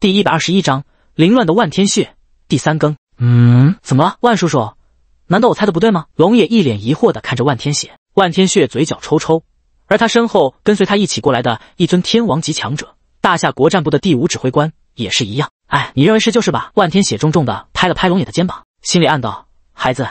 第一百二十一章凌乱的万天血第三更。嗯，怎么了，万叔叔？难道我猜的不对吗？龙野一脸疑惑的看着万天血，万天血嘴角抽抽，而他身后跟随他一起过来的一尊天王级强者，大夏国战部的第五指挥官也是一样。哎，你认为是就是吧？万天血重重的拍了拍龙野的肩膀，心里暗道：孩子，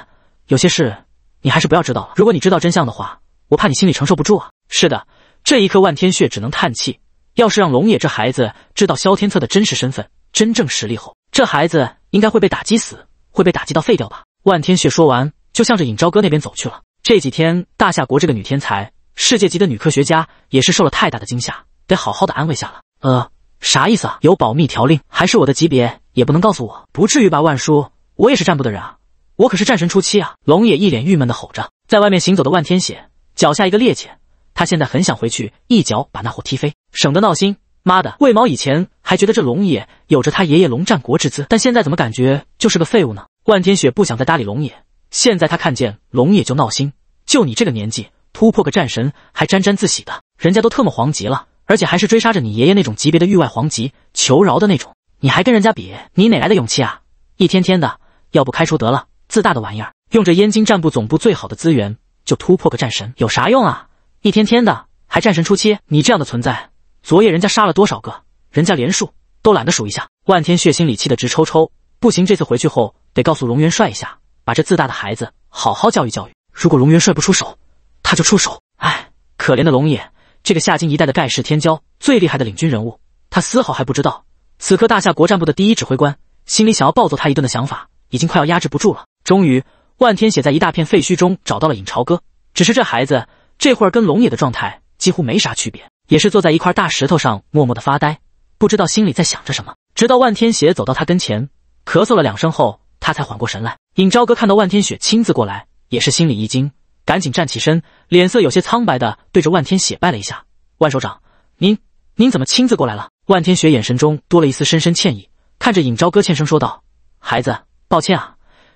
有些事你还是不要知道了。如果你知道真相的话，我怕你心里承受不住啊。是的，这一刻万天血只能叹气。要是让龙野这孩子知道萧天策的真实身份、真正实力后，这孩子应该会被打击死，会被打击到废掉吧？万天雪说完，就向着尹昭哥那边走去了。这几天，大夏国这个女天才、世界级的女科学家也是受了太大的惊吓，得好好的安慰下了。呃，啥意思啊？有保密条令，还是我的级别也不能告诉我？不至于吧，万叔，我也是战部的人啊，我可是战神初期啊！龙野一脸郁闷的吼着，在外面行走的万天雪脚下一个趔趄。他现在很想回去一脚把那货踢飞，省得闹心。妈的，为毛以前还觉得这龙爷有着他爷爷龙战国之姿，但现在怎么感觉就是个废物呢？万天雪不想再搭理龙爷，现在他看见龙爷就闹心。就你这个年纪突破个战神，还沾沾自喜的，人家都特么黄级了，而且还是追杀着你爷爷那种级别的域外黄级求饶的那种，你还跟人家比，你哪来的勇气啊？一天天的，要不开除得了，自大的玩意儿，用着燕京战部总部最好的资源就突破个战神，有啥用啊？一天天的，还战神初期？你这样的存在，昨夜人家杀了多少个？人家连数都懒得数一下。万天血心里气得直抽抽，不行，这次回去后得告诉龙元帅一下，把这自大的孩子好好教育教育。如果龙元帅不出手，他就出手。哎，可怜的龙爷，这个夏金一代的盖世天骄，最厉害的领军人物，他丝毫还不知道，此刻大夏国战部的第一指挥官心里想要暴揍他一顿的想法，已经快要压制不住了。终于，万天血在一大片废墟中找到了尹朝歌，只是这孩子。这会儿跟龙野的状态几乎没啥区别，也是坐在一块大石头上默默的发呆，不知道心里在想着什么。直到万天雪走到他跟前，咳嗽了两声后，他才缓过神来。尹昭哥看到万天雪亲自过来，也是心里一惊，赶紧站起身，脸色有些苍白的对着万天雪拜了一下：“万首长，您您怎么亲自过来了？”万天雪眼神中多了一丝深深歉意，看着尹昭哥，欠声说道：“孩子，抱歉啊，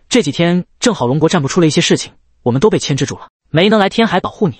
这几天正好龙国战部出了一些事情，我们都被牵制住了，没能来天海保护你。”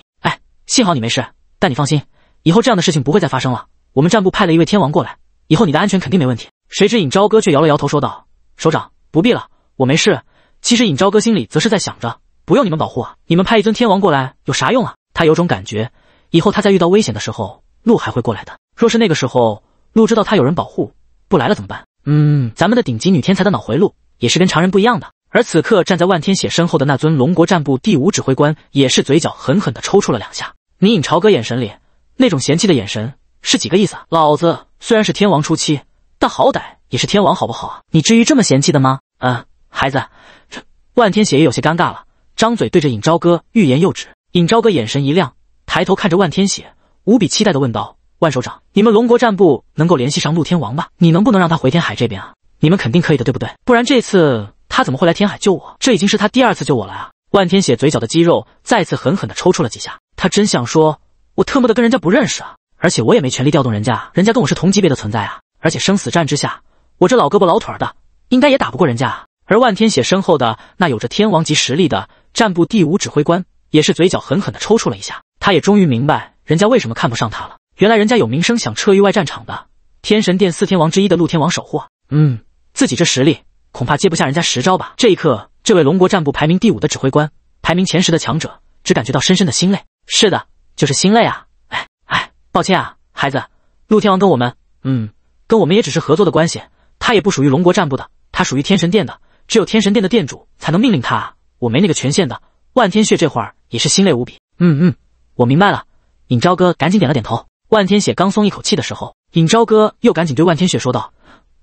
幸好你没事，但你放心，以后这样的事情不会再发生了。我们战部派了一位天王过来，以后你的安全肯定没问题。谁知尹昭哥却摇了摇头，说道：“首长，不必了，我没事。”其实尹昭哥心里则是在想着，不用你们保护啊，你们派一尊天王过来有啥用啊？他有种感觉，以后他在遇到危险的时候，鹿还会过来的。若是那个时候鹿知道他有人保护不来了怎么办？嗯，咱们的顶级女天才的脑回路也是跟常人不一样的。而此刻站在万天雪身后的那尊龙国战部第五指挥官也是嘴角狠狠的抽搐了两下。你尹朝歌眼神里那种嫌弃的眼神是几个意思啊？老子虽然是天王初期，但好歹也是天王好不好啊？你至于这么嫌弃的吗？嗯，孩子，这万天雪也有些尴尬了，张嘴对着尹朝歌欲言又止。尹朝歌眼神一亮，抬头看着万天雪，无比期待的问道：“万首长，你们龙国战部能够联系上陆天王吧？你能不能让他回天海这边啊？你们肯定可以的，对不对？不然这次……”他怎么会来天海救我？这已经是他第二次救我了啊！万天雪嘴角的肌肉再次狠狠地抽搐了几下，他真想说，我特么的跟人家不认识啊！而且我也没权利调动人家，人家跟我是同级别的存在啊！而且生死战之下，我这老胳膊老腿儿的，应该也打不过人家啊！而万天雪身后的那有着天王级实力的战部第五指挥官，也是嘴角狠狠地抽搐了一下，他也终于明白人家为什么看不上他了。原来人家有名声想撤出外战场的天神殿四天王之一的陆天王守护，嗯，自己这实力。恐怕接不下人家十招吧。这一刻，这位龙国战部排名第五的指挥官，排名前十的强者，只感觉到深深的心累。是的，就是心累啊！哎哎，抱歉啊，孩子，陆天王跟我们，嗯，跟我们也只是合作的关系，他也不属于龙国战部的，他属于天神殿的，只有天神殿的殿主才能命令他，啊，我没那个权限的。万天雪这会儿也是心累无比。嗯嗯，我明白了。尹昭哥赶紧点了点头。万天雪刚松一口气的时候，尹昭哥又赶紧对万天雪说道。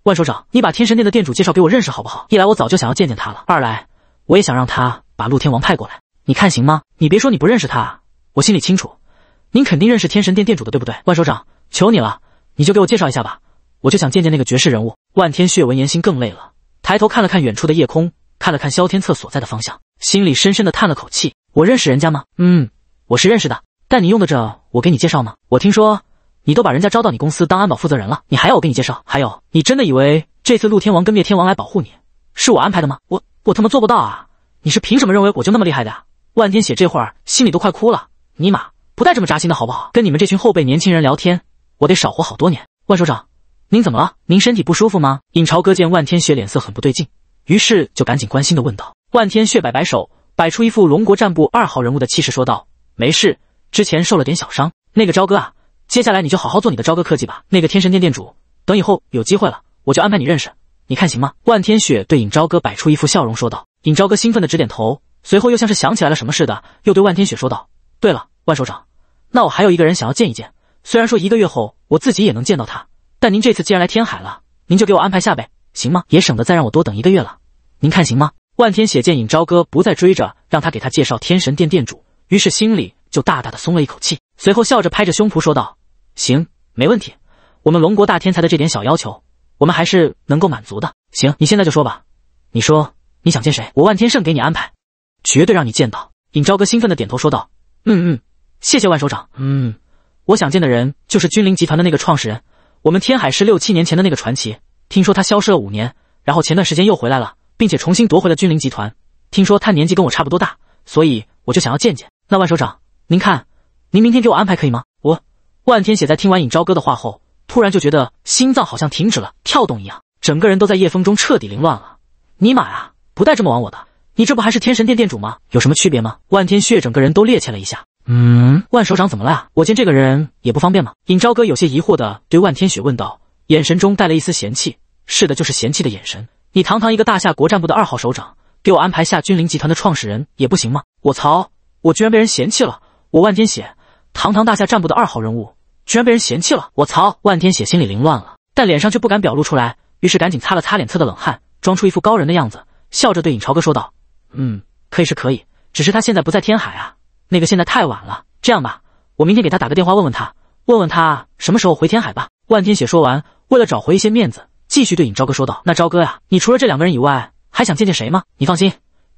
万首长，你把天神殿的殿主介绍给我认识好不好？一来我早就想要见见他了，二来我也想让他把陆天王派过来，你看行吗？你别说你不认识他，我心里清楚，您肯定认识天神殿殿主的，对不对？万首长，求你了，你就给我介绍一下吧，我就想见见那个绝世人物。万天血闻言心更累了，抬头看了看远处的夜空，看了看萧天策所在的方向，心里深深的叹了口气。我认识人家吗？嗯，我是认识的，但你用得着我给你介绍吗？我听说。你都把人家招到你公司当安保负责人了，你还要我给你介绍？还有，你真的以为这次陆天王跟灭天王来保护你，是我安排的吗？我我他妈做不到啊！你是凭什么认为我就那么厉害的呀？万天雪这会儿心里都快哭了，尼玛，不带这么扎心的好不好？跟你们这群后辈年轻人聊天，我得少活好多年。万首长，您怎么了？您身体不舒服吗？尹朝歌见万天雪脸色很不对劲，于是就赶紧关心的问道。万天雪摆摆手，摆出一副龙国战部二号人物的气势说道：“没事，之前受了点小伤。那个朝歌啊。”接下来你就好好做你的朝歌科技吧。那个天神殿殿主，等以后有机会了，我就安排你认识，你看行吗？万天雪对尹朝歌摆出一副笑容说道。尹朝歌兴奋的直点头，随后又像是想起来了什么似的，又对万天雪说道：“对了，万首长，那我还有一个人想要见一见。虽然说一个月后我自己也能见到他，但您这次既然来天海了，您就给我安排下呗，行吗？也省得再让我多等一个月了。您看行吗？”万天雪见尹朝歌不再追着让他给他介绍天神殿殿主，于是心里就大大的松了一口气，随后笑着拍着胸脯说道。行，没问题。我们龙国大天才的这点小要求，我们还是能够满足的。行，你现在就说吧。你说你想见谁，我万天圣给你安排，绝对让你见到。尹昭哥兴奋的点头说道：“嗯嗯，谢谢万首长。嗯，我想见的人就是君临集团的那个创始人，我们天海市六七年前的那个传奇。听说他消失了五年，然后前段时间又回来了，并且重新夺回了君临集团。听说他年纪跟我差不多大，所以我就想要见见。那万首长，您看您明天给我安排可以吗？”万天雪在听完尹昭哥的话后，突然就觉得心脏好像停止了跳动一样，整个人都在夜风中彻底凌乱了。尼玛啊！不带这么玩我的！你这不还是天神殿殿主吗？有什么区别吗？万天雪整个人都趔趄了一下。嗯，万首长怎么了啊？我见这个人也不方便吗？尹昭哥有些疑惑的对万天雪问道，眼神中带了一丝嫌弃。是的，就是嫌弃的眼神。你堂堂一个大夏国战部的二号首长，给我安排下君临集团的创始人也不行吗？我操！我居然被人嫌弃了！我万天雪，堂堂大夏战部的二号人物。居然被人嫌弃了！我操！万天雪心里凌乱了，但脸上却不敢表露出来，于是赶紧擦了擦脸侧的冷汗，装出一副高人的样子，笑着对尹朝哥说道：“嗯，可以是可以，只是他现在不在天海啊。那个现在太晚了，这样吧，我明天给他打个电话，问问他，问问他什么时候回天海吧。”万天雪说完，为了找回一些面子，继续对尹朝哥说道：“那朝哥呀，你除了这两个人以外，还想见见谁吗？你放心，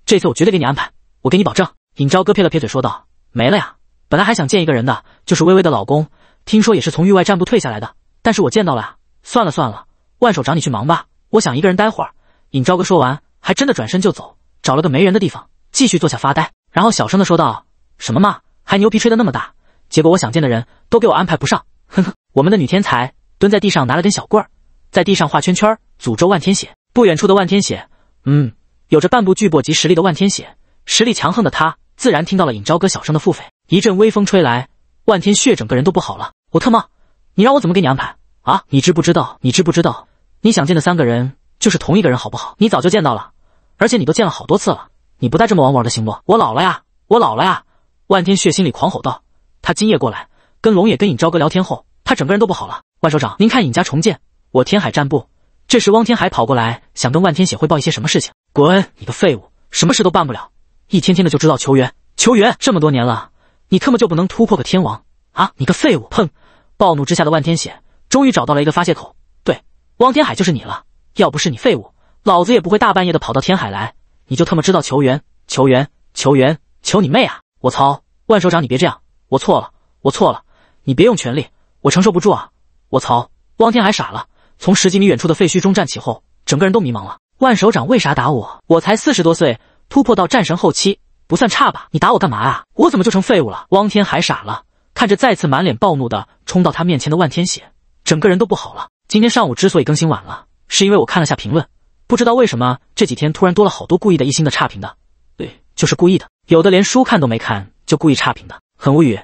这次我绝对给你安排，我给你保证。”尹朝哥撇了撇嘴说道：“没了呀，本来还想见一个人的，就是微微的老公。”听说也是从域外战部退下来的，但是我见到了。算了算了，万首长，你去忙吧。我想一个人待会儿。尹昭哥说完，还真的转身就走，找了个没人的地方，继续坐下发呆，然后小声的说道：“什么嘛，还牛皮吹的那么大，结果我想见的人都给我安排不上。”呵呵，我们的女天才蹲在地上拿了根小棍儿，在地上画圈圈，诅咒万天雪。不远处的万天雪，嗯，有着半部巨擘级实力的万天雪，实力强横的他自然听到了尹昭哥小声的腹诽。一阵微风吹来。万天血整个人都不好了，我特么，你让我怎么给你安排啊？你知不知道？你知不知道？你想见的三个人就是同一个人，好不好？你早就见到了，而且你都见了好多次了，你不带这么玩玩的行不？我老了呀，我老了呀！万天血心里狂吼道。他今夜过来跟龙也、跟尹昭哥聊天后，他整个人都不好了。万首长，您看尹家重建，我天海战部。这时，汪天海跑过来，想跟万天雪汇报一些什么事情。滚，你个废物，什么事都办不了，一天天的就知道求援，求援，这么多年了。你特么就不能突破个天王啊！你个废物！砰！暴怒之下的万天险终于找到了一个发泄口，对，汪天海就是你了！要不是你废物，老子也不会大半夜的跑到天海来！你就特么知道求援、求援、求援！求你妹啊！我操！万首长，你别这样！我错了，我错了！你别用全力，我承受不住啊！我操！汪天海傻了，从十几米远处的废墟中站起后，整个人都迷茫了。万首长为啥打我？我才四十多岁，突破到战神后期。不算差吧？你打我干嘛啊？我怎么就成废物了？汪天海傻了，看着再次满脸暴怒的冲到他面前的万天雪，整个人都不好了。今天上午之所以更新晚了，是因为我看了下评论，不知道为什么这几天突然多了好多故意的一星的差评的，对，就是故意的，有的连书看都没看就故意差评的，很无语，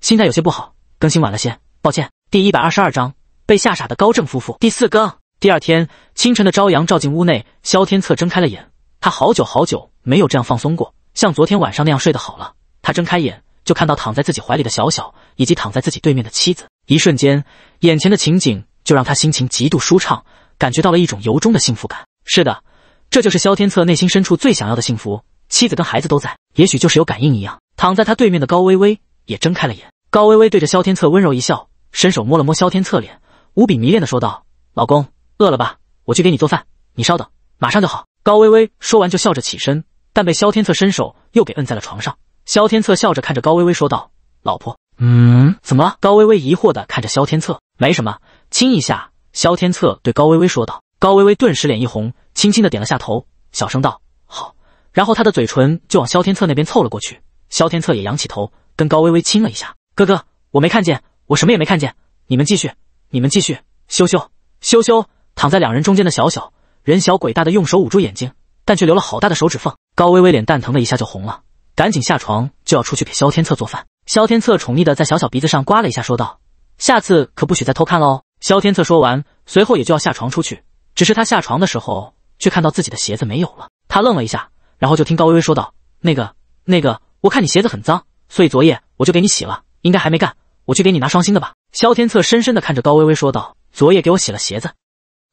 心态有些不好，更新晚了些，抱歉。第一百二十二章被吓傻的高正夫妇第四更。第二天清晨的朝阳照进屋内，萧天策睁开了眼，他好久好久没有这样放松过。像昨天晚上那样睡得好，了。他睁开眼就看到躺在自己怀里的小小，以及躺在自己对面的妻子。一瞬间，眼前的情景就让他心情极度舒畅，感觉到了一种由衷的幸福感。是的，这就是萧天策内心深处最想要的幸福。妻子跟孩子都在，也许就是有感应一样。躺在他对面的高微微也睁开了眼，高微微对着萧天策温柔一笑，伸手摸了摸萧天策脸，无比迷恋的说道：“老公，饿了吧？我去给你做饭，你稍等，马上就好。”高微微说完就笑着起身。但被萧天策伸手又给摁在了床上。萧天策笑着看着高薇薇说道：“老婆，嗯，怎么了？”高薇薇疑惑的看着萧天策，没什么，亲一下。”萧天策对高薇薇说道。高薇薇顿时脸一红，轻轻的点了下头，小声道：“好。”然后她的嘴唇就往萧天策那边凑了过去。萧天策也扬起头，跟高薇薇亲了一下。哥哥，我没看见，我什么也没看见。你们继续，你们继续，羞羞羞羞！躺在两人中间的小小人小鬼大的用手捂住眼睛，但却留了好大的手指缝。高微微脸蛋疼的一下就红了，赶紧下床就要出去给萧天策做饭。萧天策宠溺的在小小鼻子上刮了一下，说道：“下次可不许再偷看喽。”萧天策说完，随后也就要下床出去。只是他下床的时候，却看到自己的鞋子没有了。他愣了一下，然后就听高微微说道：“那个、那个，我看你鞋子很脏，所以昨夜我就给你洗了，应该还没干，我去给你拿双新的吧。”萧天策深深的看着高微微说道：“昨夜给我洗了鞋子？”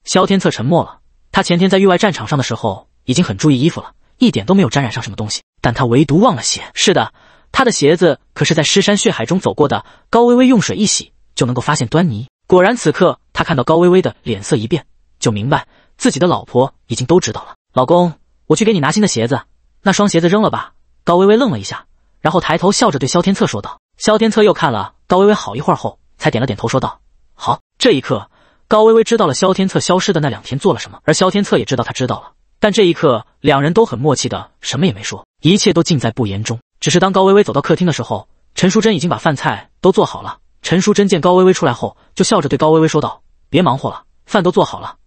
萧天策沉默了。他前天在域外战场上的时候，已经很注意衣服了。一点都没有沾染上什么东西，但他唯独忘了鞋。是的，他的鞋子可是在尸山血海中走过的。高微微用水一洗，就能够发现端倪。果然，此刻他看到高微微的脸色一变，就明白自己的老婆已经都知道了。老公，我去给你拿新的鞋子，那双鞋子扔了吧。高微微愣了一下，然后抬头笑着对萧天策说道。萧天策又看了高微微好一会儿后，才点了点头说道：“好。”这一刻，高微微知道了萧天策消失的那两天做了什么，而萧天策也知道他知道了。但这一刻，两人都很默契的，什么也没说，一切都尽在不言中。只是当高薇薇走到客厅的时候，陈淑贞已经把饭菜都做好了。陈淑贞见高薇薇出来后，就笑着对高薇薇说道：“别忙活了，饭都做好了，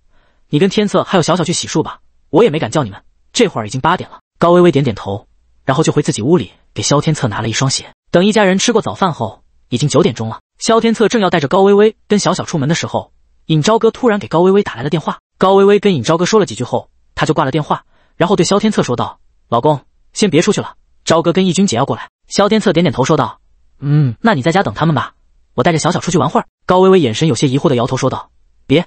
你跟天策还有小小去洗漱吧，我也没敢叫你们。这会儿已经八点了。”高薇薇点点头，然后就回自己屋里给萧天策拿了一双鞋。等一家人吃过早饭后，已经九点钟了。萧天策正要带着高薇薇跟小小出门的时候，尹昭哥突然给高薇薇打来了电话。高薇薇跟尹昭哥说了几句后。他就挂了电话，然后对萧天策说道：“老公，先别出去了，朝哥跟义军姐要过来。”萧天策点点头说道：“嗯，那你在家等他们吧，我带着小小出去玩会儿。”高微微眼神有些疑惑的摇头说道：“别，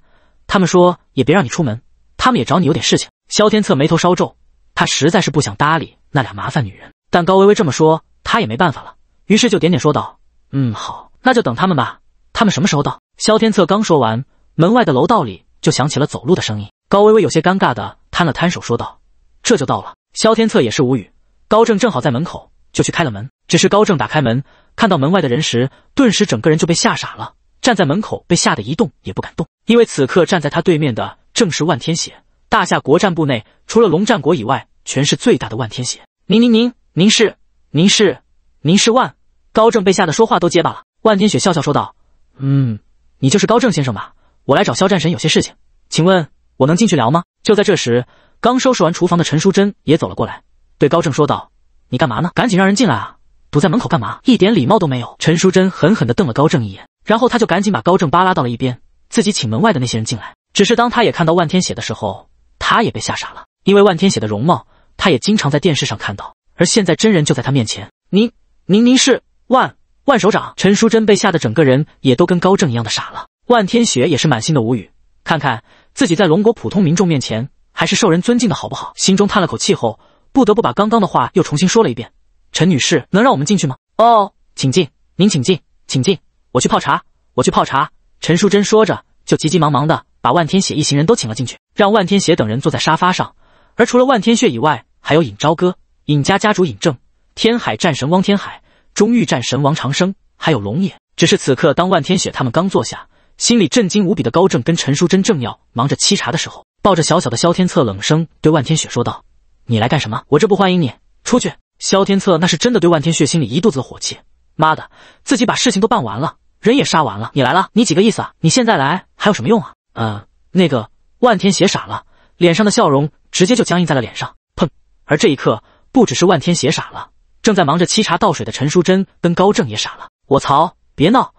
他们说也别让你出门，他们也找你有点事情。”萧天策眉头稍皱，他实在是不想搭理那俩麻烦女人，但高微微这么说，他也没办法了，于是就点点说道：“嗯，好，那就等他们吧。他们什么时候到？”萧天策刚说完，门外的楼道里就响起了走路的声音。高微微有些尴尬的。摊了摊手，说道：“这就到了。”萧天策也是无语。高正正好在门口，就去开了门。只是高正打开门，看到门外的人时，顿时整个人就被吓傻了，站在门口被吓得一动也不敢动，因为此刻站在他对面的正是万天雪。大夏国战部内，除了龙战国以外，全是最大的万天雪。您、您、您、您是、您是、您是万……高正被吓得说话都结巴了。万天雪笑笑说道：“嗯，你就是高正先生吧？我来找肖战神有些事情，请问。”我能进去聊吗？就在这时，刚收拾完厨房的陈淑贞也走了过来，对高正说道：“你干嘛呢？赶紧让人进来啊！堵在门口干嘛？一点礼貌都没有！”陈淑贞狠狠地瞪了高正一眼，然后他就赶紧把高正扒拉到了一边，自己请门外的那些人进来。只是当他也看到万天雪的时候，他也被吓傻了，因为万天雪的容貌，他也经常在电视上看到，而现在真人就在他面前。您、您、您是万万首长？陈淑贞被吓得整个人也都跟高正一样的傻了。万天雪也是满心的无语，看看。自己在龙国普通民众面前还是受人尊敬的好不好？心中叹了口气后，不得不把刚刚的话又重新说了一遍：“陈女士，能让我们进去吗？”“哦，请进，您请进，请进，我去泡茶，我去泡茶。”陈淑贞说着，就急急忙忙的把万天雪一行人都请了进去，让万天雪等人坐在沙发上。而除了万天雪以外，还有尹朝歌、尹家家主尹正、天海战神汪天海、中域战神王长生，还有龙也。只是此刻，当万天雪他们刚坐下。心里震惊无比的高正跟陈淑贞正要忙着沏茶的时候，抱着小小的萧天策，冷声对万天雪说道：“你来干什么？我这不欢迎你，出去！”萧天策那是真的对万天雪心里一肚子火气，妈的，自己把事情都办完了，人也杀完了，你来了，你几个意思啊？你现在来还有什么用啊？呃，那个万天雪傻了，脸上的笑容直接就僵硬在了脸上，砰！而这一刻，不只是万天雪傻了，正在忙着沏茶倒水的陈淑贞跟高正也傻了。我操，别闹！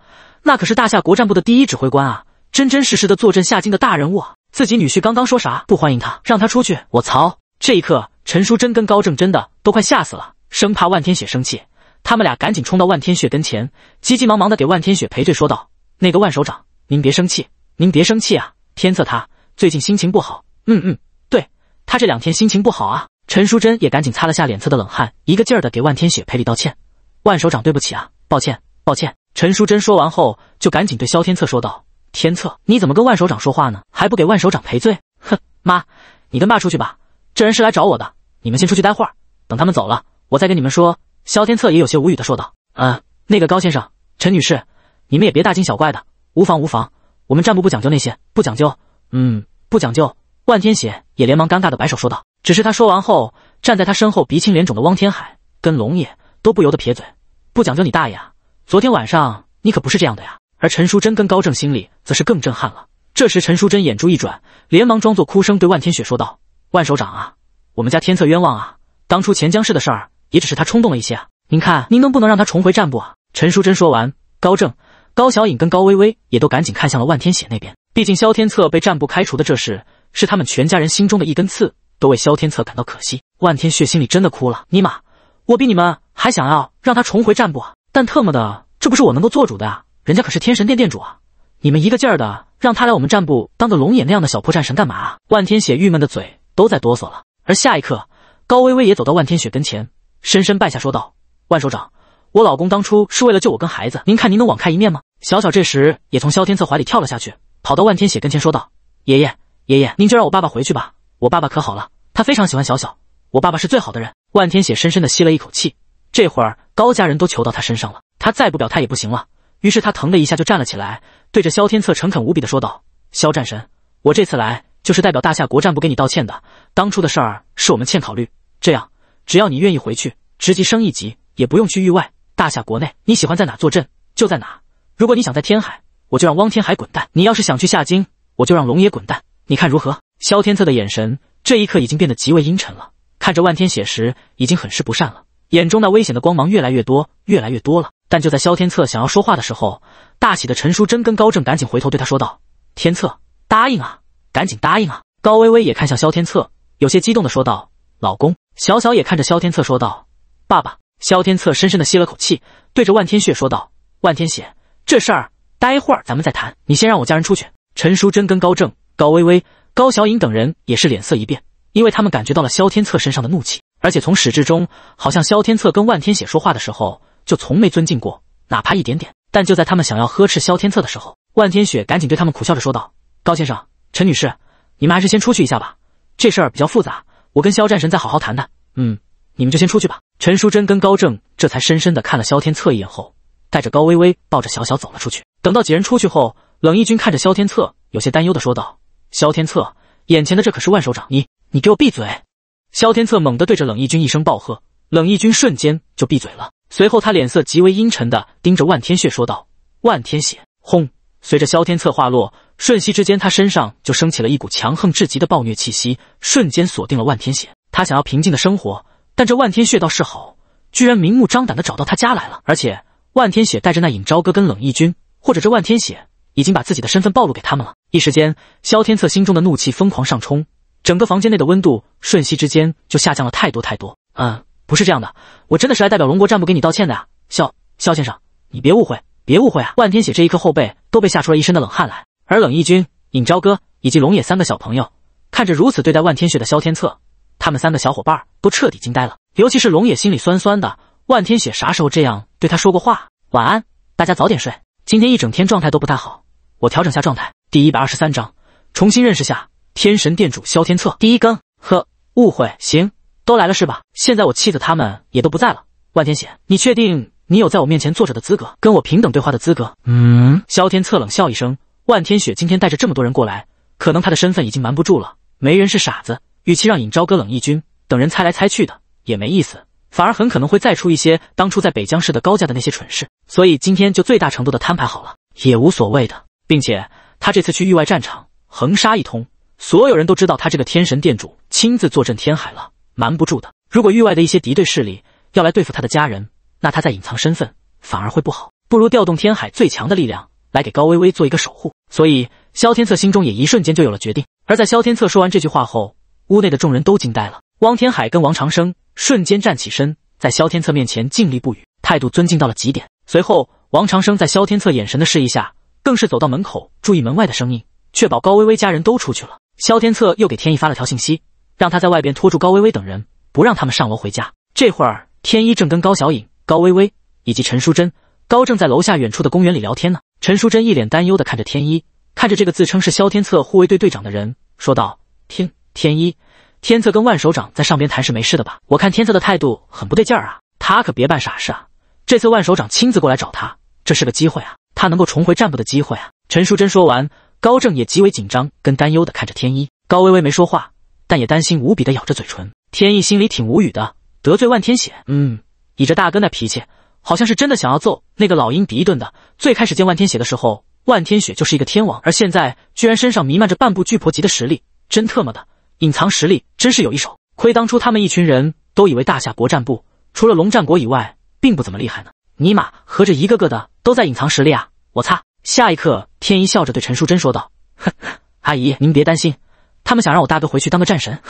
那可是大夏国战部的第一指挥官啊，真真实实的坐镇夏京的大人物啊！自己女婿刚刚说啥？不欢迎他，让他出去！我操！这一刻，陈淑贞跟高正真的都快吓死了，生怕万天雪生气，他们俩赶紧冲到万天雪跟前，急急忙忙的给万天雪赔罪，说道：“那个万首长，您别生气，您别生气啊！天策他最近心情不好，嗯嗯，对他这两天心情不好啊！”陈淑贞也赶紧擦了下脸侧的冷汗，一个劲儿的给万天雪赔礼道歉：“万首长，对不起啊，抱歉，抱歉。”陈淑贞说完后，就赶紧对萧天策说道：“天策，你怎么跟万首长说话呢？还不给万首长赔罪？”哼，妈，你跟爸出去吧。这人是来找我的，你们先出去待会儿，等他们走了，我再跟你们说。”萧天策也有些无语的说道：“啊，那个高先生、陈女士，你们也别大惊小怪的，无妨无妨，我们战部不讲究那些，不讲究，嗯，不讲究。”万天雪也连忙尴尬的摆手说道：“只是他说完后，站在他身后鼻青脸肿的汪天海跟龙爷都不由得撇嘴，不讲究你大爷。”啊！昨天晚上你可不是这样的呀。而陈淑贞跟高正心里则是更震撼了。这时，陈淑贞眼珠一转，连忙装作哭声对万天雪说道：“万首长啊，我们家天策冤枉啊！当初钱江市的事儿，也只是他冲动了一些啊。您看，您能不能让他重回战部啊？”陈淑贞说完，高正、高小颖跟高微微也都赶紧看向了万天雪那边。毕竟萧天策被战部开除的这事，是他们全家人心中的一根刺，都为萧天策感到可惜。万天雪心里真的哭了。尼玛，我比你们还想要让他重回战部啊！但特么的，这不是我能够做主的啊！人家可是天神殿殿主啊！你们一个劲儿的让他来我们战部当个龙眼那样的小破战神干嘛？万天雪郁闷的嘴都在哆嗦了。而下一刻，高薇薇也走到万天雪跟前，深深拜下，说道：“万首长，我老公当初是为了救我跟孩子，您看您能网开一面吗？”小小这时也从萧天策怀里跳了下去，跑到万天雪跟前，说道：“爷爷，爷爷，您就让我爸爸回去吧！我爸爸可好了，他非常喜欢小小，我爸爸是最好的人。”万天雪深深的吸了一口气。这会儿高家人都求到他身上了，他再不表态也不行了。于是他疼的一下就站了起来，对着萧天策诚恳无比的说道：“萧战神，我这次来就是代表大夏国战部给你道歉的。当初的事儿是我们欠考虑，这样，只要你愿意回去，职级升一级，也不用去域外，大夏国内你喜欢在哪坐镇就在哪。如果你想在天海，我就让汪天海滚蛋；你要是想去夏京，我就让龙爷滚蛋。你看如何？”萧天策的眼神这一刻已经变得极为阴沉了，看着万天雪时已经很是不善了。眼中那危险的光芒越来越多，越来越多了。但就在萧天策想要说话的时候，大喜的陈淑贞跟高正赶紧回头对他说道：“天策，答应啊，赶紧答应啊！”高微微也看向萧天策，有些激动的说道：“老公。”小小也看着萧天策说道：“爸爸。”萧天策深深的吸了口气，对着万天雪说道：“万天雪，这事儿待会儿咱们再谈，你先让我家人出去。”陈淑贞跟高正、高微微、高小颖等人也是脸色一变，因为他们感觉到了萧天策身上的怒气。而且从始至终，好像萧天策跟万天雪说话的时候就从没尊敬过，哪怕一点点。但就在他们想要呵斥萧天策的时候，万天雪赶紧对他们苦笑着说道：“高先生，陈女士，你们还是先出去一下吧，这事儿比较复杂，我跟萧战神再好好谈谈。嗯，你们就先出去吧。”陈淑贞跟高正这才深深的看了萧天策一眼后，带着高微微抱着小小走了出去。等到几人出去后，冷义军看着萧天策，有些担忧的说道：“萧天策，眼前的这可是万首长，你你给我闭嘴。”萧天策猛地对着冷义军一声暴喝，冷义军瞬间就闭嘴了。随后他脸色极为阴沉的盯着万天雪说道：“万天雪！”轰！随着萧天策话落，瞬息之间，他身上就升起了一股强横至极的暴虐气息，瞬间锁定了万天雪。他想要平静的生活，但这万天雪倒是好，居然明目张胆的找到他家来了。而且万天雪带着那尹朝歌跟冷义军，或者这万天雪已经把自己的身份暴露给他们了。一时间，萧天策心中的怒气疯狂上冲。整个房间内的温度，瞬息之间就下降了太多太多。嗯，不是这样的，我真的是来代表龙国战部给你道歉的啊，肖肖先生，你别误会，别误会啊！万天雪这一刻后背都被吓出了一身的冷汗来。而冷义军、尹昭哥以及龙野三个小朋友，看着如此对待万天雪的萧天策，他们三个小伙伴都彻底惊呆了。尤其是龙野，心里酸酸的。万天雪啥时候这样对他说过话？晚安，大家早点睡。今天一整天状态都不太好，我调整下状态。第一百二十三章，重新认识下。天神殿主萧天策第一更呵，误会行，都来了是吧？现在我妻子他们也都不在了。万天险，你确定你有在我面前坐着的资格，跟我平等对话的资格？嗯。萧天策冷笑一声，万天雪今天带着这么多人过来，可能他的身份已经瞒不住了。没人是傻子，与其让尹昭歌、冷义君等人猜来猜去的也没意思，反而很可能会再出一些当初在北江市的高价的那些蠢事。所以今天就最大程度的摊牌好了，也无所谓的。并且他这次去域外战场，横杀一通。所有人都知道他这个天神殿主亲自坐镇天海了，瞒不住的。如果域外的一些敌对势力要来对付他的家人，那他再隐藏身份反而会不好，不如调动天海最强的力量来给高薇薇做一个守护。所以萧天策心中也一瞬间就有了决定。而在萧天策说完这句话后，屋内的众人都惊呆了。汪天海跟王长生瞬间站起身，在萧天策面前尽立不语，态度尊敬到了极点。随后，王长生在萧天策眼神的示意下，更是走到门口，注意门外的声音，确保高薇薇家人都出去了。萧天策又给天一发了条信息，让他在外边拖住高薇薇等人，不让他们上楼回家。这会儿，天一正跟高小影、高薇薇以及陈淑贞、高正在楼下远处的公园里聊天呢。陈淑贞一脸担忧的看着天一，看着这个自称是萧天策护卫队队长的人，说道：“天天一，天策跟万首长在上边谈是没事的吧？我看天策的态度很不对劲儿啊，他可别办傻事啊！这次万首长亲自过来找他，这是个机会啊，他能够重回战部的机会啊！”陈淑贞说完。高正也极为紧张跟担忧的看着天一，高微微没说话，但也担心无比的咬着嘴唇。天一心里挺无语的，得罪万天雪，嗯，以这大哥那脾气，好像是真的想要揍那个老鹰鼻一顿的。最开始见万天雪的时候，万天雪就是一个天王，而现在居然身上弥漫着半部巨婆级的实力，真特么的隐藏实力真是有一手。亏当初他们一群人都以为大夏国战部除了龙战国以外，并不怎么厉害呢，尼玛合着一个个的都在隐藏实力啊！我擦。下一刻，天一笑着对陈淑贞说道：“阿 姨，您别担心，他们想让我大哥回去当个战神。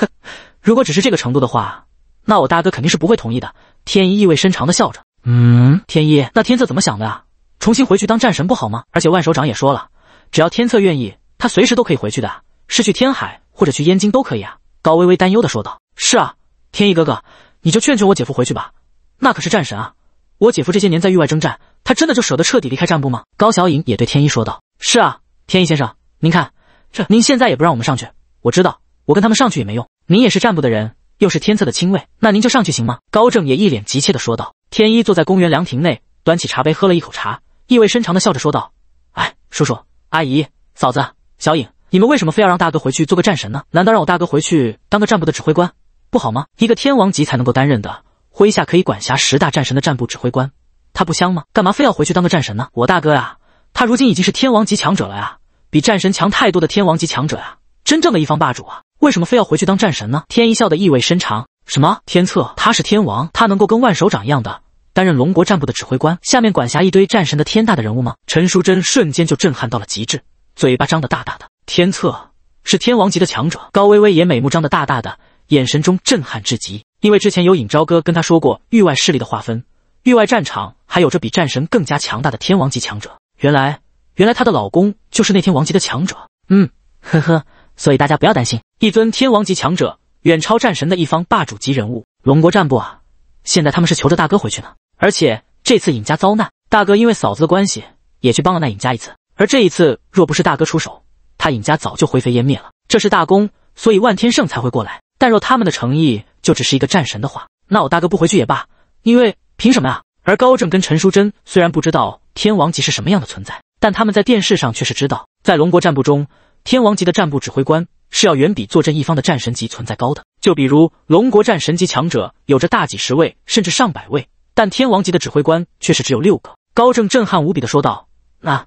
如果只是这个程度的话，那我大哥肯定是不会同意的。”天一意味深长的笑着。嗯，天一，那天策怎么想的啊？重新回去当战神不好吗？而且万首长也说了，只要天策愿意，他随时都可以回去的，是去天海或者去燕京都可以啊。高微微担忧的说道：“是啊，天一哥哥，你就劝劝我姐夫回去吧，那可是战神啊。”我姐夫这些年在域外征战，他真的就舍得彻底离开战部吗？高小影也对天一说道：“是啊，天一先生，您看，这您现在也不让我们上去。我知道，我跟他们上去也没用。您也是战部的人，又是天策的亲卫，那您就上去行吗？”高正也一脸急切的说道。天一坐在公园凉亭内，端起茶杯喝了一口茶，意味深长的笑着说道：“哎，叔叔、阿姨、嫂子、小影，你们为什么非要让大哥回去做个战神呢？难道让我大哥回去当个战部的指挥官不好吗？一个天王级才能够担任的。”麾下可以管辖十大战神的战部指挥官，他不香吗？干嘛非要回去当个战神呢？我大哥呀，他如今已经是天王级强者了呀，比战神强太多的天王级强者呀，真正的一方霸主啊！为什么非要回去当战神呢？天一笑的意味深长。什么？天策他是天王，他能够跟万首长一样的担任龙国战部的指挥官，下面管辖一堆战神的天大的人物吗？陈淑贞瞬间就震撼到了极致，嘴巴张得大大的。天策是天王级的强者，高微微也美目张得大大的，眼神中震撼至极。因为之前有尹昭哥跟他说过域外势力的划分，域外战场还有着比战神更加强大的天王级强者。原来，原来她的老公就是那天王级的强者。嗯，呵呵。所以大家不要担心，一尊天王级强者，远超战神的一方霸主级人物，龙国战部啊。现在他们是求着大哥回去呢。而且这次尹家遭难，大哥因为嫂子的关系，也去帮了那尹家一次。而这一次若不是大哥出手，他尹家早就灰飞烟灭了。这是大功，所以万天圣才会过来。但若他们的诚意就只是一个战神的话，那我大哥不回去也罢，因为凭什么啊？而高正跟陈淑贞虽然不知道天王级是什么样的存在，但他们在电视上却是知道，在龙国战部中，天王级的战部指挥官是要远比坐镇一方的战神级存在高的。就比如龙国战神级强者有着大几十位甚至上百位，但天王级的指挥官却是只有六个。高正震撼无比的说道：“那，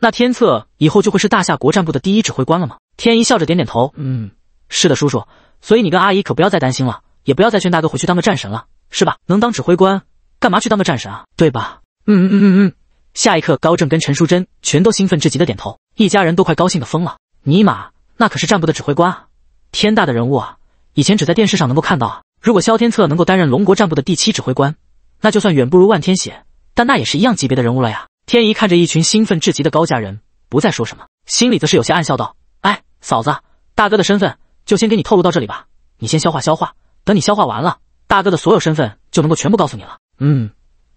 那天策以后就会是大夏国战部的第一指挥官了吗？”天一笑着点点头：“嗯，是的，叔叔。”所以你跟阿姨可不要再担心了，也不要再劝大哥回去当个战神了，是吧？能当指挥官，干嘛去当个战神啊？对吧？嗯嗯嗯嗯嗯。下一刻，高正跟陈淑贞全都兴奋至极的点头，一家人都快高兴的疯了。尼玛，那可是战部的指挥官啊，天大的人物啊！以前只在电视上能够看到啊。如果萧天策能够担任龙国战部的第七指挥官，那就算远不如万天雪，但那也是一样级别的人物了呀。天怡看着一群兴奋至极的高家人，不再说什么，心里则是有些暗笑道：“哎，嫂子，大哥的身份。”就先给你透露到这里吧，你先消化消化。等你消化完了，大哥的所有身份就能够全部告诉你了。嗯，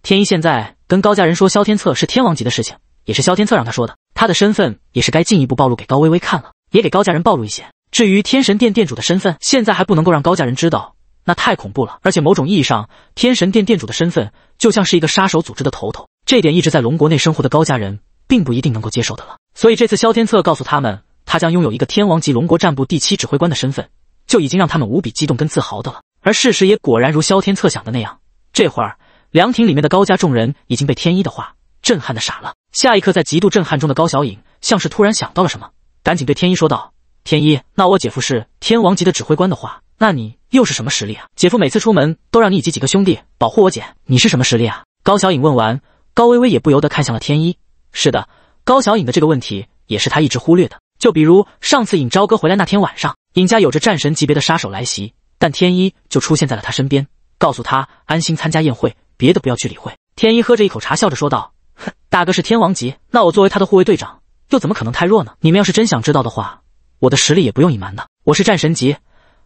天一现在跟高家人说萧天策是天王级的事情，也是萧天策让他说的。他的身份也是该进一步暴露给高微微看了，也给高家人暴露一些。至于天神殿殿主的身份，现在还不能够让高家人知道，那太恐怖了。而且某种意义上，天神殿殿主的身份就像是一个杀手组织的头头，这点一直在龙国内生活的高家人并不一定能够接受的了。所以这次萧天策告诉他们。他将拥有一个天王级龙国战部第七指挥官的身份，就已经让他们无比激动跟自豪的了。而事实也果然如萧天策想的那样，这会儿凉亭里面的高家众人已经被天一的话震撼的傻了。下一刻，在极度震撼中的高小影像是突然想到了什么，赶紧对天一说道：“天一，那我姐夫是天王级的指挥官的话，那你又是什么实力啊？姐夫每次出门都让你以及几个兄弟保护我姐，你是什么实力啊？”高小影问完，高微微也不由得看向了天一。是的，高小影的这个问题也是他一直忽略的。就比如上次尹昭哥回来那天晚上，尹家有着战神级别的杀手来袭，但天一就出现在了他身边，告诉他安心参加宴会，别的不要去理会。天一喝着一口茶，笑着说道：“哼，大哥是天王级，那我作为他的护卫队长，又怎么可能太弱呢？你们要是真想知道的话，我的实力也不用隐瞒的，我是战神级。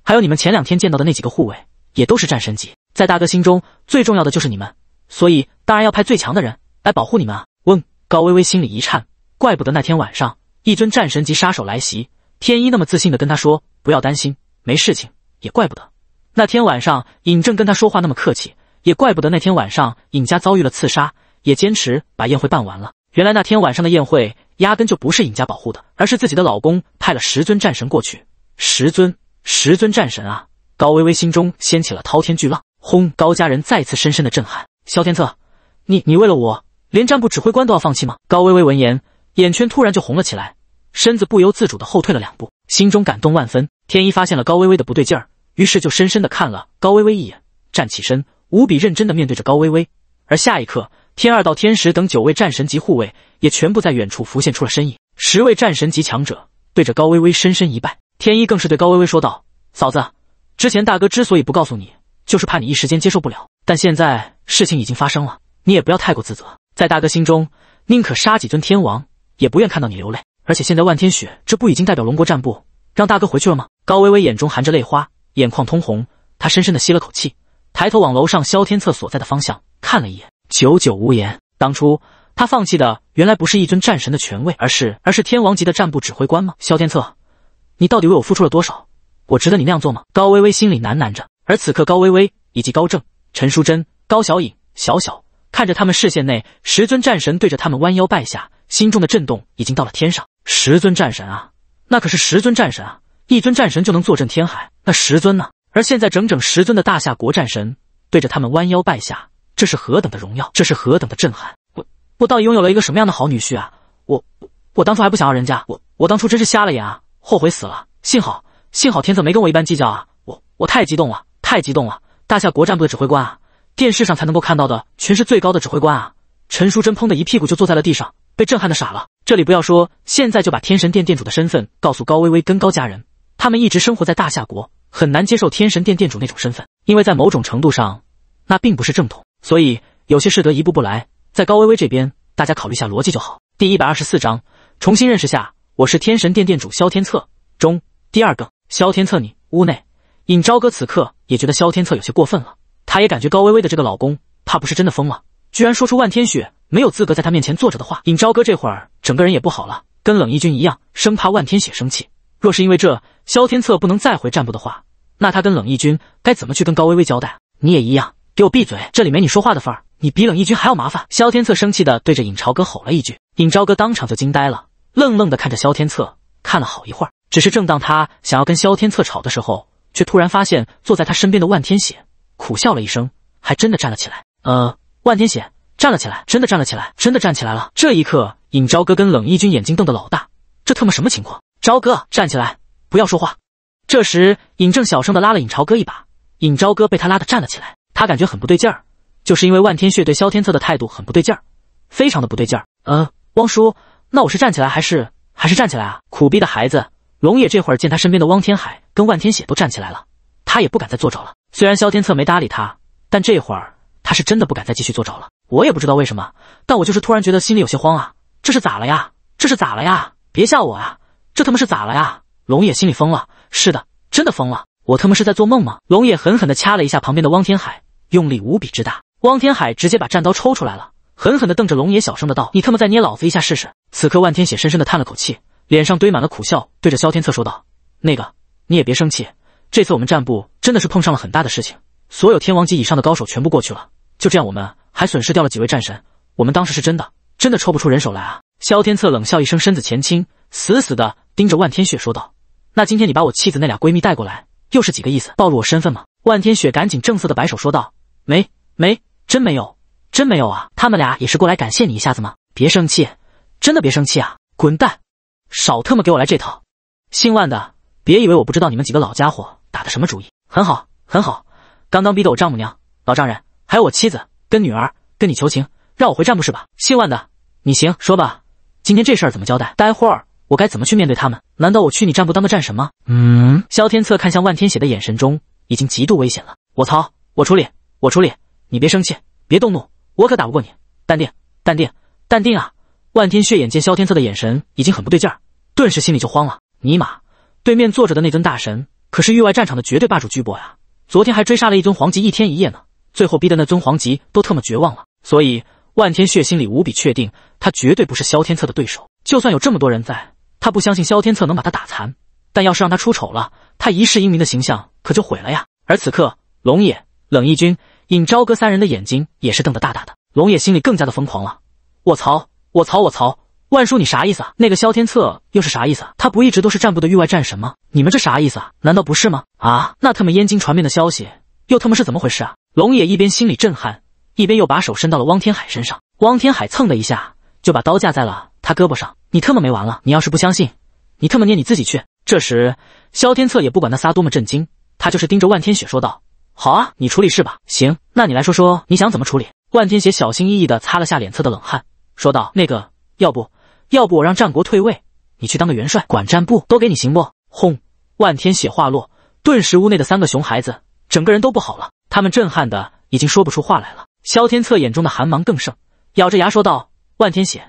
还有你们前两天见到的那几个护卫，也都是战神级。在大哥心中最重要的就是你们，所以当然要派最强的人来保护你们。”啊。”问高微微心里一颤，怪不得那天晚上。一尊战神级杀手来袭，天一那么自信的跟他说：“不要担心，没事情。”也怪不得那天晚上尹正跟他说话那么客气，也怪不得那天晚上尹家遭遇了刺杀，也坚持把宴会办完了。原来那天晚上的宴会压根就不是尹家保护的，而是自己的老公派了十尊战神过去。十尊，十尊战神啊！高微微心中掀起了滔天巨浪。轰！高家人再次深深的震撼。萧天策，你你为了我，连战部指挥官都要放弃吗？高微微闻言。眼圈突然就红了起来，身子不由自主的后退了两步，心中感动万分。天一发现了高薇薇的不对劲儿，于是就深深的看了高薇薇一眼，站起身，无比认真的面对着高薇薇。而下一刻，天二到天十等九位战神级护卫也全部在远处浮现出了身影，十位战神级强者对着高薇薇深深一拜。天一更是对高薇薇说道：“嫂子，之前大哥之所以不告诉你，就是怕你一时间接受不了。但现在事情已经发生了，你也不要太过自责。在大哥心中，宁可杀几尊天王。”也不愿看到你流泪，而且现在万天雪这不已经代表龙国战部让大哥回去了吗？高微微眼中含着泪花，眼眶通红，她深深的吸了口气，抬头往楼上萧天策所在的方向看了一眼，久久无言。当初他放弃的原来不是一尊战神的权位，而是而是天王级的战部指挥官吗？萧天策，你到底为我付出了多少？我值得你那样做吗？高微微心里喃喃着。而此刻，高微微以及高正、陈淑贞、高小颖、小小看着他们视线内十尊战神对着他们弯腰拜下。心中的震动已经到了天上，十尊战神啊，那可是十尊战神啊！一尊战神就能坐镇天海，那十尊呢？而现在整整十尊的大夏国战神对着他们弯腰拜下，这是何等的荣耀，这是何等的震撼！我我到底拥有了一个什么样的好女婿啊！我我当初还不想要人家，我我当初真是瞎了眼啊！后悔死了！幸好幸好天策没跟我一般计较啊！我我太激动了，太激动了！大夏国战部的指挥官啊，电视上才能够看到的，全是最高的指挥官啊！陈淑贞砰的一屁股就坐在了地上。被震撼的傻了。这里不要说，现在就把天神殿殿主的身份告诉高薇薇跟高家人。他们一直生活在大夏国，很难接受天神殿殿主那种身份，因为在某种程度上，那并不是正统。所以有些事得一步步来。在高薇薇这边，大家考虑下逻辑就好。第一百二十四章重新认识下，我是天神殿殿主萧天策。中第二个，萧天策，你屋内，尹昭歌此刻也觉得萧天策有些过分了。他也感觉高薇薇的这个老公怕不是真的疯了，居然说出万天雪。没有资格在他面前坐着的话，尹昭哥这会儿整个人也不好了，跟冷一军一样，生怕万天雪生气。若是因为这，萧天策不能再回战部的话，那他跟冷一军该怎么去跟高薇薇交代？你也一样，给我闭嘴，这里没你说话的份儿，你比冷一军还要麻烦。萧天策生气的对着尹朝哥吼了一句，尹昭哥当场就惊呆了，愣愣的看着萧天策看了好一会儿。只是正当他想要跟萧天策吵的时候，却突然发现坐在他身边的万天雪苦笑了一声，还真的站了起来。呃，万天雪。站了起来，真的站了起来，真的站起来了。这一刻，尹昭哥跟冷义军眼睛瞪得老大，这特么什么情况？朝哥，站起来，不要说话。这时，尹正小声的拉了尹朝哥一把，尹昭哥被他拉的站了起来。他感觉很不对劲儿，就是因为万天雪对萧天策的态度很不对劲儿，非常的不对劲儿。呃，汪叔，那我是站起来还是还是站起来啊？苦逼的孩子，龙野这会见他身边的汪天海跟万天雪都站起来了，他也不敢再坐着了。虽然萧天策没搭理他，但这会儿他是真的不敢再继续坐着了。我也不知道为什么，但我就是突然觉得心里有些慌啊！这是咋了呀？这是咋了呀？别吓我啊！这他妈是咋了呀？龙也心里疯了，是的，真的疯了！我他妈是在做梦吗？龙也狠狠的掐了一下旁边的汪天海，用力无比之大。汪天海直接把战刀抽出来了，狠狠的瞪着龙也，小声的道：“你他妈再捏老子一下试试！”此刻万天雪深深的叹了口气，脸上堆满了苦笑，对着萧天策说道：“那个，你也别生气，这次我们战部真的是碰上了很大的事情，所有天王级以上的高手全部过去了，就这样我们。”还损失掉了几位战神，我们当时是真的，真的抽不出人手来啊！萧天策冷笑一声，身子前倾，死死的盯着万天雪说道：“那今天你把我妻子那俩闺蜜带过来，又是几个意思？暴露我身份吗？”万天雪赶紧正色的摆手说道：“没没，真没有，真没有啊！他们俩也是过来感谢你一下子吗？别生气，真的别生气啊！滚蛋，少特么给我来这套！姓万的，别以为我不知道你们几个老家伙打的什么主意。很好，很好，刚刚逼得我丈母娘、老丈人还有我妻子。”跟女儿跟你求情，让我回战部是吧？姓万的，你行说吧，今天这事儿怎么交代？待会儿我该怎么去面对他们？难道我去你战部当个战神吗？嗯。萧天策看向万天雪的眼神中已经极度危险了。我操，我处理，我处理，你别生气，别动怒，我可打不过你。淡定，淡定，淡定啊！万天血眼见萧天策的眼神已经很不对劲儿，顿时心里就慌了。尼玛，对面坐着的那尊大神可是域外战场的绝对霸主巨波呀，昨天还追杀了一尊皇级一天一夜呢。最后逼得那尊皇级都特么绝望了，所以万天血心里无比确定，他绝对不是萧天策的对手。就算有这么多人在，他不相信萧天策能把他打残。但要是让他出丑了，他一世英名的形象可就毁了呀。而此刻，龙野、冷义军、尹昭歌三人的眼睛也是瞪得大大的。龙野心里更加的疯狂了：，卧槽，我槽，我槽！万叔你啥意思啊？那个萧天策又是啥意思？啊？他不一直都是战部的域外战神吗？你们这啥意思啊？难道不是吗？啊？那他们燕京传遍的消息又他妈是怎么回事啊？龙野一边心里震撼，一边又把手伸到了汪天海身上。汪天海蹭的一下就把刀架在了他胳膊上：“你特么没完了！你要是不相信，你特么捏你自己去。”这时，萧天策也不管那仨多么震惊，他就是盯着万天雪说道：“好啊，你处理事吧。行，那你来说说，你想怎么处理？”万天雪小心翼翼地擦了下脸侧的冷汗，说道：“那个，要不要不我让战国退位，你去当个元帅，管战部都给你行不？”轰！万天雪话落，顿时屋内的三个熊孩子整个人都不好了。他们震撼的已经说不出话来了。萧天策眼中的寒芒更盛，咬着牙说道：“万天雪，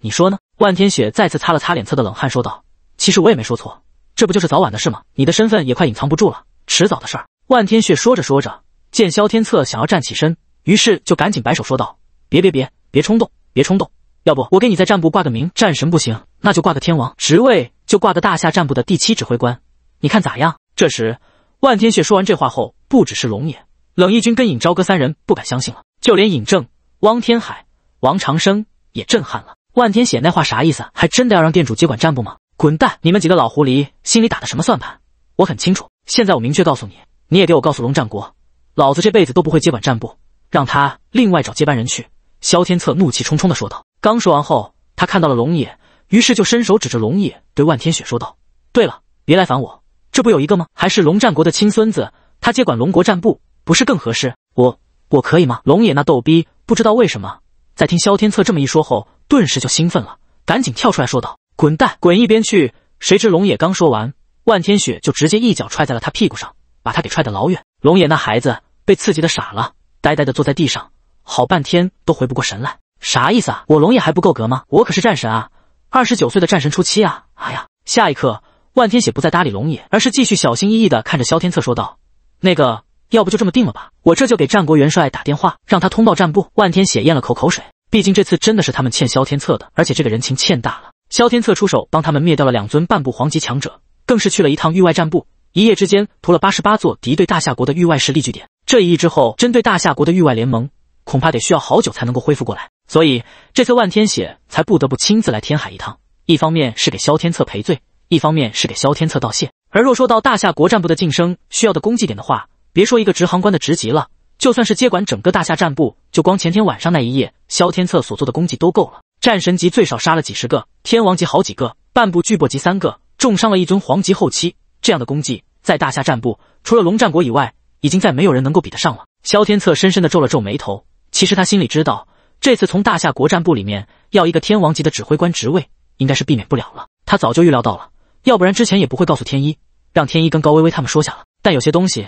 你说呢？”万天雪再次擦了擦脸侧的冷汗，说道：“其实我也没说错，这不就是早晚的事吗？你的身份也快隐藏不住了，迟早的事。”万天雪说着说着，见萧天策想要站起身，于是就赶紧摆手说道：“别别别，别冲动，别冲动。要不我给你在战部挂个名，战神不行，那就挂个天王职位，就挂个大夏战部的第七指挥官，你看咋样？”这时，万天雪说完这话后，不只是龙眼。冷义军跟尹昭歌三人不敢相信了，就连尹正、汪天海、王长生也震撼了。万天险那话啥意思？还真的要让店主接管战部吗？滚蛋！你们几个老狐狸心里打的什么算盘？我很清楚。现在我明确告诉你，你也给我告诉龙战国，老子这辈子都不会接管战部，让他另外找接班人去。萧天策怒气冲冲地说道。刚说完后，他看到了龙野，于是就伸手指着龙野对万天雪说道：“对了，别来烦我，这不有一个吗？还是龙战国的亲孙子，他接管龙国战部。”不是更合适？我我可以吗？龙野那逗逼不知道为什么，在听萧天策这么一说后，顿时就兴奋了，赶紧跳出来说道：“滚蛋，滚一边去！”谁知龙野刚说完，万天雪就直接一脚踹在了他屁股上，把他给踹得老远。龙野那孩子被刺激的傻了，呆呆的坐在地上，好半天都回不过神来，啥意思啊？我龙野还不够格吗？我可是战神啊，二十九岁的战神初期啊！哎呀！下一刻，万天雪不再搭理龙野，而是继续小心翼翼的看着萧天策说道：“那个。”要不就这么定了吧，我这就给战国元帅打电话，让他通报战部。万天血咽了口口水，毕竟这次真的是他们欠萧天策的，而且这个人情欠大了。萧天策出手帮他们灭掉了两尊半步皇级强者，更是去了一趟域外战部，一夜之间屠了八十八座敌对大夏国的域外势力据点。这一役之后，针对大夏国的域外联盟，恐怕得需要好久才能够恢复过来。所以这次万天血才不得不亲自来天海一趟，一方面是给萧天策赔罪，一方面是给萧天策道谢。而若说到大夏国战部的晋升需要的功绩点的话，别说一个直行官的职级了，就算是接管整个大夏战部，就光前天晚上那一夜，萧天策所做的功绩都够了。战神级最少杀了几十个，天王级好几个，半步巨擘级三个，重伤了一尊皇级后期。这样的功绩，在大夏战部，除了龙战国以外，已经再没有人能够比得上了。萧天策深深的皱了皱眉头，其实他心里知道，这次从大夏国战部里面要一个天王级的指挥官职位，应该是避免不了了。他早就预料到了，要不然之前也不会告诉天一，让天一跟高薇薇他们说下了。但有些东西。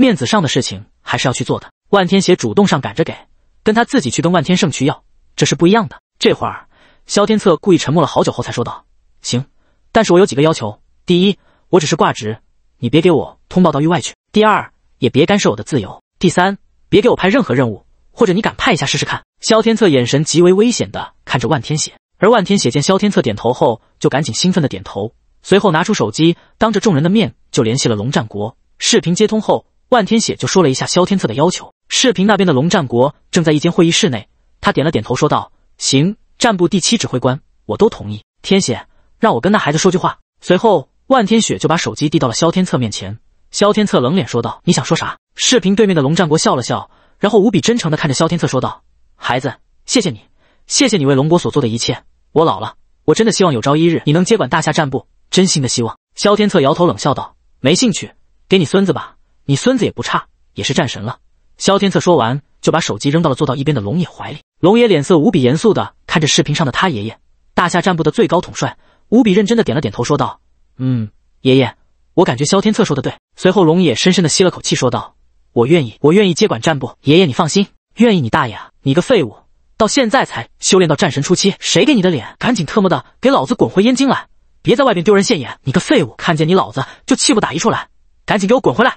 面子上的事情还是要去做的。万天邪主动上赶着给，跟他自己去跟万天圣去要，这是不一样的。这会儿，萧天策故意沉默了好久后才说道：“行，但是我有几个要求。第一，我只是挂职，你别给我通报到域外去。第二，也别干涉我的自由。第三，别给我派任何任务，或者你敢派一下试试看。”萧天策眼神极为危险的看着万天邪，而万天邪见萧天策点头后，就赶紧兴奋的点头，随后拿出手机，当着众人的面就联系了龙战国。视频接通后。万天雪就说了一下萧天策的要求。视频那边的龙战国正在一间会议室内，他点了点头，说道：“行，战部第七指挥官，我都同意。”天雪，让我跟那孩子说句话。随后，万天雪就把手机递到了萧天策面前。萧天策冷脸说道：“你想说啥？”视频对面的龙战国笑了笑，然后无比真诚地看着萧天策说道：“孩子，谢谢你，谢谢你为龙国所做的一切。我老了，我真的希望有朝一日你能接管大夏战部，真心的希望。”萧天策摇头冷笑道：“没兴趣，给你孙子吧。”你孙子也不差，也是战神了。萧天策说完，就把手机扔到了坐到一边的龙野怀里。龙野脸色无比严肃的看着视频上的他爷爷，大夏战部的最高统帅，无比认真的点了点头，说道：“嗯，爷爷，我感觉萧天策说的对。”随后，龙野深深的吸了口气，说道：“我愿意，我愿意接管战部。爷爷，你放心，愿意你大爷啊！你个废物，到现在才修炼到战神初期，谁给你的脸？赶紧特么的给老子滚回燕京来，别在外边丢人现眼！你个废物，看见你老子就气不打一处来，赶紧给我滚回来！”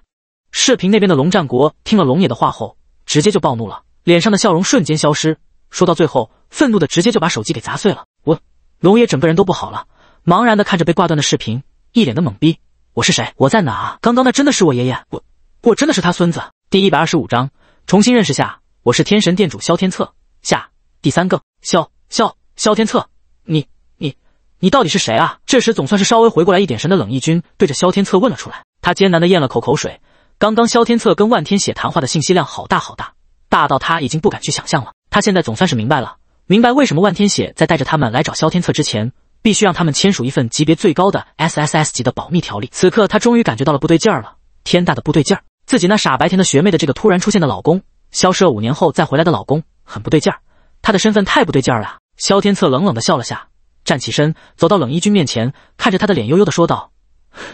视频那边的龙战国听了龙野的话后，直接就暴怒了，脸上的笑容瞬间消失。说到最后，愤怒的直接就把手机给砸碎了。我，龙野整个人都不好了，茫然的看着被挂断的视频，一脸的懵逼。我是谁？我在哪？刚刚那真的是我爷爷？我，我真的是他孙子？第一百二十五章重新认识下，我是天神殿主萧天策。下第三个，萧萧萧天策，你你你到底是谁啊？这时总算是稍微回过来一点神的冷义君对着萧天策问了出来，他艰难的咽了口口水。刚刚萧天策跟万天雪谈话的信息量好大好大，大到他已经不敢去想象了。他现在总算是明白了，明白为什么万天雪在带着他们来找萧天策之前，必须让他们签署一份级别最高的 S S S 级的保密条例。此刻他终于感觉到了不对劲儿了，天大的不对劲儿！自己那傻白甜的学妹的这个突然出现的老公，消失了五年后再回来的老公，很不对劲儿，他的身份太不对劲儿了。萧天策冷冷的笑了下，站起身，走到冷一君面前，看着他的脸，悠悠的说道：“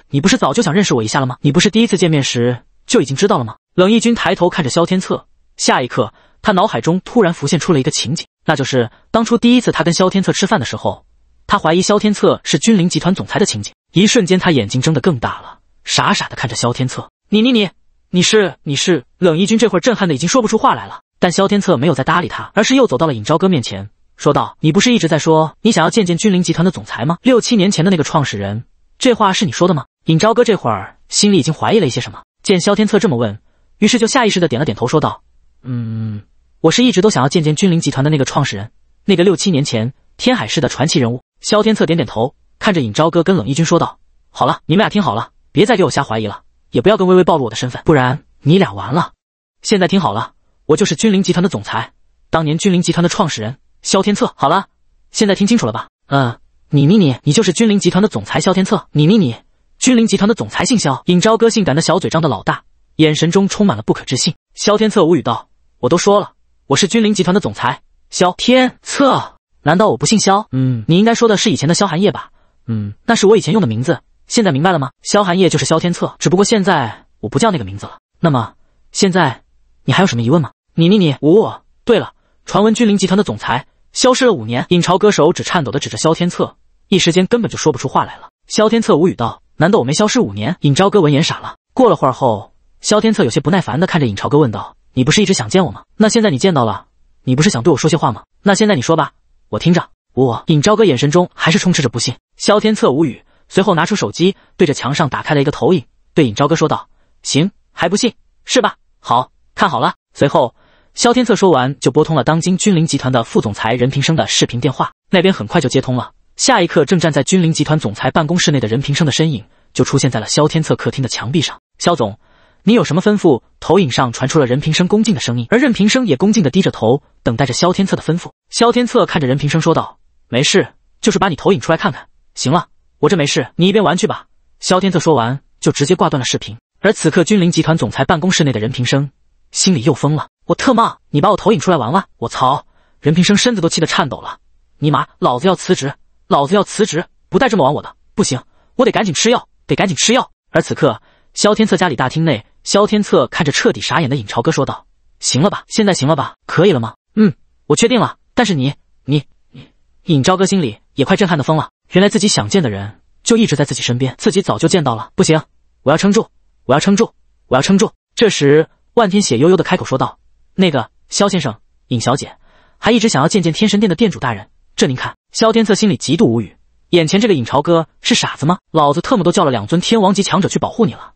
你不是早就想认识我一下了吗？你不是第一次见面时。”就已经知道了吗？冷毅军抬头看着萧天策，下一刻，他脑海中突然浮现出了一个情景，那就是当初第一次他跟萧天策吃饭的时候，他怀疑萧天策是君临集团总裁的情景。一瞬间，他眼睛睁得更大了，傻傻的看着萧天策：“你、你、你、你是、你是……”冷毅军这会儿震撼的已经说不出话来了。但萧天策没有再搭理他，而是又走到了尹昭哥面前，说道：“你不是一直在说你想要见见君临集团的总裁吗？六七年前的那个创始人，这话是你说的吗？”尹昭哥这会儿心里已经怀疑了一些什么。见萧天策这么问，于是就下意识的点了点头，说道：“嗯，我是一直都想要见见君临集团的那个创始人，那个六七年前天海市的传奇人物。”萧天策点点头，看着尹昭歌跟冷逸君说道：“好了，你们俩听好了，别再给我瞎怀疑了，也不要跟微微暴露我的身份，不然你俩完了。现在听好了，我就是君临集团的总裁，当年君临集团的创始人萧天策。好了，现在听清楚了吧？嗯，你你你，你就是君临集团的总裁萧天策。你你你。”君临集团的总裁姓萧，尹朝歌性感的小嘴张的老大，眼神中充满了不可置信。萧天策无语道：“我都说了，我是君临集团的总裁，萧天策。难道我不姓萧？嗯，你应该说的是以前的萧寒夜吧？嗯，那是我以前用的名字。现在明白了吗？萧寒夜就是萧天策，只不过现在我不叫那个名字了。那么现在你还有什么疑问吗？你你你，我……对了，传闻君临集团的总裁消失了五年。”尹朝歌手指颤抖的指着萧天策，一时间根本就说不出话来了。萧天策无语道。难道我没消失五年？尹昭哥闻言傻了。过了会儿后，萧天策有些不耐烦的看着尹朝哥问道：“你不是一直想见我吗？那现在你见到了，你不是想对我说些话吗？那现在你说吧，我听着。”我尹昭哥眼神中还是充斥着不信。萧天策无语，随后拿出手机，对着墙上打开了一个投影，对尹昭哥说道：“行，还不信是吧？好看好了。”随后，萧天策说完就拨通了当今君临集团的副总裁任平生的视频电话，那边很快就接通了。下一刻，正站在君临集团总裁办公室内的任平生的身影就出现在了萧天策客厅的墙壁上。萧总，你有什么吩咐？投影上传出了任平生恭敬的声音，而任平生也恭敬的低着头，等待着萧天策的吩咐。萧天策看着任平生说道：“没事，就是把你投影出来看看。行了，我这没事，你一边玩去吧。”萧天策说完就直接挂断了视频。而此刻，君临集团总裁办公室内的任平生心里又疯了：“我特么，你把我投影出来玩玩？我操！”任平生身子都气得颤抖了：“尼玛，老子要辞职！”老子要辞职，不带这么玩我的，不行，我得赶紧吃药，得赶紧吃药。而此刻，萧天策家里大厅内，萧天策看着彻底傻眼的尹朝哥说道：“行了吧，现在行了吧，可以了吗？”“嗯，我确定了。”但是你，你，你，尹昭哥心里也快震撼的疯了，原来自己想见的人就一直在自己身边，自己早就见到了。不行，我要撑住，我要撑住，我要撑住。这时，万天雪悠悠的开口说道：“那个萧先生，尹小姐，还一直想要见见天神殿的殿主大人。”这您看，萧天策心里极度无语。眼前这个尹朝哥是傻子吗？老子特么都叫了两尊天王级强者去保护你了，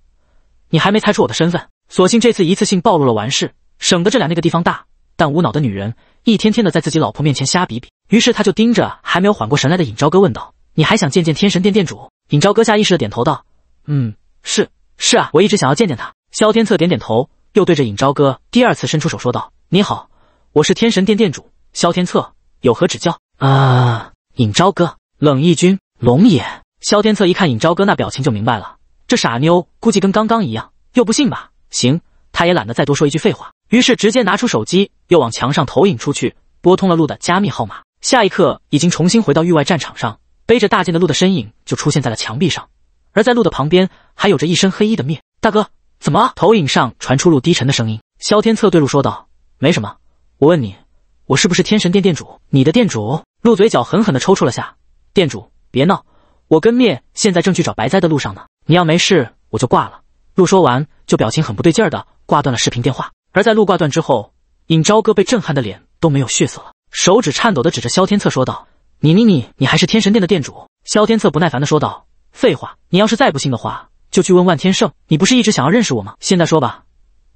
你还没猜出我的身份？索性这次一次性暴露了完事，省得这俩那个地方大但无脑的女人一天天的在自己老婆面前瞎比比。于是他就盯着还没有缓过神来的尹朝哥问道：“你还想见见天神殿殿主？”尹朝哥下意识的点头道：“嗯，是是啊，我一直想要见见他。”萧天策点点头，又对着尹朝哥第二次伸出手说道：“你好，我是天神殿殿主萧天策，有何指教？”啊！尹昭哥、冷义军、龙爷、萧天策一看尹昭哥那表情就明白了，这傻妞估计跟刚刚一样又不信吧？行，他也懒得再多说一句废话，于是直接拿出手机，又往墙上投影出去，拨通了路的加密号码。下一刻，已经重新回到域外战场上，背着大剑的路的身影就出现在了墙壁上，而在路的旁边还有着一身黑衣的灭大哥。怎么投影上传出路低沉的声音。萧天策对路说道：“没什么，我问你，我是不是天神殿殿主？你的殿主？”陆嘴角狠狠地抽搐了下，店主别闹，我跟灭现在正去找白灾的路上呢。你要没事我就挂了。陆说完就表情很不对劲儿的挂断了视频电话。而在陆挂断之后，尹昭哥被震撼的脸都没有血色了，手指颤抖的指着萧天策说道：“你你你你还是天神殿的店主？”萧天策不耐烦的说道：“废话，你要是再不信的话，就去问万天圣。你不是一直想要认识我吗？现在说吧，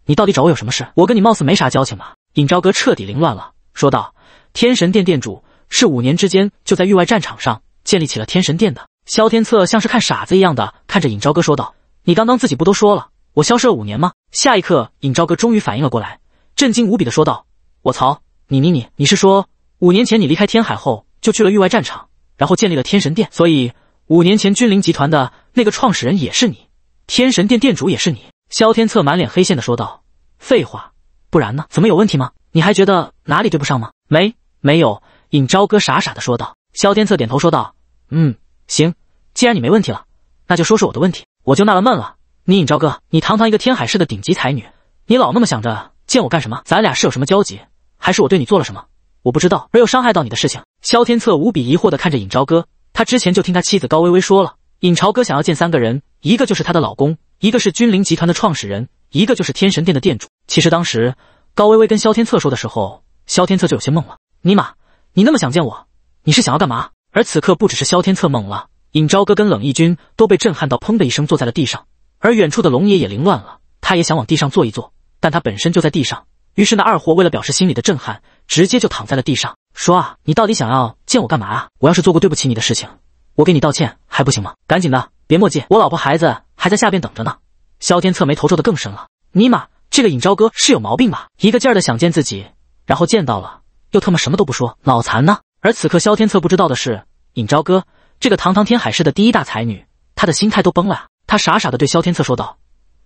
你到底找我有什么事？我跟你貌似没啥交情吧？”尹昭哥彻底凌乱了，说道：“天神殿店主。”是五年之间，就在域外战场上建立起了天神殿的萧天策，像是看傻子一样的看着尹昭哥说道：“你刚刚自己不都说了，我消失了五年吗？”下一刻，尹昭哥终于反应了过来，震惊无比的说道：“我操，你你你，你是说五年前你离开天海后，就去了域外战场，然后建立了天神殿？所以五年前君临集团的那个创始人也是你，天神殿殿主也是你？”萧天策满脸黑线的说道：“废话，不然呢？怎么有问题吗？你还觉得哪里对不上吗？没没有。”尹朝歌傻傻的说道，萧天策点头说道：“嗯，行，既然你没问题了，那就说说我的问题。”我就纳了闷了，你尹朝歌，你堂堂一个天海市的顶级才女，你老那么想着见我干什么？咱俩是有什么交集，还是我对你做了什么？我不知道，而又伤害到你的事情。萧天策无比疑惑的看着尹朝歌，他之前就听他妻子高微微说了，尹朝歌想要见三个人，一个就是他的老公，一个是君临集团的创始人，一个就是天神殿的店主。其实当时高微微跟萧天策说的时候，萧天策就有些懵了，尼玛！你那么想见我，你是想要干嘛？而此刻，不只是萧天策懵了，尹昭哥跟冷义军都被震撼到，砰的一声坐在了地上。而远处的龙爷也凌乱了，他也想往地上坐一坐，但他本身就在地上。于是那二货为了表示心里的震撼，直接就躺在了地上，说啊，你到底想要见我干嘛啊？我要是做过对不起你的事情，我给你道歉还不行吗？赶紧的，别墨迹，我老婆孩子还在下边等着呢。萧天策眉头皱得更深了，尼玛，这个尹昭哥是有毛病吧？一个劲儿的想见自己，然后见到了。又他妈什么都不说，脑残呢？而此刻，萧天策不知道的是，尹朝歌这个堂堂天海市的第一大才女，她的心态都崩了呀。她傻傻的对萧天策说道：“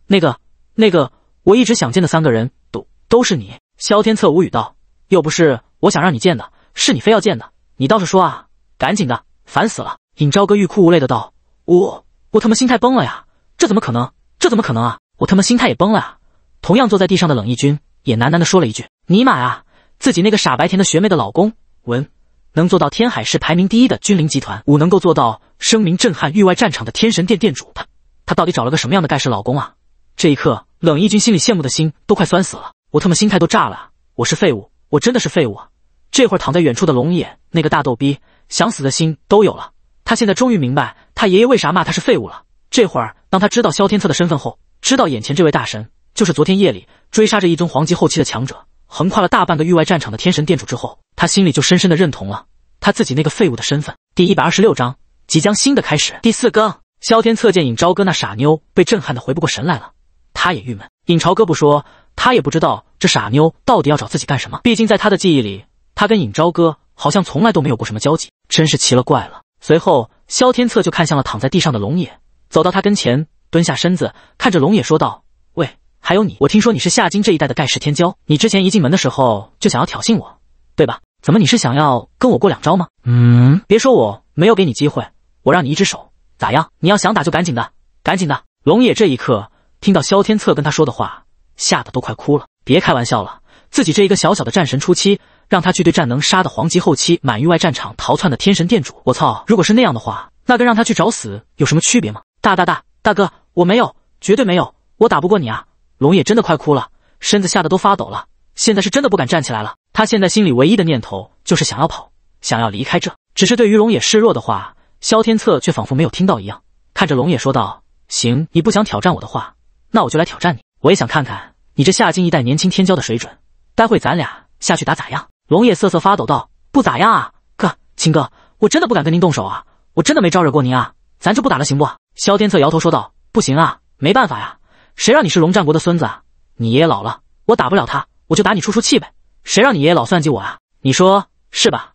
那个、那个，我一直想见的三个人都都是你。”萧天策无语道：“又不是我想让你见的，是你非要见的。你倒是说啊，赶紧的，烦死了。”尹朝歌欲哭无泪的道：“我、我他妈心态崩了呀，这怎么可能？这怎么可能啊？我他妈心态也崩了啊！”同样坐在地上的冷意君也喃喃的说了一句：“尼玛啊！”自己那个傻白甜的学妹的老公文，能做到天海市排名第一的君临集团武，能够做到声名震撼域外战场的天神殿殿主，他他到底找了个什么样的盖世老公啊？这一刻，冷逸君心里羡慕的心都快酸死了，我他妈心态都炸了，我是废物，我真的是废物。这会儿躺在远处的龙眼那个大逗逼，想死的心都有了。他现在终于明白他爷爷为啥骂他是废物了。这会儿当他知道萧天策的身份后，知道眼前这位大神就是昨天夜里追杀这一尊皇级后期的强者。横跨了大半个域外战场的天神殿主之后，他心里就深深的认同了他自己那个废物的身份。第一百二十六章即将新的开始第四更。萧天策见尹昭歌那傻妞被震撼的回不过神来了，他也郁闷。尹朝歌不说，他也不知道这傻妞到底要找自己干什么。毕竟在他的记忆里，他跟尹昭歌好像从来都没有过什么交集，真是奇了怪了。随后，萧天策就看向了躺在地上的龙也，走到他跟前，蹲下身子，看着龙也说道。还有你，我听说你是夏京这一代的盖世天骄。你之前一进门的时候就想要挑衅我，对吧？怎么你是想要跟我过两招吗？嗯，别说我没有给你机会，我让你一只手，咋样？你要想打就赶紧的，赶紧的！龙野这一刻听到萧天策跟他说的话，吓得都快哭了。别开玩笑了，自己这一个小小的战神初期，让他去对战能杀的皇级后期、满域外战场逃窜的天神殿主，我操！如果是那样的话，那跟让他去找死有什么区别吗？大大大大哥，我没有，绝对没有，我打不过你啊！龙也真的快哭了，身子吓得都发抖了。现在是真的不敢站起来了。他现在心里唯一的念头就是想要跑，想要离开这。只是对于龙也示弱的话，萧天策却仿佛没有听到一样，看着龙也说道：“行，你不想挑战我的话，那我就来挑战你。我也想看看你这下金一代年轻天骄的水准。待会咱俩下去打咋样？”龙也瑟瑟发抖道：“不咋样啊，哥，秦哥，我真的不敢跟您动手啊，我真的没招惹过您啊，咱就不打了行不？”萧天策摇头说道：“不行啊，没办法呀。”谁让你是龙战国的孙子啊？你爷爷老了，我打不了他，我就打你出出气呗。谁让你爷爷老算计我啊？你说是吧？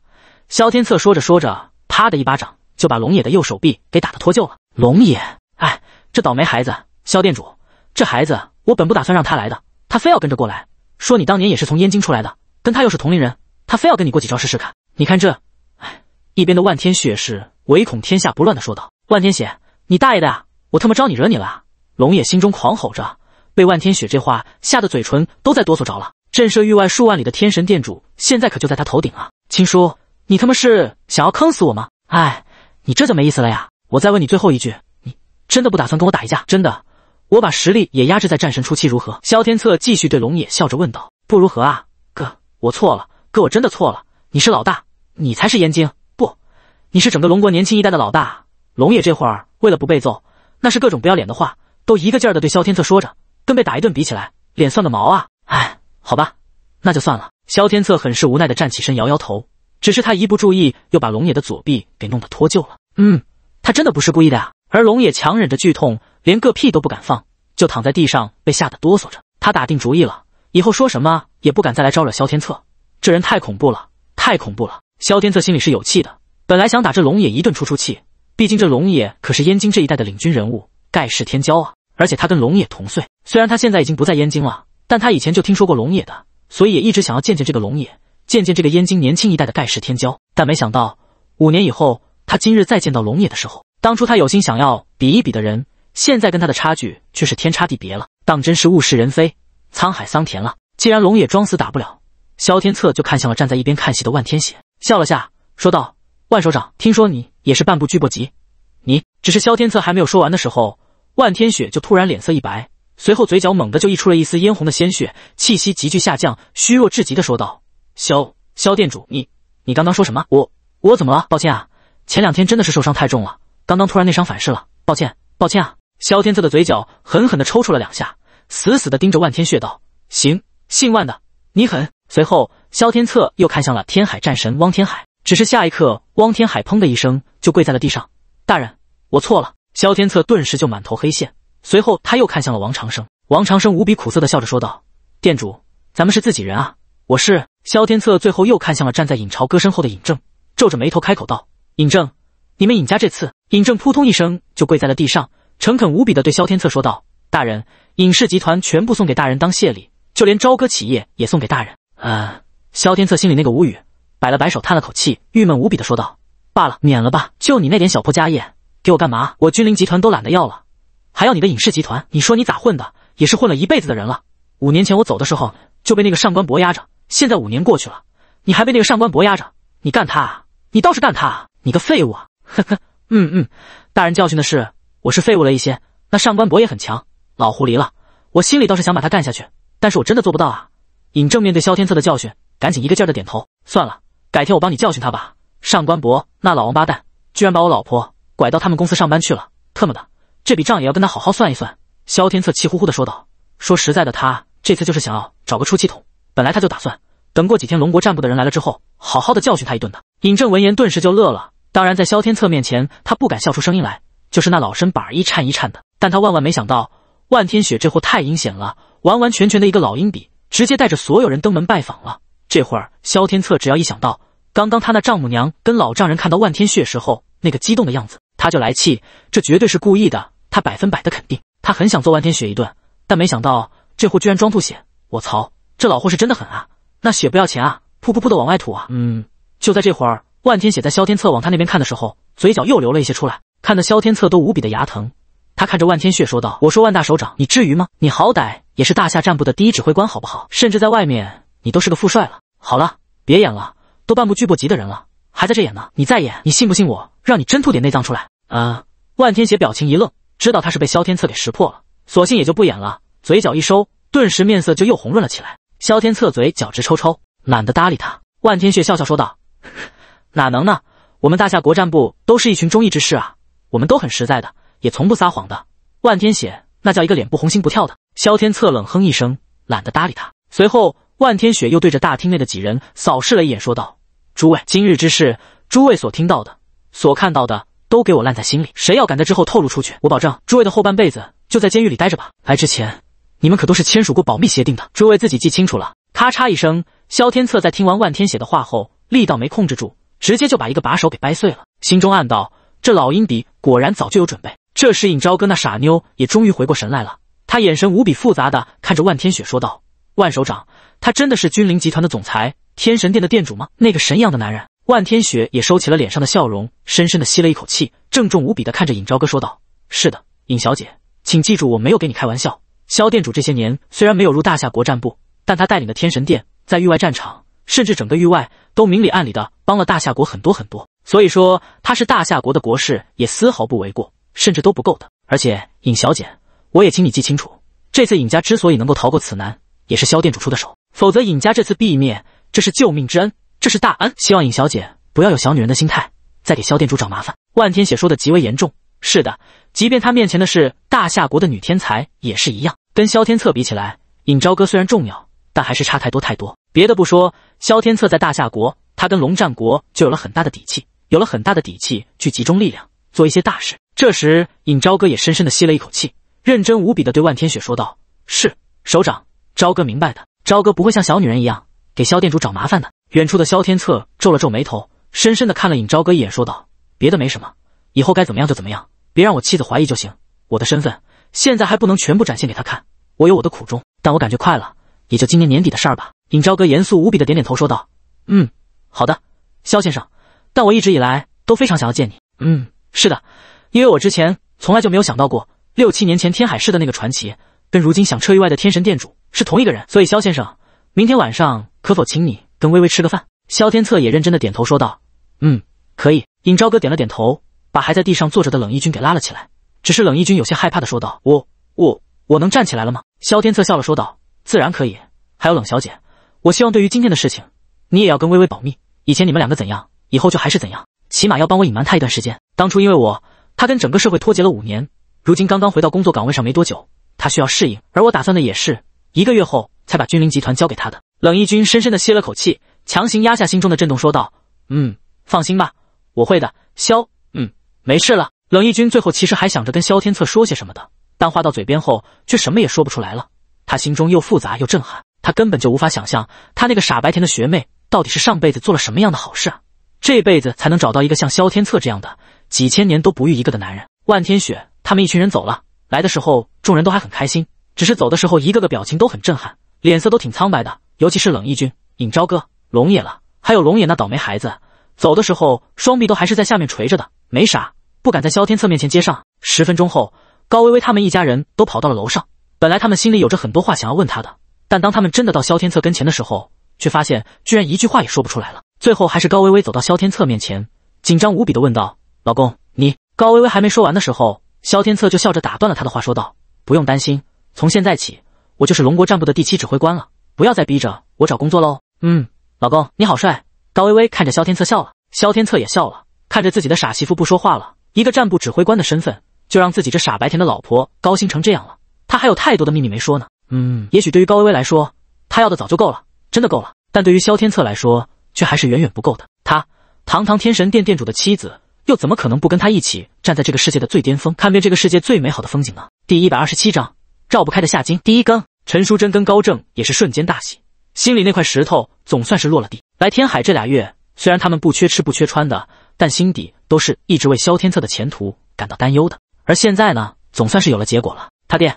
萧天策说着说着，啪的一巴掌就把龙野的右手臂给打得脱臼了。龙野，哎，这倒霉孩子。萧店主，这孩子我本不打算让他来的，他非要跟着过来。说你当年也是从燕京出来的，跟他又是同龄人，他非要跟你过几招试试看。你看这，哎，一边的万天雪是唯恐天下不乱的说道：“万天雪，你大爷的，我他妈招你惹你了？”龙野心中狂吼着，被万天雪这话吓得嘴唇都在哆嗦着了。震慑域外数万里的天神殿主，现在可就在他头顶啊！青叔，你他妈是想要坑死我吗？哎，你这就没意思了呀！我再问你最后一句，你真的不打算跟我打一架？真的，我把实力也压制在战神初期，如何？萧天策继续对龙野笑着问道：“不如何啊，哥，我错了，哥我真的错了。你是老大，你才是燕京，不，你是整个龙国年轻一代的老大。”龙野这会儿为了不被揍，那是各种不要脸的话。都一个劲儿的对萧天策说着，跟被打一顿比起来，脸算个毛啊！哎，好吧，那就算了。萧天策很是无奈的站起身，摇摇头。只是他一不注意，又把龙野的左臂给弄得脱臼了。嗯，他真的不是故意的啊。而龙野强忍着剧痛，连个屁都不敢放，就躺在地上被吓得哆嗦着。他打定主意了，以后说什么也不敢再来招惹萧天策，这人太恐怖了，太恐怖了。萧天策心里是有气的，本来想打这龙野一顿出出气，毕竟这龙野可是燕京这一带的领军人物。盖世天骄啊！而且他跟龙也同岁，虽然他现在已经不在燕京了，但他以前就听说过龙也的，所以也一直想要见见这个龙也，见见这个燕京年轻一代的盖世天骄。但没想到五年以后，他今日再见到龙野的时候，当初他有心想要比一比的人，现在跟他的差距却是天差地别了，当真是物是人非，沧海桑田了。既然龙也装死打不了，萧天策就看向了站在一边看戏的万天雪，笑了下，说道：“万首长，听说你也是半部剧不及，你……”只是萧天策还没有说完的时候。万天雪就突然脸色一白，随后嘴角猛地就溢出了一丝嫣红的鲜血，气息急剧下降，虚弱至极的说道：“萧萧殿主，你你刚刚说什么？我我怎么了？抱歉啊，前两天真的是受伤太重了，刚刚突然内伤反噬了，抱歉，抱歉啊。”萧天策的嘴角狠狠的抽搐了两下，死死的盯着万天雪道：“行，姓万的，你狠。”随后，萧天策又看向了天海战神汪天海，只是下一刻，汪天海砰的一声就跪在了地上：“大人，我错了。”萧天策顿时就满头黑线，随后他又看向了王长生。王长生无比苦涩的笑着说道：“店主，咱们是自己人啊。”我是萧天策。最后又看向了站在尹朝歌身后的尹正，皱着眉头开口道：“尹正，你们尹家这次……”尹正扑通一声就跪在了地上，诚恳无比的对萧天策说道：“大人，尹氏集团全部送给大人当谢礼，就连朝歌企业也送给大人。”啊！萧天策心里那个无语，摆了摆手，叹了口气，郁闷无比的说道：“罢了，免了吧，就你那点小破家业。”给我干嘛？我君临集团都懒得要了，还要你的影视集团？你说你咋混的？也是混了一辈子的人了。五年前我走的时候就被那个上官博压着，现在五年过去了，你还被那个上官博压着？你干他？啊，你倒是干他！啊，你个废物啊！呵呵，嗯嗯，大人教训的是，我是废物了一些。那上官博也很强，老狐狸了。我心里倒是想把他干下去，但是我真的做不到啊。尹正面对萧天策的教训，赶紧一个劲儿的点头。算了，改天我帮你教训他吧。上官博那老王八蛋，居然把我老婆……拐到他们公司上班去了，特么的，这笔账也要跟他好好算一算。”萧天策气呼呼地说道。“说实在的，他这次就是想要找个出气筒。本来他就打算等过几天龙国战部的人来了之后，好好的教训他一顿的。”尹正闻言顿时就乐了，当然在萧天策面前他不敢笑出声音来，就是那老身板一颤一颤的。但他万万没想到万天雪这货太阴险了，完完全全的一个老阴笔，直接带着所有人登门拜访了。这会儿萧天策只要一想到刚刚他那丈母娘跟老丈人看到万天雪时候那个激动的样子，他就来气，这绝对是故意的，他百分百的肯定。他很想揍万天雪一顿，但没想到这货居然装吐血，我操，这老货是真的狠啊！那血不要钱啊，噗噗噗的往外吐啊！嗯，就在这会儿，万天雪在萧天策往他那边看的时候，嘴角又流了一些出来，看得萧天策都无比的牙疼。他看着万天雪说道：“我说万大首长，你至于吗？你好歹也是大夏战部的第一指挥官好不好？甚至在外面你都是个副帅了。好了，别演了，都半部剧播集的人了，还在这演呢？你再演，你信不信我？”让你真吐点内脏出来啊！万天雪表情一愣，知道他是被萧天策给识破了，索性也就不演了，嘴角一收，顿时面色就又红润了起来。萧天策嘴角直抽抽，懒得搭理他。万天雪笑笑说道：“ 哪能呢？我们大夏国战部都是一群忠义之士啊，我们都很实在的，也从不撒谎的。”万天雪那叫一个脸不红心不跳的。萧天策冷哼一声，懒得搭理他。随后，万天雪又对着大厅内的几人扫视了一眼，说道：“诸位，今日之事，诸位所听到的。”所看到的都给我烂在心里，谁要敢在之后透露出去，我保证诸位的后半辈子就在监狱里待着吧。来之前，你们可都是签署过保密协定的，诸位自己记清楚了。咔嚓一声，萧天策在听完万天雪的话后，力道没控制住，直接就把一个把手给掰碎了，心中暗道：这老鹰笔果然早就有准备。这时，尹昭哥那傻妞也终于回过神来了，他眼神无比复杂的看着万天雪说道：“万首长，他真的是君临集团的总裁，天神殿的殿主吗？那个神一样的男人？”万天雪也收起了脸上的笑容，深深的吸了一口气，郑重无比的看着尹昭哥说道：“是的，尹小姐，请记住，我没有给你开玩笑。萧店主这些年虽然没有入大夏国战部，但他带领的天神殿在域外战场，甚至整个域外都明里暗里的帮了大夏国很多很多。所以说他是大夏国的国士，也丝毫不为过，甚至都不够的。而且，尹小姐，我也请你记清楚，这次尹家之所以能够逃过此难，也是萧店主出的手，否则尹家这次毙灭，这是救命之恩。”这是大恩，希望尹小姐不要有小女人的心态，再给萧店主找麻烦。万天雪说的极为严重。是的，即便他面前的是大夏国的女天才，也是一样。跟萧天策比起来，尹昭歌虽然重要，但还是差太多太多。别的不说，萧天策在大夏国，他跟龙战国就有了很大的底气，有了很大的底气去集中力量做一些大事。这时，尹昭歌也深深的吸了一口气，认真无比的对万天雪说道：“是首长，朝歌明白的。朝歌不会像小女人一样给萧店主找麻烦的。”远处的萧天策皱了皱眉头，深深的看了尹昭哥一眼，说道：“别的没什么，以后该怎么样就怎么样，别让我妻子怀疑就行。我的身份现在还不能全部展现给他看，我有我的苦衷。但我感觉快了，也就今年年底的事儿吧。”尹昭哥严肃无比的点点头，说道：“嗯，好的，萧先生。但我一直以来都非常想要见你。嗯，是的，因为我之前从来就没有想到过，六七年前天海市的那个传奇，跟如今响彻域外的天神殿主是同一个人。所以萧先生，明天晚上可否请你？”跟微微吃个饭，萧天策也认真的点头说道：“嗯，可以。”尹昭哥点了点头，把还在地上坐着的冷意君给拉了起来。只是冷意君有些害怕的说道：“我、我、我能站起来了吗？”萧天策笑了说道：“自然可以。还有冷小姐，我希望对于今天的事情，你也要跟微微保密。以前你们两个怎样，以后就还是怎样。起码要帮我隐瞒她一段时间。当初因为我，她跟整个社会脱节了五年，如今刚刚回到工作岗位上没多久，她需要适应。而我打算的也是，一个月后才把君临集团交给她的。”冷毅军深深的吸了口气，强行压下心中的震动，说道：“嗯，放心吧，我会的。萧，嗯，没事了。”冷毅军最后其实还想着跟萧天策说些什么的，但话到嘴边后却什么也说不出来了。他心中又复杂又震撼，他根本就无法想象他那个傻白甜的学妹到底是上辈子做了什么样的好事啊，这辈子才能找到一个像萧天策这样的几千年都不遇一个的男人。万天雪他们一群人走了，来的时候众人都还很开心，只是走的时候一个个表情都很震撼，脸色都挺苍白的。尤其是冷毅军、尹昭哥、龙野了，还有龙野那倒霉孩子，走的时候双臂都还是在下面垂着的，没啥，不敢在萧天策面前接上。十分钟后，高薇薇他们一家人都跑到了楼上。本来他们心里有着很多话想要问他的，但当他们真的到萧天策跟前的时候，却发现居然一句话也说不出来了。最后还是高薇薇走到萧天策面前，紧张无比的问道：“老公，你……”高薇薇还没说完的时候，萧天策就笑着打断了他的话，说道：“不用担心，从现在起，我就是龙国战部的第七指挥官了。”不要再逼着我找工作喽！嗯，老公你好帅。高微微看着萧天策笑了，萧天策也笑了，看着自己的傻媳妇不说话了。一个战部指挥官的身份，就让自己这傻白甜的老婆高兴成这样了，他还有太多的秘密没说呢。嗯，也许对于高微微来说，他要的早就够了，真的够了。但对于萧天策来说，却还是远远不够的。他堂堂天神殿殿主的妻子，又怎么可能不跟他一起站在这个世界的最巅峰，看遍这个世界最美好的风景呢？第一百二十七章，绕不开的夏金第一更。陈淑贞跟高正也是瞬间大喜，心里那块石头总算是落了地。来天海这俩月，虽然他们不缺吃不缺穿的，但心底都是一直为萧天策的前途感到担忧的。而现在呢，总算是有了结果了。他爹，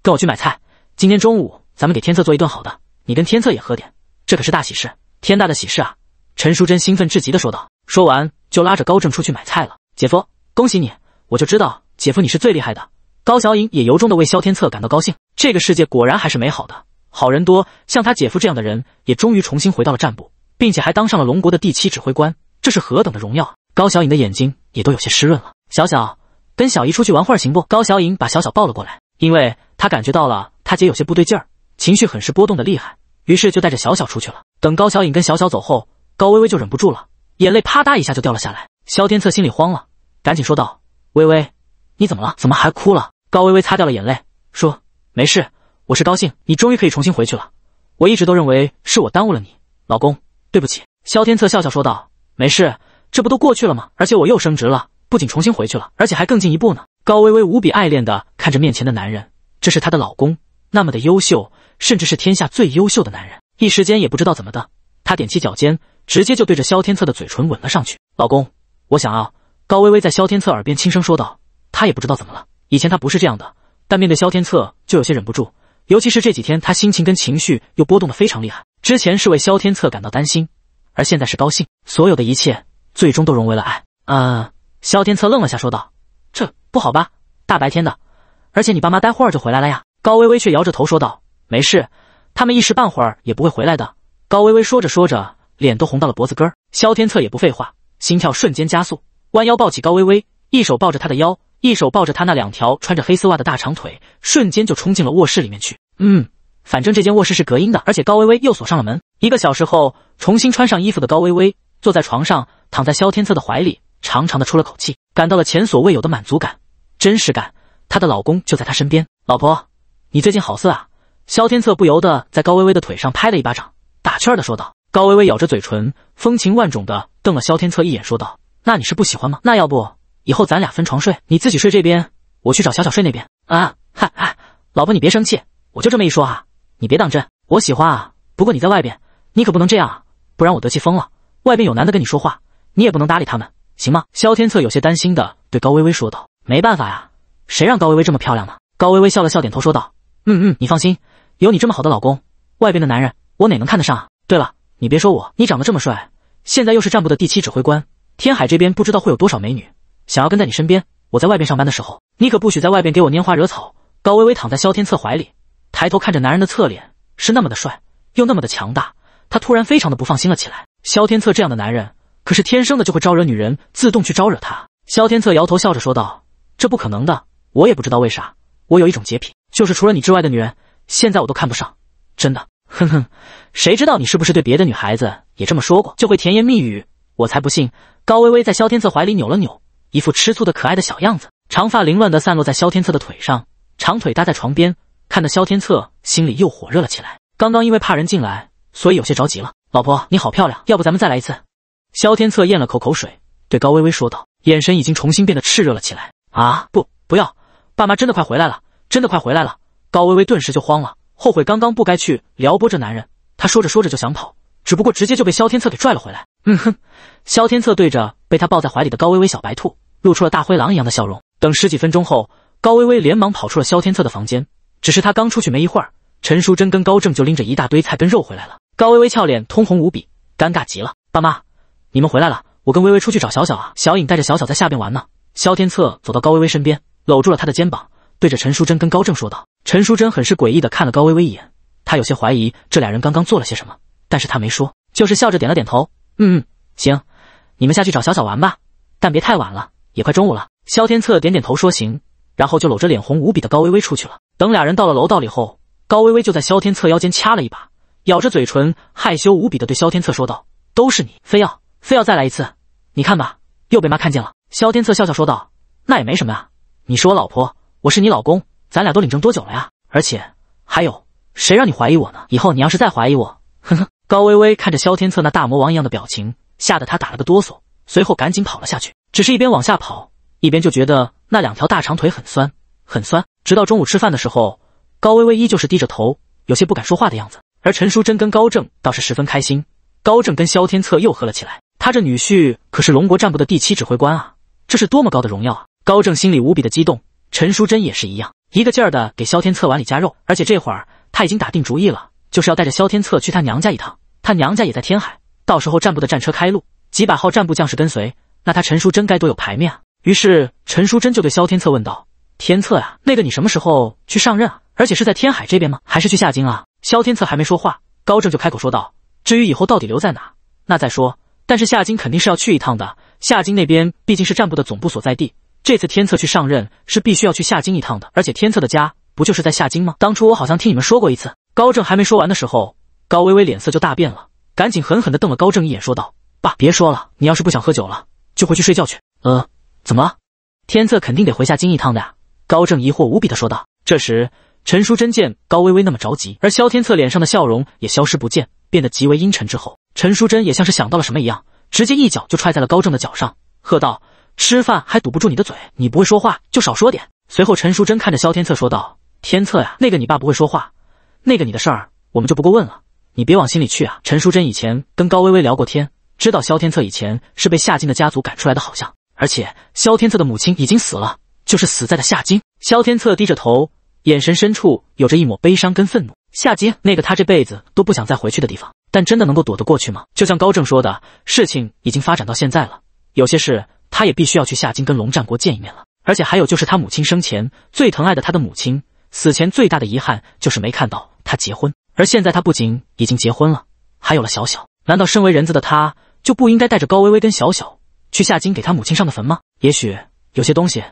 跟我去买菜，今天中午咱们给天策做一顿好的，你跟天策也喝点，这可是大喜事，天大的喜事啊！陈淑贞兴奋至极的说道，说完就拉着高正出去买菜了。姐夫，恭喜你，我就知道姐夫你是最厉害的。高小影也由衷的为萧天策感到高兴，这个世界果然还是美好的，好人多。像他姐夫这样的人也终于重新回到了战部，并且还当上了龙国的第七指挥官，这是何等的荣耀！高小影的眼睛也都有些湿润了。小小，跟小姨出去玩会儿行不？高小影把小小抱了过来，因为她感觉到了她姐有些不对劲儿，情绪很是波动的厉害，于是就带着小小出去了。等高小影跟小小走后，高微微就忍不住了，眼泪啪嗒一下就掉了下来。萧天策心里慌了，赶紧说道：“微微，你怎么了？怎么还哭了？”高微微擦掉了眼泪，说：“没事，我是高兴，你终于可以重新回去了。我一直都认为是我耽误了你，老公，对不起。”萧天策笑笑说道：“没事，这不都过去了吗？而且我又升职了，不仅重新回去了，而且还更进一步呢。”高微微无比爱恋的看着面前的男人，这是她的老公，那么的优秀，甚至是天下最优秀的男人。一时间也不知道怎么的，她踮起脚尖，直接就对着萧天策的嘴唇吻了上去。老公，我想要。”高微微在萧天策耳边轻声说道，她也不知道怎么了。以前他不是这样的，但面对萧天策就有些忍不住。尤其是这几天，他心情跟情绪又波动的非常厉害。之前是为萧天策感到担心，而现在是高兴。所有的一切最终都融为了爱。啊！萧天策愣了下，说道：“这不好吧？大白天的，而且你爸妈待会儿就回来了呀。”高微微却摇着头说道：“没事，他们一时半会儿也不会回来的。”高微微说着说着，脸都红到了脖子根儿。萧天策也不废话，心跳瞬间加速，弯腰抱起高微微，一手抱着她的腰。一手抱着她那两条穿着黑丝袜的大长腿，瞬间就冲进了卧室里面去。嗯，反正这间卧室是隔音的，而且高薇薇又锁上了门。一个小时后，重新穿上衣服的高薇薇坐在床上，躺在萧天策的怀里，长长的出了口气，感到了前所未有的满足感、真实感。她的老公就在她身边。老婆，你最近好色啊！萧天策不由得在高薇薇的腿上拍了一巴掌，打趣的说道。高薇薇咬着嘴唇，风情万种的瞪了萧天策一眼，说道：“那你是不喜欢吗？那要不……”以后咱俩分床睡，你自己睡这边，我去找小小睡那边。啊，哈哈，老婆你别生气，我就这么一说啊，你别当真。我喜欢啊，不过你在外边，你可不能这样啊，不然我得气疯了。外边有男的跟你说话，你也不能搭理他们，行吗？萧天策有些担心的对高薇薇说道：“没办法呀，谁让高薇薇这么漂亮呢？”高薇薇笑了笑，点头说道：“嗯嗯，你放心，有你这么好的老公，外边的男人我哪能看得上？啊？对了，你别说我，你长得这么帅，现在又是战部的第七指挥官，天海这边不知道会有多少美女。”想要跟在你身边，我在外边上班的时候，你可不许在外边给我拈花惹草。高微微躺在萧天策怀里，抬头看着男人的侧脸，是那么的帅，又那么的强大。她突然非常的不放心了起来。萧天策这样的男人，可是天生的就会招惹女人，自动去招惹他。萧天策摇头笑着说道：“这不可能的，我也不知道为啥，我有一种洁癖，就是除了你之外的女人，现在我都看不上。真的，哼哼，谁知道你是不是对别的女孩子也这么说过，就会甜言蜜语？我才不信。”高微微在萧天策怀里扭了扭。一副吃醋的可爱的小样子，长发凌乱的散落在萧天策的腿上，长腿搭在床边，看得萧天策心里又火热了起来。刚刚因为怕人进来，所以有些着急了。老婆，你好漂亮，要不咱们再来一次？萧天策咽了口口水，对高微微说道，眼神已经重新变得炽热了起来。啊，不，不要！爸妈真的快回来了，真的快回来了！高微微顿时就慌了，后悔刚刚不该去撩拨这男人。他说着说着就想跑，只不过直接就被萧天策给拽了回来。嗯哼。萧天策对着被他抱在怀里的高微微小白兔露出了大灰狼一样的笑容。等十几分钟后，高微微连忙跑出了萧天策的房间。只是他刚出去没一会儿，陈淑贞跟高正就拎着一大堆菜跟肉回来了。高微微俏脸通红无比，尴尬极了。爸妈，你们回来了，我跟微微出去找小小啊。小影带着小小在下边玩呢。萧天策走到高微微身边，搂住了她的肩膀，对着陈淑贞跟高正说道。陈淑贞很是诡异的看了高微微一眼，她有些怀疑这俩人刚刚做了些什么，但是她没说，就是笑着点了点头。嗯嗯，行。你们下去找小小玩吧，但别太晚了，也快中午了。萧天策点点头说：“行。”然后就搂着脸红无比的高薇薇出去了。等俩人到了楼道里后，高薇薇就在萧天策腰间掐了一把，咬着嘴唇，害羞无比的对萧天策说道：“都是你，非要非要再来一次，你看吧，又被妈看见了。”萧天策笑笑说道：“那也没什么啊，你是我老婆，我是你老公，咱俩都领证多久了呀？而且还有，谁让你怀疑我呢？以后你要是再怀疑我，哼哼。”高薇薇看着萧天策那大魔王一样的表情。吓得他打了个哆嗦，随后赶紧跑了下去。只是一边往下跑，一边就觉得那两条大长腿很酸，很酸。直到中午吃饭的时候，高薇薇依旧是低着头，有些不敢说话的样子。而陈淑贞跟高正倒是十分开心。高正跟萧天策又喝了起来。他这女婿可是龙国战部的第七指挥官啊，这是多么高的荣耀啊！高正心里无比的激动，陈淑贞也是一样，一个劲儿的给萧天策碗里加肉。而且这会儿他已经打定主意了，就是要带着萧天策去他娘家一趟。他娘家也在天海。到时候战部的战车开路，几百号战部将士跟随，那他陈淑珍该多有牌面啊！于是陈淑珍就对萧天策问道：“天策呀，那个你什么时候去上任啊？而且是在天海这边吗？还是去夏京啊？”萧天策还没说话，高正就开口说道：“至于以后到底留在哪，那再说。但是夏京肯定是要去一趟的，夏京那边毕竟是战部的总部所在地。这次天策去上任是必须要去夏京一趟的，而且天策的家不就是在夏京吗？当初我好像听你们说过一次。”高正还没说完的时候，高微微脸色就大变了。赶紧狠狠地瞪了高正一眼，说道：“爸，别说了，你要是不想喝酒了，就回去睡觉去。”呃，怎么？天策肯定得回下京一趟的呀。”高正疑惑无比地说道。这时，陈淑珍见高微微那么着急，而萧天策脸上的笑容也消失不见，变得极为阴沉。之后，陈淑珍也像是想到了什么一样，直接一脚就踹在了高正的脚上，喝道：“吃饭还堵不住你的嘴？你不会说话就少说点。”随后，陈淑贞看着萧天策说道：“天策呀，那个你爸不会说话，那个你的事儿我们就不过问了。”你别往心里去啊！陈淑贞以前跟高薇薇聊过天，知道萧天策以前是被夏金的家族赶出来的，好像。而且萧天策的母亲已经死了，就是死在了夏金。萧天策低着头，眼神深处有着一抹悲伤跟愤怒。夏金，那个他这辈子都不想再回去的地方，但真的能够躲得过去吗？就像高正说的，事情已经发展到现在了，有些事他也必须要去夏金跟龙战国见一面了。而且还有就是他母亲生前最疼爱的他的母亲，死前最大的遗憾就是没看到他结婚。而现在他不仅已经结婚了，还有了小小。难道身为人子的他就不应该带着高薇薇跟小小去夏京给他母亲上的坟吗？也许有些东西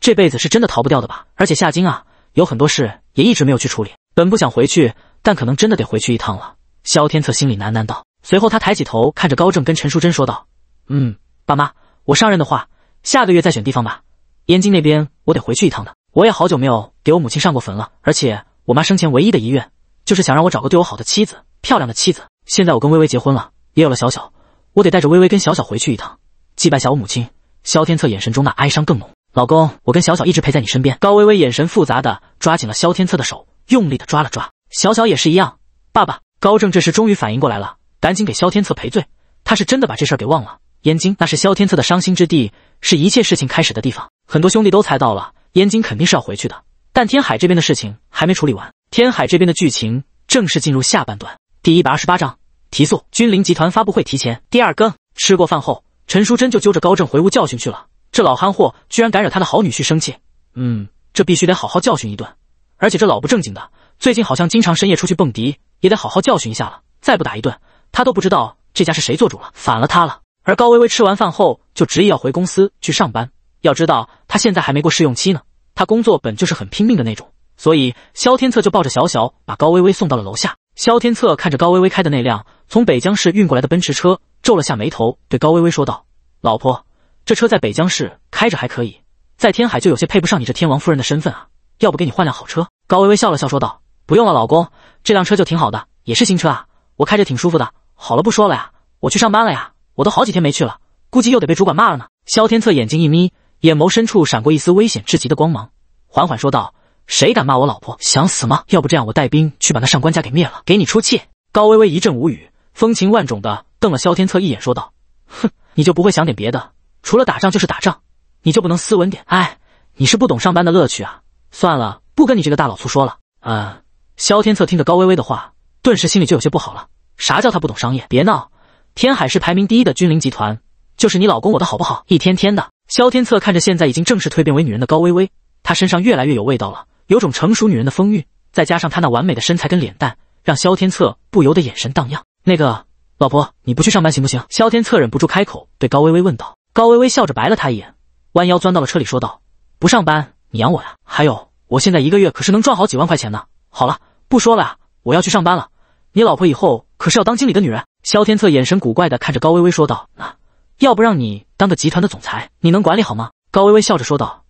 这辈子是真的逃不掉的吧。而且夏京啊，有很多事也一直没有去处理。本不想回去，但可能真的得回去一趟了。萧天策心里喃喃道。随后他抬起头看着高正跟陈淑贞说道：“嗯，爸妈，我上任的话，下个月再选地方吧。燕京那边我得回去一趟的。我也好久没有给我母亲上过坟了，而且我妈生前唯一的遗愿。”就是想让我找个对我好的妻子，漂亮的妻子。现在我跟微微结婚了，也有了小小，我得带着微微跟小小回去一趟，祭拜下我母亲。萧天策眼神中那哀伤更浓。老公，我跟小小一直陪在你身边。高微微眼神复杂的抓紧了萧天策的手，用力的抓了抓。小小也是一样。爸爸，高正这时终于反应过来了，赶紧给萧天策赔罪。他是真的把这事给忘了。燕京那是萧天策的伤心之地，是一切事情开始的地方。很多兄弟都猜到了，燕京肯定是要回去的，但天海这边的事情还没处理完。天海这边的剧情正式进入下半段，第一百二十八章提速。君临集团发布会提前第二更。吃过饭后，陈淑贞就揪着高振回屋教训去了。这老憨货居然敢惹他的好女婿生气，嗯，这必须得好好教训一顿。而且这老不正经的，最近好像经常深夜出去蹦迪，也得好好教训一下了。再不打一顿，他都不知道这家是谁做主了，反了他了。而高薇薇吃完饭后就执意要回公司去上班，要知道她现在还没过试用期呢，她工作本就是很拼命的那种。所以，萧天策就抱着小小，把高薇薇送到了楼下。萧天策看着高薇薇开的那辆从北江市运过来的奔驰车，皱了下眉头，对高薇薇说道：“老婆，这车在北江市开着还可以，在天海就有些配不上你这天王夫人的身份啊。要不给你换辆好车？”高薇薇笑了笑，说道：“不用了，老公，这辆车就挺好的，也是新车啊，我开着挺舒服的。好了，不说了呀，我去上班了呀，我都好几天没去了，估计又得被主管骂了呢。”萧天策眼睛一眯，眼眸深处闪过一丝危险至极的光芒，缓缓说道。谁敢骂我老婆？想死吗？要不这样，我带兵去把那上官家给灭了，给你出气。高微微一阵无语，风情万种的瞪了萧天策一眼，说道：“哼，你就不会想点别的，除了打仗就是打仗，你就不能斯文点？哎，你是不懂上班的乐趣啊！算了，不跟你这个大老粗说了。”啊！萧天策听着高微微的话，顿时心里就有些不好了。啥叫他不懂商业？别闹！天海市排名第一的君临集团就是你老公我的，好不好？一天天的，萧天策看着现在已经正式蜕变为女人的高微微，她身上越来越有味道了。有种成熟女人的风韵，再加上她那完美的身材跟脸蛋，让萧天策不由得眼神荡漾。那个老婆，你不去上班行不行？萧天策忍不住开口对高薇薇问道。高薇薇笑着白了他一眼，弯腰钻到了车里，说道：“不上班，你养我呀？还有，我现在一个月可是能赚好几万块钱呢。好了，不说了，我要去上班了。你老婆以后可是要当经理的女人。”萧天策眼神古怪的看着高薇薇说道：“啊，要不让你当个集团的总裁，你能管理好吗？”高薇薇笑着说道：“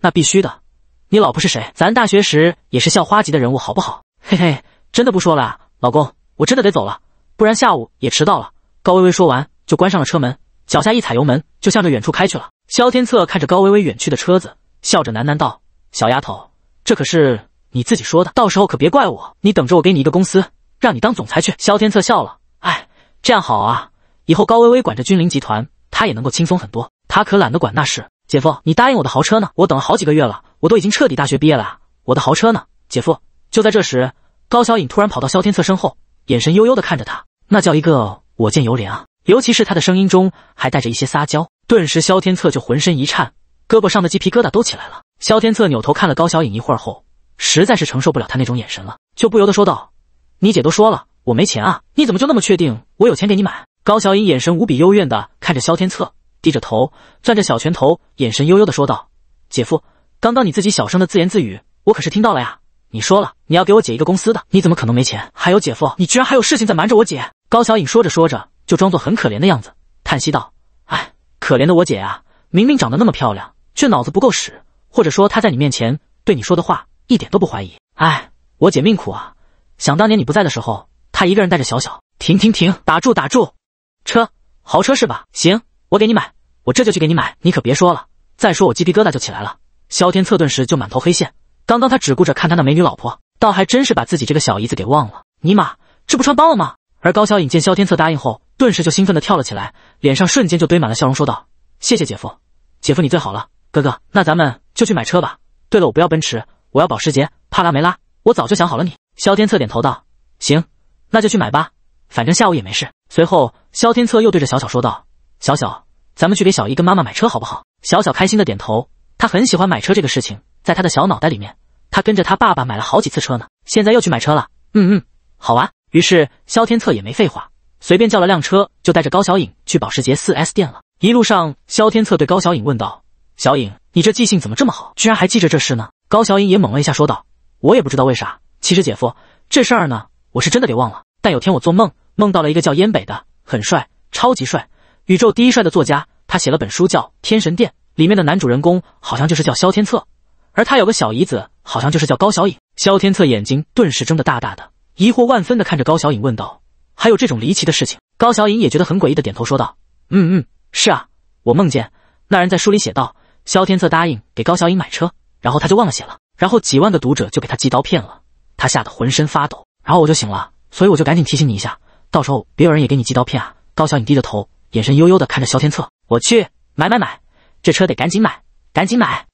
那必须的。”你老婆是谁？咱大学时也是校花级的人物，好不好？嘿嘿，真的不说了，老公，我真的得走了，不然下午也迟到了。高薇薇说完，就关上了车门，脚下一踩油门，就向着远处开去了。萧天策看着高薇薇远去的车子，笑着喃喃道：“小丫头，这可是你自己说的，到时候可别怪我。你等着，我给你一个公司，让你当总裁去。”萧天策笑了，哎，这样好啊，以后高薇薇管着君临集团，她也能够轻松很多。他可懒得管那事。姐夫，你答应我的豪车呢？我等了好几个月了。我都已经彻底大学毕业了，我的豪车呢？姐夫，就在这时，高小颖突然跑到萧天策身后，眼神幽幽的看着他，那叫一个我见犹怜啊！尤其是他的声音中还带着一些撒娇，顿时萧天策就浑身一颤，胳膊上的鸡皮疙瘩都起来了。萧天策扭头看了高小颖一会儿后，实在是承受不了他那种眼神了，就不由得说道：“你姐都说了，我没钱啊，你怎么就那么确定我有钱给你买？”高小颖眼神无比幽怨的看着萧天策，低着头，攥着小拳头，眼神幽幽的说道：“姐夫。”刚刚你自己小声的自言自语，我可是听到了呀。你说了你要给我姐一个公司的，你怎么可能没钱？还有姐夫，你居然还有事情在瞒着我姐。高小颖说着说着就装作很可怜的样子，叹息道：“哎，可怜的我姐呀，明明长得那么漂亮，却脑子不够使。或者说她在你面前对你说的话一点都不怀疑。哎，我姐命苦啊。想当年你不在的时候，她一个人带着小小……停停停，打住打住，车，豪车是吧？行，我给你买，我这就去给你买。你可别说了，再说我鸡皮疙瘩就起来了。”萧天策顿时就满头黑线，刚刚他只顾着看他那美女老婆，倒还真是把自己这个小姨子给忘了。尼玛，这不穿帮了吗？而高小影见萧天策答应后，顿时就兴奋的跳了起来，脸上瞬间就堆满了笑容，说道：“谢谢姐夫，姐夫你最好了，哥哥，那咱们就去买车吧。对了，我不要奔驰，我要保时捷、帕拉梅拉，我早就想好了。”你萧天策点头道：“行，那就去买吧，反正下午也没事。”随后，萧天策又对着小小说道：“小小，咱们去给小姨跟妈妈买车好不好？”小小开心的点头。他很喜欢买车这个事情，在他的小脑袋里面，他跟着他爸爸买了好几次车呢，现在又去买车了。嗯嗯，好啊。于是萧天策也没废话，随便叫了辆车，就带着高小颖去保时捷 4S 店了。一路上，萧天策对高小颖问道：“小颖，你这记性怎么这么好，居然还记着这事呢？”高小颖也懵了一下，说道：“我也不知道为啥。其实姐夫，这事儿呢，我是真的给忘了。但有天我做梦，梦到了一个叫燕北的，很帅，超级帅，宇宙第一帅的作家。他写了本书，叫《天神殿》。”里面的男主人公好像就是叫萧天策，而他有个小姨子好像就是叫高小影。萧天策眼睛顿时睁得大大的，疑惑万分的看着高小影问道：“还有这种离奇的事情？”高小影也觉得很诡异的点头说道：“嗯嗯，是啊，我梦见那人在书里写道，萧天策答应给高小影买车，然后他就忘了写了，然后几万个读者就给他寄刀片了，他吓得浑身发抖，然后我就醒了，所以我就赶紧提醒你一下，到时候别有人也给你寄刀片啊。”高小影低着头，眼神幽幽的看着萧天策：“我去买买买。”这车得赶紧买，赶紧买！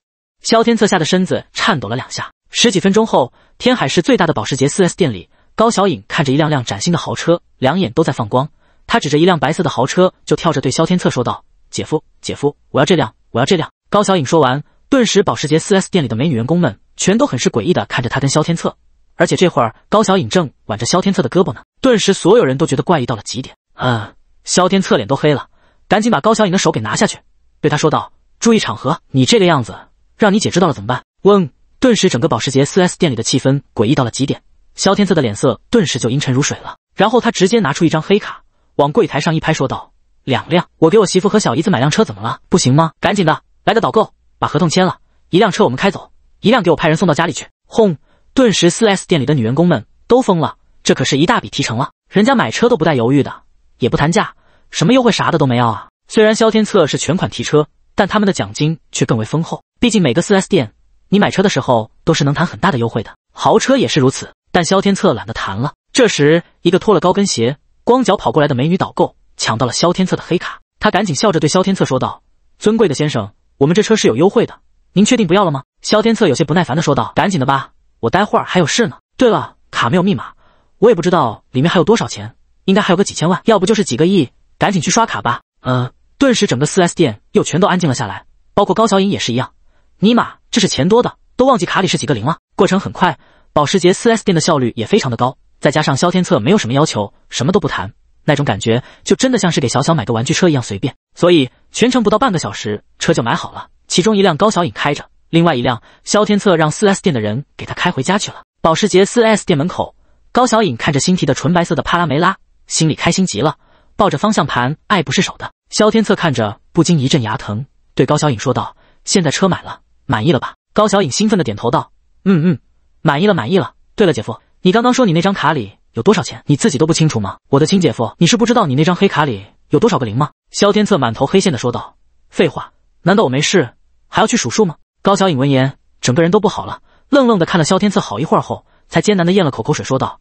萧天策吓得身子颤抖了两下。十几分钟后，天海市最大的保时捷 4S 店里，高小颖看着一辆辆崭新的豪车，两眼都在放光。她指着一辆白色的豪车，就跳着对萧天策说道：“姐夫，姐夫，我要这辆，我要这辆！”高小颖说完，顿时保时捷 4S 店里的美女员工们全都很是诡异的看着她跟萧天策，而且这会儿高小颖正挽着萧天策的胳膊呢，顿时所有人都觉得怪异到了极点。啊！萧天策脸都黑了，赶紧把高小颖的手给拿下去。对他说道：“注意场合，你这个样子，让你姐知道了怎么办？”嗡，顿时整个保时捷 4S 店里的气氛诡异到了极点。肖天策的脸色顿时就阴沉如水了。然后他直接拿出一张黑卡，往柜台上一拍，说道：“两辆，我给我媳妇和小姨子买辆车，怎么了？不行吗？赶紧的，来个导购，把合同签了。一辆车我们开走，一辆给我派人送到家里去。”轰，顿时 4S 店里的女员工们都疯了。这可是一大笔提成了，人家买车都不带犹豫的，也不谈价，什么优惠啥的都没要啊。虽然萧天策是全款提车，但他们的奖金却更为丰厚。毕竟每个 4S 店，你买车的时候都是能谈很大的优惠的，豪车也是如此。但萧天策懒得谈了。这时，一个脱了高跟鞋、光脚跑过来的美女导购抢到了萧天策的黑卡，她赶紧笑着对萧天策说道：“尊贵的先生，我们这车是有优惠的，您确定不要了吗？”萧天策有些不耐烦地说道：“赶紧的吧，我待会儿还有事呢。对了，卡没有密码，我也不知道里面还有多少钱，应该还有个几千万，要不就是几个亿，赶紧去刷卡吧。”呃，顿时整个 4S 店又全都安静了下来，包括高小影也是一样。尼玛，这是钱多的，都忘记卡里是几个零了。过程很快，保时捷 4S 店的效率也非常的高，再加上萧天策没有什么要求，什么都不谈，那种感觉就真的像是给小小买个玩具车一样随便。所以全程不到半个小时，车就买好了。其中一辆高小影开着，另外一辆肖天策让 4S 店的人给他开回家去了。保时捷 4S 店门口，高小影看着新提的纯白色的帕拉梅拉，心里开心极了。抱着方向盘爱不释手的萧天策看着，不禁一阵牙疼，对高小影说道：“现在车买了，满意了吧？”高小影兴奋的点头道：“嗯嗯，满意了，满意了。”对了，姐夫，你刚刚说你那张卡里有多少钱，你自己都不清楚吗？我的亲姐夫，你是不知道你那张黑卡里有多少个零吗？”萧天策满头黑线的说道：“废话，难道我没事还要去数数吗？”高小影闻言，整个人都不好了，愣愣的看了萧天策好一会儿后，才艰难的咽了口口水说道：“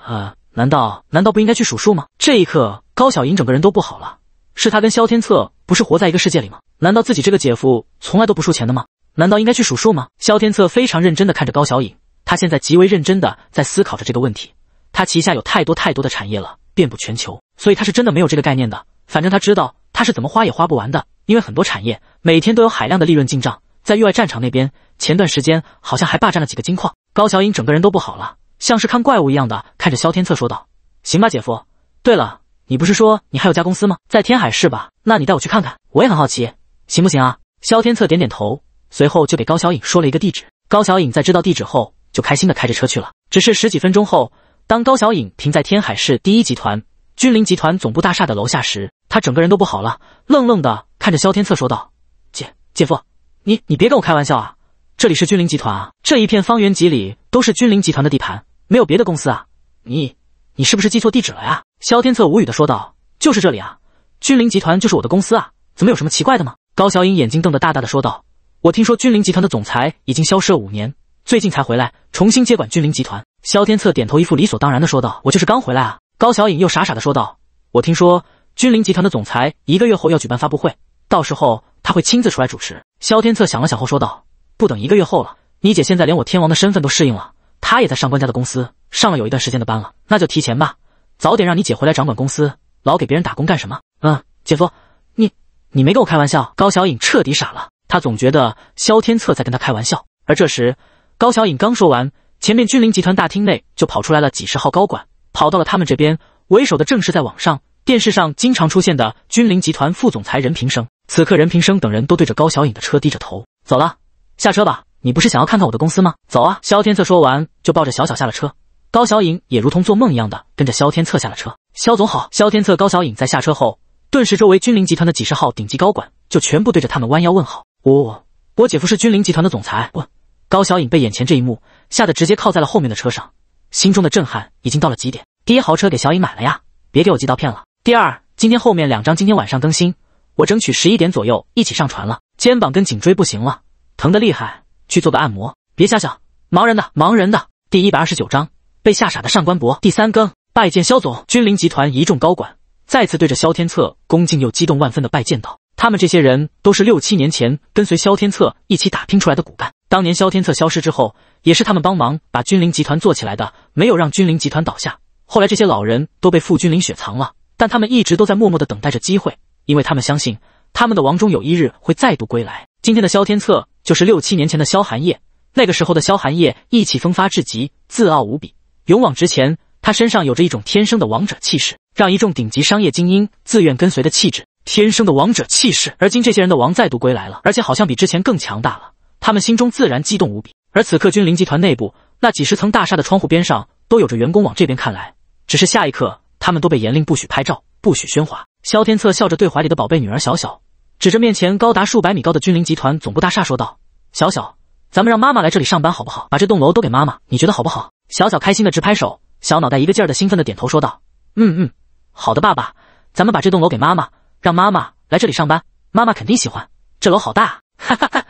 啊。”难道难道不应该去数数吗？这一刻，高小影整个人都不好了。是他跟萧天策不是活在一个世界里吗？难道自己这个姐夫从来都不输钱的吗？难道应该去数数吗？萧天策非常认真的看着高小影，他现在极为认真的在思考着这个问题。他旗下有太多太多的产业了，遍布全球，所以他是真的没有这个概念的。反正他知道他是怎么花也花不完的，因为很多产业每天都有海量的利润进账。在域外战场那边，前段时间好像还霸占了几个金矿。高小影整个人都不好了。像是看怪物一样的看着萧天策说道：“行吧，姐夫。对了，你不是说你还有家公司吗？在天海市吧？那你带我去看看，我也很好奇，行不行啊？”萧天策点点头，随后就给高小颖说了一个地址。高小颖在知道地址后，就开心的开着车去了。只是十几分钟后，当高小颖停在天海市第一集团君临集团总部大厦的楼下时，他整个人都不好了，愣愣的看着萧天策说道：“姐，姐夫，你你别跟我开玩笑啊！这里是君临集团啊，这一片方圆几里都是君临集团的地盘。”没有别的公司啊，你你是不是记错地址了呀？萧天策无语的说道：“就是这里啊，君临集团就是我的公司啊，怎么有什么奇怪的吗？”高小影眼睛瞪得大大的说道：“我听说君临集团的总裁已经消失了五年，最近才回来重新接管君临集团。”萧天策点头，一副理所当然的说道：“我就是刚回来啊。”高小影又傻傻的说道：“我听说君临集团的总裁一个月后要举办发布会，到时候他会亲自出来主持。”萧天策想了想后说道：“不等一个月后了，你姐现在连我天王的身份都适应了。”他也在上官家的公司上了有一段时间的班了，那就提前吧，早点让你姐回来掌管公司，老给别人打工干什么？嗯，姐夫，你你没跟我开玩笑？高小颖彻底傻了，她总觉得萧天策在跟她开玩笑。而这时，高小颖刚说完，前面君临集团大厅内就跑出来了几十号高管，跑到了他们这边，为首的正是在网上、电视上经常出现的君临集团副总裁任平生。此刻，任平生等人都对着高小颖的车低着头，走了，下车吧。你不是想要看看我的公司吗？走啊！萧天策说完就抱着小小下了车。高小影也如同做梦一样的跟着萧天策下了车。萧总好！萧天策、高小影在下车后，顿时周围君临集团的几十号顶级高管就全部对着他们弯腰问好。我我姐夫是君临集团的总裁。我高小影被眼前这一幕吓得直接靠在了后面的车上，心中的震撼已经到了极点。第一豪车给小影买了呀，别给我寄刀片了。第二，今天后面两张今天晚上更新，我争取十一点左右一起上传了。肩膀跟颈椎不行了，疼的厉害。去做个按摩，别瞎想，盲人的，盲人的。第一百二十九章，被吓傻的上官博。第三更，拜见萧总。君临集团一众高管再次对着萧天策恭敬又激动万分的拜见道，他们这些人都是六七年前跟随萧天策一起打拼出来的骨干，当年萧天策消失之后，也是他们帮忙把君临集团做起来的，没有让君临集团倒下。后来这些老人都被傅君临雪藏了，但他们一直都在默默的等待着机会，因为他们相信他们的王中有一日会再度归来。今天的萧天策就是六七年前的萧寒夜，那个时候的萧寒夜意气风发至极，自傲无比，勇往直前。他身上有着一种天生的王者气势，让一众顶级商业精英自愿跟随的气质，天生的王者气势。而今这些人的王再度归来了，而且好像比之前更强大了。他们心中自然激动无比。而此刻，君临集团内部那几十层大厦的窗户边上都有着员工往这边看来，只是下一刻，他们都被严令不许拍照，不许喧哗。萧天策笑着对怀里的宝贝女儿小小。指着面前高达数百米高的君临集团总部大厦说道：“小小，咱们让妈妈来这里上班好不好？把这栋楼都给妈妈，你觉得好不好？”小小开心的直拍手，小脑袋一个劲儿的兴奋的点头说道：“嗯嗯，好的，爸爸，咱们把这栋楼给妈妈，让妈妈来这里上班，妈妈肯定喜欢。这楼好大！”哈哈哈。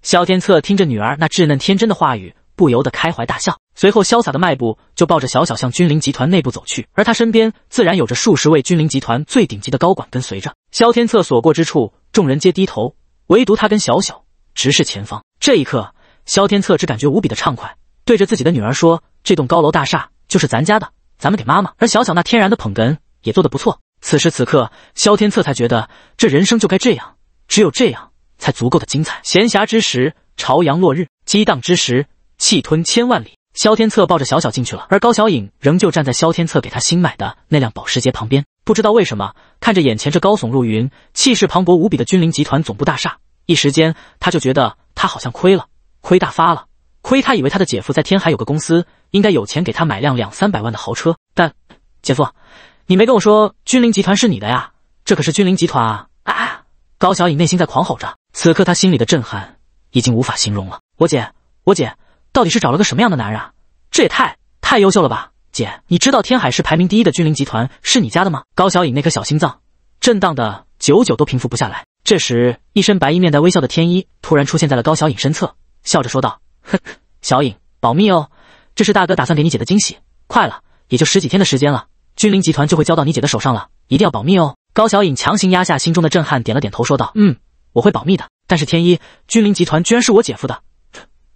萧天策听着女儿那稚嫩天真的话语，不由得开怀大笑。随后潇洒的迈步，就抱着小小向君临集团内部走去，而他身边自然有着数十位君临集团最顶级的高管跟随着。萧天策所过之处。众人皆低头，唯独他跟小小直视前方。这一刻，萧天策只感觉无比的畅快，对着自己的女儿说：“这栋高楼大厦就是咱家的，咱们给妈妈。”而小小那天然的捧哏也做得不错。此时此刻，萧天策才觉得这人生就该这样，只有这样才足够的精彩。闲暇之时，朝阳落日；激荡之时，气吞千万里。萧天策抱着小小进去了，而高小影仍旧站在萧天策给他新买的那辆保时捷旁边。不知道为什么，看着眼前这高耸入云、气势磅礴无比的君临集团总部大厦，一时间他就觉得他好像亏了，亏大发了。亏他以为他的姐夫在天海有个公司，应该有钱给他买辆两三百万的豪车。但姐夫，你没跟我说君临集团是你的呀？这可是君临集团啊！啊！高小颖内心在狂吼着。此刻她心里的震撼已经无法形容了。我姐，我姐到底是找了个什么样的男人啊？这也太太优秀了吧？姐，你知道天海市排名第一的君临集团是你家的吗？高小影那颗小心脏震荡的久久都平复不下来。这时，一身白衣、面带微笑的天一突然出现在了高小影身侧，笑着说道：“呵小影，保密哦，这是大哥打算给你姐的惊喜。快了，也就十几天的时间了，君临集团就会交到你姐的手上了，一定要保密哦。”高小影强行压下心中的震撼，点了点头，说道：“嗯，我会保密的。但是天一，君临集团居然是我姐夫的，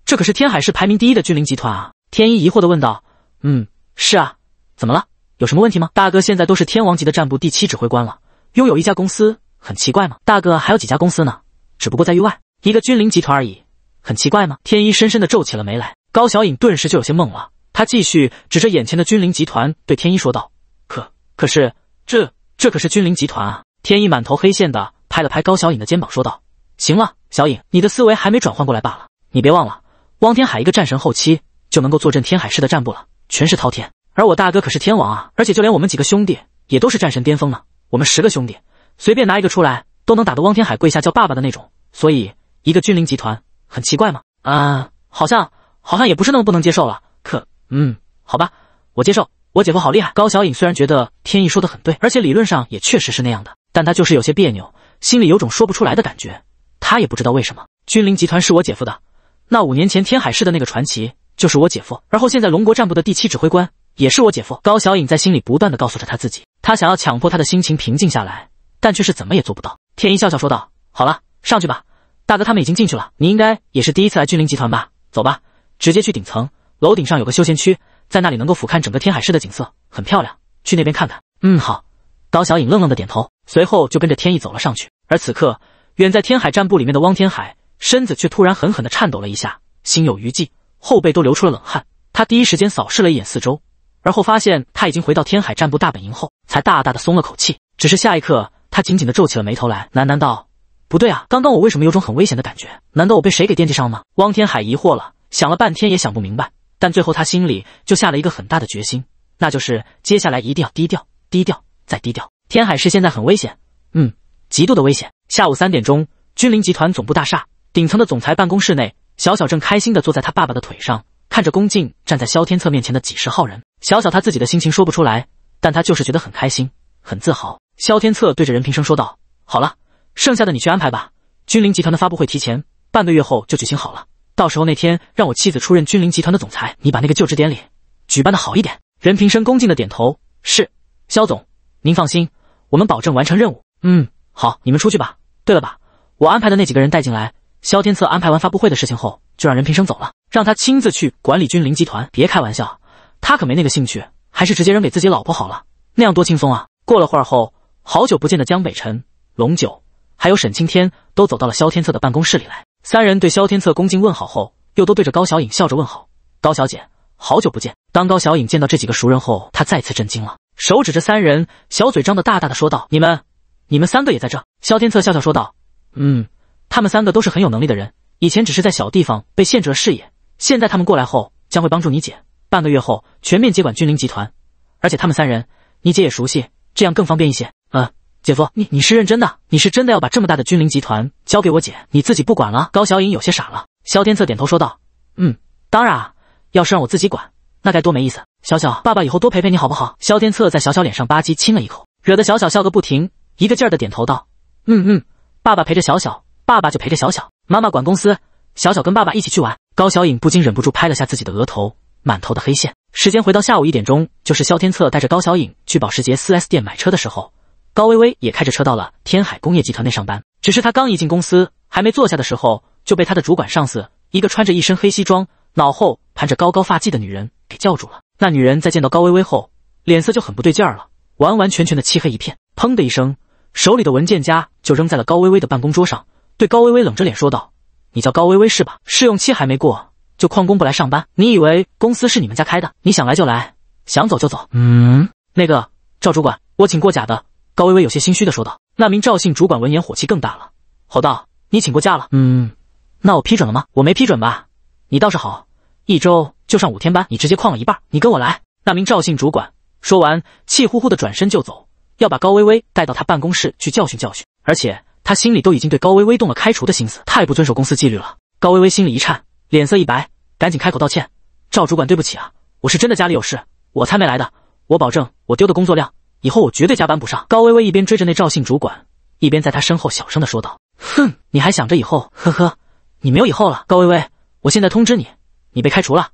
这可是天海市排名第一的君临集团啊！”天一疑惑的问道：“嗯？”是啊，怎么了？有什么问题吗？大哥现在都是天王级的战部第七指挥官了，拥有一家公司，很奇怪吗？大哥还有几家公司呢？只不过在域外，一个君临集团而已，很奇怪吗？天一深深的皱起了眉来，高小影顿时就有些懵了。他继续指着眼前的君临集团对天一说道：“可可是这这可是君临集团啊！”天一满头黑线的拍了拍高小影的肩膀，说道：“行了，小影，你的思维还没转换过来罢了。你别忘了，汪天海一个战神后期就能够坐镇天海市的战部了。”全是滔天，而我大哥可是天王啊！而且就连我们几个兄弟也都是战神巅峰呢。我们十个兄弟，随便拿一个出来，都能打得汪天海跪下叫爸爸的那种。所以，一个君临集团，很奇怪吗？啊，好像好像也不是那么不能接受了。可，嗯，好吧，我接受。我姐夫好厉害。高小颖虽然觉得天意说的很对，而且理论上也确实是那样的，但她就是有些别扭，心里有种说不出来的感觉。她也不知道为什么。君临集团是我姐夫的，那五年前天海市的那个传奇。就是我姐夫，而后现在龙国战部的第七指挥官也是我姐夫。高小颖在心里不断的告诉着他自己，他想要强迫他的心情平静下来，但却是怎么也做不到。天一笑笑说道：“好了，上去吧，大哥他们已经进去了，你应该也是第一次来君临集团吧？走吧，直接去顶层，楼顶上有个休闲区，在那里能够俯瞰整个天海市的景色，很漂亮，去那边看看。”嗯，好。高小颖愣愣的点头，随后就跟着天意走了上去。而此刻，远在天海战部里面的汪天海，身子却突然狠狠的颤抖了一下，心有余悸。后背都流出了冷汗，他第一时间扫视了一眼四周，而后发现他已经回到天海战部大本营后，才大大的松了口气。只是下一刻，他紧紧的皱起了眉头来，喃喃道：“不对啊，刚刚我为什么有种很危险的感觉？难道我被谁给惦记上了吗？”汪天海疑惑了，想了半天也想不明白，但最后他心里就下了一个很大的决心，那就是接下来一定要低调，低调再低调。天海市现在很危险，嗯，极度的危险。下午三点钟，君临集团总部大厦顶层的总裁办公室内。小小正开心地坐在他爸爸的腿上，看着恭敬站在萧天策面前的几十号人。小小他自己的心情说不出来，但他就是觉得很开心，很自豪。萧天策对着任平生说道：“好了，剩下的你去安排吧。君临集团的发布会提前半个月后就举行好了，到时候那天让我妻子出任君临集团的总裁，你把那个就职典礼举办的好一点。”任平生恭敬地点头：“是，萧总，您放心，我们保证完成任务。”“嗯，好，你们出去吧。对了吧，我安排的那几个人带进来。”萧天策安排完发布会的事情后，就让任平生走了，让他亲自去管理军临集团。别开玩笑，他可没那个兴趣，还是直接扔给自己老婆好了，那样多轻松啊。过了会儿后，好久不见的江北辰、龙九还有沈青天都走到了萧天策的办公室里来。三人对萧天策恭敬问好后，又都对着高小影笑着问好：“高小姐，好久不见。”当高小影见到这几个熟人后，她再次震惊了，手指着三人，小嘴张得大大的说道：“你们，你们三个也在这？”萧天策笑笑说道：“嗯。”他们三个都是很有能力的人，以前只是在小地方被限制了视野。现在他们过来后，将会帮助你姐。半个月后，全面接管君临集团。而且他们三人，你姐也熟悉，这样更方便一些。嗯，姐夫，你你是认真的？你是真的要把这么大的君临集团交给我姐，你自己不管了？高小影有些傻了。萧天策点头说道：“嗯，当然。啊，要是让我自己管，那该多没意思。”小小，爸爸以后多陪陪你好不好？萧天策在小小脸上吧唧亲了一口，惹得小小笑个不停，一个劲儿的点头道：“嗯嗯，爸爸陪着小小。”爸爸就陪着小小，妈妈管公司，小小跟爸爸一起去玩。高小影不禁忍不住拍了下自己的额头，满头的黑线。时间回到下午一点钟，就是肖天策带着高小影去保时捷 4S 店买车的时候，高薇薇也开着车到了天海工业集团内上班。只是他刚一进公司，还没坐下的时候，就被他的主管上司，一个穿着一身黑西装，脑后盘着高高发髻的女人给叫住了。那女人在见到高薇薇后，脸色就很不对劲儿了，完完全全的漆黑一片。砰的一声，手里的文件夹就扔在了高薇薇的办公桌上。对高薇薇冷着脸说道：“你叫高薇薇是吧？试用期还没过就旷工不来上班，你以为公司是你们家开的？你想来就来，想走就走？”嗯，那个赵主管，我请过假的。”高薇薇有些心虚的说道。那名赵姓主管闻言火气更大了，吼道：“你请过假了？嗯，那我批准了吗？我没批准吧？你倒是好，一周就上五天班，你直接旷了一半。你跟我来。”那名赵姓主管说完，气呼呼的转身就走，要把高薇薇带到他办公室去教训教训，而且。他心里都已经对高薇薇动了开除的心思，太不遵守公司纪律了。高薇薇心里一颤，脸色一白，赶紧开口道歉：“赵主管，对不起啊，我是真的家里有事，我才没来的。我保证，我丢的工作量，以后我绝对加班补上。”高薇薇一边追着那赵姓主管，一边在他身后小声的说道：“哼，你还想着以后？呵呵，你没有以后了。”高薇薇，我现在通知你，你被开除了。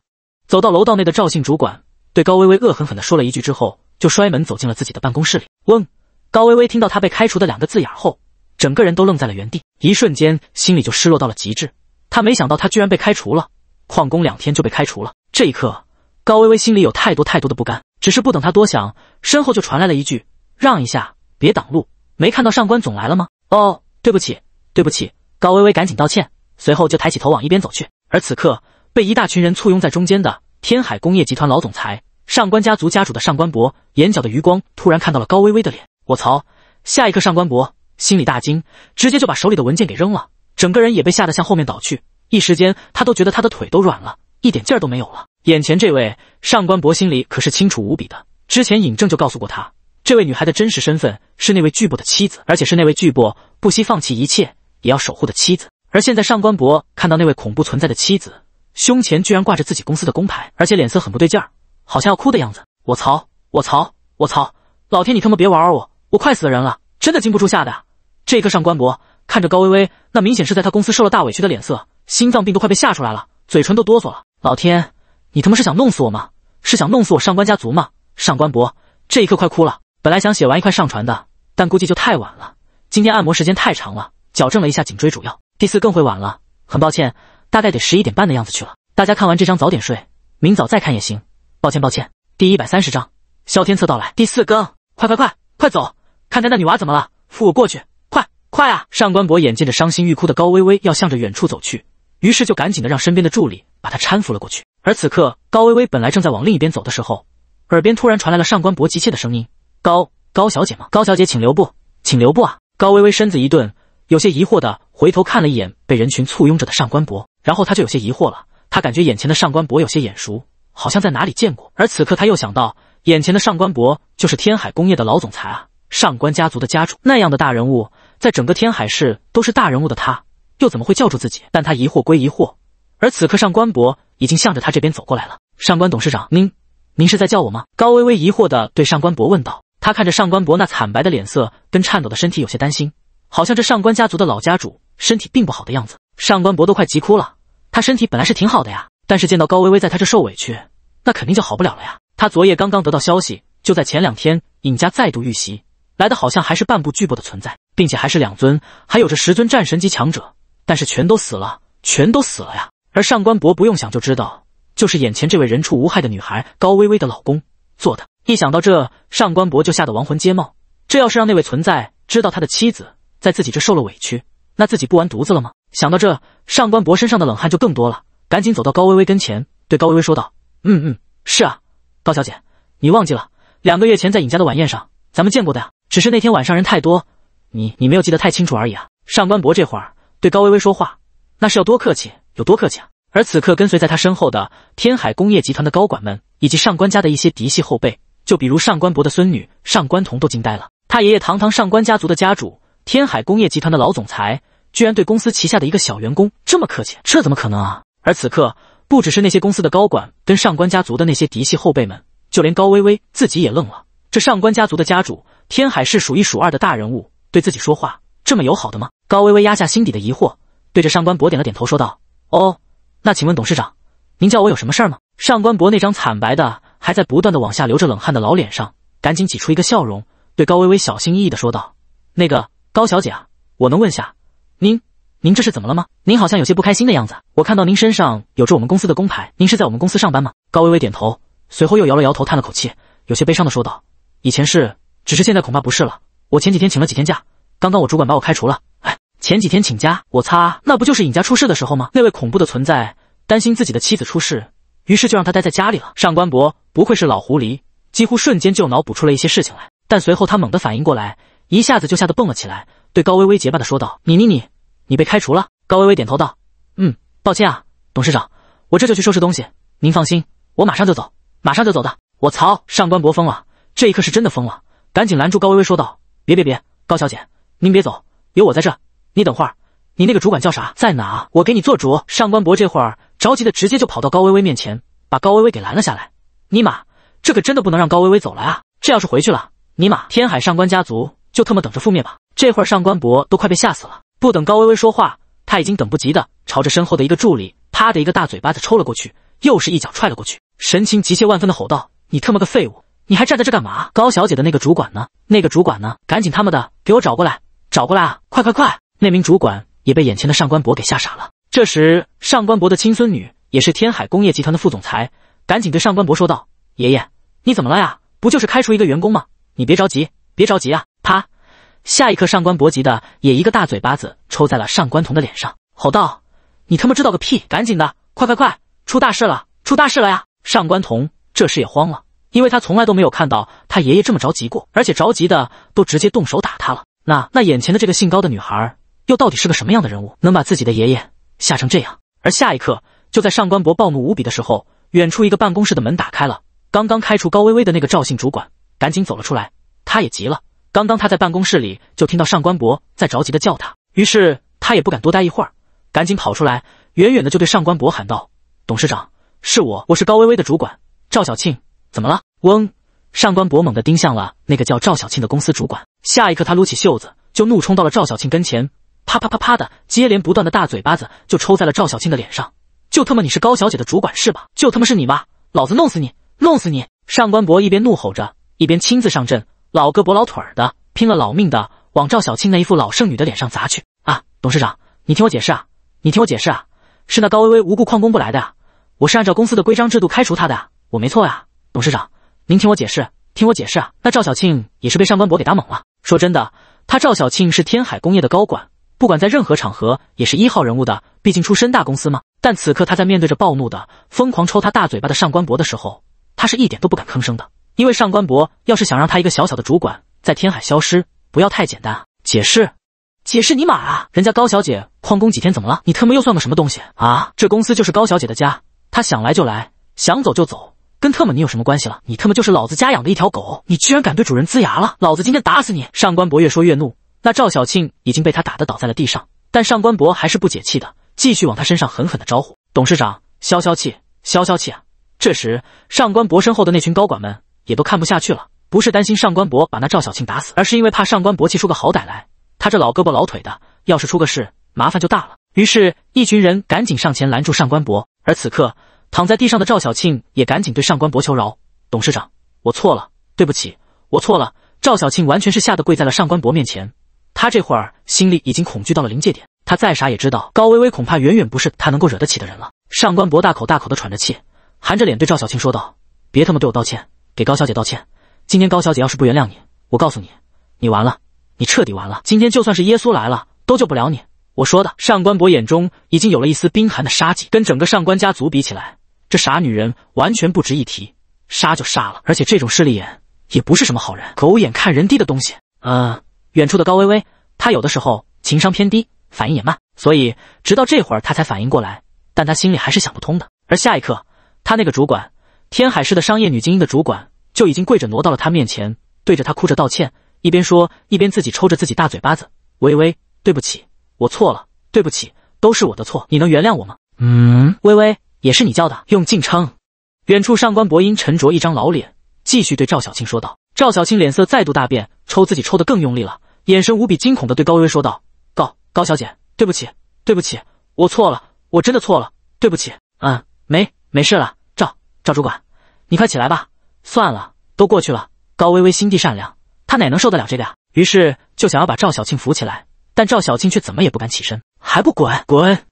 走到楼道内的赵姓主管对高薇薇恶狠狠地说了一句之后，就摔门走进了自己的办公室里。嗡，高薇薇听到他被开除的两个字眼后。整个人都愣在了原地，一瞬间心里就失落到了极致。他没想到他居然被开除了，旷工两天就被开除了。这一刻，高微微心里有太多太多的不甘。只是不等他多想，身后就传来了一句：“让一下，别挡路，没看到上官总来了吗？”哦，对不起，对不起，高微微赶紧道歉，随后就抬起头往一边走去。而此刻被一大群人簇拥在中间的天海工业集团老总裁、上官家族家主的上官博，眼角的余光突然看到了高微微的脸。我操！下一刻，上官博。心里大惊，直接就把手里的文件给扔了，整个人也被吓得向后面倒去。一时间，他都觉得他的腿都软了，一点劲儿都没有了。眼前这位上官博心里可是清楚无比的，之前尹正就告诉过他，这位女孩的真实身份是那位巨博的妻子，而且是那位巨博不惜放弃一切也要守护的妻子。而现在，上官博看到那位恐怖存在的妻子胸前居然挂着自己公司的工牌，而且脸色很不对劲儿，好像要哭的样子。我操！我操！我操！老天，你他妈别玩我，我快死人了，真的经不住吓的这一刻，上官博看着高薇薇那明显是在他公司受了大委屈的脸色，心脏病都快被吓出来了，嘴唇都哆嗦了。老天，你他妈是想弄死我吗？是想弄死我上官家族吗？上官博这一刻快哭了。本来想写完一块上传的，但估计就太晚了。今天按摩时间太长了，矫正了一下颈椎，主要第四更会晚了，很抱歉，大概得十一点半的样子去了。大家看完这张早点睡，明早再看也行。抱歉抱歉。第一百三十章，萧天策到来。第四更，快快快快走，看看那女娃怎么了，扶我过去。快啊！上官博眼见着伤心欲哭的高微微要向着远处走去，于是就赶紧的让身边的助理把她搀扶了过去。而此刻，高微微本来正在往另一边走的时候，耳边突然传来了上官博急切的声音：“高高小姐吗？高小姐，请留步，请留步啊！”高微微身子一顿，有些疑惑的回头看了一眼被人群簇拥着的上官博，然后她就有些疑惑了，她感觉眼前的上官博有些眼熟，好像在哪里见过。而此刻，她又想到眼前的上官博就是天海工业的老总裁啊，上官家族的家主那样的大人物。在整个天海市都是大人物的他，又怎么会叫住自己？但他疑惑归疑惑，而此刻上官博已经向着他这边走过来了。上官董事长，您，您是在叫我吗？高微微疑惑的对上官博问道。他看着上官博那惨白的脸色跟颤抖的身体，有些担心，好像这上官家族的老家主身体并不好的样子。上官博都快急哭了，他身体本来是挺好的呀，但是见到高微微在他这受委屈，那肯定就好不了了呀。他昨夜刚刚得到消息，就在前两天，尹家再度遇袭。来的好像还是半步巨擘的存在，并且还是两尊，还有着十尊战神级强者，但是全都死了，全都死了呀！而上官博不用想就知道，就是眼前这位人畜无害的女孩高微微的老公做的。一想到这，上官博就吓得亡魂皆冒。这要是让那位存在知道他的妻子在自己这受了委屈，那自己不完犊子了吗？想到这，上官博身上的冷汗就更多了，赶紧走到高微微跟前，对高微微说道：“嗯嗯，是啊，高小姐，你忘记了，两个月前在尹家的晚宴上，咱们见过的呀。”只是那天晚上人太多，你你没有记得太清楚而已啊！上官博这会儿对高薇薇说话，那是要多客气有多客气啊！而此刻跟随在他身后的天海工业集团的高管们以及上官家的一些嫡系后辈，就比如上官博的孙女上官彤，都惊呆了。他爷爷堂堂上官家族的家主，天海工业集团的老总裁，居然对公司旗下的一个小员工这么客气，这怎么可能啊？而此刻，不只是那些公司的高管跟上官家族的那些嫡系后辈们，就连高薇薇自己也愣了。这上官家族的家主。天海市数一数二的大人物对自己说话这么友好的吗？高微微压下心底的疑惑，对着上官博点了点头，说道：“哦，那请问董事长，您叫我有什么事儿吗？”上官博那张惨白的、还在不断的往下流着冷汗的老脸上，赶紧挤出一个笑容，对高微微小心翼翼的说道：“那个高小姐啊，我能问下，您您这是怎么了吗？您好像有些不开心的样子。我看到您身上有着我们公司的工牌，您是在我们公司上班吗？”高微微点头，随后又摇了摇头，叹了口气，有些悲伤的说道：“以前是。”只是现在恐怕不是了。我前几天请了几天假，刚刚我主管把我开除了。哎，前几天请假，我擦，那不就是尹家出事的时候吗？那位恐怖的存在担心自己的妻子出事，于是就让他待在家里了。上官博不愧是老狐狸，几乎瞬间就脑补出了一些事情来。但随后他猛地反应过来，一下子就吓得蹦了起来，对高薇薇结巴的说道：“你你你你被开除了？”高薇薇点头道：“嗯，抱歉啊，董事长，我这就去收拾东西。您放心，我马上就走，马上就走的。”我操！上官博疯了，这一刻是真的疯了。赶紧拦住高薇薇，说道：“别别别，高小姐，您别走，有我在这。你等会儿，你那个主管叫啥，在哪？我给你做主。”上官博这会儿着急的直接就跑到高薇薇面前，把高薇薇给拦了下来。尼玛，这可真的不能让高薇薇走了啊！这要是回去了，尼玛，天海上官家族就特么等着覆灭吧！这会上官博都快被吓死了。不等高薇薇说话，他已经等不及的朝着身后的一个助理啪的一个大嘴巴子抽了过去，又是一脚踹了过去，神情急切万分的吼道：“你特么个废物！”你还站在这干嘛？高小姐的那个主管呢？那个主管呢？赶紧，他们的给我找过来，找过来啊！快快快！那名主管也被眼前的上官博给吓傻了。这时，上官博的亲孙女也是天海工业集团的副总裁，赶紧对上官博说道：“爷爷，你怎么了呀？不就是开除一个员工吗？你别着急，别着急啊！”他下一刻，上官博急的也一个大嘴巴子抽在了上官童的脸上，吼道：“你他妈知道个屁！赶紧的，快快快，出大事了，出大事了呀！”上官童这时也慌了。因为他从来都没有看到他爷爷这么着急过，而且着急的都直接动手打他了。那那眼前的这个姓高的女孩又到底是个什么样的人物，能把自己的爷爷吓成这样？而下一刻，就在上官博暴怒无比的时候，远处一个办公室的门打开了，刚刚开除高薇薇的那个赵姓主管赶紧走了出来。他也急了，刚刚他在办公室里就听到上官博在着急的叫他，于是他也不敢多待一会儿，赶紧跑出来，远远的就对上官博喊道：“董事长，是我，我是高薇薇的主管赵小庆。”怎么了？嗡！上官博猛地盯向了那个叫赵小庆的公司主管。下一刻，他撸起袖子，就怒冲到了赵小庆跟前，啪啪啪啪的接连不断的大嘴巴子就抽在了赵小庆的脸上。就他妈你是高小姐的主管是吧？就他妈是你吧！老子弄死你！弄死你！上官博一边怒吼着，一边亲自上阵，老胳膊老腿儿的拼了老命的往赵小庆那一副老剩女的脸上砸去。啊！董事长，你听我解释啊！你听我解释啊！是那高薇薇无故旷工不来的，啊，我是按照公司的规章制度开除她的啊！我没错呀！董事长，您听我解释，听我解释啊！那赵小庆也是被上官博给打懵了。说真的，他赵小庆是天海工业的高管，不管在任何场合也是一号人物的，毕竟出身大公司嘛。但此刻他在面对着暴怒的、疯狂抽他大嘴巴的上官博的时候，他是一点都不敢吭声的。因为上官博要是想让他一个小小的主管在天海消失，不要太简单。啊！解释？解释你妈啊！人家高小姐旷工几天怎么了？你特么又算个什么东西啊？这公司就是高小姐的家，她想来就来，想走就走。跟特么你有什么关系了？你特么就是老子家养的一条狗，你居然敢对主人呲牙了！老子今天打死你！上官博越说越怒，那赵小庆已经被他打的倒在了地上，但上官博还是不解气的，继续往他身上狠狠的招呼。董事长，消消气，消消气啊！这时，上官博身后的那群高管们也都看不下去了，不是担心上官博把那赵小庆打死，而是因为怕上官博气出个好歹来，他这老胳膊老腿的，要是出个事，麻烦就大了。于是，一群人赶紧上前拦住上官博，而此刻。躺在地上的赵小庆也赶紧对上官博求饶：“董事长，我错了，对不起，我错了。”赵小庆完全是吓得跪在了上官博面前，他这会儿心里已经恐惧到了临界点。他再傻也知道高薇薇恐怕远远不是他能够惹得起的人了。上官博大口大口的喘着气，含着脸对赵小庆说道：“别他妈对我道歉，给高小姐道歉。今天高小姐要是不原谅你，我告诉你，你完了，你彻底完了。今天就算是耶稣来了都救不了你。我说的。”上官博眼中已经有了一丝冰寒的杀机，跟整个上官家族比起来。这傻女人完全不值一提，杀就杀了。而且这种势利眼也不是什么好人，狗眼看人低的东西。呃，远处的高薇薇，她有的时候情商偏低，反应也慢，所以直到这会儿她才反应过来。但她心里还是想不通的。而下一刻，她那个主管，天海市的商业女精英的主管，就已经跪着挪到了她面前，对着她哭着道歉，一边说一边自己抽着自己大嘴巴子：“薇薇，对不起，我错了，对不起，都是我的错，你能原谅我吗？”嗯，薇薇。也是你叫的，用劲撑。远处，上官博英沉着一张老脸，继续对赵小庆说道。赵小庆脸色再度大变，抽自己抽的更用力了，眼神无比惊恐的对高薇薇说道：“高高小姐，对不起，对不起，我错了，我真的错了，对不起。”“嗯，没没事了。”“赵赵主管，你快起来吧。”“算了，都过去了。”高薇薇心地善良，她哪能受得了这个？呀、于是就想要把赵小庆扶起来，但赵小庆却怎么也不敢起身，还不滚滚！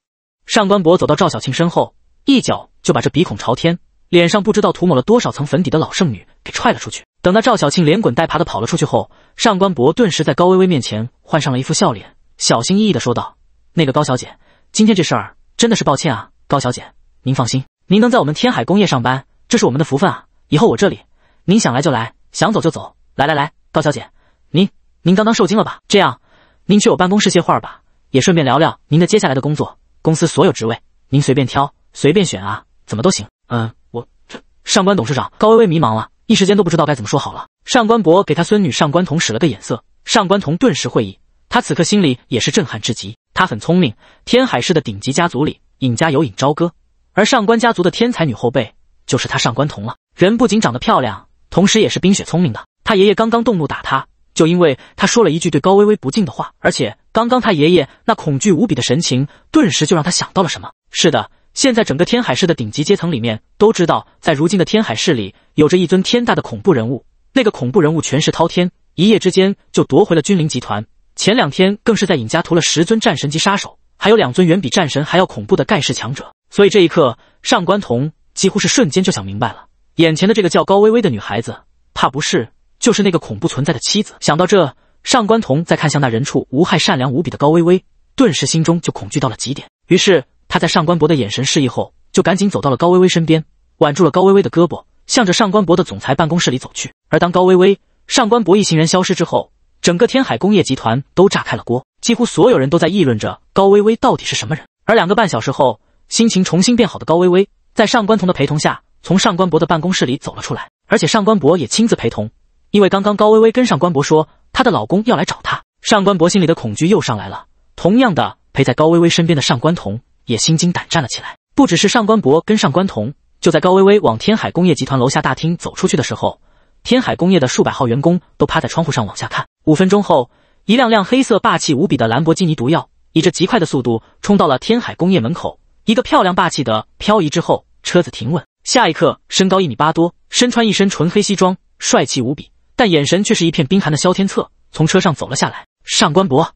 上官博走到赵小庆身后。一脚就把这鼻孔朝天、脸上不知道涂抹了多少层粉底的老剩女给踹了出去。等到赵小庆连滚带爬的跑了出去后，上官博顿时在高薇薇面前换上了一副笑脸，小心翼翼的说道：“那个高小姐，今天这事儿真的是抱歉啊。高小姐，您放心，您能在我们天海工业上班，这是我们的福分啊。以后我这里您想来就来，想走就走。来来来，高小姐，您您刚刚受惊了吧？这样，您去我办公室歇会儿吧，也顺便聊聊您的接下来的工作。公司所有职位，您随便挑。”随便选啊，怎么都行。嗯，我这上官董事长高微微迷茫了，一时间都不知道该怎么说好了。上官博给他孙女上官彤使了个眼色，上官彤顿时会意。他此刻心里也是震撼至极。他很聪明，天海市的顶级家族里，尹家有尹朝歌，而上官家族的天才女后辈就是他上官彤了。人不仅长得漂亮，同时也是冰雪聪明的。他爷爷刚刚动怒打他，就因为他说了一句对高微微不敬的话。而且刚刚他爷爷那恐惧无比的神情，顿时就让他想到了什么。是的。现在整个天海市的顶级阶层里面都知道，在如今的天海市里有着一尊天大的恐怖人物。那个恐怖人物权势滔天，一夜之间就夺回了君临集团。前两天更是在尹家屠了十尊战神级杀手，还有两尊远比战神还要恐怖的盖世强者。所以这一刻，上官彤几乎是瞬间就想明白了，眼前的这个叫高微微的女孩子，怕不是就是那个恐怖存在的妻子。想到这，上官彤再看向那人畜无害、善良无比的高微微，顿时心中就恐惧到了极点。于是。他在上官博的眼神示意后，就赶紧走到了高薇薇身边，挽住了高薇薇的胳膊，向着上官博的总裁办公室里走去。而当高薇薇、上官博一行人消失之后，整个天海工业集团都炸开了锅，几乎所有人都在议论着高薇薇到底是什么人。而两个半小时后，心情重新变好的高薇薇，在上官彤的陪同下，从上官博的办公室里走了出来，而且上官博也亲自陪同，因为刚刚高薇薇跟上官博说她的老公要来找她，上官博心里的恐惧又上来了。同样的，陪在高薇薇身边的上官彤。也心惊胆战了起来。不只是上官博跟上官瞳，就在高薇薇往天海工业集团楼下大厅走出去的时候，天海工业的数百号员工都趴在窗户上往下看。五分钟后，一辆辆黑色霸气无比的兰博基尼毒药，以着极快的速度冲到了天海工业门口。一个漂亮霸气的漂移之后，车子停稳。下一刻，身高一米八多，身穿一身纯黑西装，帅气无比，但眼神却是一片冰寒的萧天策从车上走了下来。上官博，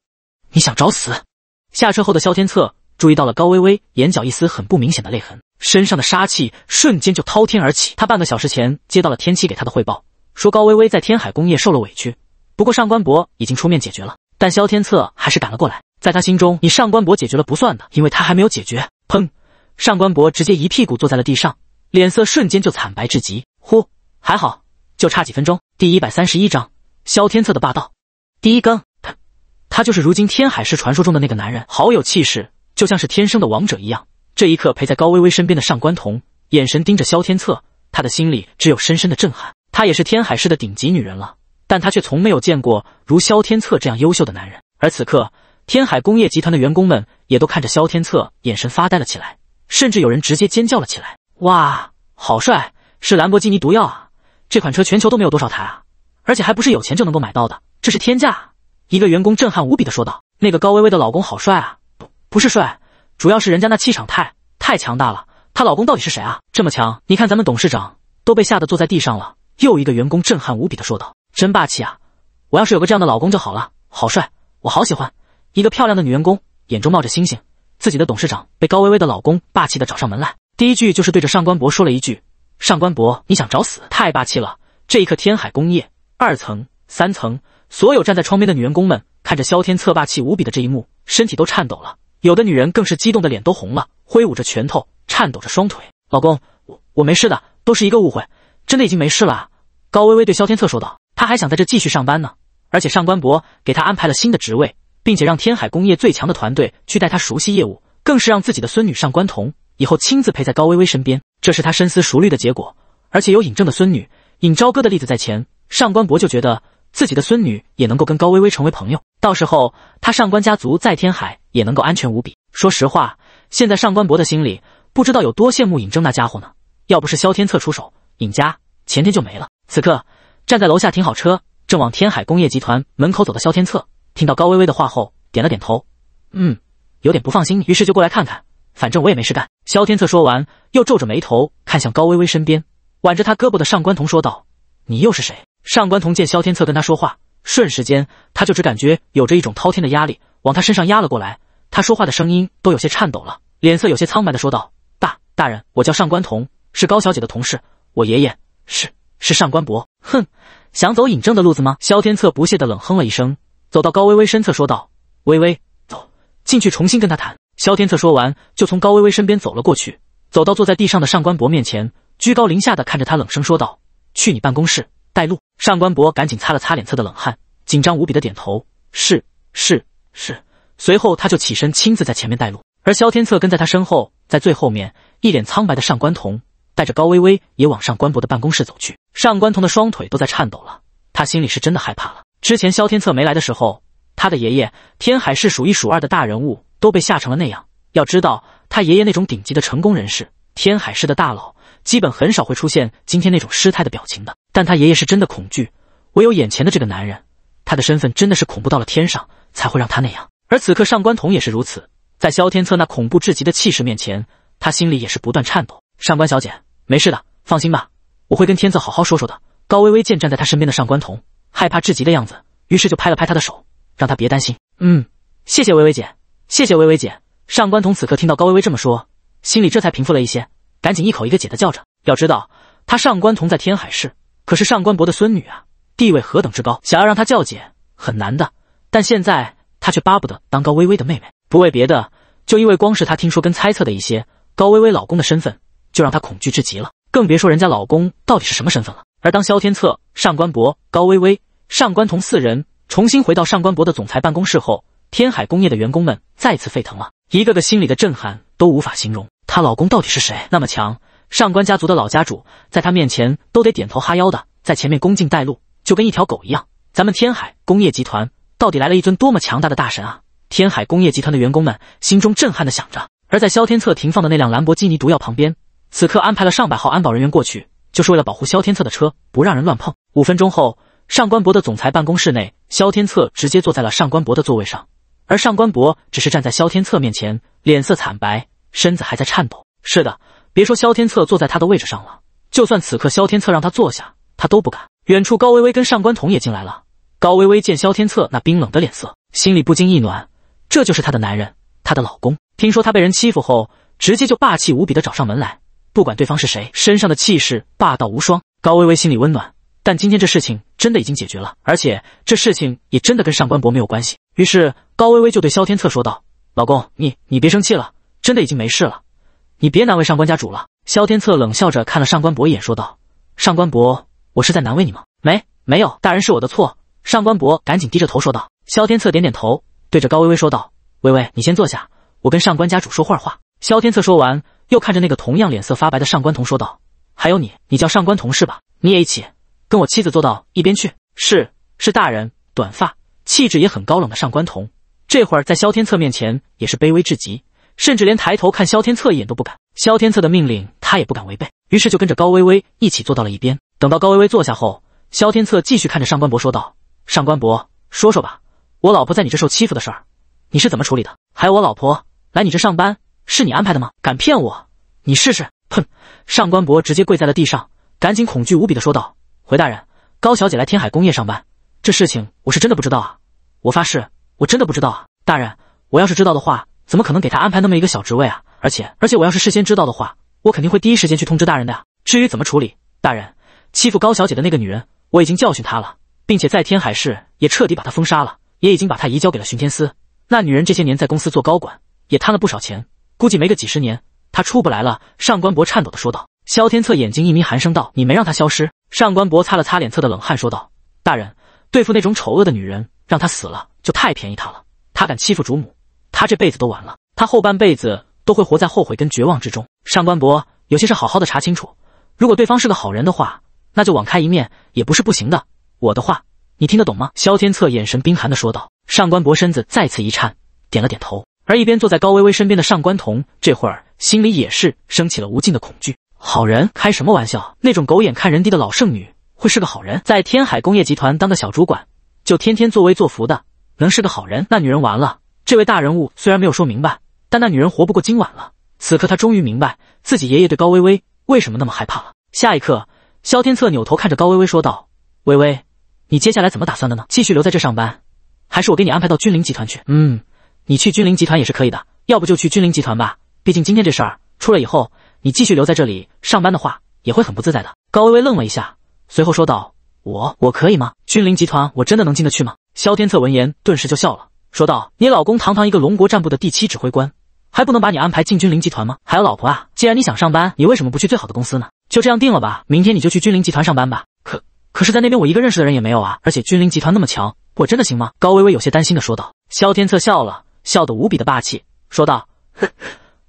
你想找死？下车后的萧天策。注意到了高微微眼角一丝很不明显的泪痕，身上的杀气瞬间就滔天而起。他半个小时前接到了天启给他的汇报，说高微微在天海工业受了委屈，不过上官博已经出面解决了。但萧天策还是赶了过来，在他心中，你上官博解决了不算的，因为他还没有解决。砰！上官博直接一屁股坐在了地上，脸色瞬间就惨白至极。呼，还好，就差几分钟。第一百三十一章：萧天策的霸道第一更。他，他就是如今天海市传说中的那个男人，好有气势。就像是天生的王者一样，这一刻陪在高薇薇身边的上官彤，眼神盯着萧天策，他的心里只有深深的震撼。她也是天海市的顶级女人了，但她却从没有见过如萧天策这样优秀的男人。而此刻，天海工业集团的员工们也都看着萧天策，眼神发呆了起来，甚至有人直接尖叫了起来：“哇，好帅！是兰博基尼毒药啊！这款车全球都没有多少台啊，而且还不是有钱就能够买到的，这是天价！”一个员工震撼无比的说道：“那个高薇薇的老公好帅啊！”不是帅，主要是人家那气场太太强大了。她老公到底是谁啊？这么强，你看咱们董事长都被吓得坐在地上了。又一个员工震撼无比的说道：“真霸气啊！我要是有个这样的老公就好了，好帅，我好喜欢。”一个漂亮的女员工眼中冒着星星，自己的董事长被高微微的老公霸气的找上门来，第一句就是对着上官博说了一句：“上官博，你想找死？太霸气了！”这一刻，天海工业二层、三层所有站在窗边的女员工们看着萧天策霸气无比的这一幕，身体都颤抖了。有的女人更是激动的脸都红了，挥舞着拳头，颤抖着双腿。老公，我我没事的，都是一个误会，真的已经没事了。高薇薇对萧天策说道。他还想在这继续上班呢，而且上官博给他安排了新的职位，并且让天海工业最强的团队去带他熟悉业务，更是让自己的孙女上官彤以后亲自陪在高薇薇身边。这是他深思熟虑的结果，而且有尹正的孙女尹朝歌的例子在前，上官博就觉得。自己的孙女也能够跟高薇薇成为朋友，到时候他上官家族在天海也能够安全无比。说实话，现在上官博的心里不知道有多羡慕尹正那家伙呢。要不是萧天策出手，尹家前天就没了。此刻站在楼下停好车，正往天海工业集团门口走的萧天策，听到高薇薇的话后，点了点头，嗯，有点不放心，你，于是就过来看看。反正我也没事干。萧天策说完，又皱着眉头看向高薇薇身边挽着她胳膊的上官彤，说道：“你又是谁？”上官童见萧天策跟他说话，瞬时间，他就只感觉有着一种滔天的压力往他身上压了过来，他说话的声音都有些颤抖了，脸色有些苍白的说道：“大，大人，我叫上官童，是高小姐的同事，我爷爷是是上官博。”哼，想走引证的路子吗？萧天策不屑的冷哼了一声，走到高微微身侧说道：“微微，走，进去重新跟他谈。”萧天策说完，就从高微微身边走了过去，走到坐在地上的上官博面前，居高临下的看着他，冷声说道：“去你办公室。”带路上官博赶紧擦了擦脸侧的冷汗，紧张无比的点头，是是是。随后他就起身亲自在前面带路，而萧天策跟在他身后，在最后面，一脸苍白的上官童带着高微微也往上官博的办公室走去。上官童的双腿都在颤抖了，他心里是真的害怕了。之前萧天策没来的时候，他的爷爷天海市数一数二的大人物都被吓成了那样。要知道他爷爷那种顶级的成功人士，天海市的大佬，基本很少会出现今天那种失态的表情的。但他爷爷是真的恐惧，唯有眼前的这个男人，他的身份真的是恐怖到了天上，才会让他那样。而此刻上官彤也是如此，在萧天策那恐怖至极的气势面前，他心里也是不断颤抖。上官小姐，没事的，放心吧，我会跟天策好好说说的。高微微见站在他身边的上官彤害怕至极的样子，于是就拍了拍他的手，让他别担心。嗯，谢谢微微姐，谢谢微微姐。上官彤此刻听到高微微这么说，心里这才平复了一些，赶紧一口一个姐的叫着。要知道，他上官彤在天海市。可是上官博的孙女啊，地位何等之高，想要让她叫姐很难的。但现在她却巴不得当高微微的妹妹，不为别的，就因为光是她听说跟猜测的一些高微微老公的身份，就让她恐惧至极了。更别说人家老公到底是什么身份了。而当萧天策、上官博、高微微、上官同四人重新回到上官博的总裁办公室后，天海工业的员工们再次沸腾了，一个个心里的震撼都无法形容。她老公到底是谁？那么强？上官家族的老家主在他面前都得点头哈腰的，在前面恭敬带路，就跟一条狗一样。咱们天海工业集团到底来了一尊多么强大的大神啊！天海工业集团的员工们心中震撼的想着。而在萧天策停放的那辆兰博基尼毒药旁边，此刻安排了上百号安保人员过去，就是为了保护萧天策的车不让人乱碰。五分钟后，上官博的总裁办公室内，萧天策直接坐在了上官博的座位上，而上官博只是站在萧天策面前，脸色惨白，身子还在颤抖。是的。别说萧天策坐在他的位置上了，就算此刻萧天策让他坐下，他都不敢。远处高微微跟上官彤也进来了。高微微见萧天策那冰冷的脸色，心里不禁一暖，这就是她的男人，她的老公。听说她被人欺负后，直接就霸气无比的找上门来，不管对方是谁，身上的气势霸道无双。高微微心里温暖，但今天这事情真的已经解决了，而且这事情也真的跟上官博没有关系。于是高微微就对萧天策说道：“老公，你你别生气了，真的已经没事了。”你别难为上官家主了。萧天策冷笑着看了上官博一眼，说道：“上官博，我是在难为你吗？没，没有。大人是我的错。”上官博赶紧低着头说道。萧天策点点头，对着高微微说道：“微微，你先坐下，我跟上官家主说会儿话。”萧天策说完，又看着那个同样脸色发白的上官童说道：“还有你，你叫上官童是吧？你也一起跟我妻子坐到一边去。”是是，大人。短发、气质也很高冷的上官童，这会儿在萧天策面前也是卑微至极。甚至连抬头看萧天策一眼都不敢，萧天策的命令他也不敢违背，于是就跟着高薇薇一起坐到了一边。等到高薇薇坐下后，萧天策继续看着上官博说道：“上官博，说说吧，我老婆在你这受欺负的事儿，你是怎么处理的？还有我老婆来你这上班，是你安排的吗？敢骗我，你试试！”哼！上官博直接跪在了地上，赶紧恐惧无比的说道：“回大人，高小姐来天海工业上班，这事情我是真的不知道啊！我发誓，我真的不知道啊！大人，我要是知道的话……”怎么可能给他安排那么一个小职位啊？而且而且，我要是事先知道的话，我肯定会第一时间去通知大人的。呀、至于怎么处理，大人欺负高小姐的那个女人，我已经教训她了，并且在天海市也彻底把她封杀了，也已经把她移交给了巡天司。那女人这些年在公司做高管，也贪了不少钱，估计没个几十年，她出不来了。上官博颤抖的说道。萧天策眼睛一眯，寒声道：“你没让她消失？”上官博擦了擦脸侧的冷汗，说道：“大人对付那种丑恶的女人，让她死了就太便宜她了。她敢欺负主母。”他这辈子都完了，他后半辈子都会活在后悔跟绝望之中。上官博，有些事好好的查清楚。如果对方是个好人的话，那就网开一面也不是不行的。我的话，你听得懂吗？萧天策眼神冰寒的说道。上官博身子再次一颤，点了点头。而一边坐在高薇薇身边的上官彤，这会儿心里也是升起了无尽的恐惧。好人？开什么玩笑？那种狗眼看人低的老剩女会是个好人？在天海工业集团当个小主管，就天天作威作福的，能是个好人？那女人完了。这位大人物虽然没有说明白，但那女人活不过今晚了。此刻他终于明白自己爷爷对高薇薇为什么那么害怕了。下一刻，萧天策扭头看着高薇薇说道：“薇薇，你接下来怎么打算的呢？继续留在这上班，还是我给你安排到君临集团去？”“嗯，你去君临集团也是可以的，要不就去君临集团吧。毕竟今天这事儿出了以后，你继续留在这里上班的话，也会很不自在的。”高薇薇愣了一下，随后说道：“我我可以吗？君临集团我真的能进得去吗？”萧天策闻言顿时就笑了。说道：“你老公堂堂一个龙国战部的第七指挥官，还不能把你安排进军灵集团吗？还有老婆啊，既然你想上班，你为什么不去最好的公司呢？就这样定了吧，明天你就去军灵集团上班吧。可可是，在那边我一个认识的人也没有啊。而且军灵集团那么强，我真的行吗？”高微微有些担心的说道。萧天策笑了笑得无比的霸气，说道：“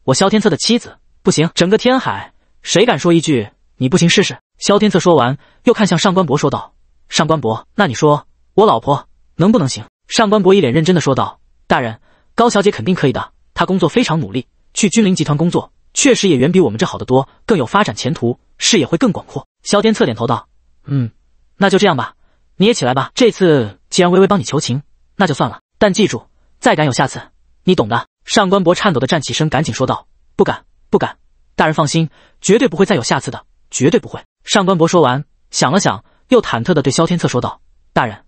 我萧天策的妻子不行，整个天海谁敢说一句你不行试试？”萧天策说完，又看向上官博说道：“上官博，那你说我老婆能不能行？”上官博一脸认真的说道：“大人，高小姐肯定可以的。她工作非常努力，去君临集团工作，确实也远比我们这好得多，更有发展前途，视野会更广阔。”萧天策点头道：“嗯，那就这样吧。你也起来吧。这次既然微微帮你求情，那就算了。但记住，再敢有下次，你懂的。”上官博颤抖的站起身，赶紧说道：“不敢，不敢。大人放心，绝对不会再有下次的，绝对不会。”上官博说完，想了想，又忐忑的对萧天策说道：“大人。”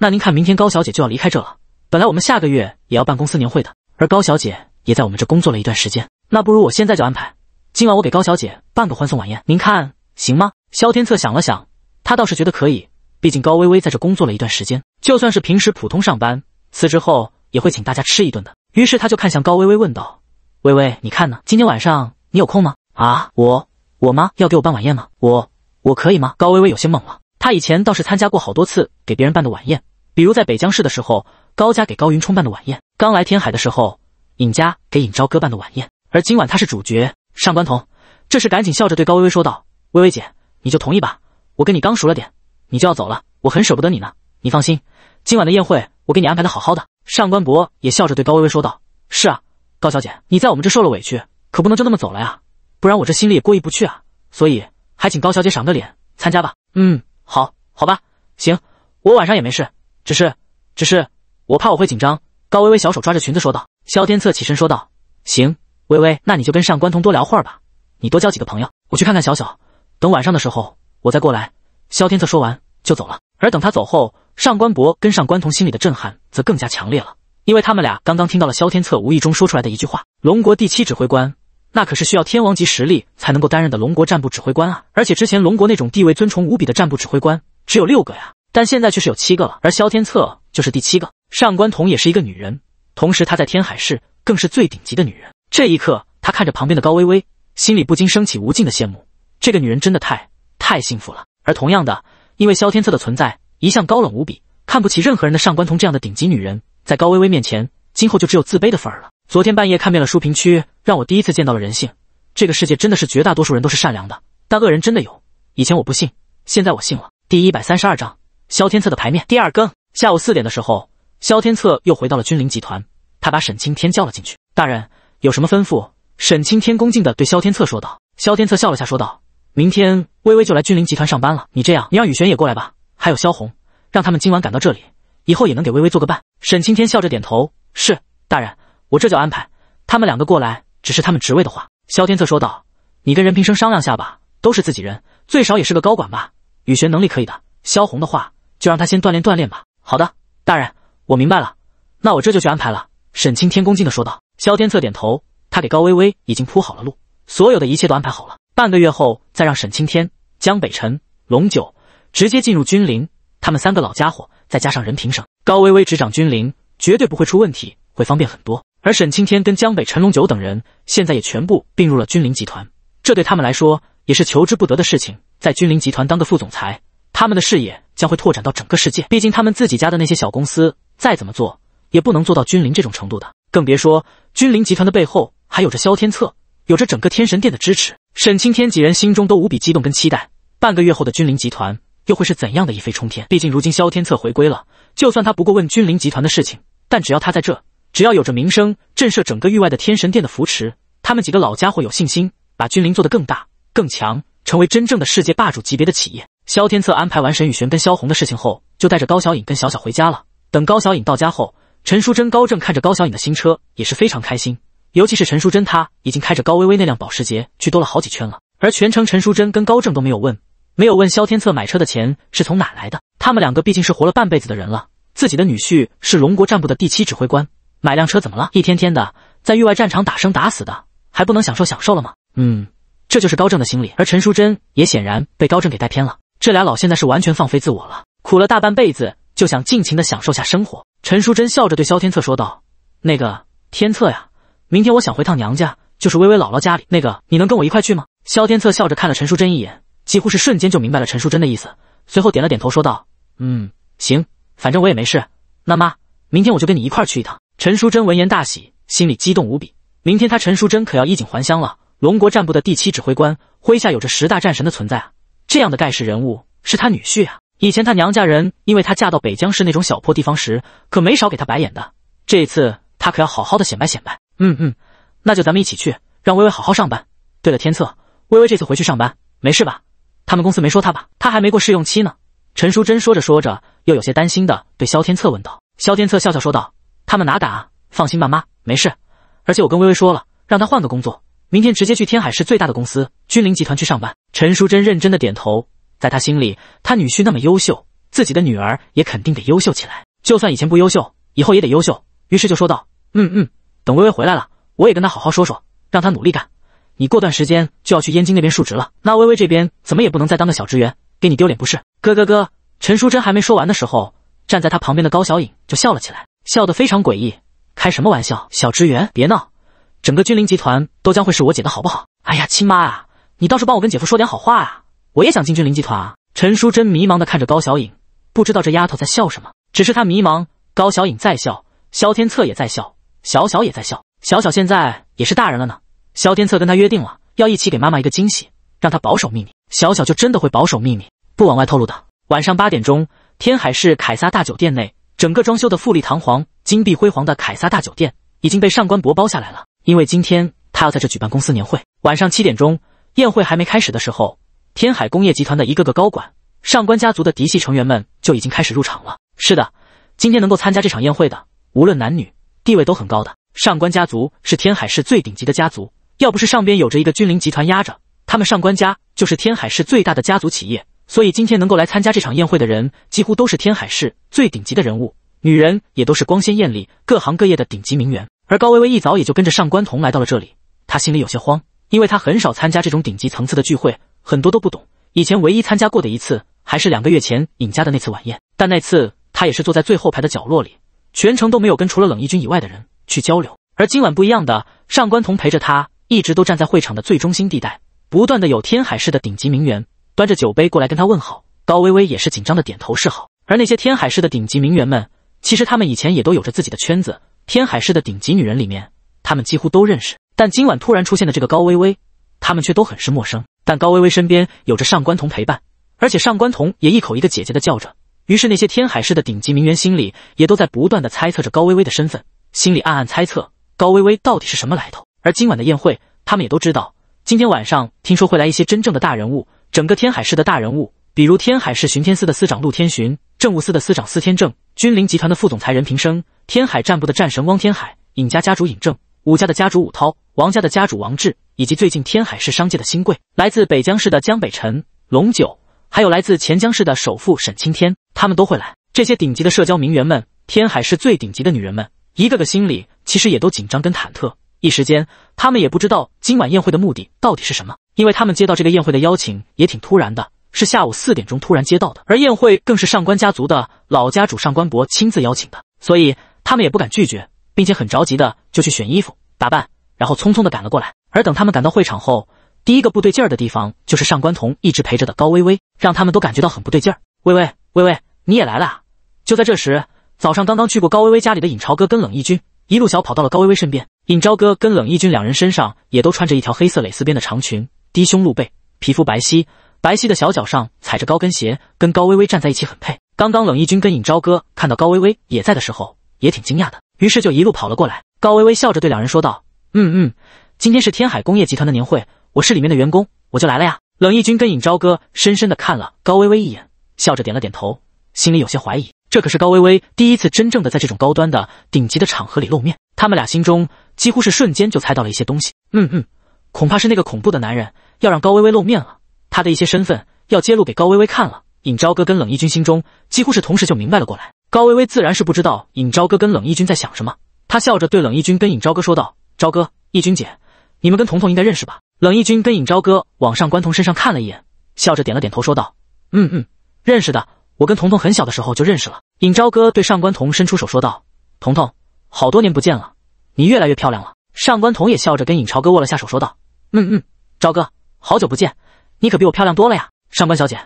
那您看，明天高小姐就要离开这了。本来我们下个月也要办公司年会的，而高小姐也在我们这工作了一段时间。那不如我现在就安排，今晚我给高小姐办个欢送晚宴，您看行吗？萧天策想了想，他倒是觉得可以，毕竟高微微在这工作了一段时间，就算是平时普通上班，辞职后也会请大家吃一顿的。于是他就看向高微微，问道：“微微，你看呢？今天晚上你有空吗？啊，我我吗？要给我办晚宴吗？我我可以吗？”高微微有些懵了，她以前倒是参加过好多次给别人办的晚宴。比如在北江市的时候，高家给高云冲办的晚宴；刚来天海的时候，尹家给尹昭哥办的晚宴。而今晚他是主角，上官彤这时赶紧笑着对高薇薇说道：“薇薇姐，你就同意吧，我跟你刚熟了点，你就要走了，我很舍不得你呢。你放心，今晚的宴会我给你安排的好好的。”上官博也笑着对高薇薇说道：“是啊，高小姐，你在我们这受了委屈，可不能就那么走了呀，不然我这心里也过意不去啊。所以还请高小姐赏个脸参加吧。”“嗯，好，好吧，行，我晚上也没事。”只是，只是我怕我会紧张。高微微小手抓着裙子说道。萧天策起身说道：“行，微微，那你就跟上官彤多聊会儿吧，你多交几个朋友。我去看看小小，等晚上的时候我再过来。”萧天策说完就走了。而等他走后，上官博跟上官彤心里的震撼则更加强烈了，因为他们俩刚刚听到了萧天策无意中说出来的一句话：“龙国第七指挥官，那可是需要天王级实力才能够担任的龙国战部指挥官啊！而且之前龙国那种地位尊崇无比的战部指挥官只有六个呀。”但现在却是有七个了，而萧天策就是第七个。上官彤也是一个女人，同时她在天海市更是最顶级的女人。这一刻，她看着旁边的高薇薇，心里不禁升起无尽的羡慕。这个女人真的太太幸福了。而同样的，因为萧天策的存在，一向高冷无比、看不起任何人的上官彤这样的顶级女人，在高薇薇面前，今后就只有自卑的份儿了。昨天半夜看遍了书评区，让我第一次见到了人性。这个世界真的是绝大多数人都是善良的，但恶人真的有。以前我不信，现在我信了。第一百三十二章。萧天策的牌面。第二更，下午四点的时候，萧天策又回到了君临集团。他把沈青天叫了进去。大人有什么吩咐？沈青天恭敬的对萧天策说道。萧天策笑了下，说道：“明天微微就来君临集团上班了。你这样，你让雨璇也过来吧。还有萧红，让他们今晚赶到这里，以后也能给微微做个伴。”沈青天笑着点头：“是，大人，我这就安排他们两个过来。只是他们职位的话，萧天策说道：‘你跟任平生商量下吧，都是自己人，最少也是个高管吧。’雨璇能力可以的，萧红的话。”就让他先锻炼锻炼吧。好的，大人，我明白了。那我这就去安排了。”沈青天恭敬地说道。萧天策点头，他给高薇薇已经铺好了路，所有的一切都安排好了。半个月后再让沈青天、江北辰、龙九直接进入军临，他们三个老家伙再加上任平生，高薇薇执掌军临，绝对不会出问题，会方便很多。而沈青天跟江北辰、龙九等人现在也全部并入了军临集团，这对他们来说也是求之不得的事情，在军临集团当个副总裁。他们的视野将会拓展到整个世界，毕竟他们自己家的那些小公司再怎么做也不能做到君临这种程度的，更别说君临集团的背后还有着萧天策，有着整个天神殿的支持。沈青天几人心中都无比激动跟期待，半个月后的君临集团又会是怎样的一飞冲天？毕竟如今萧天策回归了，就算他不过问君临集团的事情，但只要他在这，只要有着名声震慑整个域外的天神殿的扶持，他们几个老家伙有信心把君临做得更大更强，成为真正的世界霸主级别的企业。萧天策安排完沈雨璇跟萧红的事情后，就带着高小颖跟小小回家了。等高小颖到家后，陈淑贞、高正看着高小颖的新车，也是非常开心。尤其是陈淑贞，她已经开着高微微那辆保时捷去兜了好几圈了。而全程陈淑贞跟高正都没有问，没有问萧天策买车的钱是从哪来的。他们两个毕竟是活了半辈子的人了，自己的女婿是龙国战部的第七指挥官，买辆车怎么了？一天天的在域外战场打生打死的，还不能享受享受了吗？嗯，这就是高正的心理，而陈淑贞也显然被高正给带偏了。这俩老现在是完全放飞自我了，苦了大半辈子就想尽情的享受下生活。陈淑贞笑着对萧天策说道：“那个天策呀，明天我想回趟娘家，就是微微姥姥家里。那个你能跟我一块去吗？”萧天策笑着看了陈淑贞一眼，几乎是瞬间就明白了陈淑贞的意思，随后点了点头说道：“嗯，行，反正我也没事。那妈，明天我就跟你一块去一趟。”陈淑贞闻言大喜，心里激动无比。明天他陈淑贞可要衣锦还乡了。龙国战部的第七指挥官，麾下有着十大战神的存在啊。这样的盖世人物是他女婿啊！以前他娘家人，因为他嫁到北江市那种小破地方时，可没少给他白眼的。这次他可要好好的显摆显摆。嗯嗯，那就咱们一起去，让薇薇好好上班。对了，天策，薇薇这次回去上班没事吧？他们公司没说她吧？她还没过试用期呢。陈淑贞说着说着，又有些担心的对萧天策问道。萧天策笑笑说道：“他们哪敢啊！放心吧，妈，没事。而且我跟薇薇说了，让她换个工作。”明天直接去天海市最大的公司君临集团去上班。陈淑贞认真的点头，在她心里，她女婿那么优秀，自己的女儿也肯定得优秀起来。就算以前不优秀，以后也得优秀。于是就说道：“嗯嗯，等微微回来了，我也跟她好好说说，让她努力干。你过段时间就要去燕京那边述职了，那微微这边怎么也不能再当个小职员，给你丢脸不是？”咯咯咯，陈淑贞还没说完的时候，站在她旁边的高小颖就笑了起来，笑得非常诡异。开什么玩笑，小职员，别闹。整个君临集团都将会是我姐的，好不好？哎呀，亲妈啊，你倒是帮我跟姐夫说点好话啊！我也想进君临集团啊！陈淑贞迷茫地看着高小影，不知道这丫头在笑什么。只是她迷茫，高小影在笑，萧天策也在笑，小小也在笑。小小现在也是大人了呢。萧天策跟他约定了，要一起给妈妈一个惊喜，让她保守秘密。小小就真的会保守秘密，不往外透露的。晚上八点钟，天海市凯撒大酒店内，整个装修的富丽堂皇、金碧辉煌的凯撒大酒店已经被上官博包下来了。因为今天他要在这举办公司年会。晚上七点钟，宴会还没开始的时候，天海工业集团的一个个高管、上官家族的嫡系成员们就已经开始入场了。是的，今天能够参加这场宴会的，无论男女，地位都很高的。上官家族是天海市最顶级的家族，要不是上边有着一个君临集团压着，他们上官家就是天海市最大的家族企业。所以今天能够来参加这场宴会的人，几乎都是天海市最顶级的人物，女人也都是光鲜艳丽、各行各业的顶级名媛。而高薇薇一早也就跟着上官彤来到了这里，她心里有些慌，因为她很少参加这种顶级层次的聚会，很多都不懂。以前唯一参加过的一次，还是两个月前尹家的那次晚宴，但那次她也是坐在最后排的角落里，全程都没有跟除了冷一军以外的人去交流。而今晚不一样，的上官彤陪着她，一直都站在会场的最中心地带，不断的有天海市的顶级名媛端着酒杯过来跟他问好。高薇薇也是紧张的点头示好。而那些天海市的顶级名媛们，其实他们以前也都有着自己的圈子。天海市的顶级女人里面，他们几乎都认识，但今晚突然出现的这个高薇薇，他们却都很是陌生。但高薇薇身边有着上官彤陪伴，而且上官彤也一口一个姐姐的叫着，于是那些天海市的顶级名媛心里也都在不断的猜测着高薇薇的身份，心里暗暗猜测高薇薇到底是什么来头。而今晚的宴会，他们也都知道，今天晚上听说会来一些真正的大人物，整个天海市的大人物，比如天海市巡天司的司长陆天巡。政务司的司长司天正，君临集团的副总裁任平生，天海战部的战神汪天海，尹家家主尹正，武家的家主武涛，王家的家主王志，以及最近天海市商界的新贵，来自北江市的江北辰、龙九，还有来自钱江市的首富沈青天，他们都会来。这些顶级的社交名媛们，天海市最顶级的女人们，一个个心里其实也都紧张跟忐忑。一时间，他们也不知道今晚宴会的目的到底是什么，因为他们接到这个宴会的邀请也挺突然的。是下午四点钟突然接到的，而宴会更是上官家族的老家主上官博亲自邀请的，所以他们也不敢拒绝，并且很着急的就去选衣服打扮，然后匆匆的赶了过来。而等他们赶到会场后，第一个不对劲儿的地方就是上官童一直陪着的高微微，让他们都感觉到很不对劲儿。微微微微，你也来了？就在这时，早上刚刚去过高微微家里的尹朝哥跟冷义军一路小跑到了高微微身边。尹朝哥跟冷义军两人身上也都穿着一条黑色蕾丝边的长裙，低胸露背，皮肤白皙。白皙的小脚上踩着高跟鞋，跟高薇薇站在一起很配。刚刚冷义军跟尹昭哥看到高薇薇也在的时候，也挺惊讶的，于是就一路跑了过来。高薇薇笑着对两人说道：“嗯嗯，今天是天海工业集团的年会，我是里面的员工，我就来了呀。”冷义军跟尹昭哥深深的看了高薇薇一眼，笑着点了点头，心里有些怀疑。这可是高薇薇第一次真正的在这种高端的顶级的场合里露面，他们俩心中几乎是瞬间就猜到了一些东西。嗯嗯，恐怕是那个恐怖的男人要让高薇薇露面了。他的一些身份要揭露给高薇薇看了，尹昭哥跟冷一军心中几乎是同时就明白了过来。高薇薇自然是不知道尹昭哥跟冷一军在想什么，他笑着对冷一军跟尹昭哥说道：“昭哥，一军姐，你们跟彤彤应该认识吧？”冷一军跟尹昭哥往上官彤身上看了一眼，笑着点了点头说道：“嗯嗯，认识的。我跟彤彤很小的时候就认识了。”尹昭哥对上官彤伸出手说道：“彤彤，好多年不见了，你越来越漂亮了。”上官彤也笑着跟尹昭哥握了下手说道：“嗯嗯，昭哥，好久不见。”你可比我漂亮多了呀，上官小姐，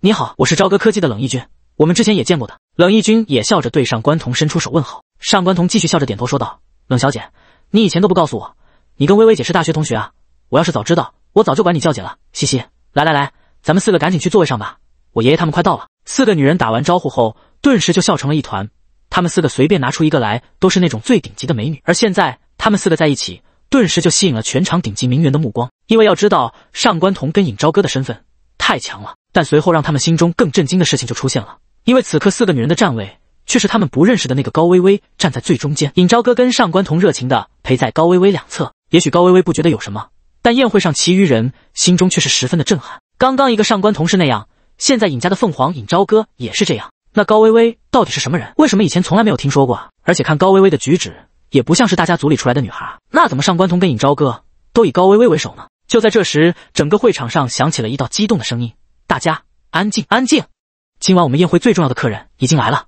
你好，我是朝歌科技的冷义军，我们之前也见过的。冷义军也笑着对上官彤伸出手问好。上官彤继续笑着点头说道：“冷小姐，你以前都不告诉我，你跟薇薇姐是大学同学啊？我要是早知道，我早就管你叫姐了，嘻嘻。来来来，咱们四个赶紧去座位上吧，我爷爷他们快到了。”四个女人打完招呼后，顿时就笑成了一团。他们四个随便拿出一个来，都是那种最顶级的美女，而现在他们四个在一起。顿时就吸引了全场顶级名媛的目光，因为要知道上官彤跟尹朝歌的身份太强了。但随后让他们心中更震惊的事情就出现了，因为此刻四个女人的站位却是他们不认识的那个高薇薇站在最中间，尹朝歌跟上官彤热情的陪在高薇薇两侧。也许高薇薇不觉得有什么，但宴会上其余人心中却是十分的震撼。刚刚一个上官同是那样，现在尹家的凤凰尹朝歌也是这样，那高薇薇到底是什么人？为什么以前从来没有听说过？而且看高薇薇的举止。也不像是大家族里出来的女孩，那怎么上官彤跟尹昭歌都以高薇薇为首呢？就在这时，整个会场上响起了一道激动的声音：“大家安静，安静！今晚我们宴会最重要的客人已经来了。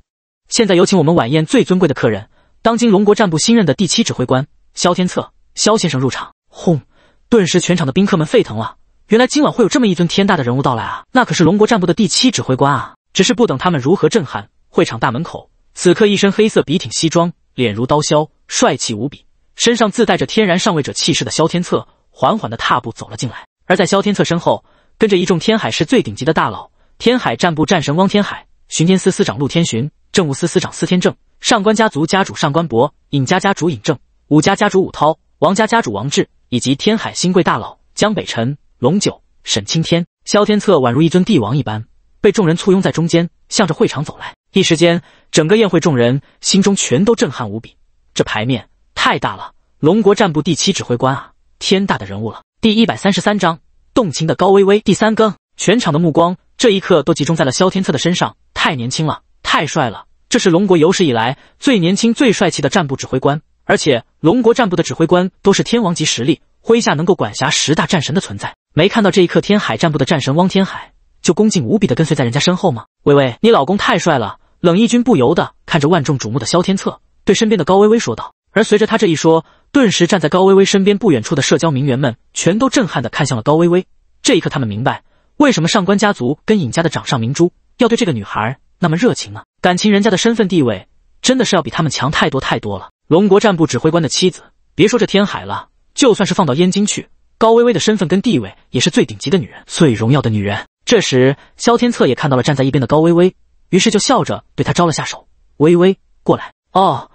现在有请我们晚宴最尊贵的客人，当今龙国战部新任的第七指挥官萧天策，萧先生入场！”轰！顿时全场的宾客们沸腾了。原来今晚会有这么一尊天大的人物到来啊！那可是龙国战部的第七指挥官啊！只是不等他们如何震撼，会场大门口此刻一身黑色笔挺西装，脸如刀削。帅气无比，身上自带着天然上位者气势的萧天策缓缓地踏步走了进来，而在萧天策身后跟着一众天海市最顶级的大佬：天海战部战神汪天海、巡天司司长陆天巡、政务司司长司天正、上官家族家主上官博、尹家家主尹正、武家家主武涛、王家家主王志，以及天海新贵大佬江北辰、龙九、沈青天。萧天策宛如一尊帝王一般，被众人簇拥在中间，向着会场走来。一时间，整个宴会众人心中全都震撼无比。这牌面太大了，龙国战部第七指挥官啊，天大的人物了。第一百三十三章，动情的高薇薇第三更。全场的目光这一刻都集中在了萧天策的身上，太年轻了，太帅了，这是龙国有史以来最年轻、最帅气的战部指挥官。而且，龙国战部的指挥官都是天王级实力，麾下能够管辖十大战神的存在。没看到这一刻，天海战部的战神汪天海就恭敬无比的跟随在人家身后吗？微微，你老公太帅了。冷毅军不由得看着万众瞩目的萧天策。对身边的高薇薇说道。而随着他这一说，顿时站在高薇薇身边不远处的社交名媛们全都震撼地看向了高薇薇。这一刻，他们明白为什么上官家族跟尹家的掌上明珠要对这个女孩那么热情呢？感情人家的身份地位真的是要比他们强太多太多了。龙国战部指挥官的妻子，别说这天海了，就算是放到燕京去，高薇薇的身份跟地位也是最顶级的女人，最荣耀的女人。这时，萧天策也看到了站在一边的高薇薇，于是就笑着对她招了下手：“薇薇，过来哦。”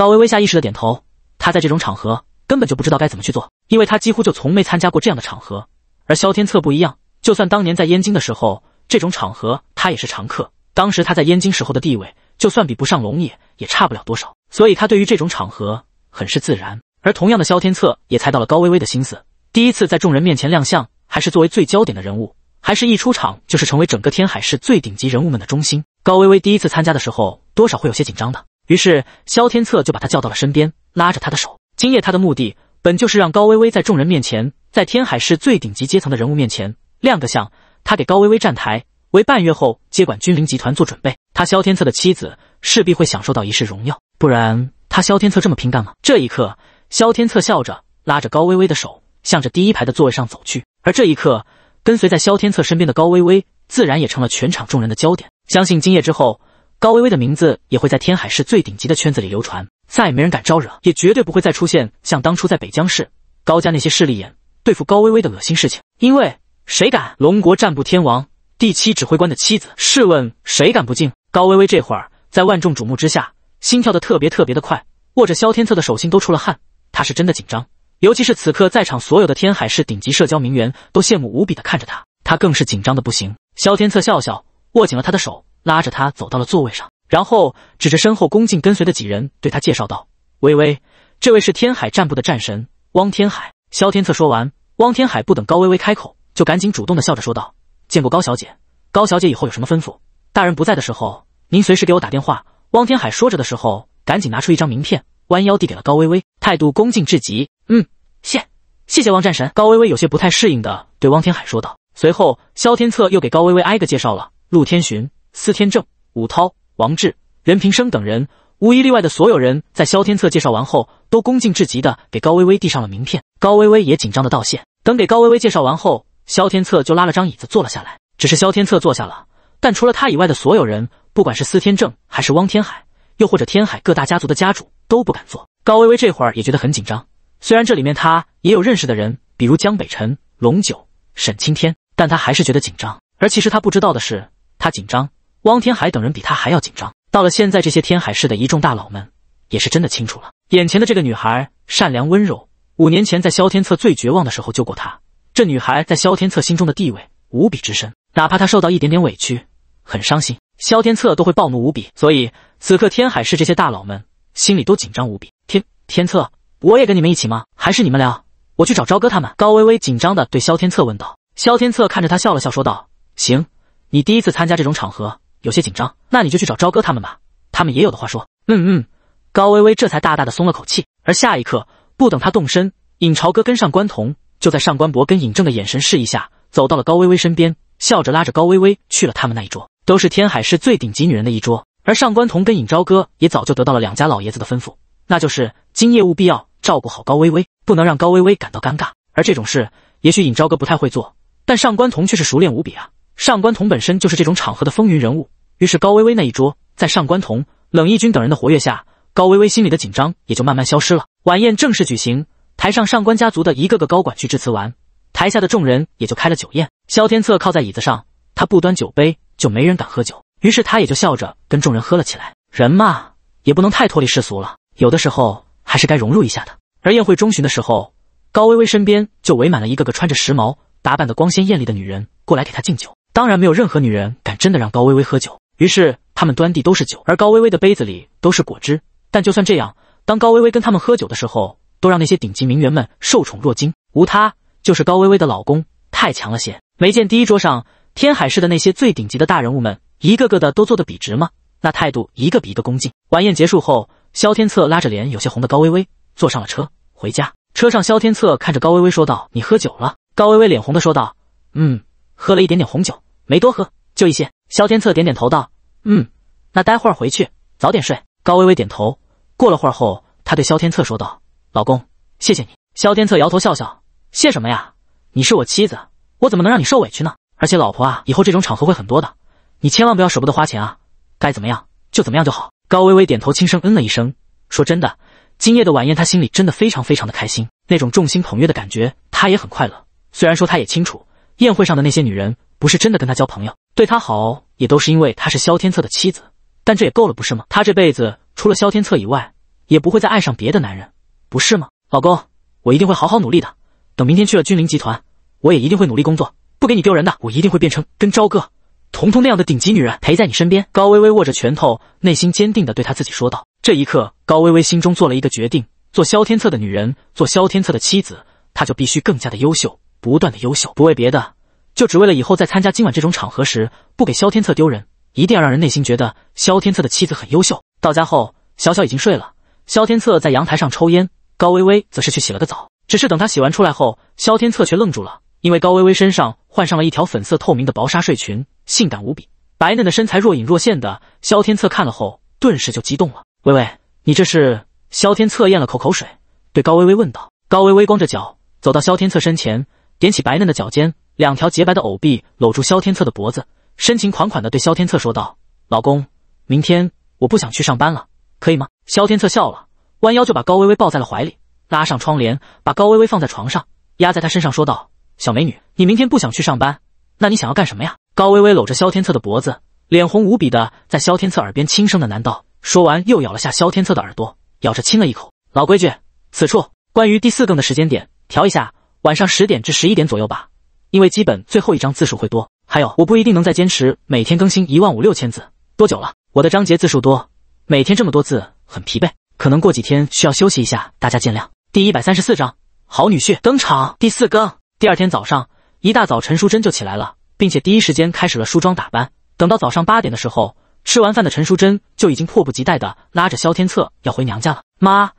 高薇薇下意识的点头，他在这种场合根本就不知道该怎么去做，因为他几乎就从没参加过这样的场合。而萧天策不一样，就算当年在燕京的时候，这种场合他也是常客。当时他在燕京时候的地位，就算比不上龙也，也差不了多少。所以他对于这种场合很是自然。而同样的，萧天策也猜到了高薇薇的心思。第一次在众人面前亮相，还是作为最焦点的人物，还是一出场就是成为整个天海市最顶级人物们的中心。高薇薇第一次参加的时候，多少会有些紧张的。于是，萧天策就把他叫到了身边，拉着他的手。今夜他的目的本就是让高薇薇在众人面前，在天海市最顶级阶层的人物面前亮个相。他给高薇薇站台，为半月后接管君临集团做准备。他萧天策的妻子势必会享受到一世荣耀，不然他萧天策这么拼干吗？这一刻，萧天策笑着拉着高薇薇的手，向着第一排的座位上走去。而这一刻，跟随在萧天策身边的高薇薇自然也成了全场众人的焦点。相信今夜之后。高薇薇的名字也会在天海市最顶级的圈子里流传，再也没人敢招惹，也绝对不会再出现像当初在北江市高家那些势利眼对付高薇薇的恶心事情。因为谁敢？龙国战部天王第七指挥官的妻子，试问谁敢不敬？高薇薇这会儿在万众瞩目之下，心跳的特别特别的快，握着萧天策的手心都出了汗。他是真的紧张，尤其是此刻在场所有的天海市顶级社交名媛都羡慕无比的看着他，他更是紧张的不行。萧天策笑笑，握紧了他的手。拉着他走到了座位上，然后指着身后恭敬跟随的几人，对他介绍道：“微微，这位是天海战部的战神汪天海。”萧天策说完，汪天海不等高微微开口，就赶紧主动的笑着说道：“见过高小姐，高小姐以后有什么吩咐，大人不在的时候，您随时给我打电话。”汪天海说着的时候，赶紧拿出一张名片，弯腰递给了高微微，态度恭敬至极。嗯，谢，谢谢汪战神。高微微有些不太适应的对汪天海说道。随后，萧天策又给高微微挨个介绍了陆天寻。司天正、武涛、王志、任平生等人，无一例外的所有人在萧天策介绍完后，都恭敬至极的给高薇薇递上了名片。高薇薇也紧张的道谢。等给高薇薇介绍完后，萧天策就拉了张椅子坐了下来。只是萧天策坐下了，但除了他以外的所有人，不管是司天正还是汪天海，又或者天海各大家族的家主，都不敢坐。高薇薇这会儿也觉得很紧张，虽然这里面他也有认识的人，比如江北辰、龙九、沈青天，但他还是觉得紧张。而其实他不知道的是，他紧张。汪天海等人比他还要紧张。到了现在，这些天海市的一众大佬们也是真的清楚了，眼前的这个女孩善良温柔。五年前在萧天策最绝望的时候救过他，这女孩在萧天策心中的地位无比之深。哪怕她受到一点点委屈，很伤心，萧天策都会暴怒无比。所以此刻天海市这些大佬们心里都紧张无比。天天策，我也跟你们一起吗？还是你们聊，我去找朝歌他们？高微微紧张地对萧天策问道。萧天策看着他笑了笑，说道：“行，你第一次参加这种场合。”有些紧张，那你就去找朝歌他们吧，他们也有的话说。嗯嗯，高微微这才大大的松了口气。而下一刻，不等他动身，尹朝歌跟上官彤就在上官博跟尹正的眼神示意下，走到了高微微身边，笑着拉着高微微去了他们那一桌，都是天海市最顶级女人的一桌。而上官彤跟尹朝歌也早就得到了两家老爷子的吩咐，那就是今夜务必要照顾好高微微，不能让高微微感到尴尬。而这种事，也许尹朝歌不太会做，但上官彤却是熟练无比啊。上官童本身就是这种场合的风云人物，于是高薇薇那一桌在上官童、冷毅军等人的活跃下，高薇薇心里的紧张也就慢慢消失了。晚宴正式举行，台上上官家族的一个个高管去致辞完，台下的众人也就开了酒宴。萧天策靠在椅子上，他不端酒杯就没人敢喝酒，于是他也就笑着跟众人喝了起来。人嘛，也不能太脱离世俗了，有的时候还是该融入一下的。而宴会中旬的时候，高薇薇身边就围满了一个个穿着时髦、打扮的光鲜艳丽的女人过来给她敬酒。当然，没有任何女人敢真的让高薇薇喝酒。于是，他们端地都是酒，而高薇薇的杯子里都是果汁。但就算这样，当高薇薇跟他们喝酒的时候，都让那些顶级名媛们受宠若惊。无他，就是高薇薇的老公太强了些。没见第一桌上天海市的那些最顶级的大人物们，一个个的都坐的笔直吗？那态度一个比一个恭敬。晚宴结束后，萧天策拉着脸有些红的高薇薇坐上了车回家。车上，萧天策看着高薇薇说道：“你喝酒了？”高薇薇脸红的说道：“嗯。”喝了一点点红酒，没多喝，就一些。萧天策点点头道：“嗯，那待会儿回去早点睡。”高微微点头。过了会儿后，他对萧天策说道：“老公，谢谢你。”萧天策摇头笑笑：“谢什么呀？你是我妻子，我怎么能让你受委屈呢？而且老婆啊，以后这种场合会很多的，你千万不要舍不得花钱啊，该怎么样就怎么样就好。”高微微点头，轻声嗯了一声。说真的，今夜的晚宴，他心里真的非常非常的开心，那种众星捧月的感觉，他也很快乐。虽然说他也清楚。宴会上的那些女人，不是真的跟他交朋友，对他好也都是因为他是萧天策的妻子。但这也够了，不是吗？他这辈子除了萧天策以外，也不会再爱上别的男人，不是吗？老公，我一定会好好努力的。等明天去了君临集团，我也一定会努力工作，不给你丢人的。我一定会变成跟朝哥、彤彤那样的顶级女人，陪在你身边。高微微握着拳头，内心坚定地对他自己说道。这一刻，高微微心中做了一个决定：做萧天策的女人，做萧天策的妻子，她就必须更加的优秀。不断的优秀，不为别的，就只为了以后在参加今晚这种场合时，不给萧天策丢人，一定要让人内心觉得萧天策的妻子很优秀。到家后，小小已经睡了，萧天策在阳台上抽烟，高薇薇则是去洗了个澡。只是等她洗完出来后，萧天策却愣住了，因为高薇薇身上换上了一条粉色透明的薄纱睡裙，性感无比，白嫩的身材若隐若现的，萧天策看了后顿时就激动了。薇薇，你这是？萧天策咽了口口水，对高薇薇问道。高薇薇光着脚走到萧天策身前。踮起白嫩的脚尖，两条洁白的藕臂搂住萧天策的脖子，深情款款地对萧天策说道：“老公，明天我不想去上班了，可以吗？”萧天策笑了，弯腰就把高薇薇抱在了怀里，拉上窗帘，把高薇薇放在床上，压在她身上说道：“小美女，你明天不想去上班，那你想要干什么呀？”高薇薇搂着萧天策的脖子，脸红无比的在萧天策耳边轻声的喃道，说完又咬了下萧天策的耳朵，咬着亲了一口。老规矩，此处关于第四更的时间点调一下。晚上十点至十一点左右吧，因为基本最后一章字数会多。还有，我不一定能再坚持每天更新一万五六千字。多久了？我的章节字数多，每天这么多字很疲惫，可能过几天需要休息一下，大家见谅。第一百三十四章，好女婿登场，第四更。第二天早上一大早，陈淑贞就起来了，并且第一时间开始了梳妆打扮。等到早上八点的时候，吃完饭的陈淑贞就已经迫不及待的拉着萧天策要回娘家了。妈。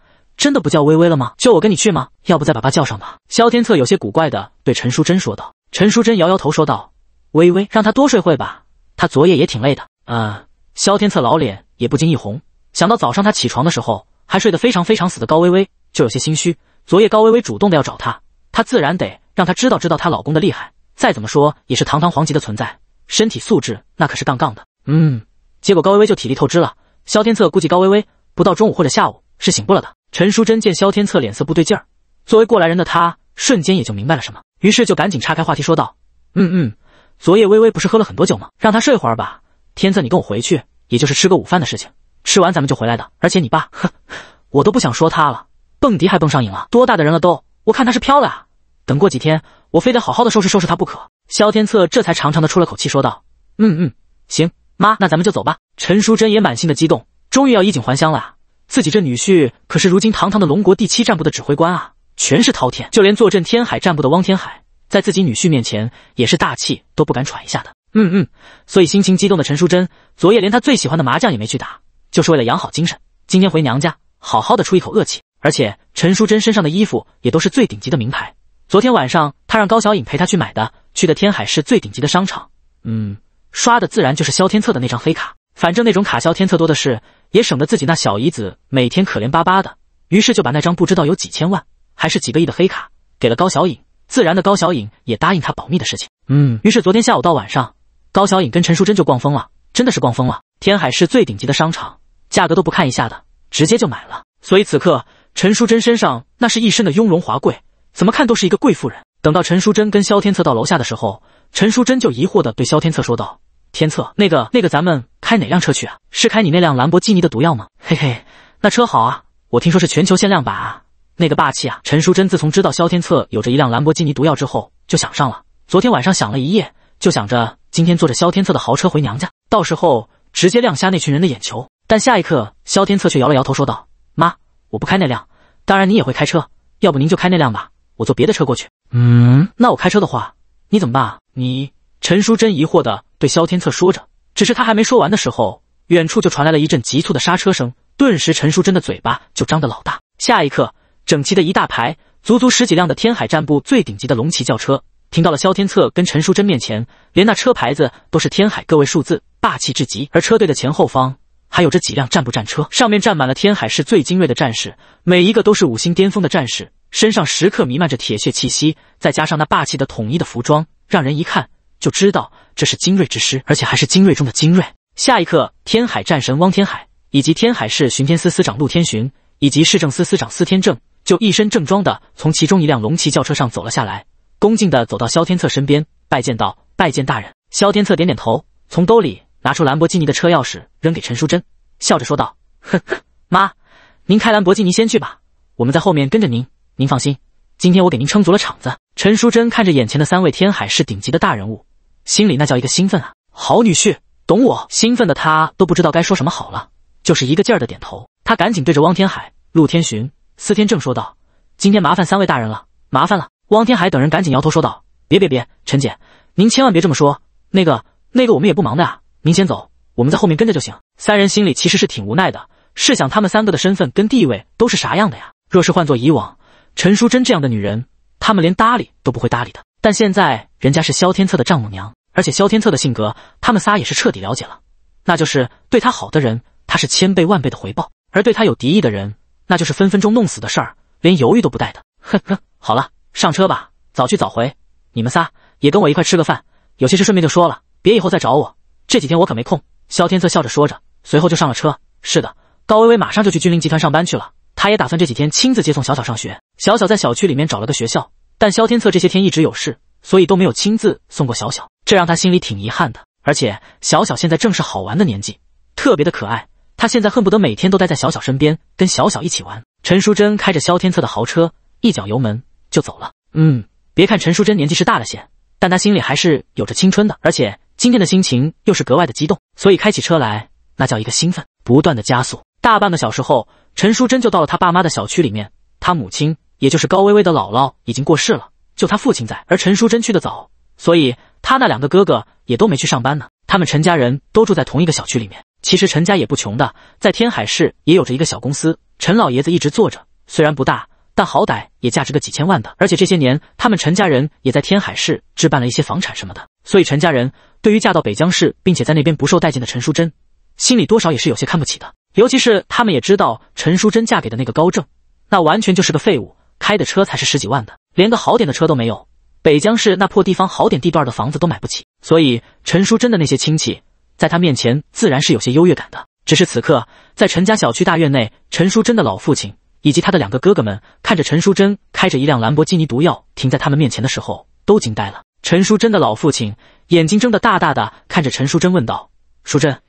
真的不叫微微了吗？就我跟你去吗？要不再把爸叫上吧？萧天策有些古怪的对陈淑贞说道。陈淑贞摇摇头说道：“微微，让她多睡会吧，她昨夜也挺累的。”呃，萧天策老脸也不禁一红，想到早上他起床的时候还睡得非常非常死的高微微，就有些心虚。昨夜高微微主动的要找他，他自然得让她知道知道她老公的厉害，再怎么说也是堂堂皇级的存在，身体素质那可是杠杠的。嗯，结果高微微就体力透支了，萧天策估计高微微不到中午或者下午是醒不了的。陈淑贞见萧天策脸色不对劲儿，作为过来人的她瞬间也就明白了什么，于是就赶紧岔开话题说道：“嗯嗯，昨夜微微不是喝了很多酒吗？让她睡会儿吧。天策，你跟我回去，也就是吃个午饭的事情，吃完咱们就回来的。而且你爸，哼，我都不想说他了，蹦迪还蹦上瘾了，多大的人了都，我看他是飘了啊。等过几天，我非得好好的收拾收拾他不可。”萧天策这才长长的出了口气说道：“嗯嗯，行，妈，那咱们就走吧。”陈淑贞也满心的激动，终于要衣锦还乡了。自己这女婿可是如今堂堂的龙国第七战部的指挥官啊，全是滔天，就连坐镇天海战部的汪天海，在自己女婿面前也是大气都不敢喘一下的。嗯嗯，所以心情激动的陈淑贞，昨夜连她最喜欢的麻将也没去打，就是为了养好精神，今天回娘家好好的出一口恶气。而且陈淑贞身上的衣服也都是最顶级的名牌，昨天晚上她让高小颖陪她去买的，去的天海市最顶级的商场，嗯，刷的自然就是萧天策的那张黑卡。反正那种卡销天策多的是，也省得自己那小姨子每天可怜巴巴的。于是就把那张不知道有几千万还是几个亿的黑卡给了高小颖，自然的高小颖也答应他保密的事情。嗯，于是昨天下午到晚上，高小颖跟陈淑贞就逛疯了，真的是逛疯了。天海市最顶级的商场，价格都不看一下的，直接就买了。所以此刻陈淑贞身上那是一身的雍容华贵，怎么看都是一个贵妇人。等到陈淑贞跟萧天策到楼下的时候，陈淑贞就疑惑的对萧天策说道：“天策，那个那个，咱们……” 开哪辆车去啊？是开你那辆兰博基尼的毒药吗？嘿嘿，那车好啊，我听说是全球限量版啊，那个霸气啊！陈淑贞自从知道萧天策有着一辆兰博基尼毒药之后，就想上了。昨天晚上想了一夜，就想着今天坐着萧天策的豪车回娘家，到时候直接亮瞎那群人的眼球。但下一刻，萧天策却摇了摇头，说道：“妈，我不开那辆，当然你也会开车，要不您就开那辆吧，我坐别的车过去。”嗯，那我开车的话，你怎么办？你陈淑贞疑惑的对萧天策说着。只是他还没说完的时候，远处就传来了一阵急促的刹车声，顿时陈淑贞的嘴巴就张得老大。下一刻，整齐的一大排，足足十几辆的天海战部最顶级的龙骑轿车，停到了萧天策跟陈淑贞面前，连那车牌子都是天海各位数字，霸气至极。而车队的前后方，还有着几辆战部战车，上面站满了天海市最精锐的战士，每一个都是五星巅峰的战士，身上时刻弥漫着铁血气息，再加上那霸气的统一的服装，让人一看。就知道这是精锐之师，而且还是精锐中的精锐。下一刻，天海战神汪天海以及天海市巡天司司长陆天巡以及市政司司长司天正就一身正装的从其中一辆龙骑轿车上走了下来，恭敬的走到萧天策身边拜见道：“拜见大人。萧天策点点头，从兜里拿出兰博基尼的车钥匙扔给陈淑贞，笑着说道：“呵呵，妈，您开兰博基尼先去吧，我们在后面跟着您。您放心，今天我给您撑足了场子。”陈淑贞看着眼前的三位天海市顶级的大人物。心里那叫一个兴奋啊！好女婿懂我，兴奋的他都不知道该说什么好了，就是一个劲儿的点头。他赶紧对着汪天海、陆天巡、司天正说道：“今天麻烦三位大人了，麻烦了。”汪天海等人赶紧摇头说道：“别别别，陈姐，您千万别这么说。那个那个，我们也不忙的呀，您先走，我们在后面跟着就行。”三人心里其实是挺无奈的，试想他们三个的身份跟地位都是啥样的呀？若是换做以往，陈淑贞这样的女人，他们连搭理都不会搭理的。但现在人家是萧天策的丈母娘，而且萧天策的性格，他们仨也是彻底了解了，那就是对他好的人，他是千倍万倍的回报；而对他有敌意的人，那就是分分钟弄死的事儿，连犹豫都不带的。呵呵，好了，上车吧，早去早回。你们仨也跟我一块吃个饭，有些事顺便就说了，别以后再找我，这几天我可没空。萧天策笑着说着，随后就上了车。是的，高薇薇马上就去君临集团上班去了，她也打算这几天亲自接送小小上学。小小在小区里面找了个学校。但萧天策这些天一直有事，所以都没有亲自送过小小，这让他心里挺遗憾的。而且小小现在正是好玩的年纪，特别的可爱，他现在恨不得每天都待在小小身边，跟小小一起玩。陈淑贞开着萧天策的豪车，一脚油门就走了。嗯，别看陈淑贞年纪是大了些，但她心里还是有着青春的，而且今天的心情又是格外的激动，所以开起车来那叫一个兴奋，不断的加速。大半个小时后，陈淑贞就到了他爸妈的小区里面，他母亲。也就是高薇薇的姥姥已经过世了，就她父亲在，而陈淑贞去的早，所以她那两个哥哥也都没去上班呢。他们陈家人都住在同一个小区里面。其实陈家也不穷的，在天海市也有着一个小公司，陈老爷子一直做着，虽然不大，但好歹也价值个几千万的。而且这些年，他们陈家人也在天海市置办了一些房产什么的。所以陈家人对于嫁到北江市，并且在那边不受待见的陈淑贞，心里多少也是有些看不起的。尤其是他们也知道，陈淑贞嫁给的那个高正，那完全就是个废物。开的车才是十几万的，连个好点的车都没有。北江市那破地方，好点地段的房子都买不起，所以陈淑贞的那些亲戚，在他面前自然是有些优越感的。只是此刻，在陈家小区大院内，陈淑贞的老父亲以及他的两个哥哥们，看着陈淑贞开着一辆兰博基尼毒药停在他们面前的时候，都惊呆了。陈淑贞的老父亲眼睛睁得大大的，看着陈淑贞问道：“淑贞，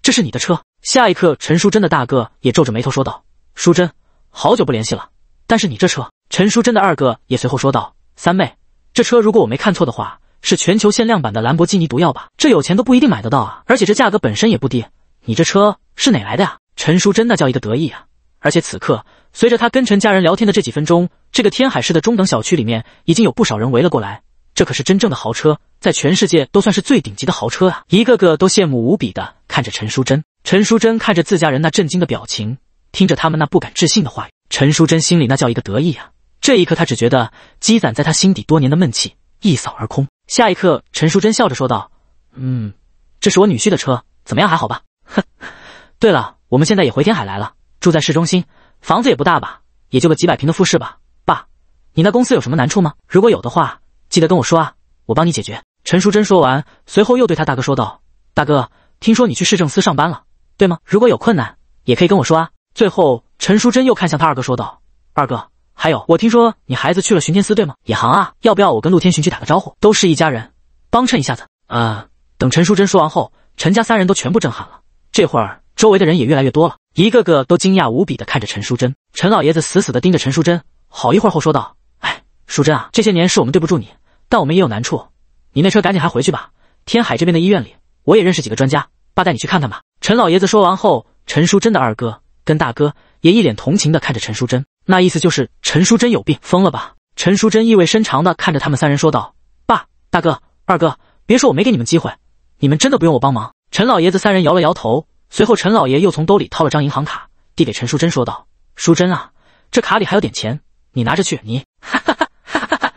这是你的车？”下一刻，陈淑贞的大哥也皱着眉头说道：“淑贞，好久不联系了，但是你这车……”陈淑贞的二哥也随后说道：“三妹，这车如果我没看错的话，是全球限量版的兰博基尼毒药吧？这有钱都不一定买得到啊！而且这价格本身也不低，你这车是哪来的呀？”陈淑贞那叫一个得意啊！而且此刻，随着他跟陈家人聊天的这几分钟，这个天海市的中等小区里面已经有不少人围了过来。这可是真正的豪车，在全世界都算是最顶级的豪车啊！一个个都羡慕无比的看着陈淑贞。陈淑贞看着自家人那震惊的表情，听着他们那不敢置信的话语，陈淑贞心里那叫一个得意啊！这一刻，他只觉得积攒在他心底多年的闷气一扫而空。下一刻，陈淑贞笑着说道：“嗯，这是我女婿的车，怎么样，还好吧？”“哼，对了，我们现在也回天海来了，住在市中心，房子也不大吧，也就个几百平的复式吧。”“爸，你那公司有什么难处吗？如果有的话，记得跟我说啊，我帮你解决。”陈淑贞说完，随后又对他大哥说道：“大哥，听说你去市政司上班了，对吗？如果有困难，也可以跟我说啊。”最后，陈淑贞又看向他二哥说道：“二哥。”还有，我听说你孩子去了巡天司，对吗？野航啊，要不要我跟陆天巡去打个招呼？都是一家人，帮衬一下子。呃，等陈淑贞说完后，陈家三人都全部震撼了。这会儿周围的人也越来越多了，一个个都惊讶无比的看着陈淑贞。陈老爷子死死的盯着陈淑贞，好一会儿后说道：“哎，淑贞啊，这些年是我们对不住你，但我们也有难处，你那车赶紧还回去吧。天海这边的医院里，我也认识几个专家，爸带你去看看吧。”陈老爷子说完后，陈淑贞的二哥跟大哥也一脸同情的看着陈淑贞。那意思就是陈淑贞有病，疯了吧？陈淑贞意味深长的看着他们三人说道：“爸，大哥，二哥，别说我没给你们机会，你们真的不用我帮忙。”陈老爷子三人摇了摇头，随后陈老爷又从兜里掏了张银行卡，递给陈淑贞说道：“淑贞啊，这卡里还有点钱，你拿着去。你，哈哈哈，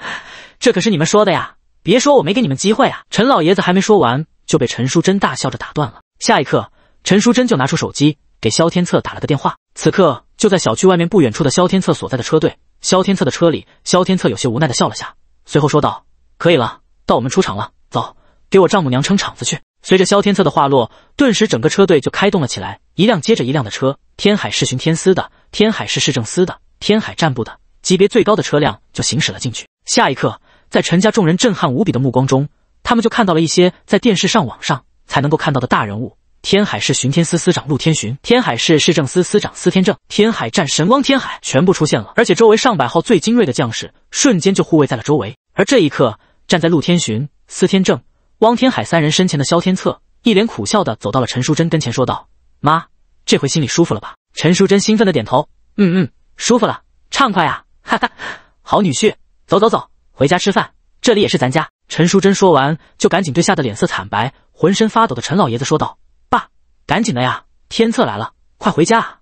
这可是你们说的呀！别说我没给你们机会啊！”陈老爷子还没说完，就被陈淑贞大笑着打断了。下一刻，陈淑贞就拿出手机给萧天策打了个电话。此刻。就在小区外面不远处的萧天策所在的车队，萧天策的车里，萧天策有些无奈的笑了下，随后说道：“可以了，到我们出场了，走，给我丈母娘撑场子去。”随着萧天策的话落，顿时整个车队就开动了起来，一辆接着一辆的车，天海市巡天司的、天海市市政司的、天海站部的级别最高的车辆就行驶了进去。下一刻，在陈家众人震撼无比的目光中，他们就看到了一些在电视上网上才能够看到的大人物。天海市巡天司司长陆天巡，天海市市政司司长司天正，天海战神汪天海全部出现了，而且周围上百号最精锐的将士瞬间就护卫在了周围。而这一刻，站在陆天巡、司天正、汪天海三人身前的萧天策一脸苦笑的走到了陈淑贞跟前，说道：“妈，这回心里舒服了吧？”陈淑贞兴奋的点头：“嗯嗯，舒服了，畅快啊！哈哈，好女婿，走走走，回家吃饭，这里也是咱家。”陈淑贞说完，就赶紧对吓得脸色惨白、浑身发抖的陈老爷子说道。赶紧的呀！天策来了，快回家！啊。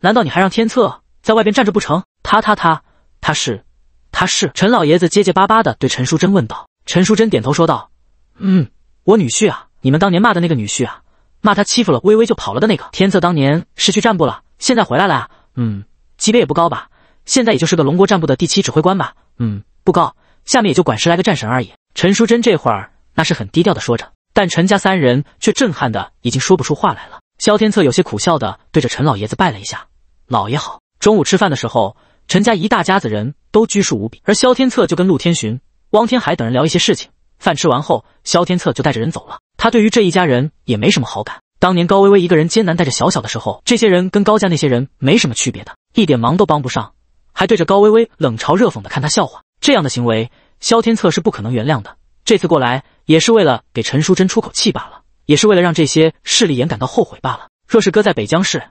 难道你还让天策在外边站着不成？他他他他是他是陈老爷子结结巴巴的对陈淑贞问道。陈淑贞点头说道：“嗯，我女婿啊，你们当年骂的那个女婿啊，骂他欺负了微微就跑了的那个。天策当年是去战部了，现在回来了啊。嗯，级别也不高吧，现在也就是个龙国战部的第七指挥官吧。嗯，不高，下面也就管十来个战神而已。”陈淑贞这会儿那是很低调的说着。但陈家三人却震撼的已经说不出话来了。萧天策有些苦笑的对着陈老爷子拜了一下：“老爷好。”中午吃饭的时候，陈家一大家子人都拘束无比，而萧天策就跟陆天巡、汪天海等人聊一些事情。饭吃完后，萧天策就带着人走了。他对于这一家人也没什么好感。当年高薇薇一个人艰难带着小小的时候，这些人跟高家那些人没什么区别，的一点忙都帮不上，还对着高薇薇冷嘲热讽的看他笑话，这样的行为，萧天策是不可能原谅的。这次过来也是为了给陈淑贞出口气罢了，也是为了让这些势利眼感到后悔罢了。若是搁在北江市，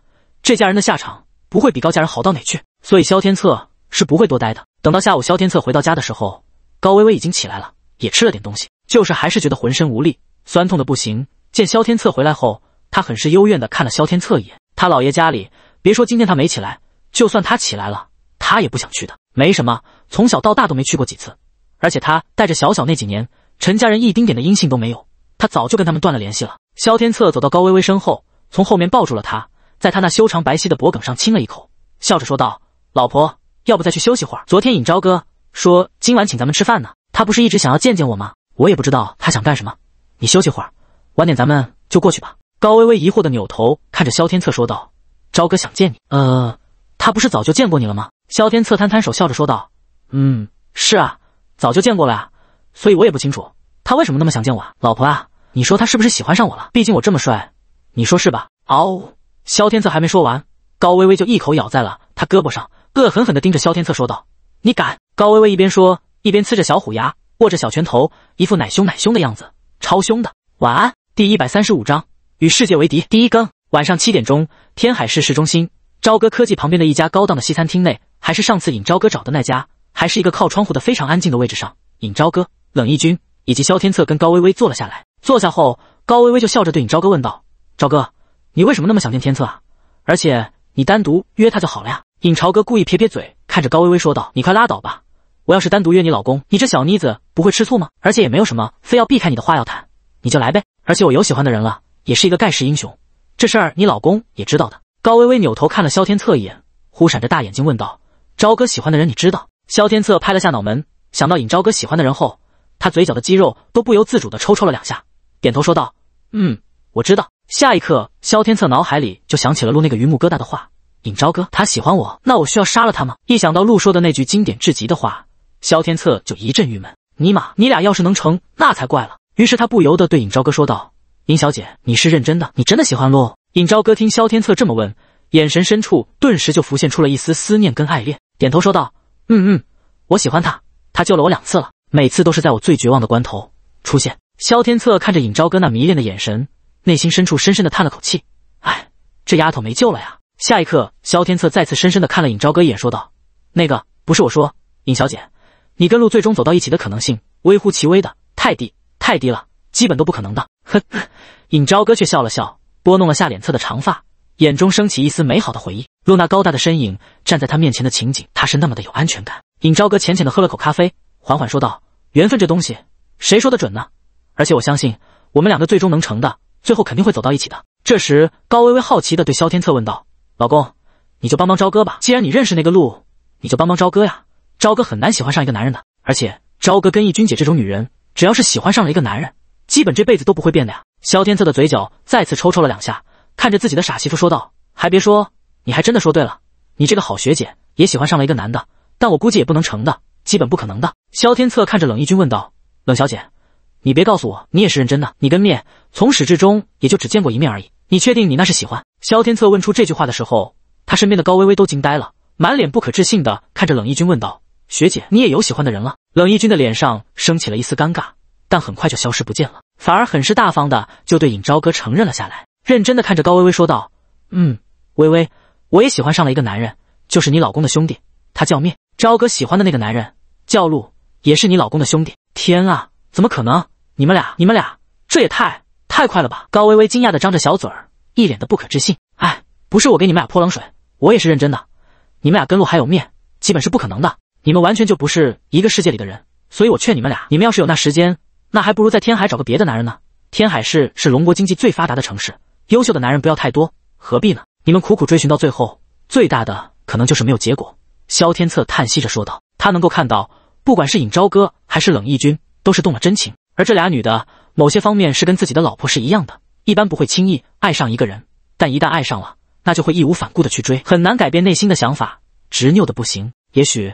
这家人的下场不会比高家人好到哪去。所以萧天策是不会多待的。等到下午，萧天策回到家的时候，高微微已经起来了，也吃了点东西，就是还是觉得浑身无力，酸痛的不行。见萧天策回来后，她很是幽怨的看了萧天策一眼。他姥爷家里，别说今天他没起来，就算他起来了，他也不想去的。没什么，从小到大都没去过几次，而且他带着小小那几年。陈家人一丁点的音信都没有，他早就跟他们断了联系了。萧天策走到高薇薇身后，从后面抱住了她，在她那修长白皙的脖梗上亲了一口，笑着说道：“老婆，要不再去休息会儿？昨天尹昭哥说今晚请咱们吃饭呢，他不是一直想要见见我吗？我也不知道他想干什么。你休息会儿，晚点咱们就过去吧。”高微微疑惑的扭头看着萧天策说道：“昭哥想见你？呃，他不是早就见过你了吗？”萧天策摊摊手，笑着说道：“嗯，是啊，早就见过了啊。”所以我也不清楚他为什么那么想见我。老婆啊，你说他是不是喜欢上我了？毕竟我这么帅，你说是吧？嗷！萧天策还没说完，高微微就一口咬在了他胳膊上，恶狠狠地盯着萧天策说道：“你敢！”高微微一边说，一边呲着小虎牙，握着小拳头，一副奶凶奶凶的样子，超凶的。晚安。第一百三十五章与世界为敌第一更。晚上七点钟，天海市市中心朝歌科技旁边的一家高档的西餐厅内，还是上次尹朝歌找的那家，还是一个靠窗户的非常安静的位置上，尹朝歌。冷一军以及萧天策跟高薇薇坐了下来。坐下后，高薇薇就笑着对尹昭哥问道：“昭哥，你为什么那么想见天策啊？而且你单独约他就好了呀。”尹朝哥故意撇撇嘴，看着高薇薇说道：“你快拉倒吧！我要是单独约你老公，你这小妮子不会吃醋吗？而且也没有什么非要避开你的话要谈，你就来呗。而且我有喜欢的人了，也是一个盖世英雄，这事儿你老公也知道的。”高微微扭头看了萧天策一眼，忽闪着大眼睛问道：“朝哥喜欢的人你知道？”萧天策拍了下脑门，想到尹昭哥喜欢的人后。他嘴角的肌肉都不由自主地抽抽了两下，点头说道：“嗯，我知道。”下一刻，萧天策脑海里就想起了陆那个榆木疙瘩的话：“尹昭哥，他喜欢我，那我需要杀了他吗？”一想到陆说的那句经典至极的话，萧天策就一阵郁闷：“尼玛，你俩要是能成，那才怪了。”于是他不由得对尹昭哥说道：“尹小姐，你是认真的？你真的喜欢陆？”尹昭哥听萧天策这么问，眼神深处顿时就浮现出了一丝思念跟爱恋，点头说道：“嗯嗯，我喜欢他，他救了我两次了。”每次都是在我最绝望的关头出现。萧天策看着尹昭歌那迷恋的眼神，内心深处深深的叹了口气：“哎，这丫头没救了呀。”下一刻，萧天策再次深深的看了尹昭歌一眼，说道：“那个，不是我说，尹小姐，你跟陆最终走到一起的可能性微乎其微的，太低，太低了，基本都不可能的。”呵呵。尹昭歌却笑了笑，拨弄了下脸侧的长发，眼中升起一丝美好的回忆。露娜高大的身影站在他面前的情景，他是那么的有安全感。尹昭歌浅浅的喝了口咖啡。缓缓说道：“缘分这东西，谁说得准呢？而且我相信我们两个最终能成的，最后肯定会走到一起的。”这时，高微微好奇的对萧天策问道：“老公，你就帮帮朝哥吧。既然你认识那个路，你就帮帮朝哥呀。朝哥很难喜欢上一个男人的。而且朝哥跟易君姐这种女人，只要是喜欢上了一个男人，基本这辈子都不会变的呀。”萧天策的嘴角再次抽抽了两下，看着自己的傻媳妇说道：“还别说，你还真的说对了。你这个好学姐也喜欢上了一个男的，但我估计也不能成的。”基本不可能的。萧天策看着冷逸君问道：“冷小姐，你别告诉我你也是认真的。你跟面从始至终也就只见过一面而已，你确定你那是喜欢？”萧天策问出这句话的时候，他身边的高微微都惊呆了，满脸不可置信的看着冷逸君问道：“学姐，你也有喜欢的人了？”冷逸君的脸上升起了一丝尴尬，但很快就消失不见了，反而很是大方的就对尹昭哥承认了下来，认真的看着高微微说道：“嗯，微微，我也喜欢上了一个男人，就是你老公的兄弟，他叫面。”昭哥喜欢的那个男人叫陆，也是你老公的兄弟。天啊，怎么可能？你们俩，你们俩，这也太太快了吧！高微微惊讶的张着小嘴儿，一脸的不可置信。哎，不是我给你们俩泼冷水，我也是认真的。你们俩跟陆还有面，基本是不可能的。你们完全就不是一个世界里的人，所以我劝你们俩，你们要是有那时间，那还不如在天海找个别的男人呢。天海市是龙国经济最发达的城市，优秀的男人不要太多，何必呢？你们苦苦追寻到最后，最大的可能就是没有结果。萧天策叹息着说道：“他能够看到，不管是尹昭歌还是冷义君，都是动了真情。而这俩女的，某些方面是跟自己的老婆是一样的，一般不会轻易爱上一个人，但一旦爱上了，那就会义无反顾的去追，很难改变内心的想法，执拗的不行。也许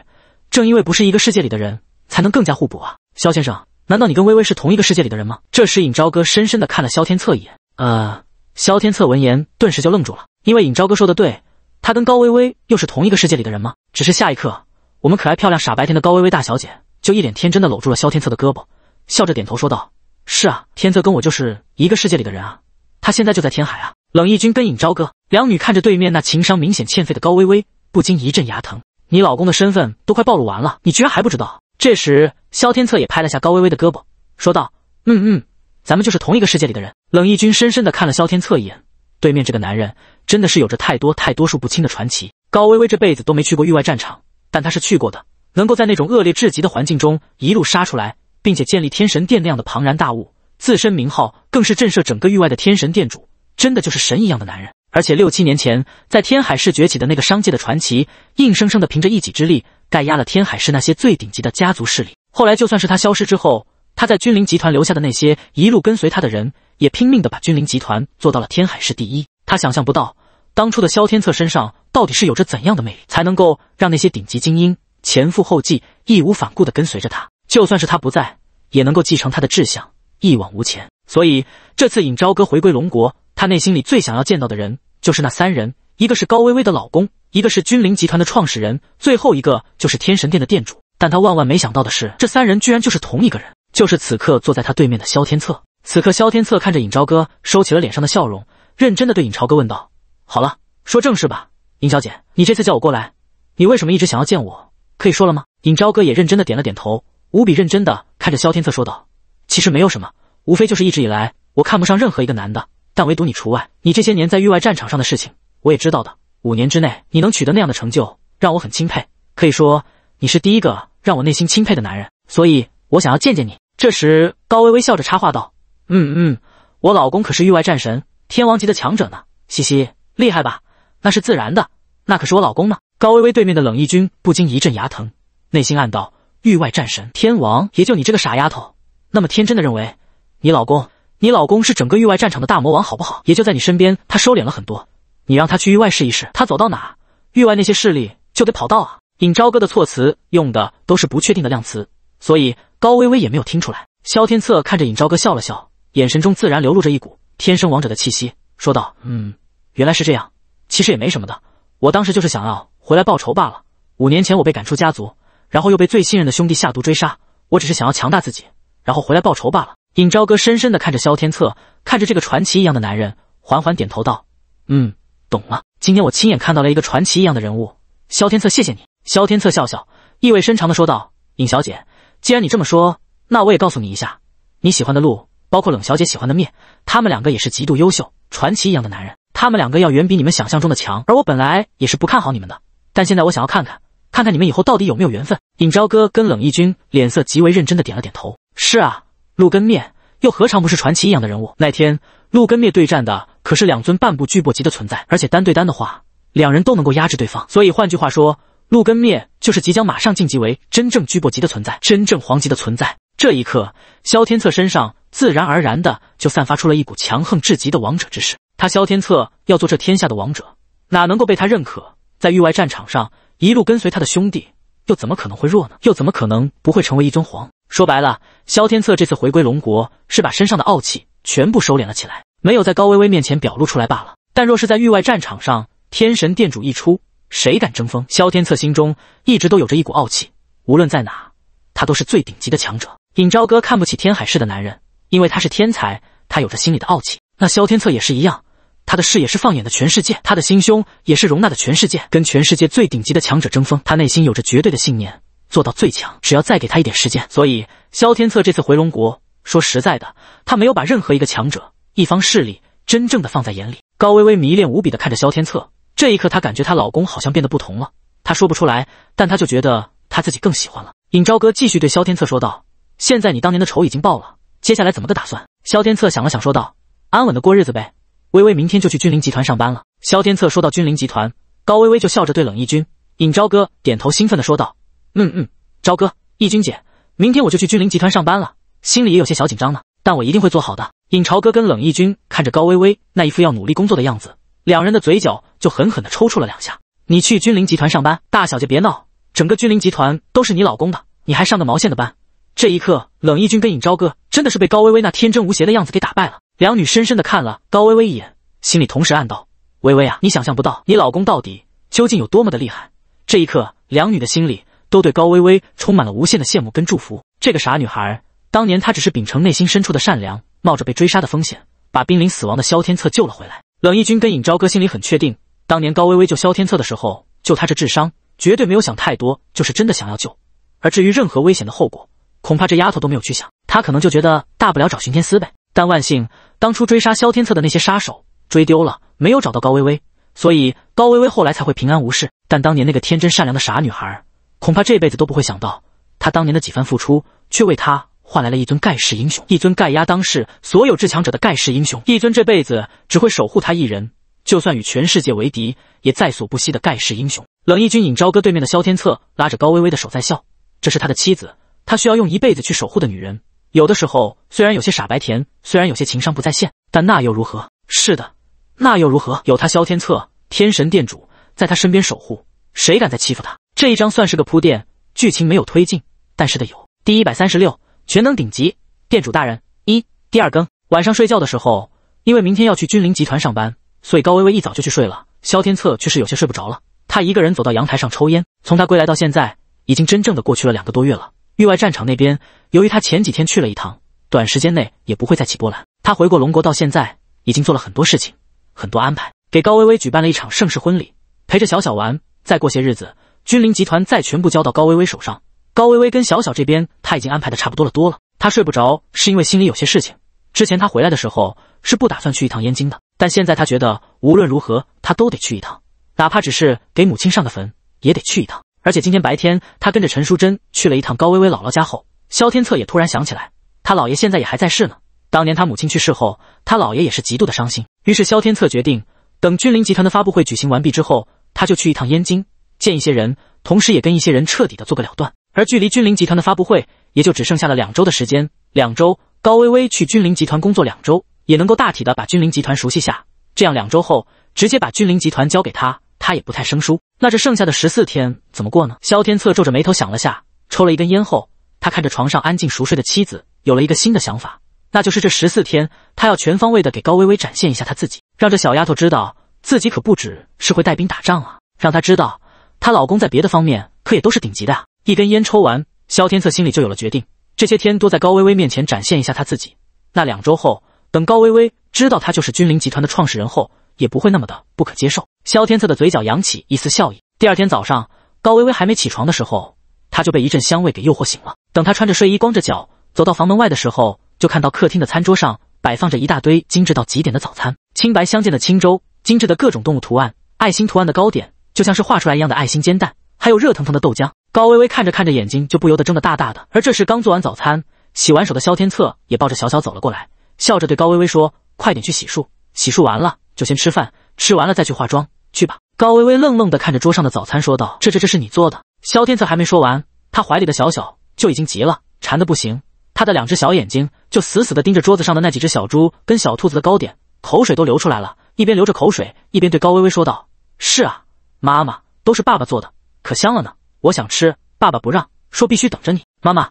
正因为不是一个世界里的人，才能更加互补啊。”萧先生，难道你跟微微是同一个世界里的人吗？”这时，尹昭歌深深的看了萧天策一眼，呃，萧天策闻言顿时就愣住了，因为尹昭歌说的对。她跟高薇薇又是同一个世界里的人吗？只是下一刻，我们可爱漂亮傻白甜的高薇薇大小姐就一脸天真的搂住了萧天策的胳膊，笑着点头说道：“是啊，天策跟我就是一个世界里的人啊，他现在就在天海啊。”冷义君跟尹昭歌两女看着对面那情商明显欠费的高薇薇，不禁一阵牙疼。你老公的身份都快暴露完了，你居然还不知道？这时，萧天策也拍了下高薇薇的胳膊，说道：“嗯嗯，咱们就是同一个世界里的人。”冷义君深深的看了萧天策一眼，对面这个男人。真的是有着太多太多数不清的传奇。高薇薇这辈子都没去过域外战场，但她是去过的。能够在那种恶劣至极的环境中一路杀出来，并且建立天神殿那样的庞然大物，自身名号更是震慑整个域外的天神殿主，真的就是神一样的男人。而且六七年前，在天海市崛起的那个商界的传奇，硬生生的凭着一己之力盖压了天海市那些最顶级的家族势力。后来就算是他消失之后，他在君临集团留下的那些一路跟随他的人，也拼命的把君临集团做到了天海市第一。他想象不到。当初的萧天策身上到底是有着怎样的魅力，才能够让那些顶级精英前赴后继、义无反顾地跟随着他？就算是他不在，也能够继承他的志向，一往无前。所以这次尹昭哥回归龙国，他内心里最想要见到的人就是那三人：一个是高薇薇的老公，一个是君临集团的创始人，最后一个就是天神殿的店主。但他万万没想到的是，这三人居然就是同一个人，就是此刻坐在他对面的萧天策。此刻，萧天策看着尹昭哥，收起了脸上的笑容，认真的对尹昭哥问道。好了，说正事吧，尹小姐，你这次叫我过来，你为什么一直想要见我？可以说了吗？尹朝歌也认真的点了点头，无比认真的看着萧天策说道：“其实没有什么，无非就是一直以来我看不上任何一个男的，但唯独你除外。你这些年在域外战场上的事情我也知道的，五年之内你能取得那样的成就，让我很钦佩，可以说你是第一个让我内心钦佩的男人，所以我想要见见你。”这时高薇薇笑着插话道：“嗯嗯，我老公可是域外战神，天王级的强者呢，嘻嘻。”厉害吧？那是自然的，那可是我老公呢。高微微对面的冷毅君不禁一阵牙疼，内心暗道：域外战神天王，也就你这个傻丫头，那么天真的认为，你老公，你老公是整个域外战场的大魔王，好不好？也就在你身边，他收敛了很多。你让他去域外试一试，他走到哪，域外那些势力就得跑到啊。尹昭哥的措辞用的都是不确定的量词，所以高微微也没有听出来。萧天策看着尹昭哥笑了笑，眼神中自然流露着一股天生王者的气息，说道：嗯。原来是这样，其实也没什么的。我当时就是想要回来报仇罢了。五年前我被赶出家族，然后又被最信任的兄弟下毒追杀。我只是想要强大自己，然后回来报仇罢了。尹昭哥深深的看着萧天策，看着这个传奇一样的男人，缓缓点头道：“嗯，懂了。今天我亲眼看到了一个传奇一样的人物，萧天策，谢谢你。”萧天策笑笑，意味深长的说道：“尹小姐，既然你这么说，那我也告诉你一下，你喜欢的路，包括冷小姐喜欢的面，他们两个也是极度优秀、传奇一样的男人。”他们两个要远比你们想象中的强，而我本来也是不看好你们的，但现在我想要看看，看看你们以后到底有没有缘分。尹昭歌跟冷义军脸色极为认真的点了点头。是啊，陆根灭又何尝不是传奇一样的人物？那天陆根灭对战的可是两尊半步巨擘级的存在，而且单对单的话，两人都能够压制对方。所以换句话说，陆根灭就是即将马上晋级为真正巨擘级的存在，真正皇级的存在。这一刻，萧天策身上自然而然的就散发出了一股强横至极的王者之势。他萧天策要做这天下的王者，哪能够被他认可？在域外战场上一路跟随他的兄弟，又怎么可能会弱呢？又怎么可能不会成为一尊皇？说白了，萧天策这次回归龙国，是把身上的傲气全部收敛了起来，没有在高微微面前表露出来罢了。但若是在域外战场上，天神殿主一出，谁敢争锋？萧天策心中一直都有着一股傲气，无论在哪，他都是最顶级的强者。尹昭歌看不起天海市的男人，因为他是天才，他有着心里的傲气。那萧天策也是一样。他的视野是放眼的全世界，他的心胸也是容纳的全世界，跟全世界最顶级的强者争锋。他内心有着绝对的信念，做到最强，只要再给他一点时间。所以，萧天策这次回龙国，说实在的，他没有把任何一个强者、一方势力真正的放在眼里。高微微迷恋无比的看着萧天策，这一刻她感觉她老公好像变得不同了。她说不出来，但她就觉得她自己更喜欢了。尹昭哥继续对萧天策说道：“现在你当年的仇已经报了，接下来怎么个打算？”萧天策想了想，说道：“安稳的过日子呗。”微微明天就去君临集团上班了。萧天策说到君临集团，高微微就笑着对冷义军、尹昭哥点头，兴奋的说道：“嗯嗯，昭哥、义军姐，明天我就去君临集团上班了，心里也有些小紧张呢，但我一定会做好的。”尹朝哥跟冷义军看着高微微那一副要努力工作的样子，两人的嘴角就狠狠的抽搐了两下。你去君临集团上班，大小姐别闹，整个君临集团都是你老公的，你还上个毛线的班？这一刻，冷义军跟尹朝哥真的是被高微微那天真无邪的样子给打败了。两女深深的看了高薇薇一眼，心里同时暗道：“薇薇啊，你想象不到你老公到底究竟有多么的厉害。”这一刻，两女的心里都对高薇薇充满了无限的羡慕跟祝福。这个傻女孩，当年她只是秉承内心深处的善良，冒着被追杀的风险，把濒临死亡的萧天策救了回来。冷义军跟尹昭哥心里很确定，当年高薇薇救萧天策的时候，就她这智商，绝对没有想太多，就是真的想要救。而至于任何危险的后果，恐怕这丫头都没有去想，她可能就觉得大不了找巡天司呗。但万幸。当初追杀萧天策的那些杀手追丢了，没有找到高薇薇，所以高薇薇后来才会平安无事。但当年那个天真善良的傻女孩，恐怕这辈子都不会想到，她当年的几番付出，却为她换来了一尊盖世英雄，一尊盖压当世所有至强者的盖世英雄，一尊这辈子只会守护她一人，就算与全世界为敌也在所不惜的盖世英雄。冷义军、尹昭歌对面的萧天策拉着高薇薇的手在笑，这是他的妻子，他需要用一辈子去守护的女人。有的时候虽然有些傻白甜，虽然有些情商不在线，但那又如何？是的，那又如何？有他萧天策天神殿主在他身边守护，谁敢再欺负他？这一章算是个铺垫，剧情没有推进，但是的有第一百三十六全能顶级殿主大人一第二更。晚上睡觉的时候，因为明天要去君临集团上班，所以高微微一早就去睡了。萧天策却是有些睡不着了，他一个人走到阳台上抽烟。从他归来到现在，已经真正的过去了两个多月了。域外战场那边，由于他前几天去了一趟，短时间内也不会再起波澜。他回过龙国到现在，已经做了很多事情，很多安排，给高薇薇举办了一场盛世婚礼，陪着小小玩。再过些日子，君临集团再全部交到高薇薇手上，高薇薇跟小小这边，他已经安排的差不多了。多了，他睡不着，是因为心里有些事情。之前他回来的时候，是不打算去一趟燕京的，但现在他觉得无论如何，他都得去一趟，哪怕只是给母亲上个坟，也得去一趟。而且今天白天，他跟着陈淑贞去了一趟高薇薇姥姥家后，萧天策也突然想起来，他姥爷现在也还在世呢。当年他母亲去世后，他姥爷也是极度的伤心。于是萧天策决定，等君临集团的发布会举行完毕之后，他就去一趟燕京，见一些人，同时也跟一些人彻底的做个了断。而距离君临集团的发布会，也就只剩下了两周的时间。两周，高薇薇去君临集团工作两周，也能够大体的把君临集团熟悉下。这样两周后，直接把君临集团交给他。他也不太生疏，那这剩下的十四天怎么过呢？萧天策皱着眉头想了下，抽了一根烟后，他看着床上安静熟睡的妻子，有了一个新的想法，那就是这十四天他要全方位的给高薇薇展现一下他自己，让这小丫头知道自己可不只是会带兵打仗啊，让她知道她老公在别的方面可也都是顶级的一根烟抽完，萧天策心里就有了决定，这些天多在高薇薇面前展现一下他自己，那两周后，等高薇薇知道他就是君临集团的创始人后。也不会那么的不可接受。萧天策的嘴角扬起一丝笑意。第二天早上，高薇薇还没起床的时候，他就被一阵香味给诱惑醒了。等他穿着睡衣、光着脚走到房门外的时候，就看到客厅的餐桌上摆放着一大堆精致到极点的早餐，青白相间的青粥，精致的各种动物图案、爱心图案的糕点，就像是画出来一样的爱心煎蛋，还有热腾腾的豆浆。高薇薇看着看着，眼睛就不由得睁得大大的。而这时，刚做完早餐、洗完手的萧天策也抱着小小走了过来，笑着对高薇薇说：“快点去洗漱，洗漱完了。”就先吃饭，吃完了再去化妆，去吧。高微微愣愣地看着桌上的早餐，说道：“这、这、这是你做的。”肖天策还没说完，他怀里的小小就已经急了，馋得不行。他的两只小眼睛就死死地盯着桌子上的那几只小猪跟小兔子的糕点，口水都流出来了。一边流着口水，一边对高微微说道：“是啊，妈妈都是爸爸做的，可香了呢。我想吃，爸爸不让，说必须等着你妈妈。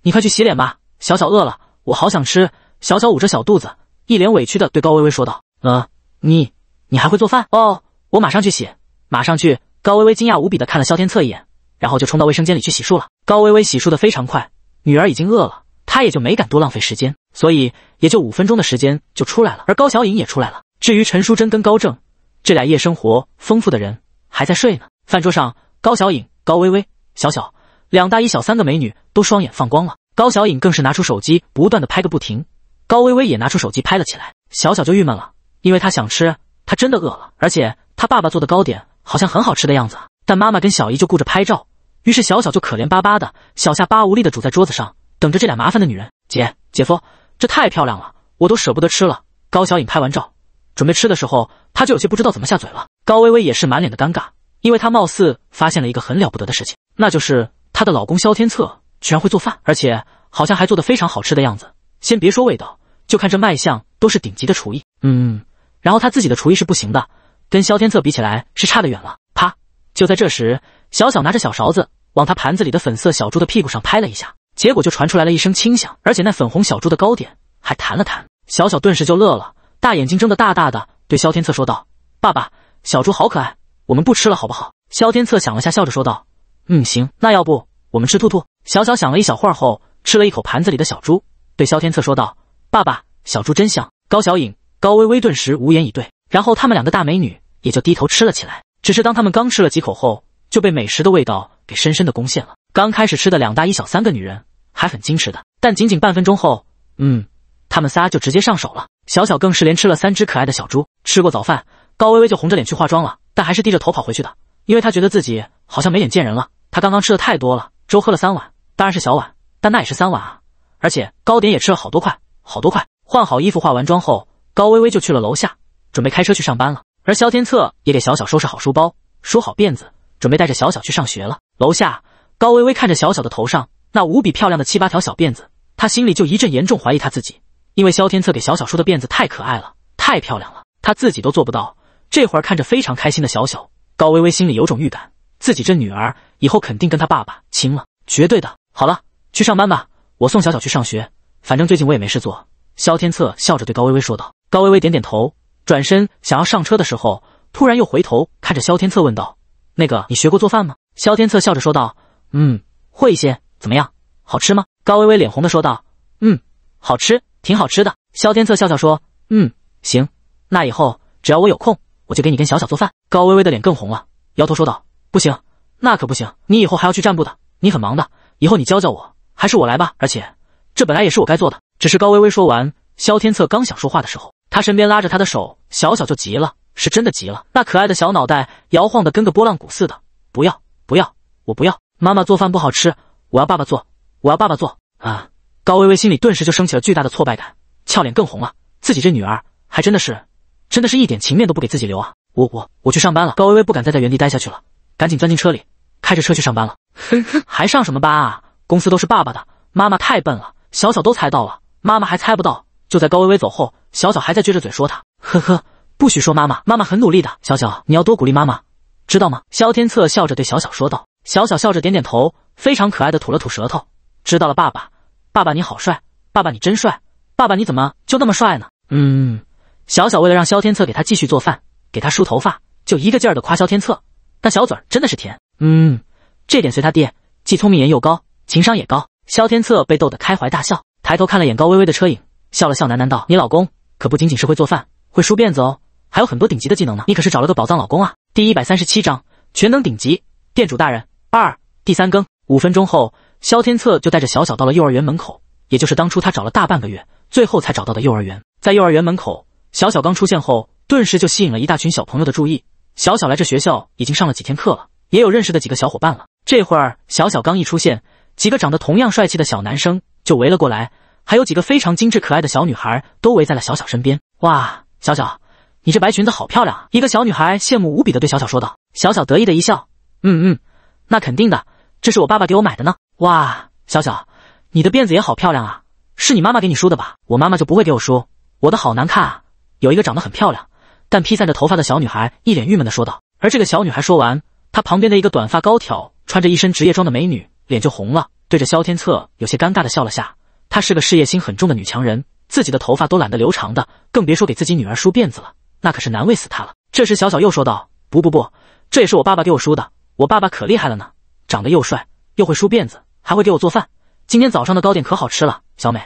你快去洗脸吧，小小饿了，我好想吃。”小小捂着小肚子，一脸委屈地对高微微说道：“嗯，你你还会做饭哦？我马上去洗，马上去。高薇薇惊讶无比的看了萧天策一眼，然后就冲到卫生间里去洗漱了。高薇薇洗漱的非常快，女儿已经饿了，她也就没敢多浪费时间，所以也就五分钟的时间就出来了。而高小影也出来了。至于陈淑贞跟高正这俩夜生活丰富的人，还在睡呢。饭桌上，高小影、高薇薇、小小两大一小三个美女都双眼放光了。高小影更是拿出手机不断的拍个不停，高薇薇也拿出手机拍了起来，小小就郁闷了。因为他想吃，他真的饿了，而且他爸爸做的糕点好像很好吃的样子。但妈妈跟小姨就顾着拍照，于是小小就可怜巴巴的，小下巴无力的煮在桌子上，等着这俩麻烦的女人。姐姐夫，这太漂亮了，我都舍不得吃了。高小颖拍完照，准备吃的时候，她就有些不知道怎么下嘴了。高薇薇也是满脸的尴尬，因为她貌似发现了一个很了不得的事情，那就是她的老公萧天策居然会做饭，而且好像还做的非常好吃的样子。先别说味道，就看这卖相，都是顶级的厨艺。嗯。然后他自己的厨艺是不行的，跟萧天策比起来是差得远了。啪！就在这时，小小拿着小勺子往他盘子里的粉色小猪的屁股上拍了一下，结果就传出来了一声轻响，而且那粉红小猪的糕点还弹了弹。小小顿时就乐了，大眼睛睁得大大的，对萧天策说道：“爸爸，小猪好可爱，我们不吃了好不好？”萧天策想了下，笑着说道：“嗯，行，那要不我们吃兔兔？”小小想了一小会儿后，吃了一口盘子里的小猪，对萧天策说道：“爸爸，小猪真香。”高小颖。高薇薇顿时无言以对，然后她们两个大美女也就低头吃了起来。只是当她们刚吃了几口后，就被美食的味道给深深的攻陷了。刚开始吃的两大一小三个女人还很矜持的，但仅仅半分钟后，嗯，她们仨就直接上手了。小小更是连吃了三只可爱的小猪。吃过早饭，高薇薇就红着脸去化妆了，但还是低着头跑回去的，因为她觉得自己好像没脸见人了。她刚刚吃的太多了，粥喝了三碗，当然是小碗，但那也是三碗啊，而且糕点也吃了好多块，好多块。换好衣服，化完妆后。高微微就去了楼下，准备开车去上班了。而萧天策也给小小收拾好书包，梳好辫子，准备带着小小去上学了。楼下，高微微看着小小的头上那无比漂亮的七八条小辫子，她心里就一阵严重怀疑她自己，因为萧天策给小小梳的辫子太可爱了，太漂亮了，她自己都做不到。这会儿看着非常开心的小小，高微微心里有种预感，自己这女儿以后肯定跟她爸爸亲了，绝对的。好了，去上班吧，我送小小去上学。反正最近我也没事做。萧天策笑着对高微微说道。高微微点点头，转身想要上车的时候，突然又回头看着萧天策问道：“那个，你学过做饭吗？”萧天策笑着说道：“嗯，会一些。怎么样，好吃吗？”高微微脸红的说道：“嗯，好吃，挺好吃的。”萧天策笑笑说：“嗯，行，那以后只要我有空，我就给你跟小小做饭。”高微微的脸更红了，摇头说道：“不行，那可不行。你以后还要去占部的，你很忙的。以后你教教我，还是我来吧。而且，这本来也是我该做的。”只是高微微说完，萧天策刚想说话的时候，他身边拉着他的手，小小就急了，是真的急了。那可爱的小脑袋摇晃的跟个拨浪鼓似的，不要不要，我不要！妈妈做饭不好吃，我要爸爸做，我要爸爸做啊！高薇薇心里顿时就升起了巨大的挫败感，俏脸更红了。自己这女儿还真的是，真的是一点情面都不给自己留啊！我我我去上班了。高薇薇不敢再在原地待下去了，赶紧钻进车里，开着车去上班了。哼哼，还上什么班啊？公司都是爸爸的，妈妈太笨了，小小都猜到了，妈妈还猜不到。就在高薇薇走后，小小还在撅着嘴说：“他呵呵，不许说妈妈，妈妈很努力的。小小，你要多鼓励妈妈，知道吗？”萧天策笑着对小小说道。小小笑着点点头，非常可爱的吐了吐舌头：“知道了，爸爸，爸爸你好帅，爸爸你真帅，爸爸你怎么就那么帅呢？”嗯，小小为了让萧天策给他继续做饭，给他梳头发，就一个劲儿的夸萧天策，那小嘴儿真的是甜。嗯，这点随他爹，既聪明，颜又高，情商也高。萧天策被逗得开怀大笑，抬头看了眼高微微的车影。笑了笑，喃喃道：“你老公可不仅仅是会做饭、会梳辫子哦，还有很多顶级的技能呢。你可是找了个宝藏老公啊！”第一百三十七章全能顶级店主大人二第三更五分钟后，萧天策就带着小小到了幼儿园门口，也就是当初他找了大半个月，最后才找到的幼儿园。在幼儿园门口，小小刚出现后，顿时就吸引了一大群小朋友的注意。小小来这学校已经上了几天课了，也有认识的几个小伙伴了。这会儿，小小刚一出现，几个长得同样帅气的小男生就围了过来。还有几个非常精致可爱的小女孩都围在了小小身边。哇，小小，你这白裙子好漂亮啊！一个小女孩羡慕无比的对小小说道。小小得意的一笑，嗯嗯，那肯定的，这是我爸爸给我买的呢。哇，小小，你的辫子也好漂亮啊，是你妈妈给你梳的吧？我妈妈就不会给我梳，我的好难看啊！有一个长得很漂亮，但披散着头发的小女孩一脸郁闷的说道。而这个小女孩说完，她旁边的一个短发高挑、穿着一身职业装的美女脸就红了，对着萧天策有些尴尬的笑了下。她是个事业心很重的女强人，自己的头发都懒得留长的，更别说给自己女儿梳辫子了，那可是难为死她了。这时，小小又说道：“不不不，这也是我爸爸给我梳的，我爸爸可厉害了呢，长得又帅，又会梳辫子，还会给我做饭。今天早上的糕点可好吃了，小美，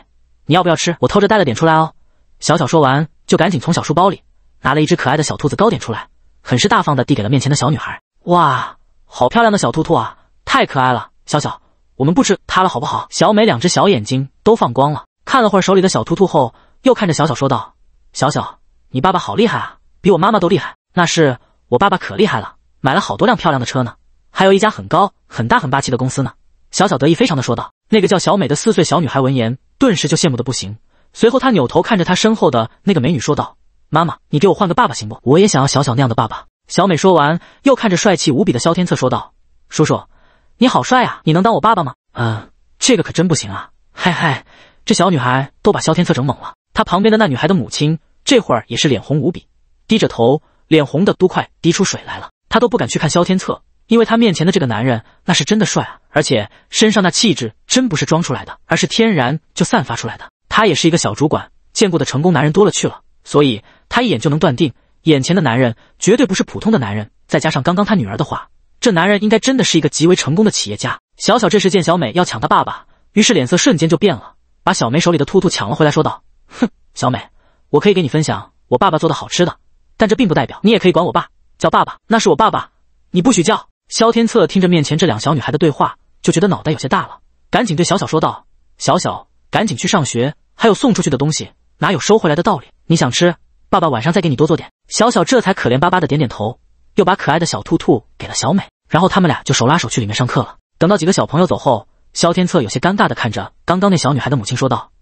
你要不要吃？我偷着带了点出来哦。”小小说完，就赶紧从小书包里拿了一只可爱的小兔子糕点出来，很是大方的递给了面前的小女孩。哇，好漂亮的小兔兔啊，太可爱了！小小，我们不吃它了，好不好？小美两只小眼睛。都放光了，看了会儿手里的小兔兔后，又看着小小说道：“小小，你爸爸好厉害啊，比我妈妈都厉害。那是我爸爸可厉害了，买了好多辆漂亮的车呢，还有一家很高很大很霸气的公司呢。”小小得意非常的说道。那个叫小美的四岁小女孩闻言，顿时就羡慕的不行。随后她扭头看着她身后的那个美女说道：“妈妈，你给我换个爸爸行不？我也想要小小那样的爸爸。”小美说完，又看着帅气无比的萧天策说道：“叔叔，你好帅啊，你能当我爸爸吗？”“嗯，这个可真不行啊。”嗨嗨，这小女孩都把萧天策整懵了。她旁边的那女孩的母亲，这会儿也是脸红无比，低着头，脸红的都快滴出水来了。她都不敢去看萧天策，因为他面前的这个男人，那是真的帅啊！而且身上那气质，真不是装出来的，而是天然就散发出来的。他也是一个小主管，见过的成功男人多了去了，所以他一眼就能断定，眼前的男人绝对不是普通的男人。再加上刚刚他女儿的话，这男人应该真的是一个极为成功的企业家。小小这时见小美要抢他爸爸。于是脸色瞬间就变了，把小梅手里的兔兔抢了回来，说道：“哼，小美，我可以给你分享我爸爸做的好吃的，但这并不代表你也可以管我爸叫爸爸。那是我爸爸，你不许叫。”萧天策听着面前这两小女孩的对话，就觉得脑袋有些大了，赶紧对小小说道：“小小，赶紧去上学。还有送出去的东西，哪有收回来的道理？你想吃，爸爸晚上再给你多做点。”小小这才可怜巴巴的点点头，又把可爱的小兔兔给了小美，然后他们俩就手拉手去里面上课了。等到几个小朋友走后。萧天策有些尴尬的看着刚刚那小女孩的母亲说道：“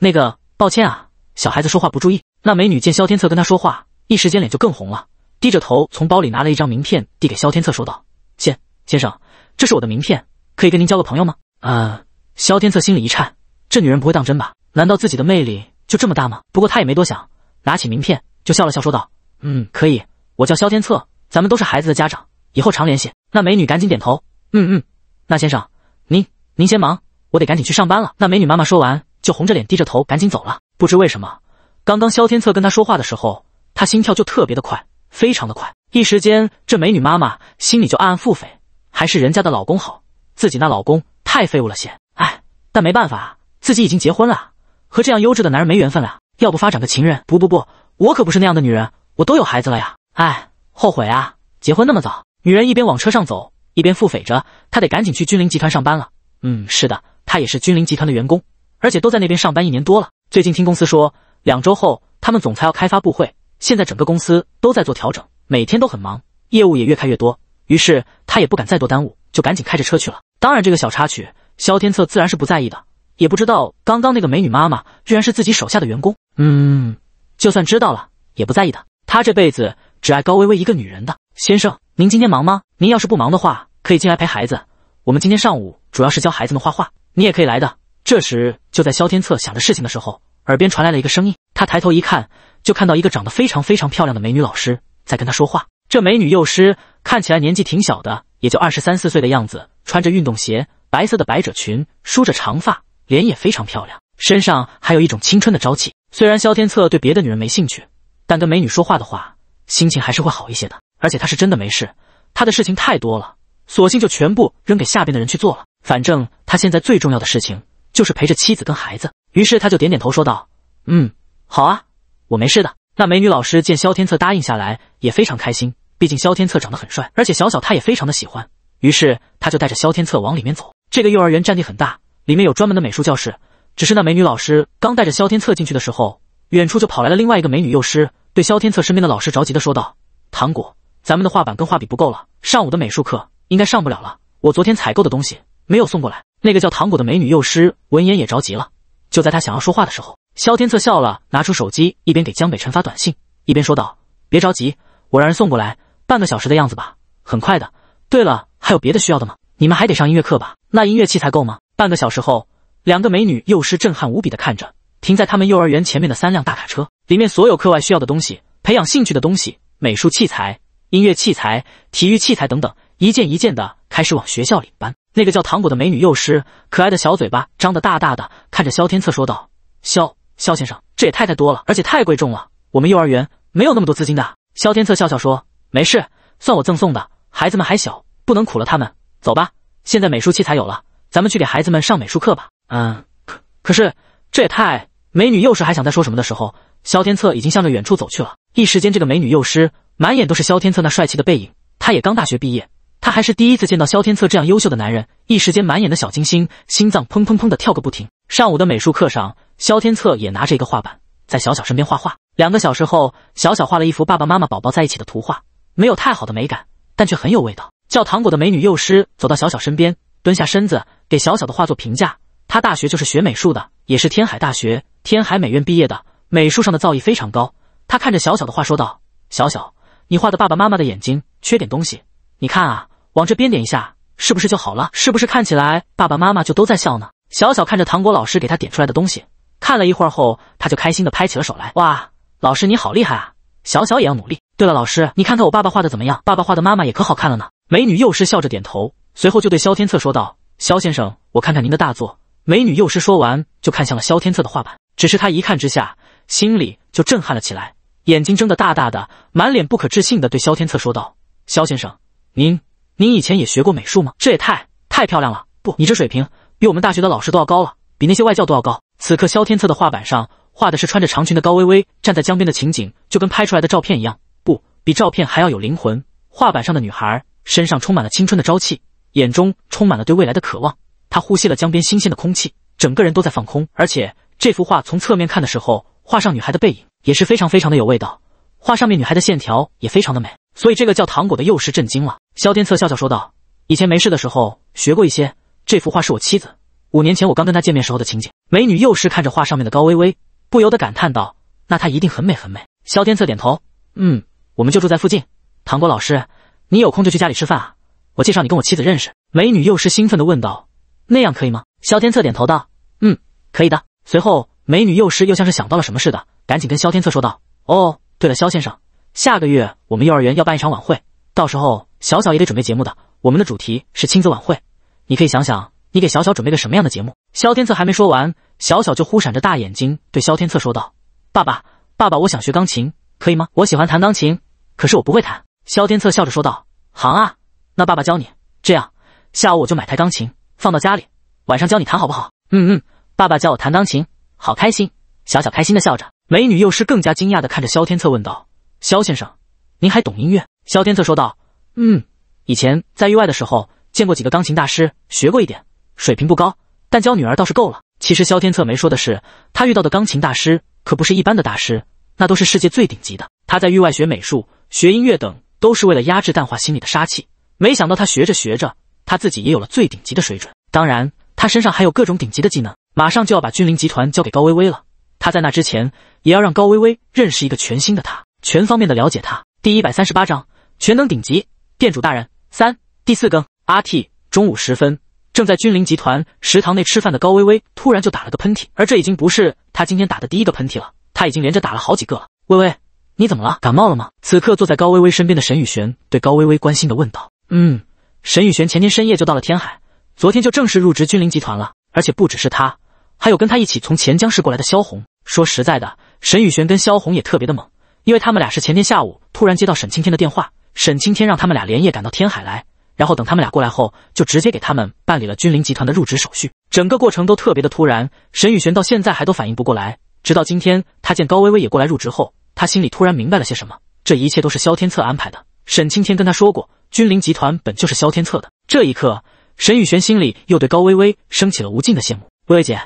那个，抱歉啊，小孩子说话不注意。”那美女见萧天策跟她说话，一时间脸就更红了，低着头从包里拿了一张名片递给萧天策说道：“先先生，这是我的名片，可以跟您交个朋友吗？”啊！萧天策心里一颤，这女人不会当真吧？难道自己的魅力就这么大吗？不过他也没多想，拿起名片就笑了笑说道：“嗯，可以，我叫萧天策，咱们都是孩子的家长，以后常联系。”那美女赶紧点头：“嗯嗯，那先生您。”您先忙，我得赶紧去上班了。那美女妈妈说完，就红着脸、低着头，赶紧走了。不知为什么，刚刚萧天策跟她说话的时候，她心跳就特别的快，非常的快。一时间，这美女妈妈心里就暗暗腹诽：还是人家的老公好，自己那老公太废物了些。哎，但没办法啊，自己已经结婚了，和这样优质的男人没缘分了。要不发展个情人？不不不，我可不是那样的女人，我都有孩子了呀。哎，后悔啊，结婚那么早。女人一边往车上走，一边腹诽着，她得赶紧去君临集团上班了。嗯，是的，他也是君临集团的员工，而且都在那边上班一年多了。最近听公司说，两周后他们总裁要开发布会，现在整个公司都在做调整，每天都很忙，业务也越开越多。于是他也不敢再多耽误，就赶紧开着车去了。当然，这个小插曲，萧天策自然是不在意的。也不知道刚刚那个美女妈妈居然是自己手下的员工。嗯，就算知道了也不在意的。他这辈子只爱高薇薇一个女人的。先生，您今天忙吗？您要是不忙的话，可以进来陪孩子。我们今天上午主要是教孩子们画画，你也可以来的。这时，就在萧天策想着事情的时候，耳边传来了一个声音。他抬头一看，就看到一个长得非常非常漂亮的美女老师在跟他说话。这美女幼师看起来年纪挺小的，也就二十三四岁的样子，穿着运动鞋、白色的百褶裙，梳着长发，脸也非常漂亮，身上还有一种青春的朝气。虽然萧天策对别的女人没兴趣，但跟美女说话的话，心情还是会好一些的。而且他是真的没事，他的事情太多了。索性就全部扔给下边的人去做了，反正他现在最重要的事情就是陪着妻子跟孩子。于是他就点点头说道：“嗯，好啊，我没事的。”那美女老师见萧天策答应下来，也非常开心。毕竟萧天策长得很帅，而且小小他也非常的喜欢。于是他就带着萧天策往里面走。这个幼儿园占地很大，里面有专门的美术教室。只是那美女老师刚带着萧天策进去的时候，远处就跑来了另外一个美女幼师，对萧天策身边的老师着急的说道：“糖果，咱们的画板跟画笔不够了，上午的美术课。”应该上不了了，我昨天采购的东西没有送过来。那个叫糖果的美女幼师闻言也着急了。就在她想要说话的时候，萧天策笑了，拿出手机，一边给江北辰发短信，一边说道：“别着急，我让人送过来，半个小时的样子吧，很快的。对了，还有别的需要的吗？你们还得上音乐课吧？那音乐器材够吗？”半个小时后，两个美女幼师震撼无比的看着停在他们幼儿园前面的三辆大卡车，里面所有课外需要的东西、培养兴趣的东西、美术器材、音乐器材、体育器材等等。一件一件的开始往学校里搬。那个叫糖果的美女幼师，可爱的小嘴巴张得大大的，看着萧天策说道：“萧萧先生，这也太太多了，而且太贵重了，我们幼儿园没有那么多资金的。”萧天策笑笑说：“没事，算我赠送的。孩子们还小，不能苦了他们。走吧，现在美术器材有了，咱们去给孩子们上美术课吧。”嗯，可可是这也太……美女幼师还想再说什么的时候，萧天策已经向着远处走去了。一时间，这个美女幼师满眼都是萧天策那帅气的背影。她也刚大学毕业。他还是第一次见到萧天策这样优秀的男人，一时间满眼的小金星，心脏砰砰砰的跳个不停。上午的美术课上，萧天策也拿着一个画板，在小小身边画画。两个小时后，小小画了一幅爸爸妈妈宝宝在一起的图画，没有太好的美感，但却很有味道。叫糖果的美女幼师走到小小身边，蹲下身子给小小的画作评价。她大学就是学美术的，也是天海大学天海美院毕业的，美术上的造诣非常高。她看着小小的画说道：“小小，你画的爸爸妈妈的眼睛缺点东西，你看啊。”往这边点一下，是不是就好了？是不是看起来爸爸妈妈就都在笑呢？小小看着糖果老师给他点出来的东西，看了一会儿后，他就开心的拍起了手来。哇，老师你好厉害啊！小小也要努力。对了，老师，你看看我爸爸画的怎么样？爸爸画的妈妈也可好看了呢。美女幼师笑着点头，随后就对萧天策说道：“萧先生，我看看您的大作。”美女幼师说完，就看向了萧天策的画板。只是他一看之下，心里就震撼了起来，眼睛睁得大大的，满脸不可置信的对萧天策说道：“萧先生，您……”您以前也学过美术吗？这也太太漂亮了！不，你这水平比我们大学的老师都要高了，比那些外教都要高。此刻，萧天策的画板上画的是穿着长裙的高微微站在江边的情景，就跟拍出来的照片一样，不比照片还要有灵魂。画板上的女孩身上充满了青春的朝气，眼中充满了对未来的渴望。她呼吸了江边新鲜的空气，整个人都在放空。而且这幅画从侧面看的时候，画上女孩的背影也是非常非常的有味道。画上面女孩的线条也非常的美。所以这个叫糖果的幼师震惊了。萧天策笑笑说道：“以前没事的时候学过一些。这幅画是我妻子五年前我刚跟她见面时候的情景。”美女幼师看着画上面的高微微，不由得感叹道：“那她一定很美很美。”萧天策点头：“嗯，我们就住在附近。糖果老师，你有空就去家里吃饭啊，我介绍你跟我妻子认识。”美女幼师兴奋地问道：“那样可以吗？”萧天策点头道：“嗯，可以的。”随后，美女幼师又像是想到了什么似的，赶紧跟萧天策说道：“哦，对了，萧先生。”下个月我们幼儿园要办一场晚会，到时候小小也得准备节目。的，我们的主题是亲子晚会，你可以想想你给小小准备个什么样的节目。萧天策还没说完，小小就忽闪着大眼睛对萧天策说道：“爸爸，爸爸，我想学钢琴，可以吗？我喜欢弹钢琴，可是我不会弹。”萧天策笑着说道：“行啊，那爸爸教你。这样，下午我就买台钢琴放到家里，晚上教你弹，好不好？”“嗯嗯，爸爸教我弹钢琴，好开心。”小小开心的笑着。美女幼师更加惊讶的看着萧天策问道。肖先生，您还懂音乐？肖天策说道：“嗯，以前在域外的时候见过几个钢琴大师，学过一点，水平不高，但教女儿倒是够了。其实肖天策没说的是，他遇到的钢琴大师可不是一般的大师，那都是世界最顶级的。他在域外学美术、学音乐等，都是为了压制淡化心里的杀气。没想到他学着学着，他自己也有了最顶级的水准。当然，他身上还有各种顶级的技能。马上就要把君临集团交给高薇薇了，他在那之前也要让高薇薇认识一个全新的他。”全方面的了解他。第一百三十八章全能顶级店主大人三第四更。阿 T 中午时分，正在君临集团食堂内吃饭的高微微突然就打了个喷嚏，而这已经不是他今天打的第一个喷嚏了，他已经连着打了好几个了。微微，你怎么了？感冒了吗？此刻坐在高微微身边的沈宇轩对高微微关心的问道。嗯，沈宇轩前天深夜就到了天海，昨天就正式入职君临集团了，而且不只是他，还有跟他一起从钱江市过来的萧红。说实在的，沈宇轩跟萧红也特别的猛。因为他们俩是前天下午突然接到沈青天的电话，沈青天让他们俩连夜赶到天海来，然后等他们俩过来后，就直接给他们办理了君临集团的入职手续，整个过程都特别的突然。沈宇璇到现在还都反应不过来，直到今天他见高薇薇也过来入职后，他心里突然明白了些什么。这一切都是萧天策安排的。沈青天跟他说过，君临集团本就是萧天策的。这一刻，沈宇璇心里又对高薇薇升起了无尽的羡慕。薇薇姐，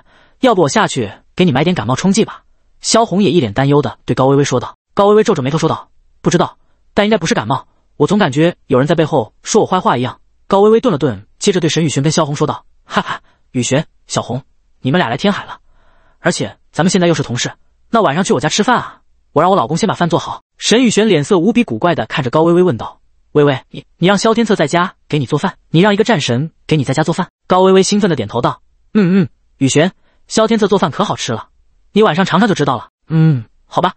要不我下去给你买点感冒冲剂吧？萧红也一脸担忧的对高薇薇说道。高微微皱着眉头说道：“不知道，但应该不是感冒。我总感觉有人在背后说我坏话一样。”高微微顿了顿，接着对沈雨璇跟萧红说道：“哈哈，雨璇，小红，你们俩来天海了，而且咱们现在又是同事，那晚上去我家吃饭啊？我让我老公先把饭做好。”沈雨璇脸色无比古怪的看着高微微问道：“微微，你你让萧天策在家给你做饭？你让一个战神给你在家做饭？”高微微兴奋的点头道：“嗯嗯，雨璇，萧天策做饭可好吃了，你晚上尝尝就知道了。嗯，好吧。”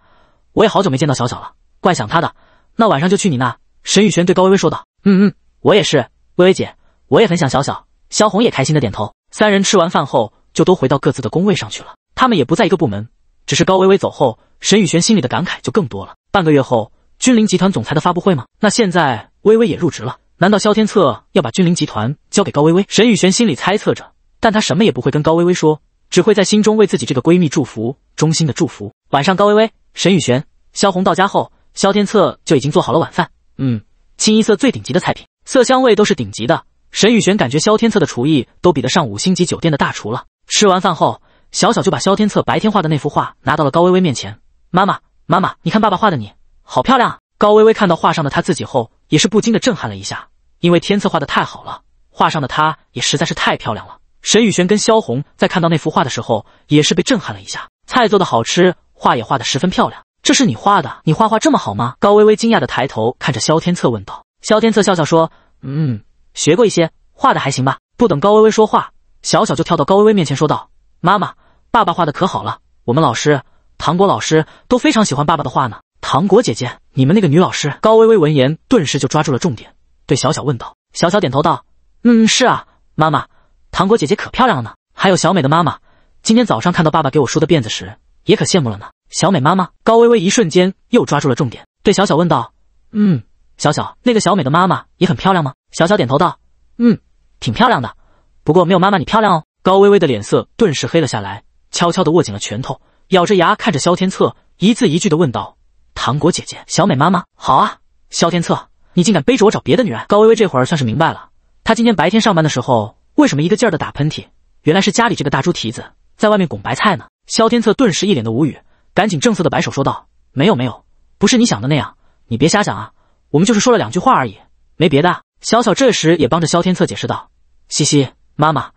我也好久没见到小小了，怪想他的。那晚上就去你那。沈宇轩对高薇薇说道：“嗯嗯，我也是，薇薇姐，我也很想小小。”萧红也开心的点头。三人吃完饭后，就都回到各自的工位上去了。他们也不在一个部门，只是高薇薇走后，沈宇轩心里的感慨就更多了。半个月后，君临集团总裁的发布会吗？那现在薇薇也入职了，难道萧天策要把君临集团交给高薇薇？沈宇轩心里猜测着，但他什么也不会跟高薇薇说，只会在心中为自己这个闺蜜祝福，衷心的祝福。晚上，高薇薇，沈雨璇、萧红到家后，萧天策就已经做好了晚饭。嗯，清一色最顶级的菜品，色香味都是顶级的。沈雨璇感觉萧天策的厨艺都比得上五星级酒店的大厨了。吃完饭后，小小就把萧天策白天画的那幅画拿到了高薇薇面前。妈妈，妈妈，你看爸爸画的你，好漂亮！高薇薇看到画上的她自己后，也是不禁的震撼了一下，因为天策画的太好了，画上的她也实在是太漂亮了。沈雨璇跟萧红在看到那幅画的时候，也是被震撼了一下。菜做的好吃。画也画得十分漂亮，这是你画的？你画画这么好吗？高微微惊讶地抬头看着萧天策问道。萧天策笑笑说：“嗯，学过一些，画的还行吧。”不等高微微说话，小小就跳到高微微面前说道：“妈妈，爸爸画的可好了，我们老师唐果老师都非常喜欢爸爸的画呢。”唐果姐姐，你们那个女老师？高微微闻言顿时就抓住了重点，对小小问道。小小点头道：“嗯，是啊，妈妈，唐果姐姐可漂亮了呢。还有小美的妈妈，今天早上看到爸爸给我梳的辫子时。”也可羡慕了呢。小美妈妈高微微一瞬间又抓住了重点，对小小问道：“嗯，小小，那个小美的妈妈也很漂亮吗？”小小点头道：“嗯，挺漂亮的，不过没有妈妈你漂亮哦。”高微微的脸色顿时黑了下来，悄悄的握紧了拳头，咬着牙看着萧天策，一字一句的问道：“糖果姐姐，小美妈妈，好啊，萧天策，你竟敢背着我找别的女人？”高微微这会儿算是明白了，她今天白天上班的时候为什么一个劲儿的打喷嚏，原来是家里这个大猪蹄子在外面拱白菜呢。萧天策顿时一脸的无语，赶紧正色的摆手说道：“没有没有，不是你想的那样，你别瞎想啊，我们就是说了两句话而已，没别的。”小小这时也帮着萧天策解释道：“西西妈妈，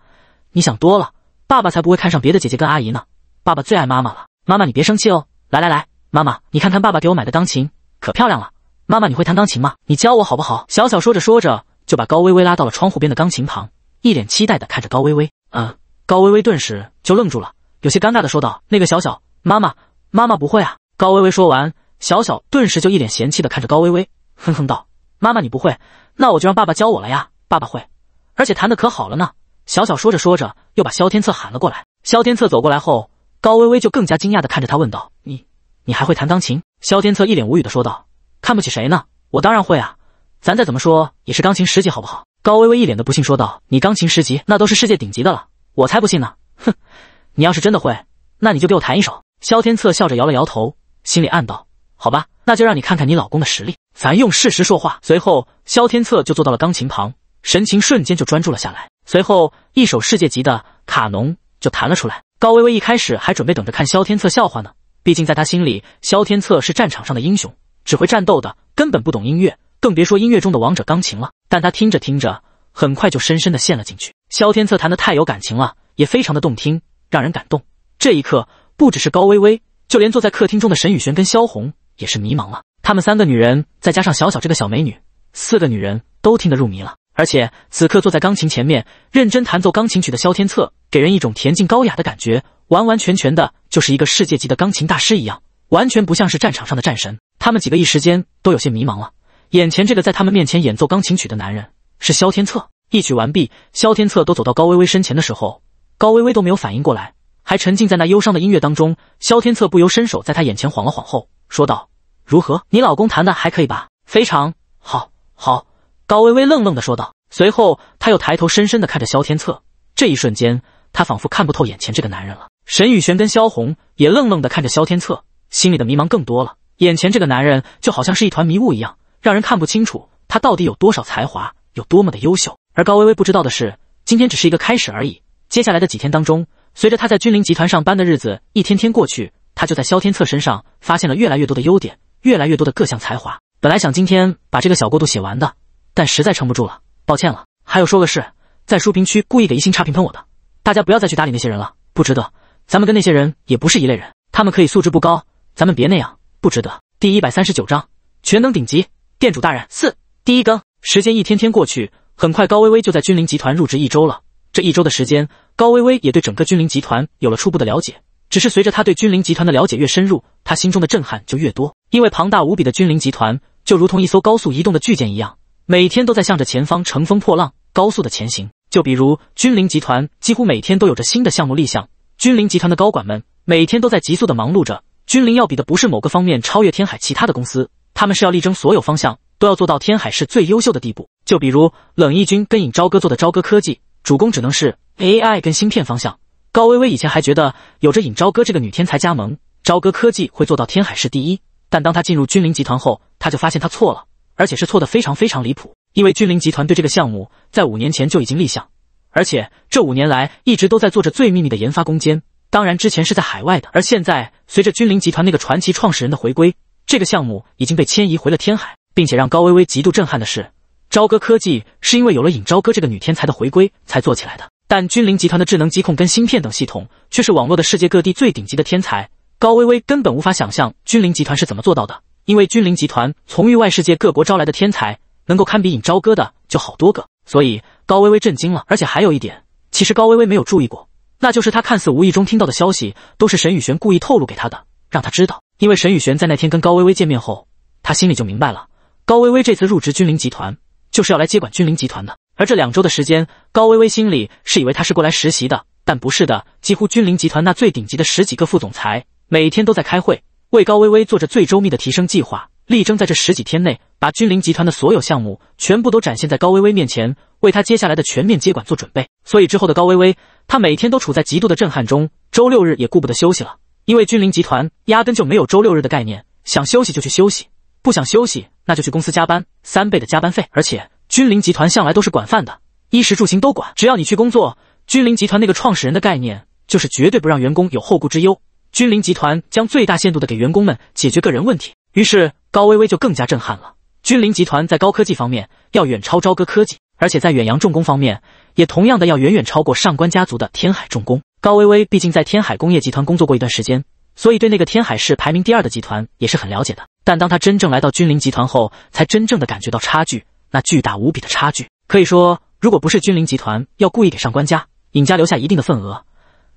你想多了，爸爸才不会看上别的姐姐跟阿姨呢，爸爸最爱妈妈了，妈妈你别生气哦。来来来，妈妈你看看爸爸给我买的钢琴，可漂亮了。妈妈你会弹钢琴吗？你教我好不好？”小小说着说着，就把高薇薇拉到了窗户边的钢琴旁，一脸期待的看着高薇薇。嗯，高薇薇顿时就愣住了。有些尴尬的说道：“那个小小妈妈，妈妈不会啊。”高微微说完，小小顿时就一脸嫌弃的看着高微微，哼哼道：“妈妈你不会，那我就让爸爸教我了呀。爸爸会，而且弹的可好了呢。”小小说着说着，又把萧天策喊了过来。萧天策走过来后，高微微就更加惊讶的看着他，问道：“你，你还会弹钢琴？”萧天策一脸无语的说道：“看不起谁呢？我当然会啊。咱再怎么说也是钢琴十级，好不好？”高微微一脸的不信说道：“你钢琴十级，那都是世界顶级的了，我才不信呢。”哼。你要是真的会，那你就给我弹一首。萧天策笑着摇了摇头，心里暗道：“好吧，那就让你看看你老公的实力，咱用事实说话。”随后，萧天策就坐到了钢琴旁，神情瞬间就专注了下来。随后，一首世界级的《卡农》就弹了出来。高薇薇一开始还准备等着看萧天策笑话呢，毕竟在她心里，萧天策是战场上的英雄，只会战斗的，根本不懂音乐，更别说音乐中的王者钢琴了。但她听着听着，很快就深深的陷了进去。萧天策弹的太有感情了，也非常的动听。让人感动。这一刻，不只是高薇薇，就连坐在客厅中的沈雨璇跟萧红也是迷茫了。他们三个女人，再加上小小这个小美女，四个女人都听得入迷了。而且此刻坐在钢琴前面认真弹奏钢琴曲的萧天策，给人一种恬静高雅的感觉，完完全全的就是一个世界级的钢琴大师一样，完全不像是战场上的战神。他们几个一时间都有些迷茫了。眼前这个在他们面前演奏钢琴曲的男人是萧天策。一曲完毕，萧天策都走到高薇薇身前的时候。高微微都没有反应过来，还沉浸在那忧伤的音乐当中。萧天策不由伸手在她眼前晃了晃，后说道：“如何？你老公弹的还可以吧？非常好。”好。高微微愣愣的说道，随后他又抬头深深的看着萧天策。这一瞬间，他仿佛看不透眼前这个男人了。沈宇轩跟萧红也愣愣的看着萧天策，心里的迷茫更多了。眼前这个男人就好像是一团迷雾一样，让人看不清楚他到底有多少才华，有多么的优秀。而高微微不知道的是，今天只是一个开始而已。接下来的几天当中，随着他在君临集团上班的日子一天天过去，他就在萧天策身上发现了越来越多的优点，越来越多的各项才华。本来想今天把这个小过渡写完的，但实在撑不住了，抱歉了。还有说个事，在书评区故意给一星差评喷我的，大家不要再去搭理那些人了，不值得。咱们跟那些人也不是一类人，他们可以素质不高，咱们别那样，不值得。第一百三十九章全能顶级店主大人四第一更。时间一天天过去，很快高薇薇就在君临集团入职一周了。这一周的时间，高薇薇也对整个君临集团有了初步的了解。只是随着他对君临集团的了解越深入，他心中的震撼就越多。因为庞大无比的君临集团，就如同一艘高速移动的巨舰一样，每天都在向着前方乘风破浪，高速的前行。就比如君临集团几乎每天都有着新的项目立项，君临集团的高管们每天都在急速的忙碌着。君临要比的不是某个方面超越天海其他的公司，他们是要力争所有方向都要做到天海市最优秀的地步。就比如冷毅军跟尹朝歌做的朝歌科技。主攻只能是 AI 跟芯片方向。高薇薇以前还觉得有着尹朝歌这个女天才加盟朝歌科技会做到天海市第一，但当他进入君临集团后，他就发现他错了，而且是错的非常非常离谱。因为君临集团对这个项目在五年前就已经立项，而且这五年来一直都在做着最秘密的研发攻坚。当然之前是在海外的，而现在随着君临集团那个传奇创始人的回归，这个项目已经被迁移回了天海，并且让高薇薇极度震撼的是。朝歌科技是因为有了尹朝歌这个女天才的回归才做起来的，但君临集团的智能机控跟芯片等系统却是网络的世界各地最顶级的天才。高微微根本无法想象君临集团是怎么做到的，因为君临集团从域外世界各国招来的天才，能够堪比尹朝歌的就好多个。所以高微微震惊了，而且还有一点，其实高微微没有注意过，那就是他看似无意中听到的消息，都是沈宇璇故意透露给他的，让他知道。因为沈宇璇在那天跟高微微见面后，他心里就明白了，高微微这次入职君临集团。就是要来接管君临集团的。而这两周的时间，高薇薇心里是以为他是过来实习的，但不是的。几乎君临集团那最顶级的十几个副总裁，每天都在开会，为高薇薇做着最周密的提升计划，力争在这十几天内把君临集团的所有项目全部都展现在高薇薇面前，为他接下来的全面接管做准备。所以之后的高薇薇，她每天都处在极度的震撼中。周六日也顾不得休息了，因为君临集团压根就没有周六日的概念，想休息就去休息，不想休息。那就去公司加班，三倍的加班费。而且君临集团向来都是管饭的，衣食住行都管。只要你去工作，君临集团那个创始人的概念就是绝对不让员工有后顾之忧。君临集团将最大限度的给员工们解决个人问题。于是高薇薇就更加震撼了。君临集团在高科技方面要远超朝歌科技，而且在远洋重工方面也同样的要远远超过上官家族的天海重工。高薇薇毕竟在天海工业集团工作过一段时间，所以对那个天海市排名第二的集团也是很了解的。但当他真正来到君临集团后，才真正的感觉到差距，那巨大无比的差距。可以说，如果不是君临集团要故意给上官家、尹家留下一定的份额，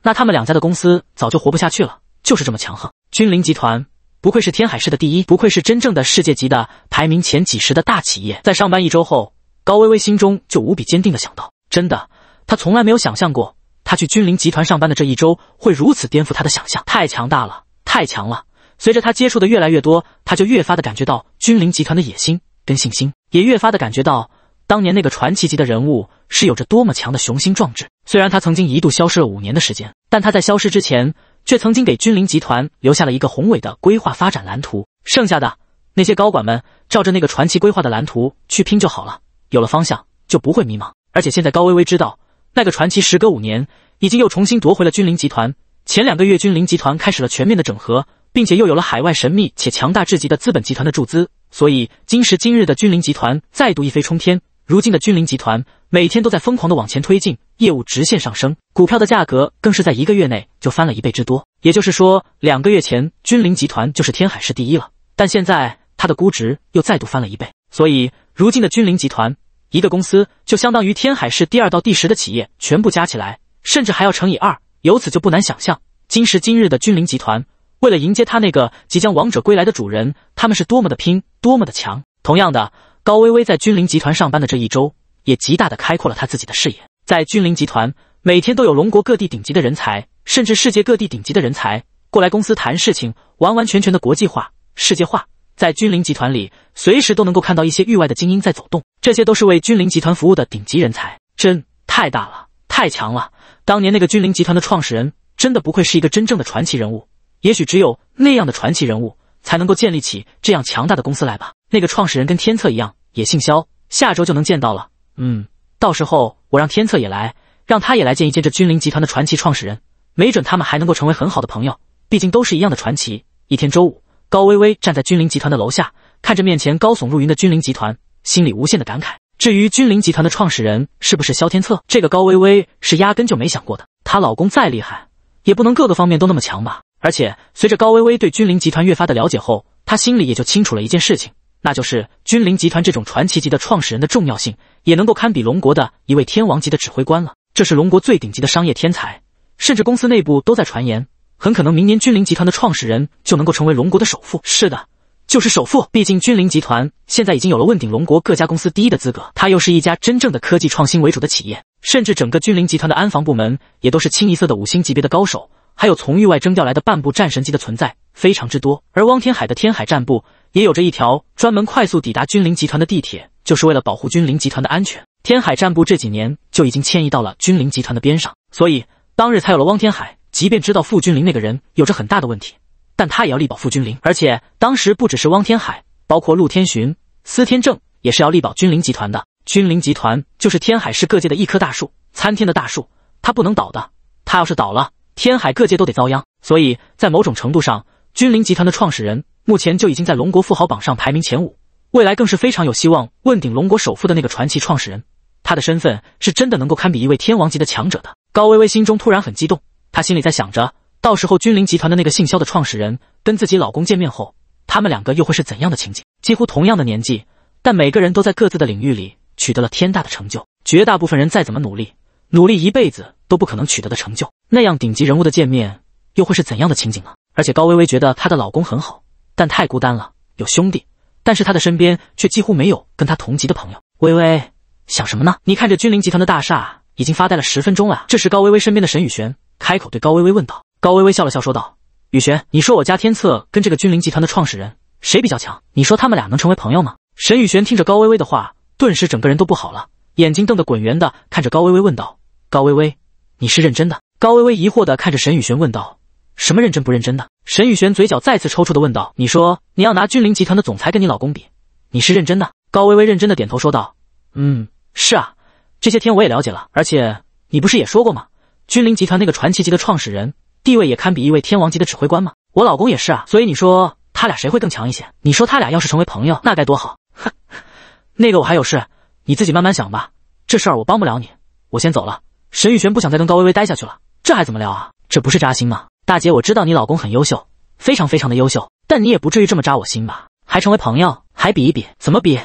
那他们两家的公司早就活不下去了。就是这么强横，君临集团不愧是天海市的第一，不愧是真正的世界级的排名前几十的大企业。在上班一周后，高微微心中就无比坚定的想到：真的，她从来没有想象过，她去君临集团上班的这一周会如此颠覆她的想象，太强大了，太强了。随着他接触的越来越多，他就越发的感觉到君临集团的野心跟信心，也越发的感觉到当年那个传奇级的人物是有着多么强的雄心壮志。虽然他曾经一度消失了五年的时间，但他在消失之前，却曾经给君临集团留下了一个宏伟的规划发展蓝图。剩下的那些高管们照着那个传奇规划的蓝图去拼就好了，有了方向就不会迷茫。而且现在高微微知道，那个传奇时隔五年已经又重新夺回了君临集团。前两个月，君临集团开始了全面的整合。并且又有了海外神秘且强大至极的资本集团的注资，所以今时今日的君临集团再度一飞冲天。如今的君临集团每天都在疯狂的往前推进，业务直线上升，股票的价格更是在一个月内就翻了一倍之多。也就是说，两个月前君临集团就是天海市第一了，但现在它的估值又再度翻了一倍。所以，如今的君临集团一个公司就相当于天海市第二到第十的企业全部加起来，甚至还要乘以二。由此就不难想象，今时今日的君临集团。为了迎接他那个即将王者归来的主人，他们是多么的拼，多么的强。同样的，高薇薇在君临集团上班的这一周，也极大的开阔了她自己的视野。在君临集团，每天都有龙国各地顶级的人才，甚至世界各地顶级的人才过来公司谈事情，完完全全的国际化、世界化。在君临集团里，随时都能够看到一些域外的精英在走动，这些都是为君临集团服务的顶级人才。真太大了，太强了！当年那个君临集团的创始人，真的不愧是一个真正的传奇人物。也许只有那样的传奇人物才能够建立起这样强大的公司来吧。那个创始人跟天策一样，也姓肖。下周就能见到了。嗯，到时候我让天策也来，让他也来见一见这君临集团的传奇创始人，没准他们还能够成为很好的朋友。毕竟都是一样的传奇。一天周五，高薇薇站在君临集团的楼下，看着面前高耸入云的君临集团，心里无限的感慨。至于君临集团的创始人是不是萧天策，这个高薇薇是压根就没想过的。她老公再厉害，也不能各个方面都那么强吧。而且随着高薇薇对君临集团越发的了解后，她心里也就清楚了一件事情，那就是君临集团这种传奇级的创始人的重要性，也能够堪比龙国的一位天王级的指挥官了。这是龙国最顶级的商业天才，甚至公司内部都在传言，很可能明年君临集团的创始人就能够成为龙国的首富。是的，就是首富。毕竟君临集团现在已经有了问鼎龙国各家公司第一的资格，他又是一家真正的科技创新为主的企业，甚至整个君临集团的安防部门也都是清一色的五星级别的高手。还有从域外征调来的半部战神级的存在非常之多，而汪天海的天海战部也有着一条专门快速抵达军临集团的地铁，就是为了保护军临集团的安全。天海战部这几年就已经迁移到了军临集团的边上，所以当日才有了汪天海。即便知道傅君临那个人有着很大的问题，但他也要力保傅君临。而且当时不只是汪天海，包括陆天巡、司天正也是要力保军临集团的。军临集团就是天海市各界的一棵大树，参天的大树，它不能倒的。它要是倒了。天海各界都得遭殃，所以，在某种程度上，君临集团的创始人目前就已经在龙国富豪榜上排名前五，未来更是非常有希望问鼎龙国首富的那个传奇创始人。他的身份是真的能够堪比一位天王级的强者的。高微微心中突然很激动，她心里在想着，到时候君临集团的那个姓肖的创始人跟自己老公见面后，他们两个又会是怎样的情景？几乎同样的年纪，但每个人都在各自的领域里取得了天大的成就，绝大部分人再怎么努力，努力一辈子都不可能取得的成就。那样顶级人物的见面又会是怎样的情景呢？而且高薇薇觉得她的老公很好，但太孤单了，有兄弟，但是她的身边却几乎没有跟她同级的朋友。薇薇，想什么呢？你看着君临集团的大厦已经发呆了十分钟了。这时，高薇薇身边的沈宇轩开口对高薇薇问道。高薇薇笑了笑说道：“宇璇，你说我家天策跟这个君临集团的创始人谁比较强？你说他们俩能成为朋友吗？”沈宇轩听着高薇薇的话，顿时整个人都不好了，眼睛瞪得滚圆的看着高薇薇问道：“高薇薇，你是认真的？”高微微疑惑的看着沈宇轩，问道：“什么认真不认真的？”沈宇轩嘴角再次抽搐的问道：“你说你要拿君临集团的总裁跟你老公比，你是认真的？”高微微认真的点头说道：“嗯，是啊，这些天我也了解了，而且你不是也说过吗？君临集团那个传奇级的创始人，地位也堪比一位天王级的指挥官吗？我老公也是啊，所以你说他俩谁会更强一些？你说他俩要是成为朋友，那该多好？哼，那个我还有事，你自己慢慢想吧，这事儿我帮不了你，我先走了。”沈宇轩不想再跟高微微待下去了。这还怎么聊啊？这不是扎心吗？大姐，我知道你老公很优秀，非常非常的优秀，但你也不至于这么扎我心吧？还成为朋友，还比一比，怎么比？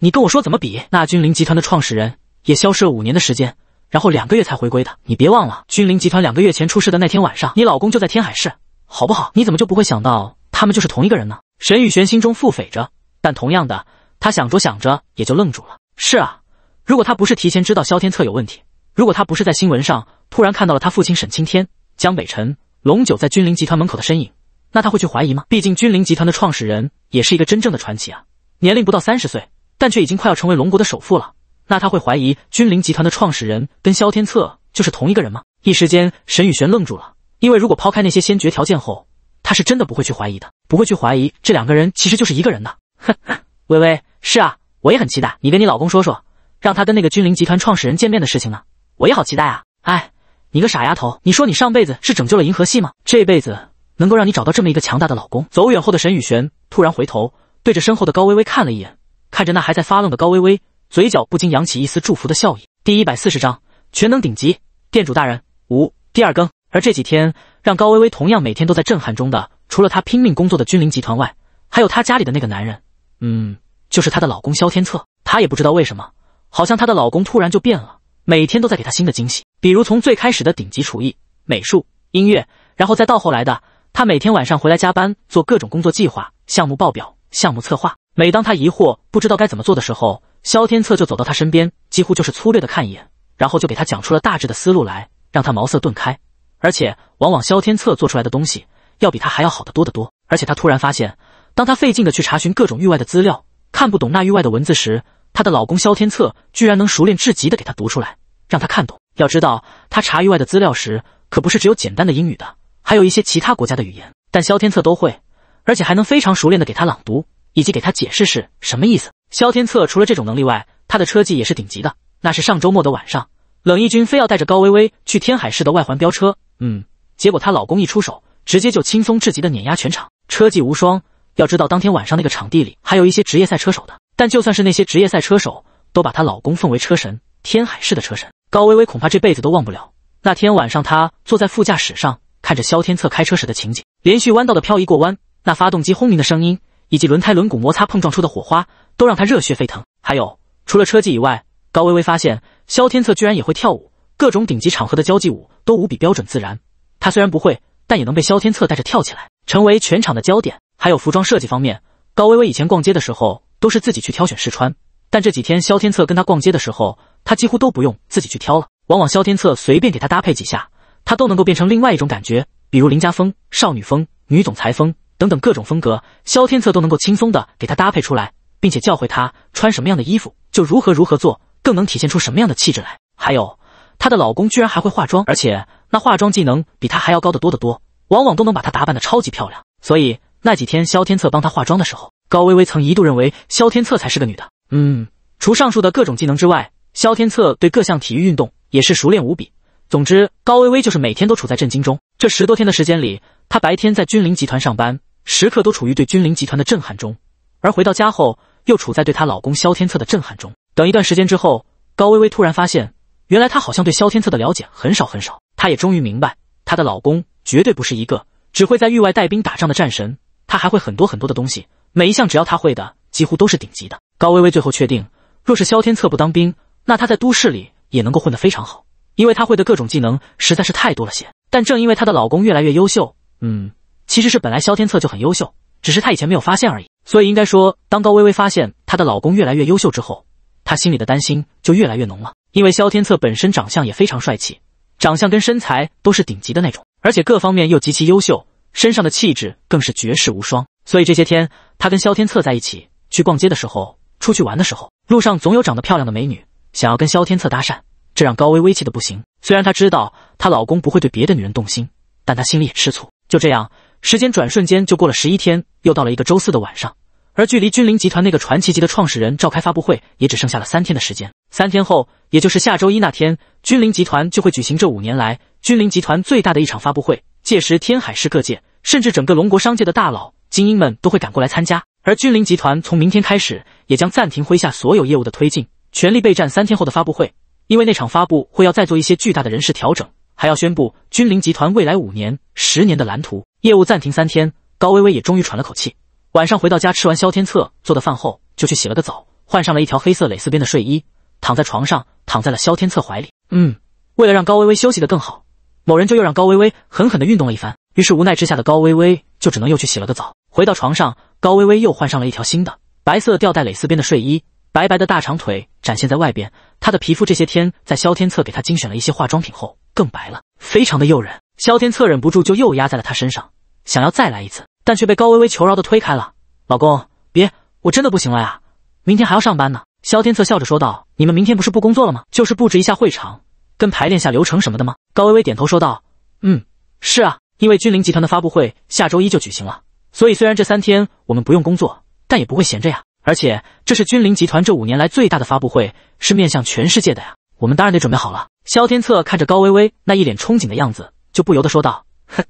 你跟我说怎么比？那君临集团的创始人也消失了五年的时间，然后两个月才回归的。你别忘了，君临集团两个月前出事的那天晚上，你老公就在天海市，好不好？你怎么就不会想到他们就是同一个人呢？沈宇轩心中腹诽着，但同样的，他想着想着也就愣住了。是啊，如果他不是提前知道萧天策有问题。如果他不是在新闻上突然看到了他父亲沈青天、江北辰、龙九在君临集团门口的身影，那他会去怀疑吗？毕竟君临集团的创始人也是一个真正的传奇啊，年龄不到三十岁，但却已经快要成为龙国的首富了。那他会怀疑君临集团的创始人跟萧天策就是同一个人吗？一时间，沈宇轩愣住了，因为如果抛开那些先决条件后，他是真的不会去怀疑的，不会去怀疑这两个人其实就是一个人的。哼，哼。微微，是啊，我也很期待你跟你老公说说，让他跟那个君临集团创始人见面的事情呢。我也好期待啊！哎，你个傻丫头，你说你上辈子是拯救了银河系吗？这辈子能够让你找到这么一个强大的老公？走远后的沈宇璇突然回头，对着身后的高微微看了一眼，看着那还在发愣的高微微，嘴角不禁扬起一丝祝福的笑意。第一百四十章全能顶级店主大人五第二更。而这几天让高薇薇同样每天都在震撼中的，除了她拼命工作的君临集团外，还有她家里的那个男人，嗯，就是她的老公萧天策。她也不知道为什么，好像她的老公突然就变了。每天都在给他新的惊喜，比如从最开始的顶级厨艺、美术、音乐，然后再到后来的，他每天晚上回来加班做各种工作计划、项目报表、项目策划。每当他疑惑不知道该怎么做的时候，萧天策就走到他身边，几乎就是粗略的看一眼，然后就给他讲出了大致的思路来，让他茅塞顿开。而且，往往萧天策做出来的东西要比他还要好得多得多。而且，他突然发现，当他费劲的去查询各种域外的资料，看不懂那域外的文字时，她的老公萧天策居然能熟练至极的给她读出来，让她看懂。要知道，她查域外的资料时，可不是只有简单的英语的，还有一些其他国家的语言。但萧天策都会，而且还能非常熟练的给她朗读，以及给她解释是什么意思。萧天策除了这种能力外，他的车技也是顶级的。那是上周末的晚上，冷义军非要带着高薇薇去天海市的外环飙车，嗯，结果她老公一出手，直接就轻松至极的碾压全场，车技无双。要知道，当天晚上那个场地里还有一些职业赛车手的。但就算是那些职业赛车手，都把她老公奉为车神。天海市的车神高薇薇恐怕这辈子都忘不了那天晚上，她坐在副驾驶上，看着肖天策开车时的情景，连续弯道的漂移过弯，那发动机轰鸣的声音，以及轮胎轮毂摩擦碰撞出的火花，都让她热血沸腾。还有，除了车技以外，高薇薇发现肖天策居然也会跳舞，各种顶级场合的交际舞都无比标准自然。她虽然不会，但也能被肖天策带着跳起来，成为全场的焦点。还有服装设计方面，高薇薇以前逛街的时候。都是自己去挑选试穿，但这几天萧天策跟她逛街的时候，她几乎都不用自己去挑了。往往萧天策随便给她搭配几下，她都能够变成另外一种感觉，比如邻家风、少女风、女总裁风等等各种风格，萧天策都能够轻松的给她搭配出来，并且教会她穿什么样的衣服就如何如何做，更能体现出什么样的气质来。还有，她的老公居然还会化妆，而且那化妆技能比她还要高得多得多，往往都能把她打扮的超级漂亮。所以那几天萧天策帮她化妆的时候。高微微曾一度认为萧天策才是个女的。嗯，除上述的各种技能之外，萧天策对各项体育运动也是熟练无比。总之，高微微就是每天都处在震惊中。这十多天的时间里，她白天在君临集团上班，时刻都处于对君临集团的震撼中；而回到家后，又处在对她老公萧天策的震撼中。等一段时间之后，高微微突然发现，原来她好像对萧天策的了解很少很少。她也终于明白，她的老公绝对不是一个只会在域外带兵打仗的战神，他还会很多很多的东西。每一项只要他会的，几乎都是顶级的。高微微最后确定，若是萧天策不当兵，那他在都市里也能够混得非常好，因为他会的各种技能实在是太多了些。但正因为她的老公越来越优秀，嗯，其实是本来萧天策就很优秀，只是她以前没有发现而已。所以应该说，当高微微发现她的老公越来越优秀之后，她心里的担心就越来越浓了。因为萧天策本身长相也非常帅气，长相跟身材都是顶级的那种，而且各方面又极其优秀。身上的气质更是绝世无双，所以这些天，他跟萧天策在一起去逛街的时候，出去玩的时候，路上总有长得漂亮的美女想要跟萧天策搭讪，这让高薇薇气得不行。虽然她知道她老公不会对别的女人动心，但她心里也吃醋。就这样，时间转瞬间就过了十一天，又到了一个周四的晚上，而距离君临集团那个传奇级的创始人召开发布会也只剩下了三天的时间。三天后，也就是下周一那天，君临集团就会举行这五年来君临集团最大的一场发布会。届时，天海市各界，甚至整个龙国商界的大佬精英们都会赶过来参加。而君临集团从明天开始，也将暂停麾下所有业务的推进，全力备战三天后的发布会。因为那场发布会要再做一些巨大的人事调整，还要宣布君临集团未来五年、十年的蓝图。业务暂停三天，高薇薇也终于喘了口气。晚上回到家，吃完萧天策做的饭后，就去洗了个澡，换上了一条黑色蕾丝边的睡衣，躺在床上，躺在了萧天策怀里。嗯，为了让高薇薇休息的更好。某人就又让高薇薇狠狠地运动了一番，于是无奈之下的高薇薇就只能又去洗了个澡，回到床上，高薇薇又换上了一条新的白色吊带蕾丝边的睡衣，白白的大长腿展现在外边，她的皮肤这些天在萧天策给她精选了一些化妆品后更白了，非常的诱人。萧天策忍不住就又压在了她身上，想要再来一次，但却被高薇薇求饶的推开了：“老公，别，我真的不行了呀，明天还要上班呢。”萧天策笑着说道：“你们明天不是不工作了吗？就是布置一下会场，跟排练下流程什么的吗？”高微微点头说道：“嗯，是啊，因为君临集团的发布会下周一就举行了，所以虽然这三天我们不用工作，但也不会闲着呀。而且这是君临集团这五年来最大的发布会，是面向全世界的呀，我们当然得准备好了。”萧天策看着高微微那一脸憧憬的样子，就不由得说道：“呵，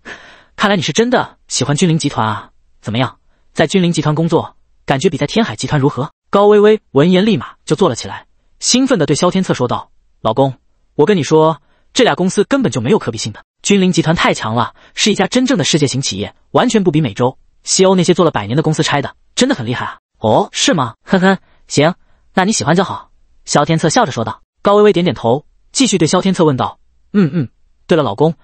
看来你是真的喜欢君临集团啊？怎么样，在君临集团工作，感觉比在天海集团如何？”高微微闻言立马就坐了起来，兴奋的对萧天策说道：“老公，我跟你说。”这俩公司根本就没有可比性的，君临集团太强了，是一家真正的世界型企业，完全不比美洲、西欧那些做了百年的公司差的，真的很厉害啊！哦，是吗？哼哼，行，那你喜欢就好。”萧天策笑着说道。高微微点点头，继续对萧天策问道：“嗯嗯，对了，老公，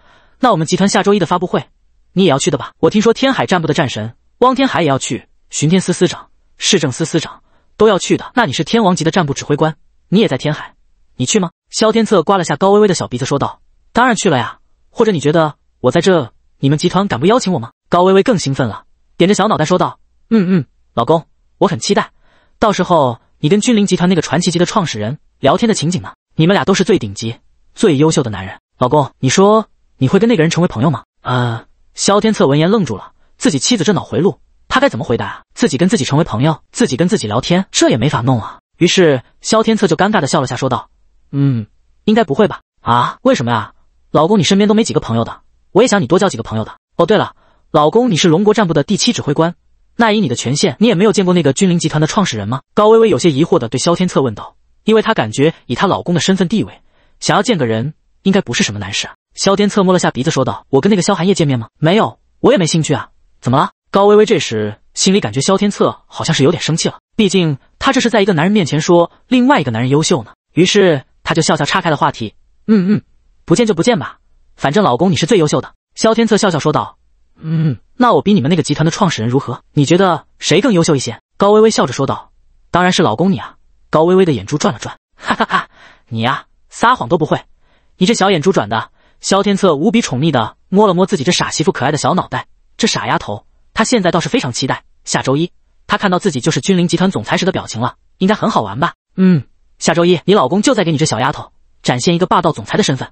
那我们集团下周一的发布会，你也要去的吧？我听说天海战部的战神汪天海也要去，巡天司司长、市政司司长都要去的。那你是天王级的战部指挥官，你也在天海。”你去吗？萧天策刮了下高微微的小鼻子，说道：“当然去了呀！或者你觉得我在这，你们集团敢不邀请我吗？”高微微更兴奋了，点着小脑袋说道：“嗯嗯，老公，我很期待，到时候你跟君临集团那个传奇级的创始人聊天的情景呢？你们俩都是最顶级、最优秀的男人，老公，你说你会跟那个人成为朋友吗？”啊！萧天策闻言愣住了，自己妻子这脑回路，他该怎么回答？自己跟自己成为朋友，自己跟自己聊天，这也没法弄啊！于是萧天策就尴尬的笑了下，说道。嗯，应该不会吧？啊，为什么呀？老公，你身边都没几个朋友的，我也想你多交几个朋友的。哦，对了，老公，你是龙国战部的第七指挥官，那以你的权限，你也没有见过那个君临集团的创始人吗？高微微有些疑惑的对萧天策问道，因为她感觉以她老公的身份地位，想要见个人应该不是什么难事。萧天策摸了下鼻子，说道：“我跟那个萧寒夜见面吗？没有，我也没兴趣啊。怎么了？”高微微这时心里感觉萧天策好像是有点生气了，毕竟他这是在一个男人面前说另外一个男人优秀呢。于是。他就笑笑，岔开了话题。嗯嗯，不见就不见吧，反正老公你是最优秀的。萧天策笑笑说道。嗯嗯，那我比你们那个集团的创始人如何？你觉得谁更优秀一些？高微微笑着说道。当然是老公你啊。高微微的眼珠转了转，哈哈哈，你呀，撒谎都不会。你这小眼珠转的。萧天策无比宠溺的摸了摸自己这傻媳妇可爱的小脑袋。这傻丫头，她现在倒是非常期待下周一她看到自己就是君临集团总裁时的表情了，应该很好玩吧？嗯。下周一，你老公就在给你这小丫头展现一个霸道总裁的身份，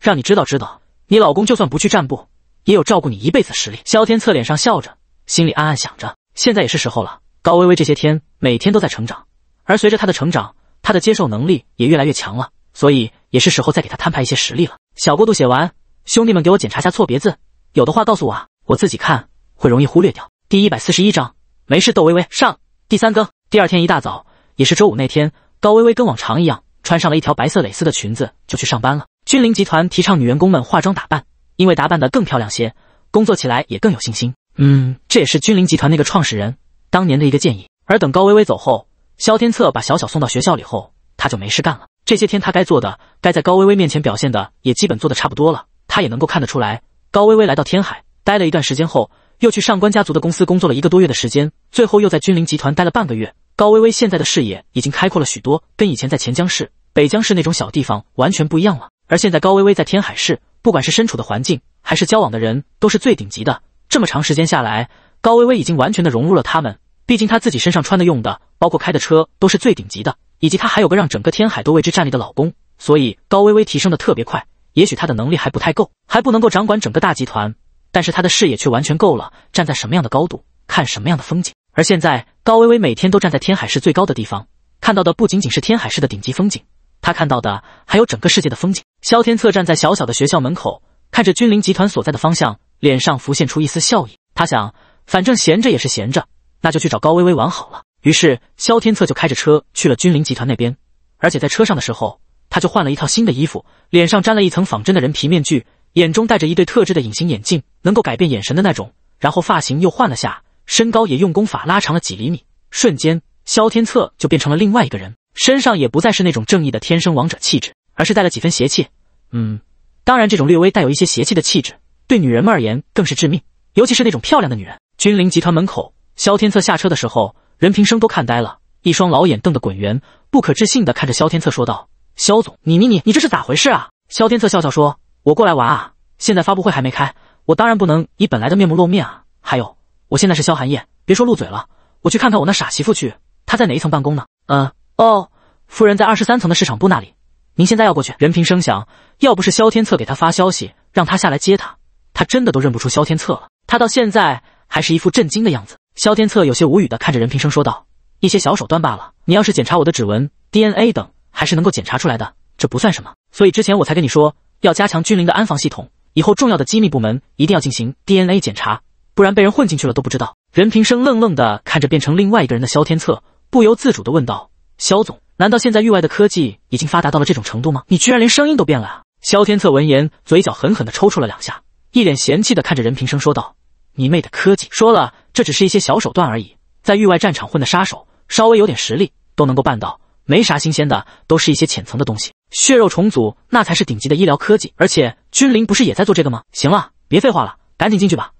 让你知道知道，你老公就算不去占卜，也有照顾你一辈子实力。萧天策脸上笑着，心里暗暗想着，现在也是时候了。高薇薇这些天每天都在成长，而随着她的成长，她的接受能力也越来越强了，所以也是时候再给她摊牌一些实力了。小过渡写完，兄弟们给我检查下错别字，有的话告诉我，啊，我自己看会容易忽略掉。第一百四十一章，没事，窦微微上第三更。第二天一大早，也是周五那天。高微微跟往常一样，穿上了一条白色蕾丝的裙子，就去上班了。君临集团提倡女员工们化妆打扮，因为打扮得更漂亮些，工作起来也更有信心。嗯，这也是君临集团那个创始人当年的一个建议。而等高微微走后，萧天策把小小送到学校里后，他就没事干了。这些天他该做的、该在高微微面前表现的，也基本做得差不多了。他也能够看得出来，高微微来到天海待了一段时间后，又去上官家族的公司工作了一个多月的时间，最后又在君临集团待了半个月。高薇薇现在的视野已经开阔了许多，跟以前在潜江市、北江市那种小地方完全不一样了。而现在高薇薇在天海市，不管是身处的环境，还是交往的人，都是最顶级的。这么长时间下来，高薇薇已经完全的融入了他们。毕竟她自己身上穿的、用的，包括开的车，都是最顶级的。以及她还有个让整个天海都为之站立的老公，所以高薇薇提升的特别快。也许她的能力还不太够，还不能够掌管整个大集团，但是她的视野却完全够了，站在什么样的高度，看什么样的风景。而现在，高微微每天都站在天海市最高的地方，看到的不仅仅是天海市的顶级风景，她看到的还有整个世界的风景。萧天策站在小小的学校门口，看着君临集团所在的方向，脸上浮现出一丝笑意。他想，反正闲着也是闲着，那就去找高微微玩好了。于是，萧天策就开着车去了君临集团那边，而且在车上的时候，他就换了一套新的衣服，脸上粘了一层仿真的人皮面具，眼中戴着一对特制的隐形眼镜，能够改变眼神的那种。然后发型又换了下。身高也用功法拉长了几厘米，瞬间，萧天策就变成了另外一个人，身上也不再是那种正义的天生王者气质，而是带了几分邪气。嗯，当然，这种略微带有一些邪气的气质，对女人们而言更是致命，尤其是那种漂亮的女人。君临集团门口，萧天策下车的时候，任平生都看呆了，一双老眼瞪得滚圆，不可置信地看着萧天策说道：“萧总，你你你你这是咋回事啊？”萧天策笑笑说：“我过来玩啊，现在发布会还没开，我当然不能以本来的面目露面啊。还有。”我现在是萧寒夜，别说露嘴了，我去看看我那傻媳妇去，她在哪一层办公呢？嗯，哦，夫人在二十三层的市场部那里，您现在要过去？任平生想，要不是萧天策给他发消息让他下来接他，他真的都认不出萧天策了。他到现在还是一副震惊的样子。萧天策有些无语的看着任平生说道：“一些小手段罢了，你要是检查我的指纹、DNA 等，还是能够检查出来的，这不算什么。所以之前我才跟你说，要加强军临的安防系统，以后重要的机密部门一定要进行 DNA 检查。”不然被人混进去了都不知道。任平生愣愣的看着变成另外一个人的萧天策，不由自主的问道：“萧总，难道现在域外的科技已经发达到了这种程度吗？你居然连声音都变了！”萧天策闻言，嘴角狠狠的抽搐了两下，一脸嫌弃的看着任平生说道：“你妹的科技，说了，这只是一些小手段而已。在域外战场混的杀手，稍微有点实力都能够办到，没啥新鲜的，都是一些浅层的东西。血肉重组那才是顶级的医疗科技，而且君临不是也在做这个吗？行了，别废话了，赶紧进去吧。”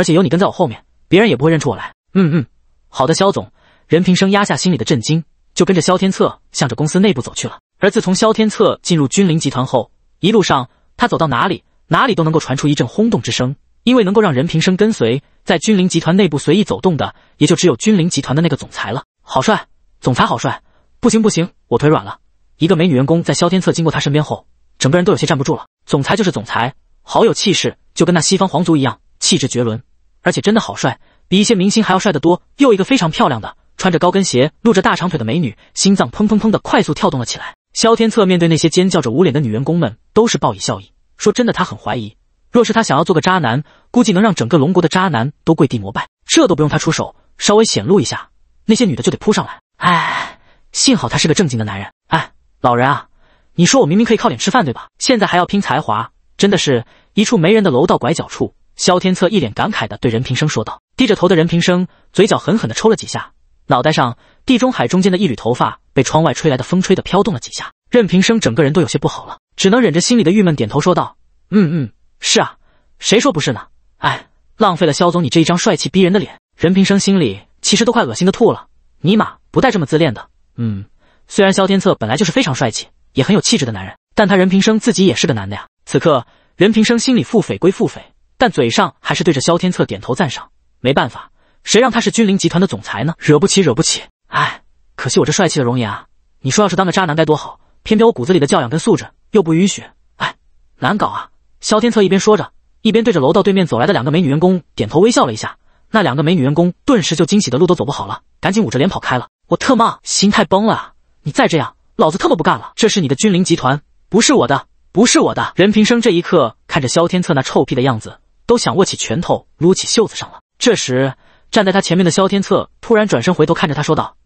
而且有你跟在我后面，别人也不会认出我来。嗯嗯，好的，肖总。任平生压下心里的震惊，就跟着肖天策向着公司内部走去了。而自从肖天策进入君临集团后，一路上他走到哪里，哪里都能够传出一阵轰动之声。因为能够让任平生跟随在君临集团内部随意走动的，也就只有君临集团的那个总裁了。好帅，总裁好帅！不行不行，我腿软了。一个美女员工在肖天策经过他身边后，整个人都有些站不住了。总裁就是总裁，好有气势，就跟那西方皇族一样，气质绝伦。而且真的好帅，比一些明星还要帅得多。又一个非常漂亮的，穿着高跟鞋、露着大长腿的美女，心脏砰砰砰的快速跳动了起来。萧天策面对那些尖叫着捂脸的女员工们，都是报以笑意。说真的，他很怀疑，若是他想要做个渣男，估计能让整个龙国的渣男都跪地膜拜。这都不用他出手，稍微显露一下，那些女的就得扑上来。哎，幸好他是个正经的男人。哎，老人啊，你说我明明可以靠脸吃饭，对吧？现在还要拼才华，真的是一处没人的楼道拐角处。萧天策一脸感慨的对任平生说道：“低着头的任平生嘴角狠狠的抽了几下，脑袋上地中海中间的一缕头发被窗外吹来的风吹的飘动了几下。任平生整个人都有些不好了，只能忍着心里的郁闷点头说道：‘嗯嗯，是啊，谁说不是呢？哎，浪费了萧总你这一张帅气逼人的脸。’任平生心里其实都快恶心的吐了，尼玛不带这么自恋的。嗯，虽然萧天策本来就是非常帅气，也很有气质的男人，但他任平生自己也是个男的呀。此刻任平生心里腹诽归腹诽。”但嘴上还是对着萧天策点头赞赏。没办法，谁让他是君临集团的总裁呢？惹不起，惹不起。哎，可惜我这帅气的容颜啊！你说要是当个渣男该多好，偏偏我骨子里的教养跟素质又不允许。哎，难搞啊！萧天策一边说着，一边对着楼道对面走来的两个美女员工点头微笑了一下。那两个美女员工顿时就惊喜的路都走不好了，赶紧捂着脸跑开了。我特么心态崩了！你再这样，老子特么不干了！这是你的君临集团，不是我的，不是我的！任平生这一刻看着萧天策那臭屁的样子。都想握起拳头，撸起袖子上了。这时，站在他前面的萧天策突然转身回头看着他，说道：“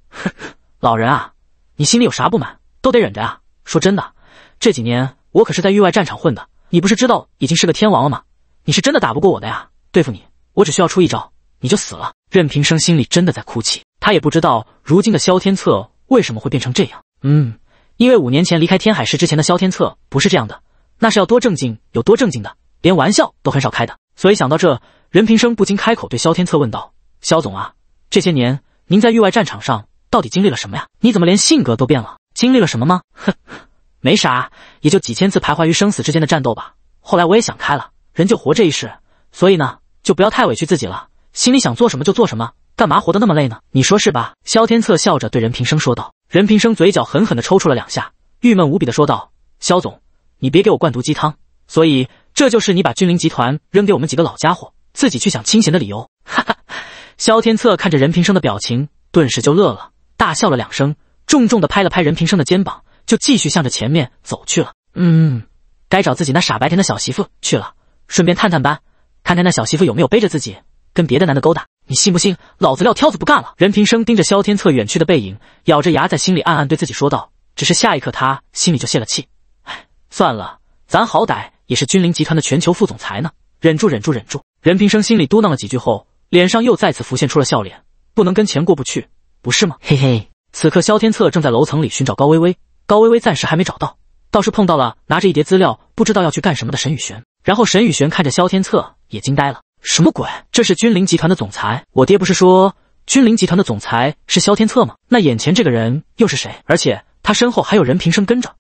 老人啊，你心里有啥不满，都得忍着啊。说真的，这几年我可是在域外战场混的。你不是知道已经是个天王了吗？你是真的打不过我的呀。对付你，我只需要出一招，你就死了。”任平生心里真的在哭泣，他也不知道如今的萧天策为什么会变成这样。嗯，因为五年前离开天海市之前的萧天策不是这样的，那是要多正经有多正经的，连玩笑都很少开的。所以想到这，任平生不禁开口对萧天策问道：“萧总啊，这些年您在域外战场上到底经历了什么呀？你怎么连性格都变了？经历了什么吗？哼，没啥，也就几千次徘徊于生死之间的战斗吧。后来我也想开了，人就活这一世，所以呢，就不要太委屈自己了，心里想做什么就做什么，干嘛活得那么累呢？你说是吧？”萧天策笑着对任平生说道。任平生嘴角狠狠地抽搐了两下，郁闷无比地说道：“萧总，你别给我灌毒鸡汤。所以。”这就是你把君临集团扔给我们几个老家伙自己去享清闲的理由，哈哈！萧天策看着任平生的表情，顿时就乐了，大笑了两声，重重的拍了拍任平生的肩膀，就继续向着前面走去了。嗯，该找自己那傻白甜的小媳妇去了，顺便探探班，看看那小媳妇有没有背着自己跟别的男的勾搭。你信不信，老子撂挑子不干了！任平生盯着萧天策远去的背影，咬着牙在心里暗暗对自己说道。只是下一刻，他心里就泄了气。哎，算了，咱好歹。也是君临集团的全球副总裁呢，忍住，忍住，忍住！任平生心里嘟囔了几句后，脸上又再次浮现出了笑脸。不能跟钱过不去，不是吗？嘿嘿。此刻，萧天策正在楼层里寻找高薇薇，高薇薇暂时还没找到，倒是碰到了拿着一叠资料，不知道要去干什么的沈宇璇。然后，沈宇璇看着萧天策也惊呆了：什么鬼？这是君临集团的总裁？我爹不是说君临集团的总裁是萧天策吗？那眼前这个人又是谁？而且他身后还有任平生跟着。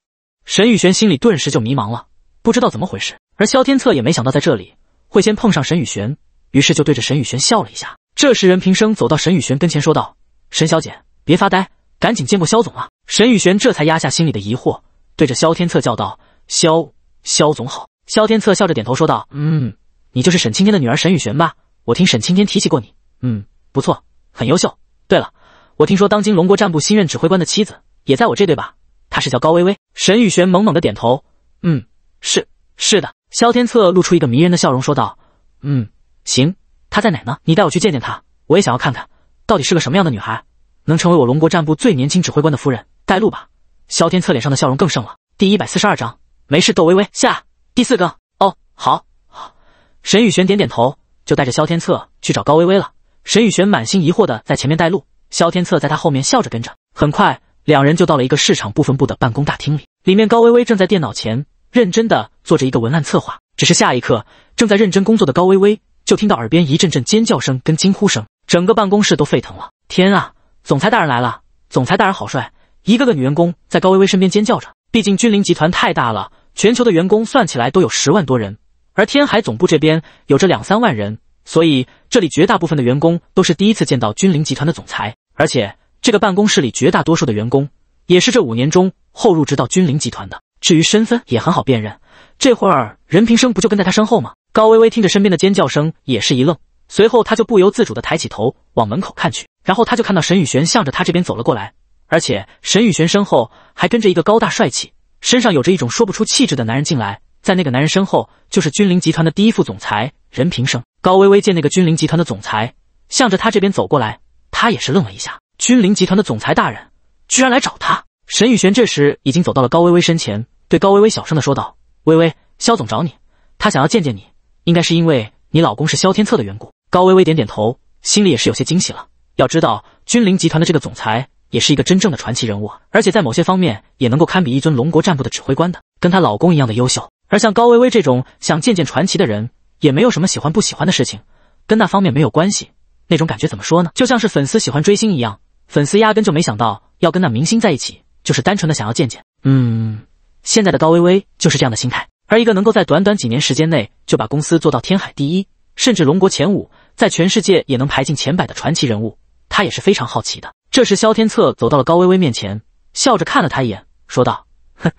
沈宇璇心里顿时就迷茫了。不知道怎么回事，而萧天策也没想到在这里会先碰上沈雨璇，于是就对着沈雨璇笑了一下。这时，任平生走到沈雨璇跟前，说道：“沈小姐，别发呆，赶紧见过萧总啊！”沈雨璇这才压下心里的疑惑，对着萧天策叫道：“萧萧总好！”萧天策笑着点头说道：“嗯，你就是沈青天的女儿沈雨璇吧？我听沈青天提起过你，嗯，不错，很优秀。对了，我听说当今龙国战部新任指挥官的妻子也在我这，对吧？她是叫高薇薇。”沈雨璇猛猛的点头，嗯。是是的，萧天策露出一个迷人的笑容，说道：“嗯，行，她在哪呢？你带我去见见她，我也想要看看，到底是个什么样的女孩，能成为我龙国战部最年轻指挥官的夫人。”带路吧。萧天策脸上的笑容更盛了。第一百四十二章，没事。窦微微下。第四个。哦，好。好。沈雨璇点点头，就带着萧天策去找高微微了。沈雨璇满心疑惑的在前面带路，萧天策在他后面笑着跟着。很快，两人就到了一个市场部分部的办公大厅里，里面高微微正在电脑前。认真的做着一个文案策划，只是下一刻，正在认真工作的高薇薇就听到耳边一阵阵尖叫声跟惊呼声，整个办公室都沸腾了。天啊，总裁大人来了！总裁大人好帅！一个个女员工在高薇薇身边尖叫着。毕竟君临集团太大了，全球的员工算起来都有十万多人，而天海总部这边有着两三万人，所以这里绝大部分的员工都是第一次见到君临集团的总裁，而且这个办公室里绝大多数的员工也是这五年中后入职到君临集团的。至于身份也很好辨认，这会儿任平生不就跟在他身后吗？高微微听着身边的尖叫声，也是一愣，随后他就不由自主的抬起头往门口看去，然后他就看到沈宇璇向着他这边走了过来，而且沈宇璇身后还跟着一个高大帅气，身上有着一种说不出气质的男人进来，在那个男人身后就是君临集团的第一副总裁任平生。高微微见那个君临集团的总裁向着他这边走过来，他也是愣了一下，君临集团的总裁大人居然来找他。沈宇璇这时已经走到了高微微身前。对高微微小声的说道：“微微，肖总找你，他想要见见你，应该是因为你老公是肖天策的缘故。”高微微点点头，心里也是有些惊喜了。要知道，君临集团的这个总裁也是一个真正的传奇人物，而且在某些方面也能够堪比一尊龙国战部的指挥官的，跟她老公一样的优秀。而像高微微这种想见见传奇的人，也没有什么喜欢不喜欢的事情，跟那方面没有关系。那种感觉怎么说呢？就像是粉丝喜欢追星一样，粉丝压根就没想到要跟那明星在一起，就是单纯的想要见见。嗯。现在的高薇薇就是这样的心态，而一个能够在短短几年时间内就把公司做到天海第一，甚至龙国前五，在全世界也能排进前百的传奇人物，他也是非常好奇的。这时，萧天策走到了高薇薇面前，笑着看了她一眼，说道：“哼，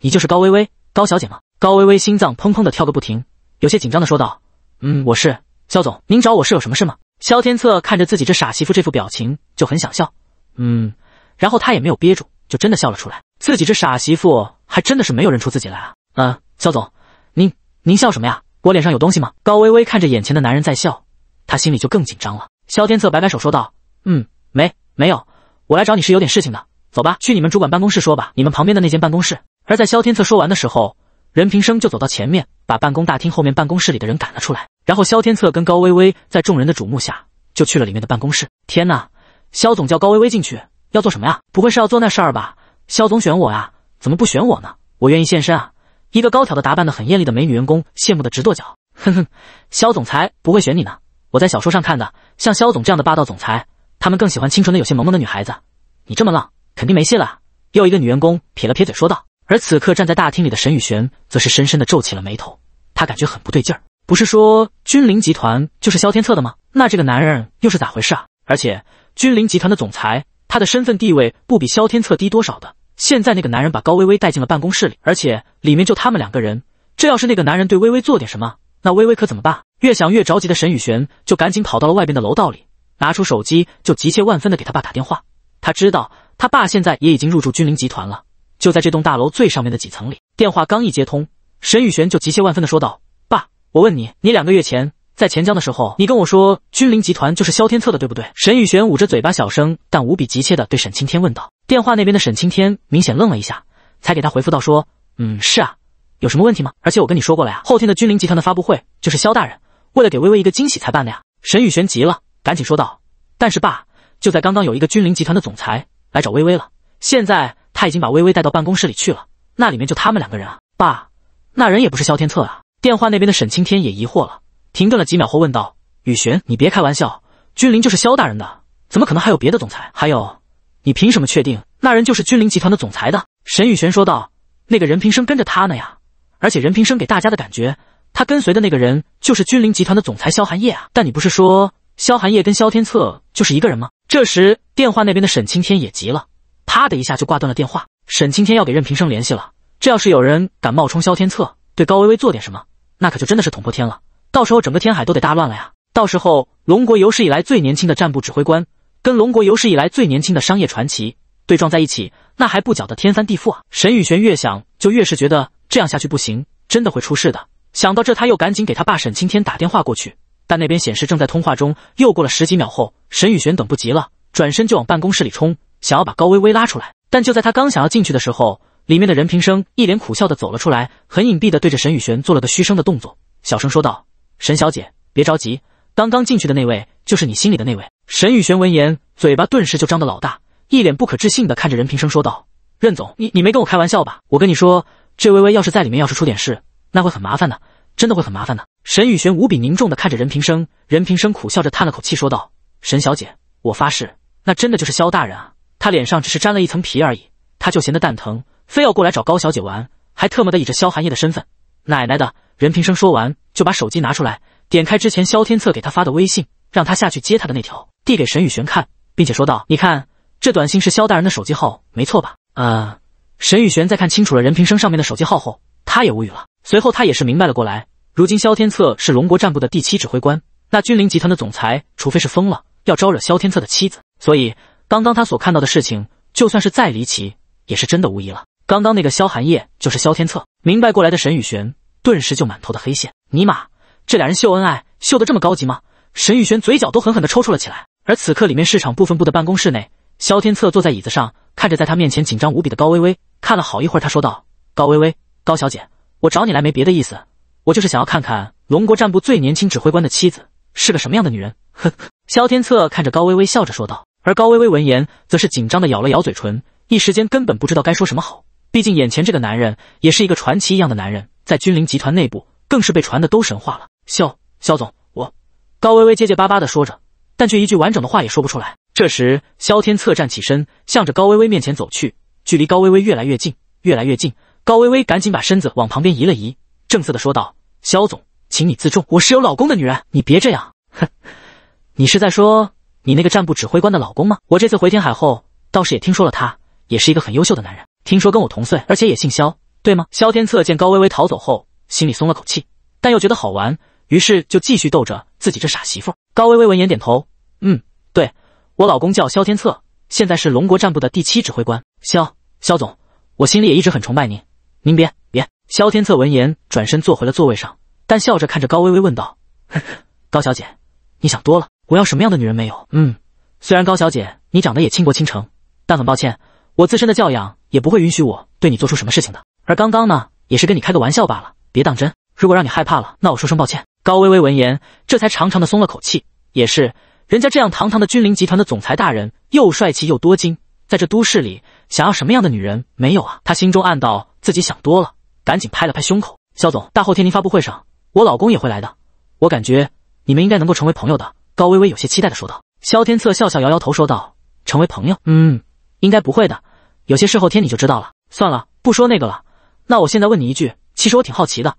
你就是高薇薇高小姐吗？”高薇薇心脏砰砰的跳个不停，有些紧张的说道：“嗯，我是萧总，您找我是有什么事吗？”萧天策看着自己这傻媳妇这副表情，就很想笑。嗯，然后他也没有憋住，就真的笑了出来，自己这傻媳妇。还真的是没有认出自己来啊！嗯，肖总，您您笑什么呀？我脸上有东西吗？高微微看着眼前的男人在笑，她心里就更紧张了。肖天策摆摆手说道：“嗯，没没有，我来找你是有点事情的。走吧，去你们主管办公室说吧，你们旁边的那间办公室。”而在肖天策说完的时候，任平生就走到前面，把办公大厅后面办公室里的人赶了出来。然后肖天策跟高微微在众人的瞩目下就去了里面的办公室。天哪，肖总叫高微微进去要做什么呀？不会是要做那事儿吧？肖总选我啊？怎么不选我呢？我愿意献身啊！一个高挑的、打扮的很艳丽的美女员工羡慕的直跺脚。哼哼，肖总裁不会选你呢。我在小说上看的，像肖总这样的霸道总裁，他们更喜欢清纯的、有些萌萌的女孩子。你这么浪，肯定没戏了。又一个女员工撇了撇嘴说道。而此刻站在大厅里的沈宇璇，则是深深的皱起了眉头，他感觉很不对劲儿。不是说君临集团就是萧天策的吗？那这个男人又是咋回事啊？而且君临集团的总裁，他的身份地位不比萧天策低多少的。现在那个男人把高薇薇带进了办公室里，而且里面就他们两个人。这要是那个男人对薇薇做点什么，那薇薇可怎么办？越想越着急的沈宇璇就赶紧跑到了外边的楼道里，拿出手机就急切万分的给他爸打电话。他知道他爸现在也已经入住君临集团了，就在这栋大楼最上面的几层里。电话刚一接通，沈宇璇就急切万分的说道：“爸，我问你，你两个月前在钱江的时候，你跟我说君临集团就是萧天策的，对不对？”沈宇璇捂着嘴巴小声但无比急切的对沈青天问道。电话那边的沈青天明显愣了一下，才给他回复道：“说，嗯，是啊，有什么问题吗？而且我跟你说过了呀，后天的君临集团的发布会就是萧大人为了给微微一个惊喜才办的呀。”沈宇轩急了，赶紧说道：“但是爸，就在刚刚有一个君临集团的总裁来找微微了，现在他已经把微微带到办公室里去了，那里面就他们两个人。啊。”爸，那人也不是萧天策啊。”电话那边的沈青天也疑惑了，停顿了几秒后问道：“宇轩，你别开玩笑，君临就是萧大人的，怎么可能还有别的总裁？还有？”你凭什么确定那人就是君临集团的总裁的？沈宇轩说道：“那个任平生跟着他呢呀，而且任平生给大家的感觉，他跟随的那个人就是君临集团的总裁萧寒夜啊。但你不是说萧寒夜跟萧天策就是一个人吗？”这时电话那边的沈青天也急了，啪的一下就挂断了电话。沈青天要给任平生联系了，这要是有人敢冒充萧天策对高薇薇做点什么，那可就真的是捅破天了，到时候整个天海都得大乱了呀！到时候龙国有史以来最年轻的战部指挥官。跟龙国有史以来最年轻的商业传奇对撞在一起，那还不搅得天翻地覆啊！沈宇轩越想就越是觉得这样下去不行，真的会出事的。想到这，他又赶紧给他爸沈青天打电话过去，但那边显示正在通话中。又过了十几秒后，沈宇轩等不及了，转身就往办公室里冲，想要把高薇薇拉出来。但就在他刚想要进去的时候，里面的任平生一脸苦笑的走了出来，很隐蔽的对着沈宇轩做了个嘘声的动作，小声说道：“沈小姐，别着急，刚刚进去的那位就是你心里的那位。”沈宇璇闻言，嘴巴顿时就张得老大，一脸不可置信的看着任平生，说道：“任总，你你没跟我开玩笑吧？我跟你说，这微微要是在里面，要是出点事，那会很麻烦的，真的会很麻烦的。”沈宇玄无比凝重的看着任平生，任平生苦笑着叹了口气，说道：“沈小姐，我发誓，那真的就是萧大人啊，他脸上只是沾了一层皮而已，他就闲得蛋疼，非要过来找高小姐玩，还特么的以着萧寒夜的身份。奶奶的！”任平生说完，就把手机拿出来，点开之前萧天策给他发的微信，让他下去接他的那条。递给沈宇玄看，并且说道：“你看，这短信是萧大人的手机号，没错吧？”呃，沈宇玄在看清楚了任平生上面的手机号后，他也无语了。随后他也是明白了过来，如今萧天策是龙国战部的第七指挥官，那君临集团的总裁，除非是疯了，要招惹萧天策的妻子。所以刚刚他所看到的事情，就算是再离奇，也是真的无疑了。刚刚那个萧寒夜就是萧天策。明白过来的沈宇玄顿时就满头的黑线，尼玛，这俩人秀恩爱秀得这么高级吗？沈宇玄嘴角都狠狠地抽搐了起来。而此刻，里面市场部分部的办公室内，萧天策坐在椅子上，看着在他面前紧张无比的高薇薇，看了好一会儿，他说道：“高薇薇，高小姐，我找你来没别的意思，我就是想要看看龙国战部最年轻指挥官的妻子是个什么样的女人。”呵呵，萧天策看着高薇薇笑着说道。而高薇薇闻言，则是紧张的咬了咬嘴唇，一时间根本不知道该说什么好。毕竟眼前这个男人也是一个传奇一样的男人，在君临集团内部更是被传的都神话了。萧萧总，我……高薇薇结结巴巴的说着。但却一句完整的话也说不出来。这时，萧天策站起身，向着高薇薇面前走去，距离高薇薇越来越近，越来越近。高薇薇赶紧把身子往旁边移了移，正色的说道：“萧总，请你自重，我是有老公的女人，你别这样。”哼，你是在说你那个战部指挥官的老公吗？我这次回天海后，倒是也听说了，他也是一个很优秀的男人，听说跟我同岁，而且也姓萧，对吗？萧天策见高薇薇逃走后，心里松了口气，但又觉得好玩。于是就继续逗着自己这傻媳妇。高薇薇闻言点头，嗯，对我老公叫萧天策，现在是龙国战部的第七指挥官。萧萧总，我心里也一直很崇拜您。您别别。萧天策闻言转身坐回了座位上，但笑着看着高薇薇问道：“ 高小姐，你想多了。我要什么样的女人没有？嗯，虽然高小姐你长得也倾国倾城，但很抱歉，我自身的教养也不会允许我对你做出什么事情的。而刚刚呢，也是跟你开个玩笑罢了，别当真。如果让你害怕了，那我说声抱歉。”高微微闻言，这才长长的松了口气。也是，人家这样堂堂的君临集团的总裁大人，又帅气又多金，在这都市里想要什么样的女人没有啊？她心中暗道自己想多了，赶紧拍了拍胸口。肖总，大后天您发布会上，我老公也会来的。我感觉你们应该能够成为朋友的。高微微有些期待的说道。肖天策笑笑摇摇头说道：“成为朋友？嗯，应该不会的。有些事后天你就知道了。算了，不说那个了。那我现在问你一句，其实我挺好奇的，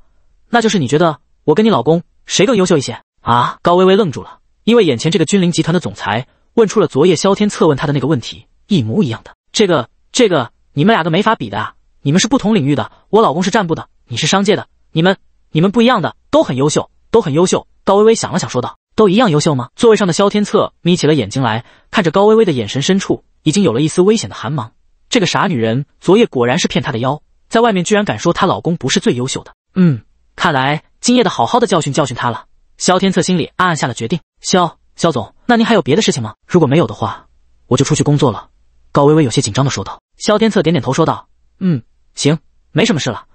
那就是你觉得我跟你老公……”谁更优秀一些啊？高微微愣住了，因为眼前这个君临集团的总裁问出了昨夜萧天策问她的那个问题，一模一样的。这个、这个，你们俩个没法比的啊！你们是不同领域的，我老公是占卜的，你是商界的，你们、你们不一样的，都很优秀，都很优秀。高微微想了想，说道：“都一样优秀吗？”座位上的萧天策眯起了眼睛来，看着高微微的眼神深处已经有了一丝危险的寒芒。这个傻女人昨夜果然是骗他的妖，在外面居然敢说她老公不是最优秀的。嗯。看来今夜的好好的教训教训他了。萧天策心里暗暗下了决定。萧萧总，那您还有别的事情吗？如果没有的话，我就出去工作了。高微微有些紧张的说道。萧天策点点头说道：“嗯，行，没什么事了。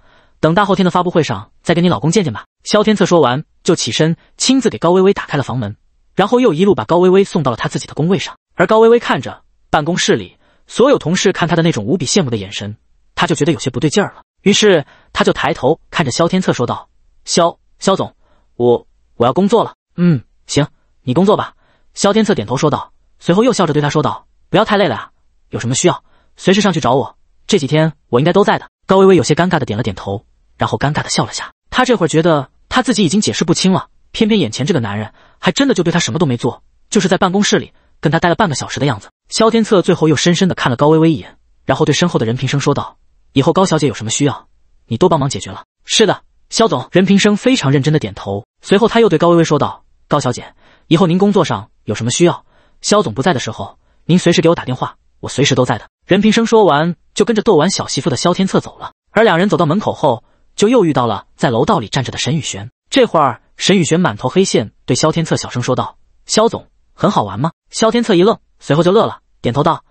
等大后天的发布会上再跟你老公见见吧。”萧天策说完就起身，亲自给高微微打开了房门，然后又一路把高微微送到了他自己的工位上。而高微微看着办公室里所有同事看他的那种无比羡慕的眼神，他就觉得有些不对劲儿了。于是他就抬头看着萧天策说道。肖肖总，我我要工作了。嗯，行，你工作吧。肖天策点头说道，随后又笑着对他说道：“不要太累了啊，有什么需要，随时上去找我。这几天我应该都在的。”高微微有些尴尬的点了点头，然后尴尬的笑了下。他这会儿觉得他自己已经解释不清了，偏偏眼前这个男人还真的就对他什么都没做，就是在办公室里跟他待了半个小时的样子。肖天策最后又深深的看了高微微一眼，然后对身后的人平声说道：“以后高小姐有什么需要，你多帮忙解决了。”是的。肖总，任平生非常认真的点头，随后他又对高薇薇说道：“高小姐，以后您工作上有什么需要，肖总不在的时候，您随时给我打电话，我随时都在的。”任平生说完，就跟着逗完小媳妇的肖天策走了。而两人走到门口后，就又遇到了在楼道里站着的沈雨璇。这会儿，沈雨璇满头黑线，对肖天策小声说道：“肖总，很好玩吗？”肖天策一愣，随后就乐了，点头道：“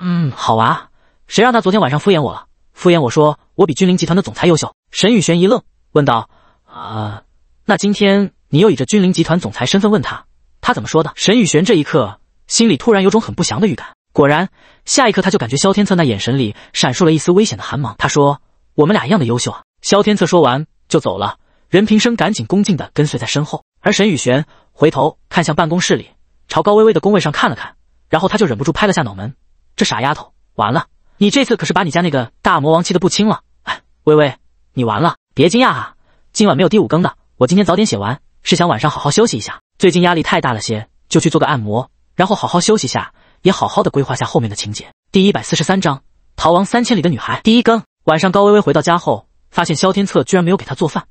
嗯，好玩。谁让他昨天晚上敷衍我了，敷衍我说我比君临集团的总裁优秀。”沈雨璇一愣。问道：“啊，那今天你又以这君临集团总裁身份问他，他怎么说的？”沈宇玄这一刻心里突然有种很不祥的预感。果然，下一刻他就感觉萧天策那眼神里闪烁了一丝危险的寒芒。他说：“我们俩一样的优秀啊。”萧天策说完就走了，任平生赶紧恭敬的跟随在身后。而沈宇玄回头看向办公室里，朝高微微的工位上看了看，然后他就忍不住拍了下脑门：“这傻丫头，完了！你这次可是把你家那个大魔王气得不轻了。哎，微微，你完了。”别惊讶啊，今晚没有第五更的。我今天早点写完，是想晚上好好休息一下。最近压力太大了些，就去做个按摩，然后好好休息下，也好好的规划下后面的情节。第一百四十三章逃亡三千里的女孩第一更。晚上高微微回到家后，发现萧天策居然没有给她做饭，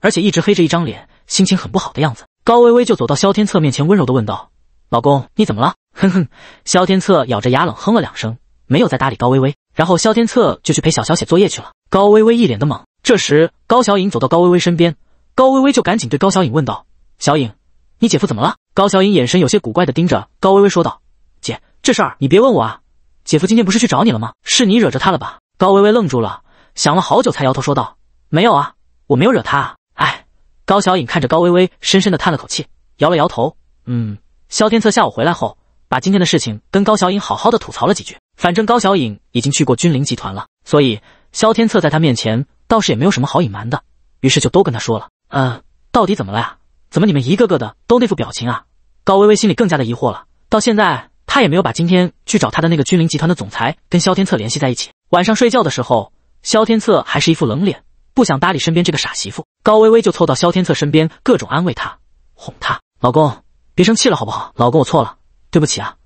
而且一直黑着一张脸，心情很不好的样子。高微微就走到萧天策面前，温柔的问道：“老公，你怎么了？”哼哼，萧天策咬着牙冷哼了两声，没有再搭理高微微。然后萧天策就去陪小小写作业去了。高微微一脸的懵。这时，高小影走到高薇薇身边，高薇薇就赶紧对高小影问道：“小影，你姐夫怎么了？”高小影眼神有些古怪的盯着高薇薇说道：“姐，这事儿你别问我啊。姐夫今天不是去找你了吗？是你惹着他了吧？”高薇薇愣住了，想了好久才摇头说道：“没有啊，我没有惹他。”啊。哎，高小影看着高薇薇，深深的叹了口气，摇了摇头：“嗯，萧天策下午回来后，把今天的事情跟高小影好好的吐槽了几句。反正高小影已经去过君临集团了，所以萧天策在她面前。”倒是也没有什么好隐瞒的，于是就都跟他说了。嗯，到底怎么了呀？怎么你们一个个的都那副表情啊？高微微心里更加的疑惑了。到现在，她也没有把今天去找她的那个君临集团的总裁跟萧天策联系在一起。晚上睡觉的时候，萧天策还是一副冷脸，不想搭理身边这个傻媳妇。高微微就凑到萧天策身边，各种安慰他，哄他：“老公，别生气了好不好？老公，我错了，对不起啊，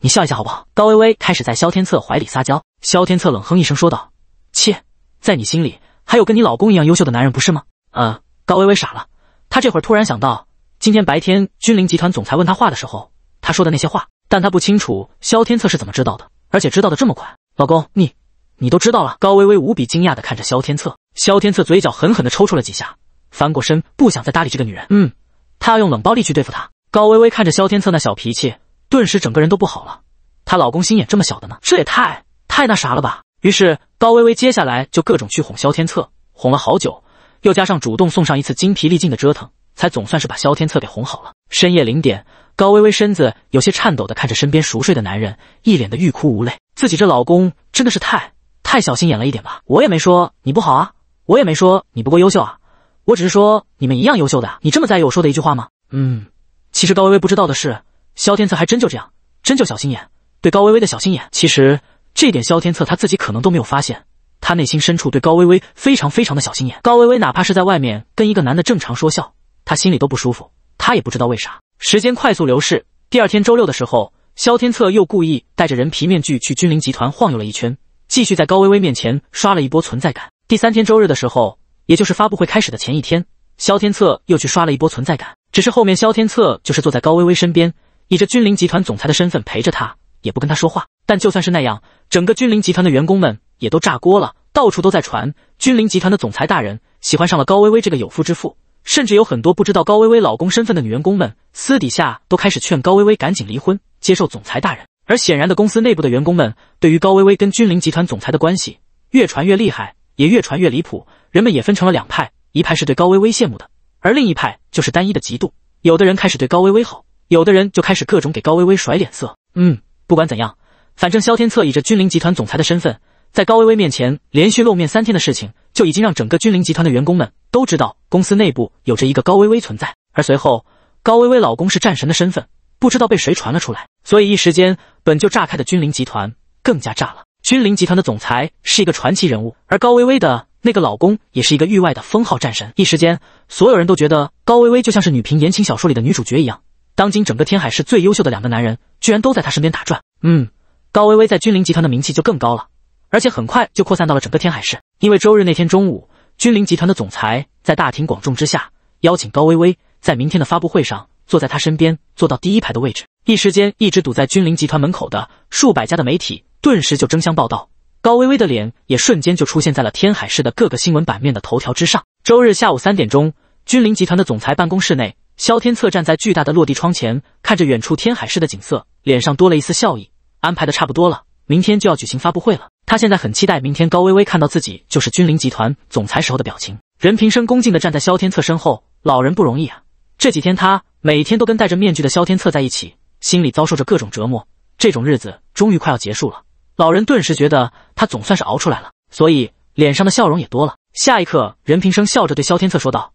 你笑一下好不好？”高微微开始在萧天策怀里撒娇。萧天策冷哼一声，说道：“切，在你心里。”还有跟你老公一样优秀的男人，不是吗？呃，高微微傻了，她这会儿突然想到今天白天君临集团总裁问她话的时候，她说的那些话，但她不清楚萧天策是怎么知道的，而且知道的这么快。老公，你你都知道了？高微微无比惊讶的看着萧天策，萧天策嘴角狠狠的抽搐了几下，翻过身，不想再搭理这个女人。嗯，他要用冷暴力去对付她。高微微看着萧天策那小脾气，顿时整个人都不好了。她老公心眼这么小的呢，这也太太那啥了吧？于是高薇薇接下来就各种去哄萧天策，哄了好久，又加上主动送上一次精疲力尽的折腾，才总算是把萧天策给哄好了。深夜零点，高薇薇身子有些颤抖的看着身边熟睡的男人，一脸的欲哭无泪。自己这老公真的是太太小心眼了一点吧？我也没说你不好啊，我也没说你不够优秀啊，我只是说你们一样优秀的你这么在意我说的一句话吗？嗯，其实高薇薇不知道的是，萧天策还真就这样，真就小心眼。对高薇薇的小心眼，其实。这点萧天策他自己可能都没有发现，他内心深处对高薇薇非常非常的小心眼。高薇薇哪怕是在外面跟一个男的正常说笑，他心里都不舒服。他也不知道为啥。时间快速流逝，第二天周六的时候，萧天策又故意带着人皮面具去君临集团晃悠了一圈，继续在高薇薇面前刷了一波存在感。第三天周日的时候，也就是发布会开始的前一天，萧天策又去刷了一波存在感。只是后面萧天策就是坐在高薇薇身边，以着君临集团总裁的身份陪着他，也不跟他说话。但就算是那样，整个君临集团的员工们也都炸锅了，到处都在传，君临集团的总裁大人喜欢上了高薇薇这个有夫之妇，甚至有很多不知道高薇薇老公身份的女员工们，私底下都开始劝高薇薇赶紧离婚，接受总裁大人。而显然的，公司内部的员工们对于高薇薇跟君临集团总裁的关系越传越厉害，也越传越离谱。人们也分成了两派，一派是对高薇薇羡慕的，而另一派就是单一的嫉妒。有的人开始对高薇薇好，有的人就开始各种给高薇薇甩脸色。嗯，不管怎样。反正萧天策以这君临集团总裁的身份，在高薇薇面前连续露面三天的事情，就已经让整个君临集团的员工们都知道公司内部有着一个高薇薇存在。而随后，高薇薇老公是战神的身份，不知道被谁传了出来，所以一时间本就炸开的君临集团更加炸了。君临集团的总裁是一个传奇人物，而高薇薇的那个老公也是一个域外的封号战神。一时间，所有人都觉得高薇薇就像是女频言情小说里的女主角一样，当今整个天海市最优秀的两个男人，居然都在她身边打转。嗯。高薇薇在君临集团的名气就更高了，而且很快就扩散到了整个天海市。因为周日那天中午，君临集团的总裁在大庭广众之下邀请高薇薇在明天的发布会上坐在他身边，坐到第一排的位置。一时间，一直堵在君临集团门口的数百家的媒体顿时就争相报道，高薇薇的脸也瞬间就出现在了天海市的各个新闻版面的头条之上。周日下午三点钟，君临集团的总裁办公室内，萧天策站在巨大的落地窗前，看着远处天海市的景色，脸上多了一丝笑意。安排的差不多了，明天就要举行发布会了。他现在很期待明天高薇薇看到自己就是君临集团总裁时候的表情。任平生恭敬地站在萧天策身后，老人不容易啊，这几天他每天都跟戴着面具的萧天策在一起，心里遭受着各种折磨。这种日子终于快要结束了，老人顿时觉得他总算是熬出来了，所以脸上的笑容也多了。下一刻，任平生笑着对萧天策说道：“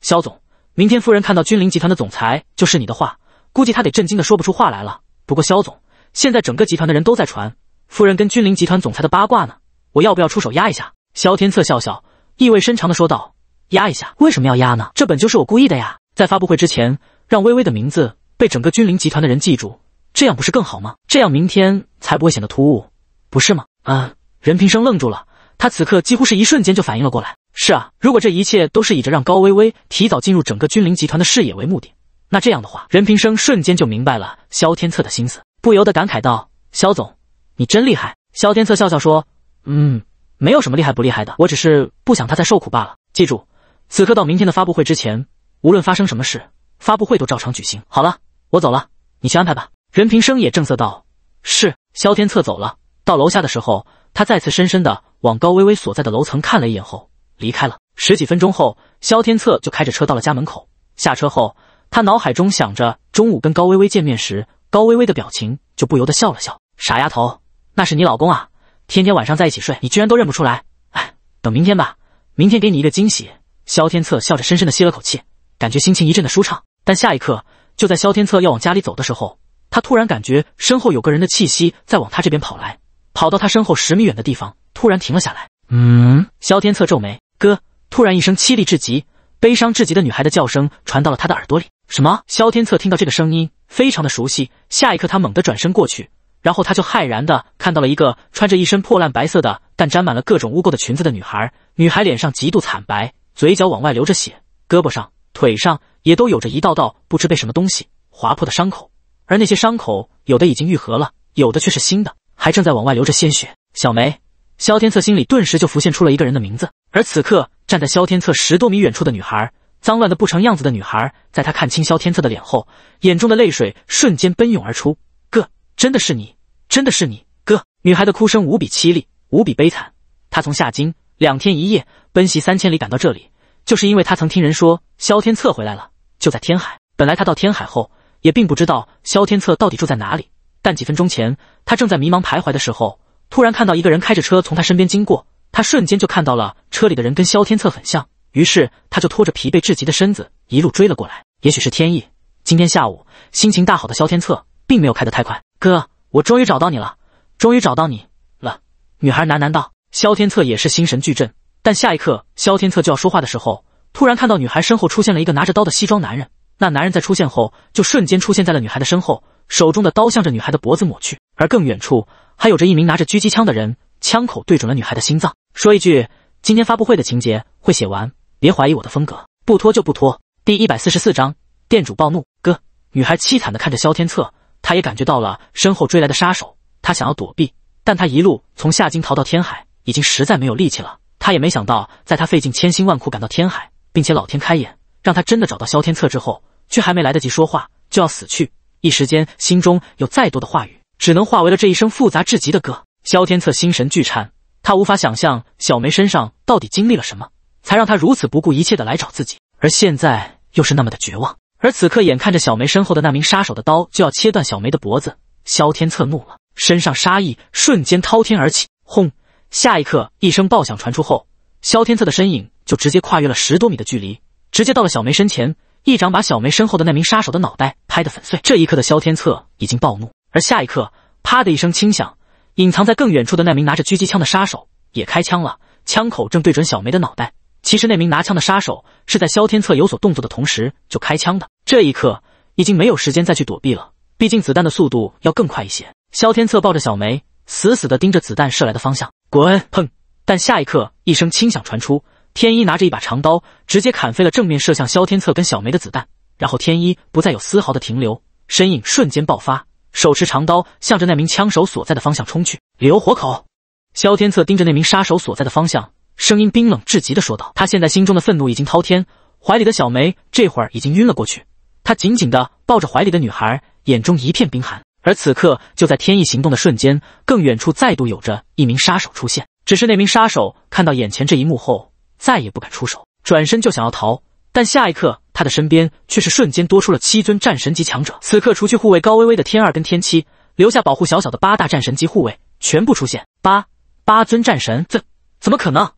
萧 总，明天夫人看到君临集团的总裁就是你的话，估计他得震惊的说不出话来了。不过萧总。”现在整个集团的人都在传夫人跟君临集团总裁的八卦呢，我要不要出手压一下？萧天策笑笑，意味深长的说道：“压一下？为什么要压呢？这本就是我故意的呀。在发布会之前，让微微的名字被整个君临集团的人记住，这样不是更好吗？这样明天才不会显得突兀，不是吗？”啊！任平生愣住了，他此刻几乎是一瞬间就反应了过来。是啊，如果这一切都是以着让高微微提早进入整个君临集团的视野为目的，那这样的话，任平生瞬间就明白了萧天策的心思。不由得感慨道：“肖总，你真厉害。”肖天策笑笑说：“嗯，没有什么厉害不厉害的，我只是不想他再受苦罢了。记住，此刻到明天的发布会之前，无论发生什么事，发布会都照常举行。好了，我走了，你去安排吧。”任平生也正色道：“是。”肖天策走了。到楼下的时候，他再次深深的往高微微所在的楼层看了一眼后离开了。十几分钟后，肖天策就开着车到了家门口。下车后，他脑海中想着中午跟高微微见面时。高微微的表情就不由得笑了笑。傻丫头，那是你老公啊，天天晚上在一起睡，你居然都认不出来。哎，等明天吧，明天给你一个惊喜。萧天策笑着，深深的吸了口气，感觉心情一阵的舒畅。但下一刻，就在萧天策要往家里走的时候，他突然感觉身后有个人的气息在往他这边跑来，跑到他身后十米远的地方，突然停了下来。嗯。萧天策皱眉，哥。突然一声凄厉至极、悲伤至极的女孩的叫声传到了他的耳朵里。什么？萧天策听到这个声音。非常的熟悉，下一刻他猛地转身过去，然后他就骇然的看到了一个穿着一身破烂白色的，但沾满了各种污垢的裙子的女孩。女孩脸上极度惨白，嘴角往外流着血，胳膊上、腿上也都有着一道道不知被什么东西划破的伤口，而那些伤口有的已经愈合了，有的却是新的，还正在往外流着鲜血。小梅，萧天策心里顿时就浮现出了一个人的名字，而此刻站在萧天策十多米远处的女孩。脏乱的不成样子的女孩，在他看清萧天策的脸后，眼中的泪水瞬间奔涌而出。哥，真的是你，真的是你，哥！女孩的哭声无比凄厉，无比悲惨。她从夏京两天一夜奔袭三千里赶到这里，就是因为他曾听人说萧天策回来了，就在天海。本来他到天海后也并不知道萧天策到底住在哪里，但几分钟前他正在迷茫徘徊的时候，突然看到一个人开着车从他身边经过，他瞬间就看到了车里的人跟萧天策很像。于是他就拖着疲惫至极的身子一路追了过来。也许是天意，今天下午心情大好的萧天策并没有开得太快。哥，我终于找到你了，终于找到你了。女孩喃喃道。萧天策也是心神俱震，但下一刻萧天策就要说话的时候，突然看到女孩身后出现了一个拿着刀的西装男人。那男人在出现后就瞬间出现在了女孩的身后，手中的刀向着女孩的脖子抹去。而更远处还有着一名拿着狙击枪的人，枪口对准了女孩的心脏。说一句，今天发布会的情节会写完。别怀疑我的风格，不脱就不脱。第一百四十四章，店主暴怒。哥，女孩凄惨的看着萧天策，她也感觉到了身后追来的杀手，她想要躲避，但她一路从夏京逃到天海，已经实在没有力气了。她也没想到，在她费尽千辛万苦赶到天海，并且老天开眼，让她真的找到萧天策之后，却还没来得及说话，就要死去。一时间，心中有再多的话语，只能化为了这一声复杂至极的“歌。萧天策心神俱颤，他无法想象小梅身上到底经历了什么。才让他如此不顾一切的来找自己，而现在又是那么的绝望。而此刻，眼看着小梅身后的那名杀手的刀就要切断小梅的脖子，萧天策怒了，身上杀意瞬间滔天而起。轰！下一刻，一声爆响传出后，萧天策的身影就直接跨越了十多米的距离，直接到了小梅身前，一掌把小梅身后的那名杀手的脑袋拍得粉碎。这一刻的萧天策已经暴怒，而下一刻，啪的一声轻响，隐藏在更远处的那名拿着狙击枪的杀手也开枪了，枪口正对准小梅的脑袋。其实那名拿枪的杀手是在萧天策有所动作的同时就开枪的，这一刻已经没有时间再去躲避了，毕竟子弹的速度要更快一些。萧天策抱着小梅，死死地盯着子弹射来的方向。滚！砰！但下一刻，一声轻响传出，天一拿着一把长刀，直接砍飞了正面射向萧天策跟小梅的子弹。然后天一不再有丝毫的停留，身影瞬间爆发，手持长刀向着那名枪手所在的方向冲去。留活口！萧天策盯着那名杀手所在的方向。声音冰冷至极的说道：“他现在心中的愤怒已经滔天，怀里的小梅这会儿已经晕了过去。他紧紧的抱着怀里的女孩，眼中一片冰寒。而此刻，就在天意行动的瞬间，更远处再度有着一名杀手出现。只是那名杀手看到眼前这一幕后，再也不敢出手，转身就想要逃。但下一刻，他的身边却是瞬间多出了七尊战神级强者。此刻，除去护卫高微微的天二跟天七，留下保护小小的八大战神级护卫全部出现。八八尊战神，这怎么可能？”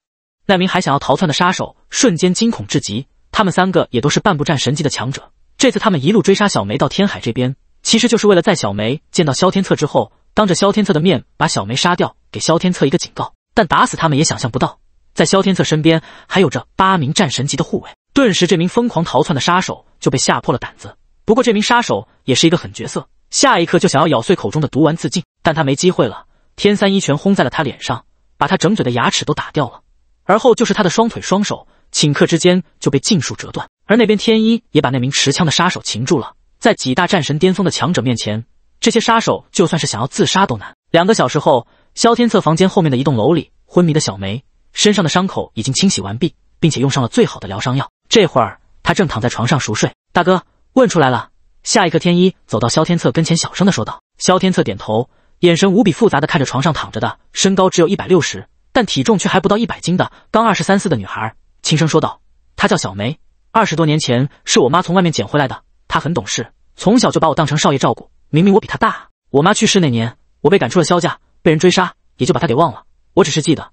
那名还想要逃窜的杀手瞬间惊恐至极，他们三个也都是半步战神级的强者。这次他们一路追杀小梅到天海这边，其实就是为了在小梅见到萧天策之后，当着萧天策的面把小梅杀掉，给萧天策一个警告。但打死他们也想象不到，在萧天策身边还有着八名战神级的护卫。顿时，这名疯狂逃窜的杀手就被吓破了胆子。不过，这名杀手也是一个狠角色，下一刻就想要咬碎口中的毒丸自尽，但他没机会了。天三一拳轰在了他脸上，把他整嘴的牙齿都打掉了。而后就是他的双腿、双手，顷刻之间就被尽数折断。而那边天一也把那名持枪的杀手擒住了。在几大战神巅峰的强者面前，这些杀手就算是想要自杀都难。两个小时后，萧天策房间后面的一栋楼里，昏迷的小梅身上的伤口已经清洗完毕，并且用上了最好的疗伤药。这会儿她正躺在床上熟睡。大哥问出来了。下一刻，天一走到萧天策跟前，小声的说道。萧天策点头，眼神无比复杂的看着床上躺着的，身高只有一百六十。但体重却还不到一百斤的刚二十三四的女孩轻声说道：“她叫小梅，二十多年前是我妈从外面捡回来的。她很懂事，从小就把我当成少爷照顾。明明我比她大。我妈去世那年，我被赶出了萧家，被人追杀，也就把她给忘了。我只是记得，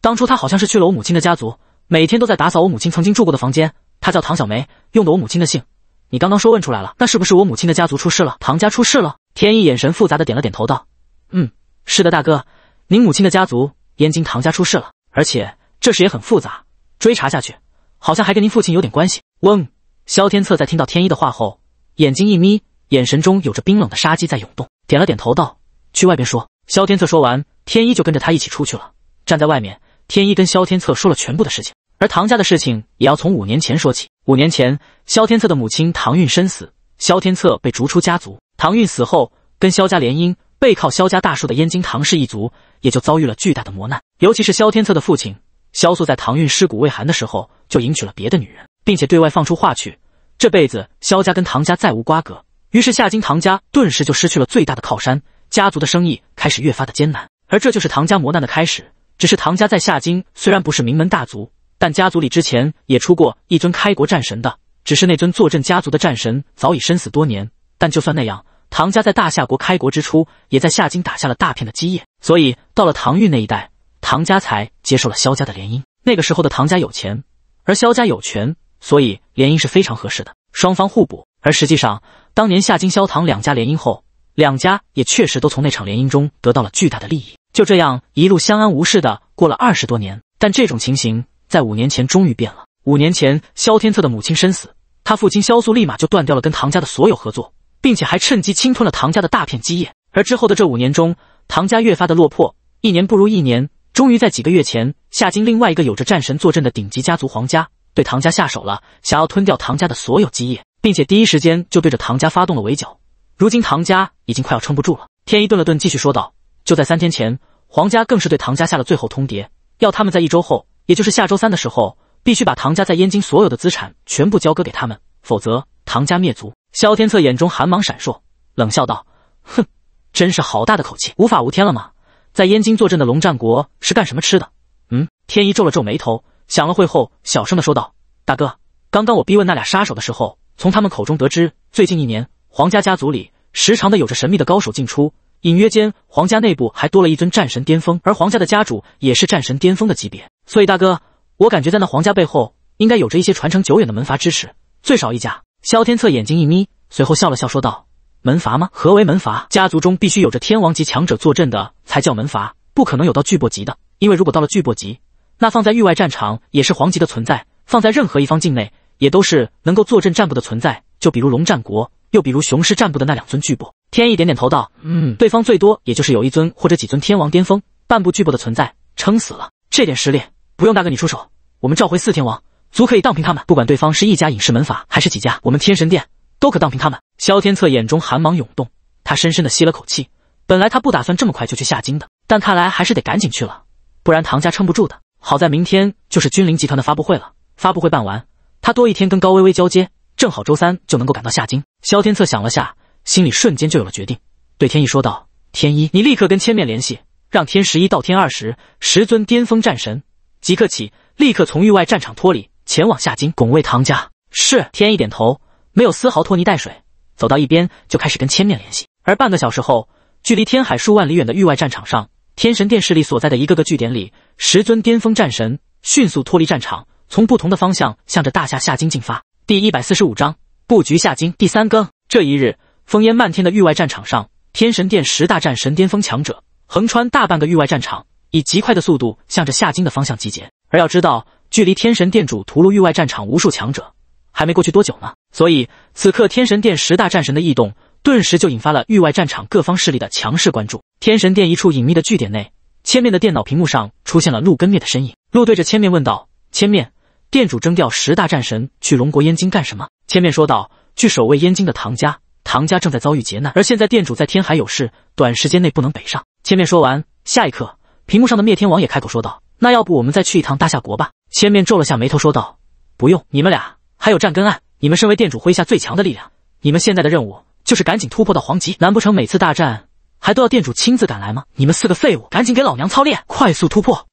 当初她好像是去了我母亲的家族，每天都在打扫我母亲曾经住过的房间。她叫唐小梅，用的我母亲的姓。你刚刚说问出来了，那是不是我母亲的家族出事了？唐家出事了？”天意眼神复杂的点了点头，道：“嗯，是的，大哥，您母亲的家族。”燕京唐家出事了，而且这事也很复杂，追查下去，好像还跟您父亲有点关系。嗡，萧天策在听到天一的话后，眼睛一眯，眼神中有着冰冷的杀机在涌动，点了点头道：“去外边说。”萧天策说完，天一就跟着他一起出去了。站在外面，天一跟萧天策说了全部的事情，而唐家的事情也要从五年前说起。五年前，萧天策的母亲唐韵身死，萧天策被逐出家族。唐韵死后，跟萧家联姻，背靠萧家大树的燕京唐氏一族。也就遭遇了巨大的磨难，尤其是萧天策的父亲萧素，在唐韵尸骨未寒的时候就迎娶了别的女人，并且对外放出话去，这辈子萧家跟唐家再无瓜葛。于是夏京唐家顿时就失去了最大的靠山，家族的生意开始越发的艰难，而这就是唐家磨难的开始。只是唐家在夏京虽然不是名门大族，但家族里之前也出过一尊开国战神的，只是那尊坐镇家族的战神早已身死多年。但就算那样。唐家在大夏国开国之初，也在夏京打下了大片的基业，所以到了唐玉那一代，唐家才接受了萧家的联姻。那个时候的唐家有钱，而萧家有权，所以联姻是非常合适的，双方互补。而实际上，当年夏京萧唐两家联姻后，两家也确实都从那场联姻中得到了巨大的利益。就这样一路相安无事的过了二十多年，但这种情形在五年前终于变了。五年前，萧天策的母亲身死，他父亲萧素立马就断掉了跟唐家的所有合作。并且还趁机侵吞了唐家的大片基业，而之后的这五年中，唐家越发的落魄，一年不如一年。终于在几个月前，夏金另外一个有着战神坐镇的顶级家族皇家对唐家下手了，想要吞掉唐家的所有基业，并且第一时间就对着唐家发动了围剿。如今唐家已经快要撑不住了。天一顿了顿，继续说道：“就在三天前，皇家更是对唐家下了最后通牒，要他们在一周后，也就是下周三的时候，必须把唐家在燕京所有的资产全部交割给他们，否则唐家灭族。”萧天策眼中寒芒闪烁，冷笑道：“哼，真是好大的口气，无法无天了吗？在燕京坐镇的龙战国是干什么吃的？”嗯，天一皱了皱眉头，想了会后，小声的说道：“大哥，刚刚我逼问那俩杀手的时候，从他们口中得知，最近一年，皇家家族里时常的有着神秘的高手进出，隐约间，皇家内部还多了一尊战神巅峰，而皇家的家主也是战神巅峰的级别。所以，大哥，我感觉在那皇家背后，应该有着一些传承久远的门阀支持，最少一家。”萧天策眼睛一眯，随后笑了笑，说道：“门阀吗？何为门阀？家族中必须有着天王级强者坐镇的，才叫门阀。不可能有到巨擘级的，因为如果到了巨擘级，那放在域外战场也是皇级的存在，放在任何一方境内，也都是能够坐镇战部的存在。就比如龙战国，又比如雄狮战部的那两尊巨擘。”天意点点头道：“嗯，对方最多也就是有一尊或者几尊天王巅峰、半部巨擘的存在，撑死了。这点实力，不用大哥你出手，我们召回四天王。”足可以荡平他们，不管对方是一家隐世门阀还是几家，我们天神殿都可荡平他们。萧天策眼中寒芒涌动，他深深的吸了口气。本来他不打算这么快就去下京的，但看来还是得赶紧去了，不然唐家撑不住的。好在明天就是君临集团的发布会了，发布会办完，他多一天跟高薇薇交接，正好周三就能够赶到下京。萧天策想了下，心里瞬间就有了决定，对天一说道：“天一，你立刻跟千面联系，让天十一到天二十十尊巅峰战神，即刻起立刻从域外战场脱离。”前往夏京拱卫唐家，是天一点头，没有丝毫拖泥带水，走到一边就开始跟千面联系。而半个小时后，距离天海数万里远的域外战场上，天神殿势力所在的一个个据点里，十尊巅峰战神迅速脱离战场，从不同的方向向着大夏夏京进发。第一百四十五章布局夏京第三更。这一日，烽烟漫天的域外战场上，天神殿十大战神巅峰强者横穿大半个域外战场，以极快的速度向着夏京的方向集结。而要知道。距离天神殿主屠戮域外战场无数强者还没过去多久呢，所以此刻天神殿十大战神的异动，顿时就引发了域外战场各方势力的强势关注。天神殿一处隐秘的据点内，千面的电脑屏幕上出现了陆根灭的身影。陆对着千面问道：“千面，殿主征调十大战神去龙国燕京干什么？”千面说道：“去守卫燕京的唐家，唐家正在遭遇劫难，而现在殿主在天海有事，短时间内不能北上。”千面说完，下一刻，屏幕上的灭天王也开口说道：“那要不我们再去一趟大夏国吧？”千面皱了下眉头，说道：“不用，你们俩还有战根案。你们身为店主麾下最强的力量，你们现在的任务就是赶紧突破到黄级。难不成每次大战还都要店主亲自赶来吗？你们四个废物，赶紧给老娘操练，快速突破！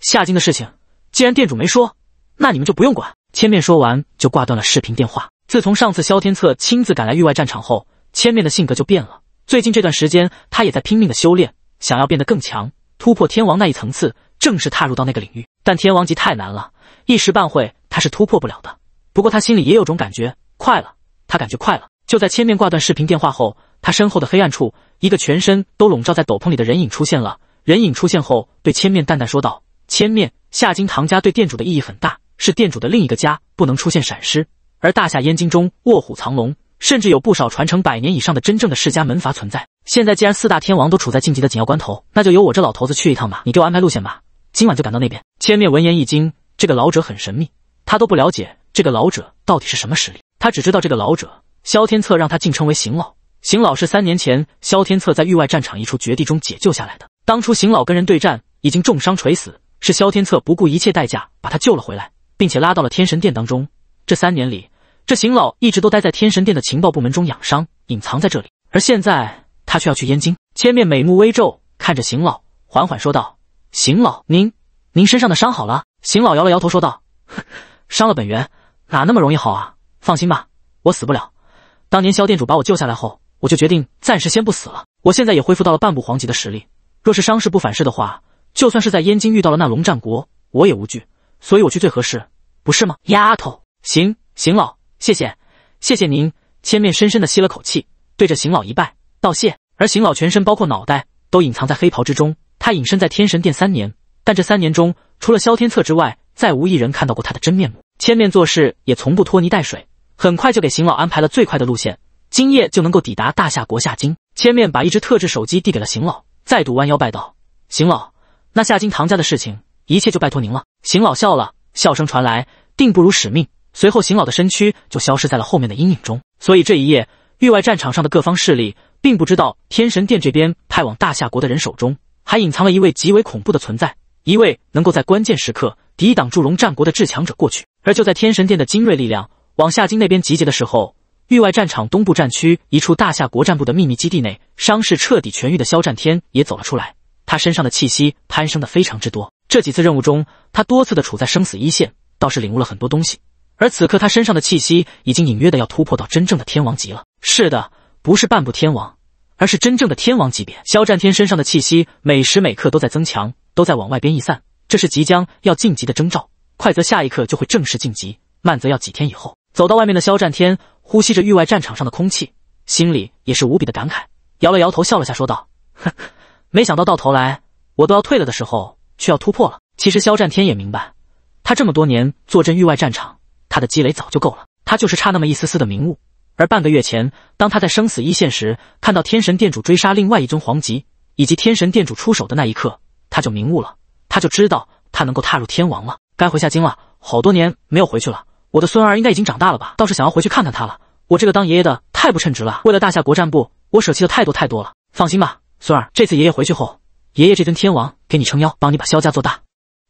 夏金的事情，既然店主没说，那你们就不用管。”千面说完就挂断了视频电话。自从上次萧天策亲自赶来域外战场后，千面的性格就变了。最近这段时间，他也在拼命的修炼，想要变得更强，突破天王那一层次。正式踏入到那个领域，但天王级太难了，一时半会他是突破不了的。不过他心里也有种感觉，快了，他感觉快了。就在千面挂断视频电话后，他身后的黑暗处，一个全身都笼罩在斗篷里的人影出现了。人影出现后，对千面淡淡说道：“千面，夏金唐家对店主的意义很大，是店主的另一个家，不能出现闪失。而大夏燕京中卧虎藏龙，甚至有不少传承百年以上的真正的世家门阀存在。现在既然四大天王都处在晋级的紧要关头，那就由我这老头子去一趟吧，你给我安排路线吧。”今晚就赶到那边。千面闻言一惊，这个老者很神秘，他都不了解这个老者到底是什么实力。他只知道这个老者，萧天策让他晋称为邢老。邢老是三年前萧天策在域外战场一处绝地中解救下来的。当初邢老跟人对战，已经重伤垂死，是萧天策不顾一切代价把他救了回来，并且拉到了天神殿当中。这三年里，这邢老一直都待在天神殿的情报部门中养伤，隐藏在这里。而现在他却要去燕京。千面美目微皱，看着邢老，缓缓说道。邢老，您，您身上的伤好了？邢老摇了摇头，说道：“伤了本源，哪那么容易好啊？放心吧，我死不了。当年萧店主把我救下来后，我就决定暂时先不死了。我现在也恢复到了半部皇级的实力，若是伤势不反噬的话，就算是在燕京遇到了那龙战国，我也无惧。所以，我去最合适，不是吗？”丫头，邢邢老，谢谢，谢谢您。千面深深的吸了口气，对着邢老一拜，道谢。而邢老全身包括脑袋都隐藏在黑袍之中。他隐身在天神殿三年，但这三年中，除了萧天策之外，再无一人看到过他的真面目。千面做事也从不拖泥带水，很快就给邢老安排了最快的路线，今夜就能够抵达大夏国夏京。千面把一只特制手机递给了邢老，再度弯腰拜道：“邢老，那夏京唐家的事情，一切就拜托您了。”邢老笑了，笑声传来，定不辱使命。随后，邢老的身躯就消失在了后面的阴影中。所以这一夜，域外战场上的各方势力并不知道天神殿这边派往大夏国的人手中。还隐藏了一位极为恐怖的存在，一位能够在关键时刻抵挡住龙战国的至强者过去。而就在天神殿的精锐力量往夏京那边集结的时候，域外战场东部战区一处大夏国战部的秘密基地内，伤势彻底痊愈的肖战天也走了出来。他身上的气息攀升的非常之多。这几次任务中，他多次的处在生死一线，倒是领悟了很多东西。而此刻他身上的气息已经隐约的要突破到真正的天王级了。是的，不是半步天王。而是真正的天王级别。肖战天身上的气息每时每刻都在增强，都在往外边溢散，这是即将要晋级的征兆。快则下一刻就会正式晋级，慢则要几天以后。走到外面的肖战天呼吸着域外战场上的空气，心里也是无比的感慨，摇了摇头，笑了下，说道：“呵，没想到到头来我都要退了的时候，却要突破了。”其实肖战天也明白，他这么多年坐镇域外战场，他的积累早就够了，他就是差那么一丝丝的名物。而半个月前，当他在生死一线时，看到天神殿主追杀另外一尊皇级，以及天神殿主出手的那一刻，他就明悟了，他就知道他能够踏入天王了。该回下京了，好多年没有回去了，我的孙儿应该已经长大了吧？倒是想要回去看看他了。我这个当爷爷的太不称职了，为了大夏国战部，我舍弃了太多太多了。放心吧，孙儿，这次爷爷回去后，爷爷这尊天王给你撑腰，帮你把萧家做大。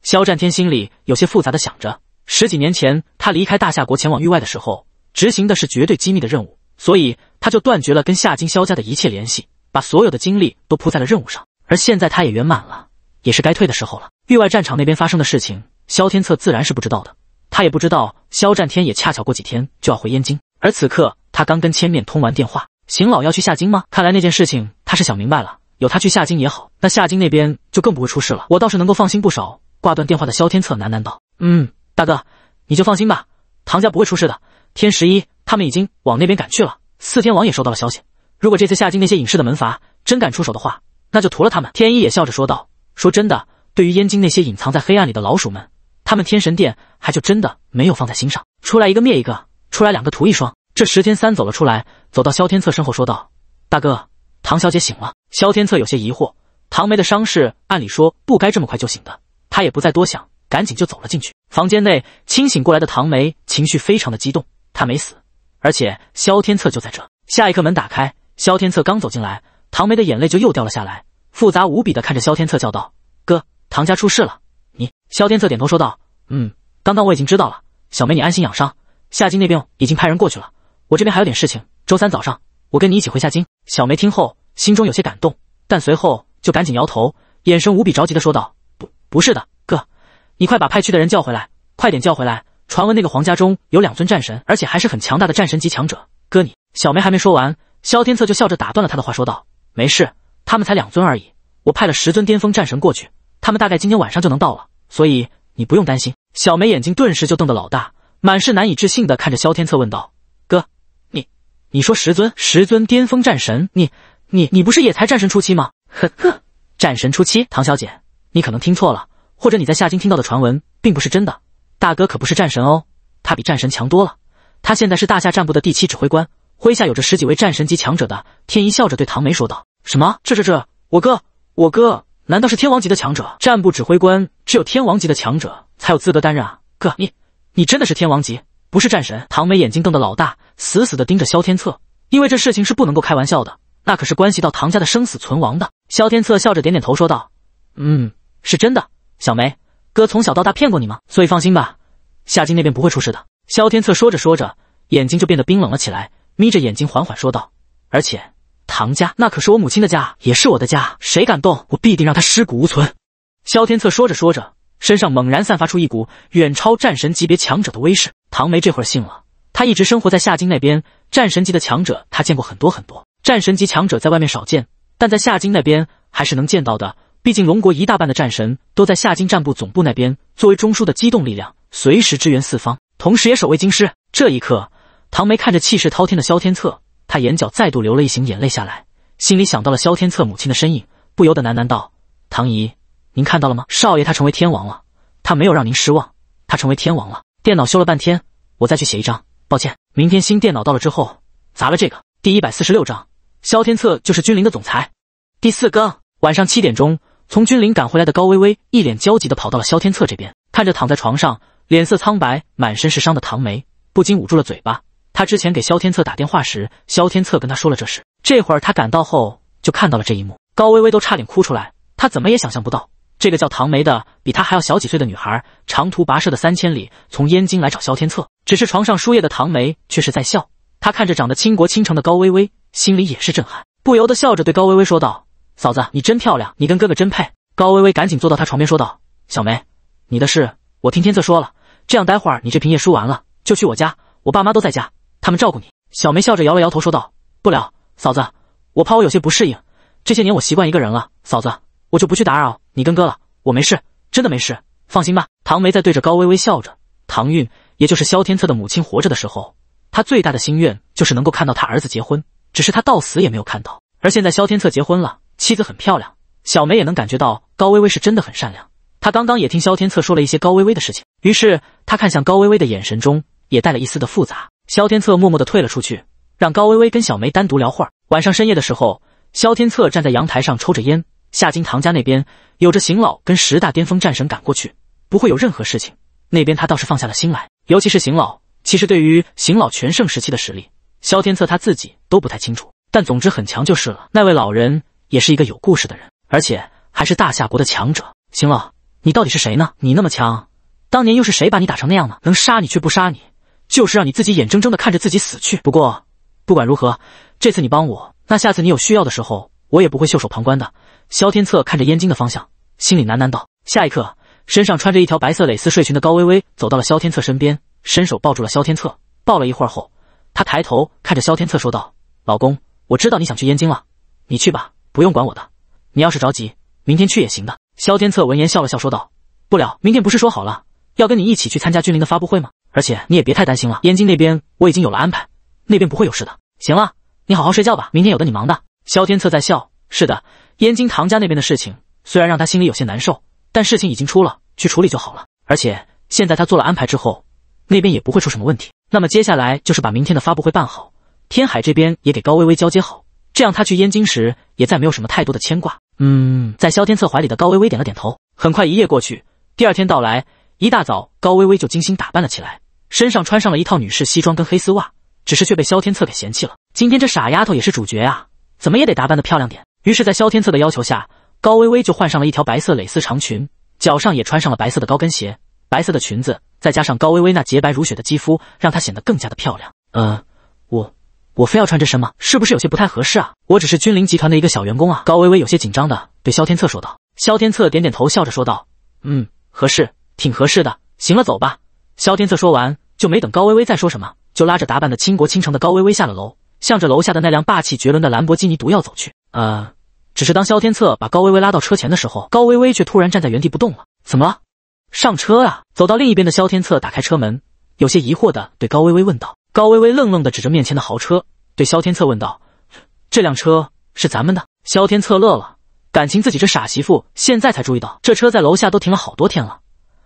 肖战天心里有些复杂的想着，十几年前他离开大夏国前往域外的时候。执行的是绝对机密的任务，所以他就断绝了跟夏京萧家的一切联系，把所有的精力都扑在了任务上。而现在他也圆满了，也是该退的时候了。域外战场那边发生的事情，萧天策自然是不知道的，他也不知道萧战天也恰巧过几天就要回燕京。而此刻他刚跟千面通完电话，邢老要去夏京吗？看来那件事情他是想明白了，有他去夏京也好，那夏京那边就更不会出事了，我倒是能够放心不少。挂断电话的萧天策喃喃道：“嗯，大哥，你就放心吧，唐家不会出事的。”天十一，他们已经往那边赶去了。四天王也收到了消息。如果这次夏金那些隐士的门阀真敢出手的话，那就屠了他们。天一也笑着说道：“说真的，对于燕京那些隐藏在黑暗里的老鼠们，他们天神殿还就真的没有放在心上。出来一个灭一个，出来两个屠一双。”这十天三走了出来，走到萧天策身后说道：“大哥，唐小姐醒了。”萧天策有些疑惑，唐梅的伤势按理说不该这么快就醒的。他也不再多想，赶紧就走了进去。房间内，清醒过来的唐梅情绪非常的激动。他没死，而且萧天策就在这。下一刻，门打开，萧天策刚走进来，唐梅的眼泪就又掉了下来，复杂无比的看着萧天策，叫道：“哥，唐家出事了，你……”萧天策点头说道：“嗯，刚刚我已经知道了，小梅你安心养伤，夏京那边已经派人过去了，我这边还有点事情，周三早上我跟你一起回夏京。”小梅听后，心中有些感动，但随后就赶紧摇头，眼神无比着急的说道：“不，不是的，哥，你快把派去的人叫回来，快点叫回来！”传闻那个皇家中有两尊战神，而且还是很强大的战神级强者。哥，你小梅还没说完，萧天策就笑着打断了他的话，说道：“没事，他们才两尊而已。我派了十尊巅峰战神过去，他们大概今天晚上就能到了，所以你不用担心。”小梅眼睛顿时就瞪得老大，满是难以置信的看着萧天策，问道：“哥，你，你说十尊十尊巅峰战神？你，你，你不是也才战神初期吗？”呵 呵，战神初期，唐小姐，你可能听错了，或者你在夏京听到的传闻并不是真的。大哥可不是战神哦，他比战神强多了。他现在是大夏战部的第七指挥官，麾下有着十几位战神级强者。的天一笑着对唐梅说道：“什么？这这这，我哥，我哥难道是天王级的强者？战部指挥官只有天王级的强者才有资格担任啊！哥，你你真的是天王级，不是战神？”唐梅眼睛瞪得老大，死死的盯着萧天策，因为这事情是不能够开玩笑的，那可是关系到唐家的生死存亡的。萧天策笑着点点头说道：“嗯，是真的，小梅。”哥从小到大骗过你吗？所以放心吧，夏金那边不会出事的。萧天策说着说着，眼睛就变得冰冷了起来，眯着眼睛缓缓说道：“而且唐家那可是我母亲的家，也是我的家，谁敢动，我必定让他尸骨无存。”萧天策说着说着，身上猛然散发出一股远超战神级别强者的威势。唐梅这会儿信了，她一直生活在夏金那边，战神级的强者她见过很多很多，战神级强者在外面少见，但在夏金那边还是能见到的。毕竟，龙国一大半的战神都在夏京战部总部那边，作为中枢的机动力量，随时支援四方，同时也守卫京师。这一刻，唐梅看着气势滔天的萧天策，她眼角再度流了一行眼泪下来，心里想到了萧天策母亲的身影，不由得喃喃道：“唐姨，您看到了吗？少爷他成为天王了，他没有让您失望，他成为天王了。”电脑修了半天，我再去写一张。抱歉，明天新电脑到了之后，砸了这个。第一百四十六章：萧天策就是君临的总裁。第四更，晚上七点钟。从军营赶回来的高薇薇一脸焦急地跑到了萧天策这边，看着躺在床上、脸色苍白、满身是伤的唐梅，不禁捂住了嘴巴。他之前给萧天策打电话时，萧天策跟他说了这事。这会儿他赶到后，就看到了这一幕，高薇薇都差点哭出来。他怎么也想象不到，这个叫唐梅的比他还要小几岁的女孩，长途跋涉的三千里，从燕京来找萧天策。只是床上输液的唐梅却是在笑，她看着长得倾国倾城的高薇薇，心里也是震撼，不由得笑着对高薇薇说道。嫂子，你真漂亮，你跟哥哥真配。高微微赶紧坐到他床边，说道：“小梅，你的事我听天策说了。这样，待会儿你这瓶液输完了，就去我家，我爸妈都在家，他们照顾你。”小梅笑着摇了摇头，说道：“不了，嫂子，我怕我有些不适应。这些年我习惯一个人了。嫂子，我就不去打扰你跟哥了。我没事，真的没事，放心吧。”唐梅在对着高微微笑着。唐韵，也就是萧天策的母亲活着的时候，她最大的心愿就是能够看到她儿子结婚，只是她到死也没有看到。而现在萧天策结婚了。妻子很漂亮，小梅也能感觉到高薇薇是真的很善良。她刚刚也听萧天策说了一些高薇薇的事情，于是她看向高薇薇的眼神中也带了一丝的复杂。萧天策默默的退了出去，让高薇薇跟小梅单独聊会儿。晚上深夜的时候，萧天策站在阳台上抽着烟。夏金堂家那边有着邢老跟十大巅峰战神赶过去，不会有任何事情。那边他倒是放下了心来，尤其是邢老，其实对于邢老全盛时期的实力，萧天策他自己都不太清楚，但总之很强就是了。那位老人。也是一个有故事的人，而且还是大夏国的强者。行了，你到底是谁呢？你那么强，当年又是谁把你打成那样呢？能杀你却不杀你，就是让你自己眼睁睁的看着自己死去。不过不管如何，这次你帮我，那下次你有需要的时候，我也不会袖手旁观的。萧天策看着燕京的方向，心里喃喃道。下一刻，身上穿着一条白色蕾丝睡裙的高微微走到了萧天策身边，伸手抱住了萧天策。抱了一会儿后，她抬头看着萧天策说道：“老公，我知道你想去燕京了，你去吧。”不用管我的，你要是着急，明天去也行的。萧天策闻言笑了笑，说道：“不了，明天不是说好了要跟你一起去参加君临的发布会吗？而且你也别太担心了，燕京那边我已经有了安排，那边不会有事的。行了，你好好睡觉吧，明天有的你忙的。”萧天策在笑。是的，燕京唐家那边的事情虽然让他心里有些难受，但事情已经出了，去处理就好了。而且现在他做了安排之后，那边也不会出什么问题。那么接下来就是把明天的发布会办好，天海这边也给高薇薇交接好。这样，他去燕京时也再没有什么太多的牵挂。嗯，在萧天策怀里的高薇薇点了点头。很快一夜过去，第二天到来，一大早高薇薇就精心打扮了起来，身上穿上了一套女士西装跟黑丝袜，只是却被萧天策给嫌弃了。今天这傻丫头也是主角啊，怎么也得打扮的漂亮点。于是，在萧天策的要求下，高薇薇就换上了一条白色蕾丝长裙，脚上也穿上了白色的高跟鞋。白色的裙子再加上高薇薇那洁白如雪的肌肤，让她显得更加的漂亮。嗯，我非要穿这身吗？是不是有些不太合适啊？我只是君临集团的一个小员工啊！高微微有些紧张的对萧天策说道。萧天策点点头，笑着说道：“嗯，合适，挺合适的。行了，走吧。”萧天策说完，就没等高微微再说什么，就拉着打扮的倾国倾城的高微微下了楼，向着楼下的那辆霸气绝伦的兰博基尼毒药走去。呃，只是当萧天策把高微微拉到车前的时候，高微微却突然站在原地不动了。怎么了？上车啊！走到另一边的萧天策打开车门，有些疑惑的对高微微问道。高微微愣愣的指着面前的豪车，对萧天策问道：“这辆车是咱们的？”萧天策乐了，感情自己这傻媳妇现在才注意到，这车在楼下都停了好多天了，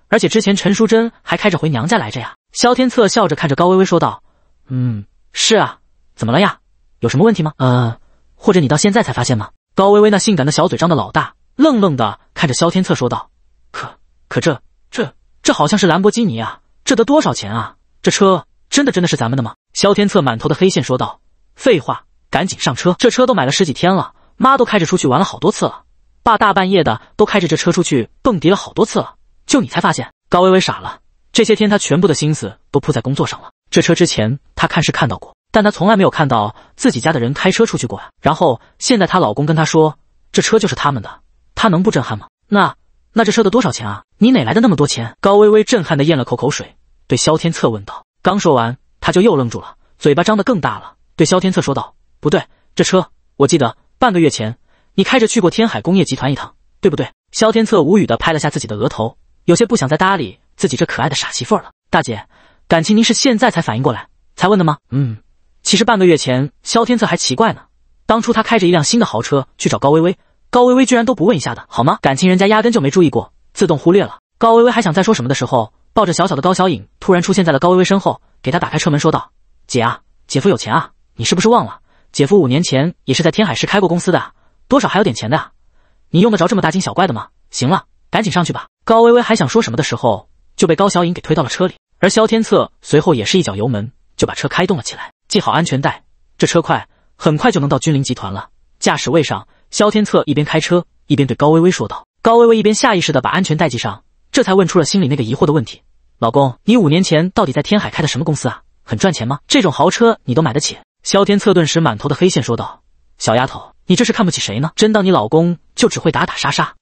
而且之前陈淑贞还开着回娘家来着呀。萧天策笑着看着高微微说道：“嗯，是啊，怎么了呀？有什么问题吗？呃，或者你到现在才发现吗？”高微微那性感的小嘴张的老大，愣愣的看着萧天策说道：“可可这这这好像是兰博基尼啊，这得多少钱啊？这车。”真的真的是咱们的吗？萧天策满头的黑线说道：“废话，赶紧上车！这车都买了十几天了，妈都开着出去玩了好多次了，爸大半夜的都开着这车出去蹦迪了好多次了，就你才发现？”高微微傻了，这些天她全部的心思都扑在工作上了。这车之前她看是看到过，但她从来没有看到自己家的人开车出去过呀。然后现在她老公跟她说这车就是他们的，她能不震撼吗？那那这车得多少钱啊？你哪来的那么多钱？高微微震撼的咽了口口水，对萧天策问道。刚说完，他就又愣住了，嘴巴张得更大了，对萧天策说道：“不对，这车，我记得半个月前你开着去过天海工业集团一趟，对不对？”萧天策无语的拍了下自己的额头，有些不想再搭理自己这可爱的傻媳妇了。大姐，感情您是现在才反应过来才问的吗？嗯，其实半个月前萧天策还奇怪呢，当初他开着一辆新的豪车去找高薇薇，高薇薇居然都不问一下的好吗？感情人家压根就没注意过，自动忽略了。高薇薇还想再说什么的时候。抱着小小的高小颖，突然出现在了高薇薇身后，给她打开车门，说道：“姐啊，姐夫有钱啊，你是不是忘了？姐夫五年前也是在天海市开过公司的，多少还有点钱的啊，你用得着这么大惊小怪的吗？行了，赶紧上去吧。”高薇薇还想说什么的时候，就被高小颖给推到了车里。而萧天策随后也是一脚油门，就把车开动了起来。系好安全带，这车快，很快就能到君临集团了。驾驶位上，萧天策一边开车，一边对高薇薇说道：“高薇薇一边下意识的把安全带系上，这才问出了心里那个疑惑的问题。”老公，你五年前到底在天海开的什么公司啊？很赚钱吗？这种豪车你都买得起？萧天策顿时满头的黑线，说道：“小丫头，你这是看不起谁呢？真当你老公就只会打打杀杀？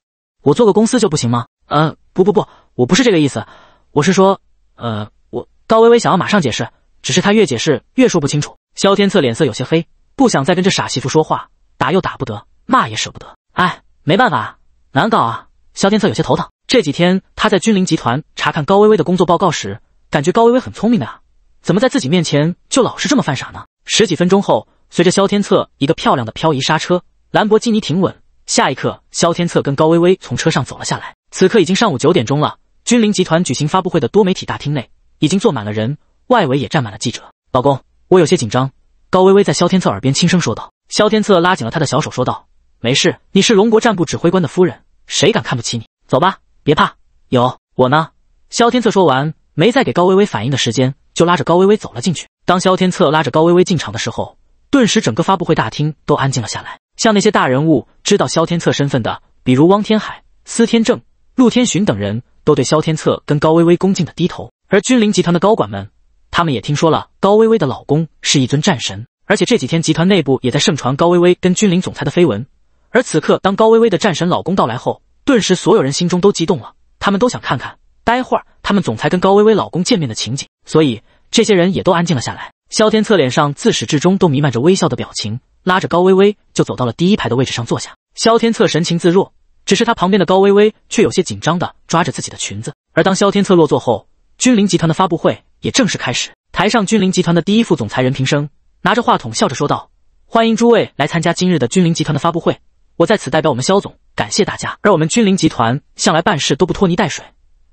我做个公司就不行吗？”呃，不不不，我不是这个意思，我是说，呃，我高微微想要马上解释，只是她越解释越说不清楚。萧天策脸色有些黑，不想再跟这傻媳妇说话，打又打不得，骂也舍不得，哎，没办法，难搞啊！萧天策有些头疼。这几天他在君临集团查看高薇薇的工作报告时，感觉高薇薇很聪明的啊，怎么在自己面前就老是这么犯傻呢？十几分钟后，随着萧天策一个漂亮的漂移刹车，兰博基尼停稳。下一刻，萧天策跟高薇薇从车上走了下来。此刻已经上午九点钟了，君临集团举行发布会的多媒体大厅内已经坐满了人，外围也站满了记者。老公，我有些紧张。”高薇薇在萧天策耳边轻声说道。萧天策拉紧了他的小手，说道：“没事，你是龙国战部指挥官的夫人，谁敢看不起你？走吧。”别怕，有我呢。萧天策说完，没再给高薇薇反应的时间，就拉着高薇薇走了进去。当萧天策拉着高薇薇进场的时候，顿时整个发布会大厅都安静了下来。像那些大人物知道萧天策身份的，比如汪天海、司天正、陆天寻等人，都对萧天策跟高薇薇恭敬的低头。而君临集团的高管们，他们也听说了高薇薇的老公是一尊战神，而且这几天集团内部也在盛传高薇薇跟君临总裁的绯闻。而此刻，当高薇薇的战神老公到来后。顿时，所有人心中都激动了。他们都想看看待会儿他们总裁跟高薇薇老公见面的情景，所以这些人也都安静了下来。萧天策脸上自始至终都弥漫着微笑的表情，拉着高薇薇就走到了第一排的位置上坐下。萧天策神情自若，只是他旁边的高薇薇却有些紧张的抓着自己的裙子。而当萧天策落座后，君临集团的发布会也正式开始。台上，君临集团的第一副总裁任平生拿着话筒笑着说道：“欢迎诸位来参加今日的君临集团的发布会。”我在此代表我们肖总感谢大家，而我们君临集团向来办事都不拖泥带水。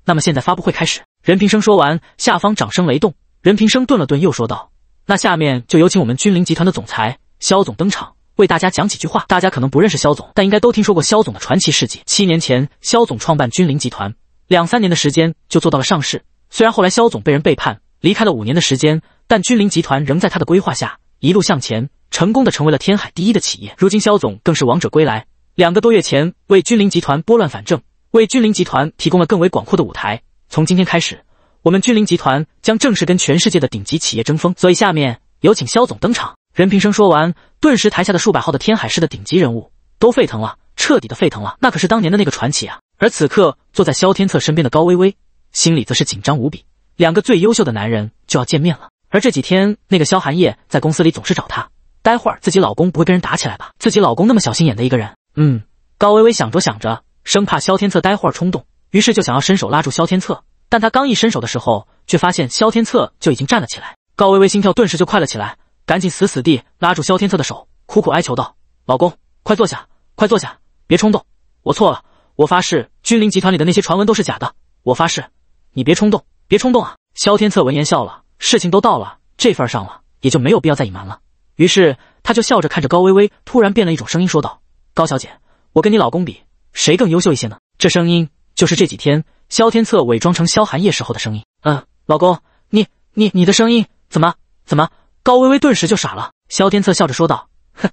那么现在发布会开始。任平生说完，下方掌声雷动。任平生顿了顿，又说道：“那下面就有请我们君临集团的总裁肖总登场，为大家讲几句话。大家可能不认识肖总，但应该都听说过肖总的传奇事迹。七年前，肖总创办君临集团，两三年的时间就做到了上市。虽然后来肖总被人背叛，离开了五年的时间，但君临集团仍在他的规划下。”一路向前，成功的成为了天海第一的企业。如今，肖总更是王者归来。两个多月前，为君临集团拨乱反正，为君临集团提供了更为广阔的舞台。从今天开始，我们君临集团将正式跟全世界的顶级企业争锋。所以下面有请肖总登场。任平生说完，顿时台下的数百号的天海市的顶级人物都沸腾了，彻底的沸腾了。那可是当年的那个传奇啊！而此刻坐在肖天策身边的高薇薇，心里则是紧张无比。两个最优秀的男人就要见面了。而这几天，那个萧寒夜在公司里总是找他。待会儿自己老公不会跟人打起来吧？自己老公那么小心眼的一个人。嗯，高微微想着想着，生怕萧天策待会儿冲动，于是就想要伸手拉住萧天策。但她刚一伸手的时候，却发现萧天策就已经站了起来。高微微心跳顿时就快了起来，赶紧死死地拉住萧天策的手，苦苦哀求道：“老公，快坐下，快坐下，别冲动，我错了，我发誓，君临集团里的那些传闻都是假的，我发誓，你别冲动，别冲动啊！”萧天策闻言笑了。事情都到了这份上了，也就没有必要再隐瞒了。于是他就笑着看着高薇薇，突然变了一种声音说道：“高小姐，我跟你老公比，谁更优秀一些呢？”这声音就是这几天萧天策伪装成萧寒夜时候的声音。嗯，老公，你你你的声音怎么怎么？高薇薇顿时就傻了。萧天策笑着说道：“哼，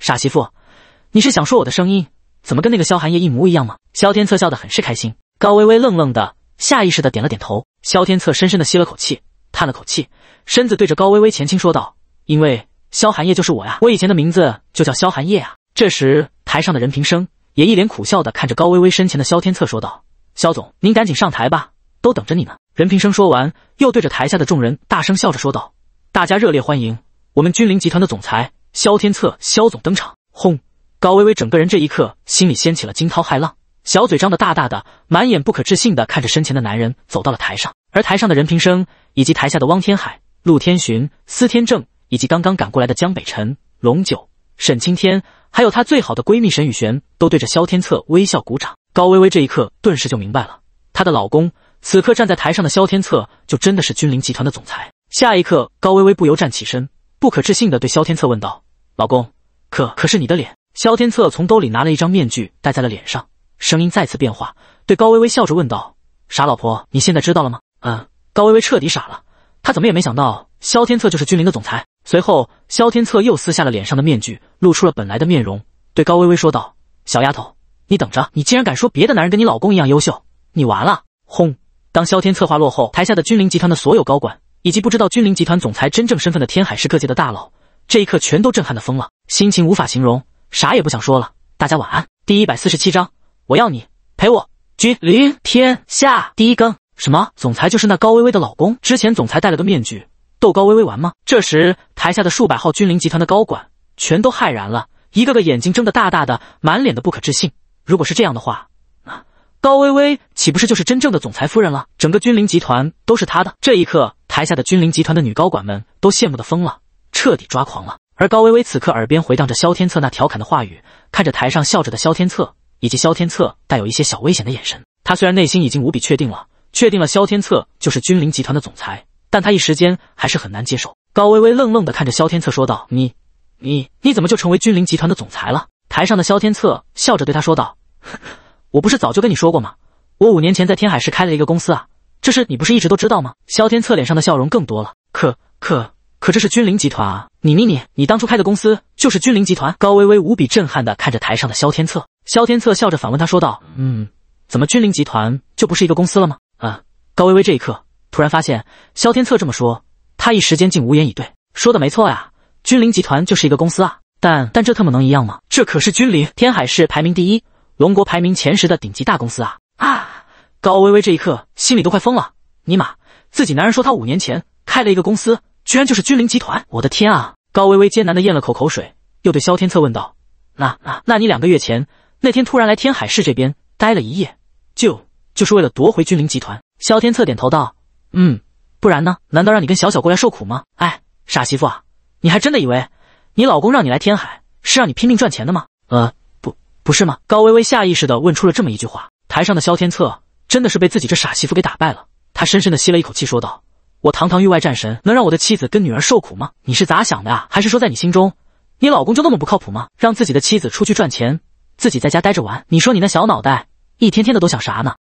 傻媳妇，你是想说我的声音怎么跟那个萧寒夜一模一样吗？”萧天策笑得很是开心。高薇薇愣愣的，下意识的点了点头。萧天策深深的吸了口气。叹了口气，身子对着高微微前倾说道：“因为萧寒夜就是我呀，我以前的名字就叫萧寒夜啊。”这时，台上的任平生也一脸苦笑的看着高微微身前的萧天策说道：“萧总，您赶紧上台吧，都等着你呢。”任平生说完，又对着台下的众人大声笑着说道：“大家热烈欢迎我们君临集团的总裁萧天策萧总登场！”轰！高微微整个人这一刻心里掀起了惊涛骇浪，小嘴张得大大的，满眼不可置信的看着身前的男人走到了台上。而台上的任平生以及台下的汪天海、陆天寻、司天正以及刚刚赶过来的江北辰、龙九、沈青天，还有她最好的闺蜜沈雨璇，都对着萧天策微笑鼓掌。高微微这一刻顿时就明白了，她的老公此刻站在台上的萧天策，就真的是君临集团的总裁。下一刻，高微微不由站起身，不可置信的对萧天策问道：“老公，可可是你的脸？”萧天策从兜里拿了一张面具戴在了脸上，声音再次变化，对高微微笑着问道：“傻老婆，你现在知道了吗？”嗯，高微微彻底傻了，她怎么也没想到萧天策就是君临的总裁。随后，萧天策又撕下了脸上的面具，露出了本来的面容，对高微微说道：“小丫头，你等着，你竟然敢说别的男人跟你老公一样优秀，你完了！”轰！当萧天策话落后，台下的君临集团的所有高管，以及不知道君临集团总裁真正身份的天海市各界的大佬，这一刻全都震撼的疯了，心情无法形容，啥也不想说了。大家晚安。第一百四十七章，我要你陪我。君临天下第一更。什么？总裁就是那高薇薇的老公？之前总裁戴了个面具逗高薇薇玩吗？这时，台下的数百号君临集团的高管全都骇然了，一个个眼睛睁得大大的，满脸的不可置信。如果是这样的话，那高薇薇岂不是就是真正的总裁夫人了？整个君临集团都是她的。这一刻，台下的君临集团的女高管们都羡慕的疯了，彻底抓狂了。而高薇薇此刻耳边回荡着萧天策那调侃的话语，看着台上笑着的萧天策以及萧天策带有一些小危险的眼神，她虽然内心已经无比确定了。确定了，萧天策就是君临集团的总裁，但他一时间还是很难接受。高微微愣愣的看着萧天策，说道：“你、你、你怎么就成为君临集团的总裁了？”台上的萧天策笑着对他说道：“ 我不是早就跟你说过吗？我五年前在天海市开了一个公司啊，这事你不是一直都知道吗？”萧天策脸上的笑容更多了。可、可、可，这是君临集团啊！你、你、你，你当初开的公司就是君临集团？高微微无比震撼的看着台上的萧天策。萧天策笑着反问他说道：“嗯，怎么君临集团就不是一个公司了吗？”啊！高微微这一刻突然发现，萧天策这么说，他一时间竟无言以对。说的没错呀，君临集团就是一个公司啊，但但这特么能一样吗？这可是君临天海市排名第一、龙国排名前十的顶级大公司啊！啊！高微微这一刻心里都快疯了，尼玛，自己男人说他五年前开了一个公司，居然就是君临集团！我的天啊！高微微艰难的咽了口口水，又对萧天策问道：“那那那你两个月前那天突然来天海市这边待了一夜，就……”就是为了夺回君临集团，萧天策点头道：“嗯，不然呢？难道让你跟小小过来受苦吗？哎，傻媳妇啊，你还真的以为你老公让你来天海是让你拼命赚钱的吗？呃，不，不是吗？”高微微下意识的问出了这么一句话。台上的萧天策真的是被自己这傻媳妇给打败了，他深深的吸了一口气说道：“我堂堂域外战神，能让我的妻子跟女儿受苦吗？你是咋想的啊？还是说在你心中，你老公就那么不靠谱吗？让自己的妻子出去赚钱，自己在家待着玩，你说你那小脑袋一天天的都想啥呢？”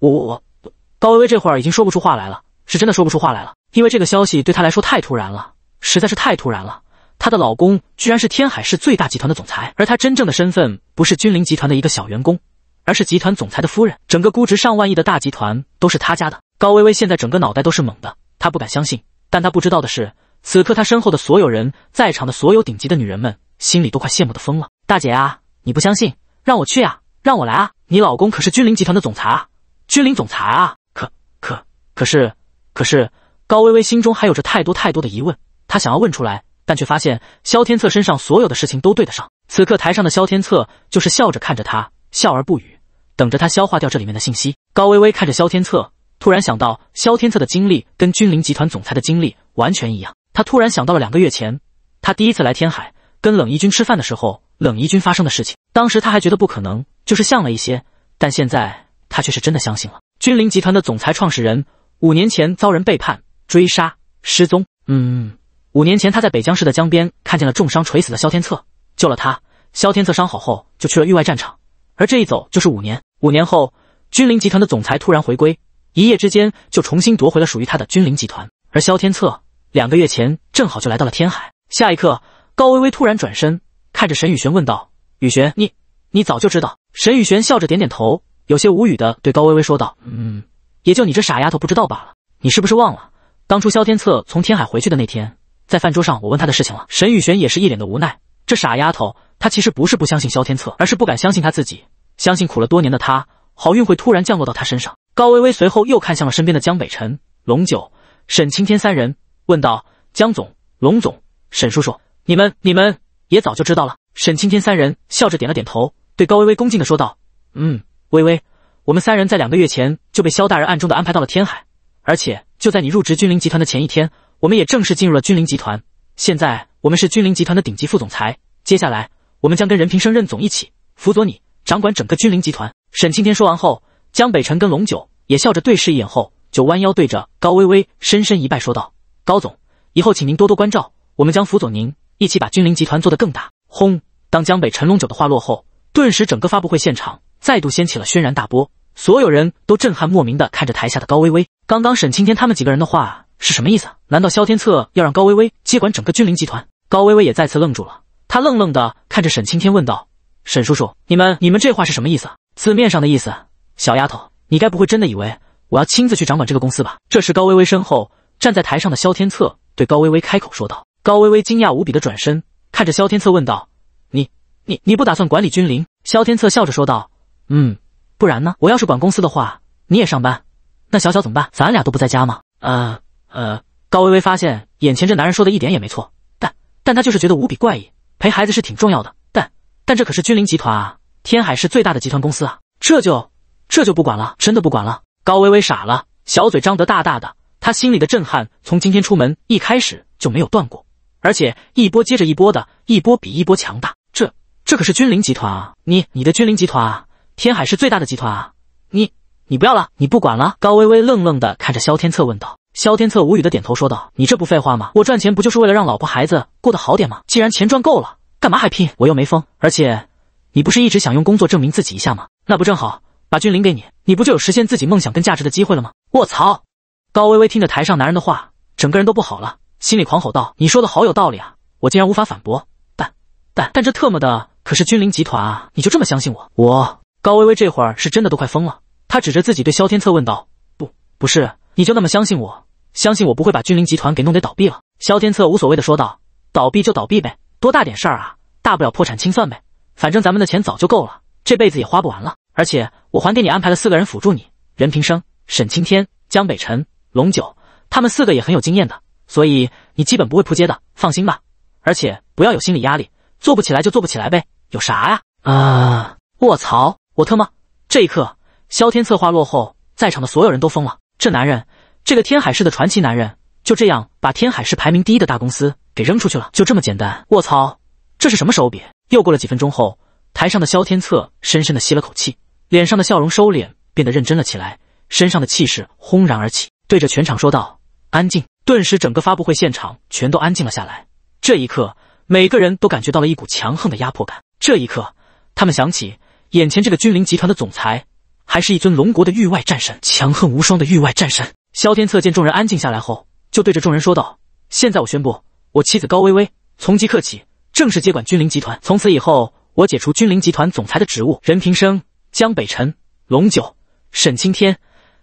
我我我，高薇薇这会儿已经说不出话来了，是真的说不出话来了。因为这个消息对她来说太突然了，实在是太突然了。她的老公居然是天海市最大集团的总裁，而她真正的身份不是君临集团的一个小员工，而是集团总裁的夫人。整个估值上万亿的大集团都是她家的。高薇薇现在整个脑袋都是懵的，她不敢相信。但她不知道的是，此刻她身后的所有人，在场的所有顶级的女人们，心里都快羡慕的疯了。大姐啊，你不相信？让我去啊，让我来啊！你老公可是君临集团的总裁啊！君临总裁啊？可可可是可是，高微微心中还有着太多太多的疑问，她想要问出来，但却发现萧天策身上所有的事情都对得上。此刻台上的萧天策就是笑着看着她，笑而不语，等着她消化掉这里面的信息。高微微看着萧天策，突然想到萧天策的经历跟君临集团总裁的经历完全一样。她突然想到了两个月前，她第一次来天海跟冷一君吃饭的时候，冷一君发生的事情。当时她还觉得不可能，就是像了一些，但现在。他却是真的相信了。君临集团的总裁创始人，五年前遭人背叛、追杀、失踪。嗯，五年前他在北江市的江边看见了重伤垂死的萧天策，救了他。萧天策伤好后就去了域外战场，而这一走就是五年。五年后，君临集团的总裁突然回归，一夜之间就重新夺回了属于他的君临集团。而萧天策两个月前正好就来到了天海。下一刻，高微微突然转身看着沈雨璇问道：“雨璇，你你早就知道？”沈雨璇笑着点点头。有些无语的对高微微说道：“嗯，也就你这傻丫头不知道罢了。你是不是忘了，当初萧天策从天海回去的那天，在饭桌上我问他的事情了。”沈宇轩也是一脸的无奈，这傻丫头，她其实不是不相信萧天策，而是不敢相信她自己，相信苦了多年的他，好运会突然降落到他身上。高微微随后又看向了身边的江北辰、龙九、沈青天三人，问道：“江总、龙总、沈叔叔，你们你们也早就知道了？”沈青天三人笑着点了点头，对高微微恭敬的说道：“嗯。”微微，我们三人在两个月前就被萧大人暗中的安排到了天海，而且就在你入职君临集团的前一天，我们也正式进入了君临集团。现在我们是君临集团的顶级副总裁，接下来我们将跟任平生任总一起辅佐你，掌管整个君临集团。沈青天说完后，江北辰跟龙九也笑着对视一眼后，就弯腰对着高微微深深一拜，说道：“高总，以后请您多多关照，我们将辅佐您，一起把君临集团做得更大。”轰！当江北辰龙九的话落后，顿时整个发布会现场。再度掀起了轩然大波，所有人都震撼莫名的看着台下的高薇薇。刚刚沈青天他们几个人的话是什么意思？难道萧天策要让高薇薇接管整个君临集团？高薇薇也再次愣住了，她愣愣的看着沈青天问道：“沈叔叔，你们你们这话是什么意思？字面上的意思，小丫头，你该不会真的以为我要亲自去掌管这个公司吧？”这时，高薇薇身后站在台上的萧天策对高薇薇开口说道。高薇薇惊讶无比的转身看着萧天策问道：“你你你不打算管理君临？”萧天策笑着说道。嗯，不然呢？我要是管公司的话，你也上班，那小小怎么办？咱俩都不在家吗？呃呃，高微微发现眼前这男人说的一点也没错，但但他就是觉得无比怪异。陪孩子是挺重要的，但但这可是君临集团啊，天海市最大的集团公司啊，这就这就不管了，真的不管了。高微微傻了，小嘴张得大大的，他心里的震撼从今天出门一开始就没有断过，而且一波接着一波的，一波比一波强大。这这可是君临集团啊，你你的君临集团啊！天海是最大的集团啊！你你不要了？你不管了？高微微愣愣的看着萧天策问道。萧天策无语的点头说道：“你这不废话吗？我赚钱不就是为了让老婆孩子过得好点吗？既然钱赚够了，干嘛还拼？我又没疯。而且，你不是一直想用工作证明自己一下吗？那不正好，把君临给你，你不就有实现自己梦想跟价值的机会了吗？”卧槽！高微微听着台上男人的话，整个人都不好了，心里狂吼道：“你说的好有道理啊！我竟然无法反驳。但但但这特么的可是君临集团啊！你就这么相信我？我？”高微微这会儿是真的都快疯了，她指着自己对萧天策问道：“不，不是，你就那么相信我？相信我不会把君临集团给弄得倒闭了？”萧天策无所谓的说道：“倒闭就倒闭呗，多大点事儿啊？大不了破产清算呗，反正咱们的钱早就够了，这辈子也花不完了。而且我还给你安排了四个人辅助你，任平生、沈青天、江北辰、龙九，他们四个也很有经验的，所以你基本不会扑街的，放心吧。而且不要有心理压力，做不起来就做不起来呗，有啥呀？啊，卧槽！”我特么！这一刻，萧天策话落后，在场的所有人都疯了。这男人，这个天海市的传奇男人，就这样把天海市排名第一的大公司给扔出去了，就这么简单。卧槽，这是什么手笔？又过了几分钟后，台上的萧天策深深的吸了口气，脸上的笑容收敛，变得认真了起来，身上的气势轰然而起，对着全场说道：“安静。”顿时，整个发布会现场全都安静了下来。这一刻，每个人都感觉到了一股强横的压迫感。这一刻，他们想起。眼前这个君临集团的总裁，还是一尊龙国的域外战神，强横无双的域外战神。萧天策见众人安静下来后，就对着众人说道：“现在我宣布，我妻子高薇薇从即刻起正式接管君临集团，从此以后我解除君临集团总裁的职务。任平生、江北辰、龙九、沈青天，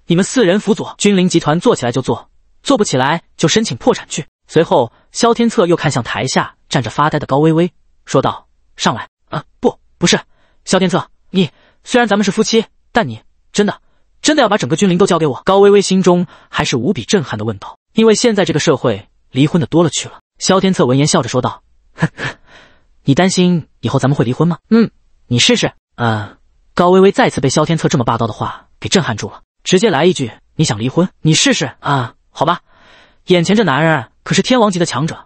你们四人辅佐君临集团，做起来就做，做不起来就申请破产去。”随后，萧天策又看向台下站着发呆的高薇薇，说道：“上来啊，不，不是，萧天策。”你虽然咱们是夫妻，但你真的真的要把整个君临都交给我？高微微心中还是无比震撼的问道。因为现在这个社会离婚的多了去了。萧天策闻言笑着说道：“呵呵，你担心以后咱们会离婚吗？嗯，你试试嗯。高微微再次被萧天策这么霸道的话给震撼住了，直接来一句：“你想离婚，你试试啊？好吧，眼前这男人可是天王级的强者，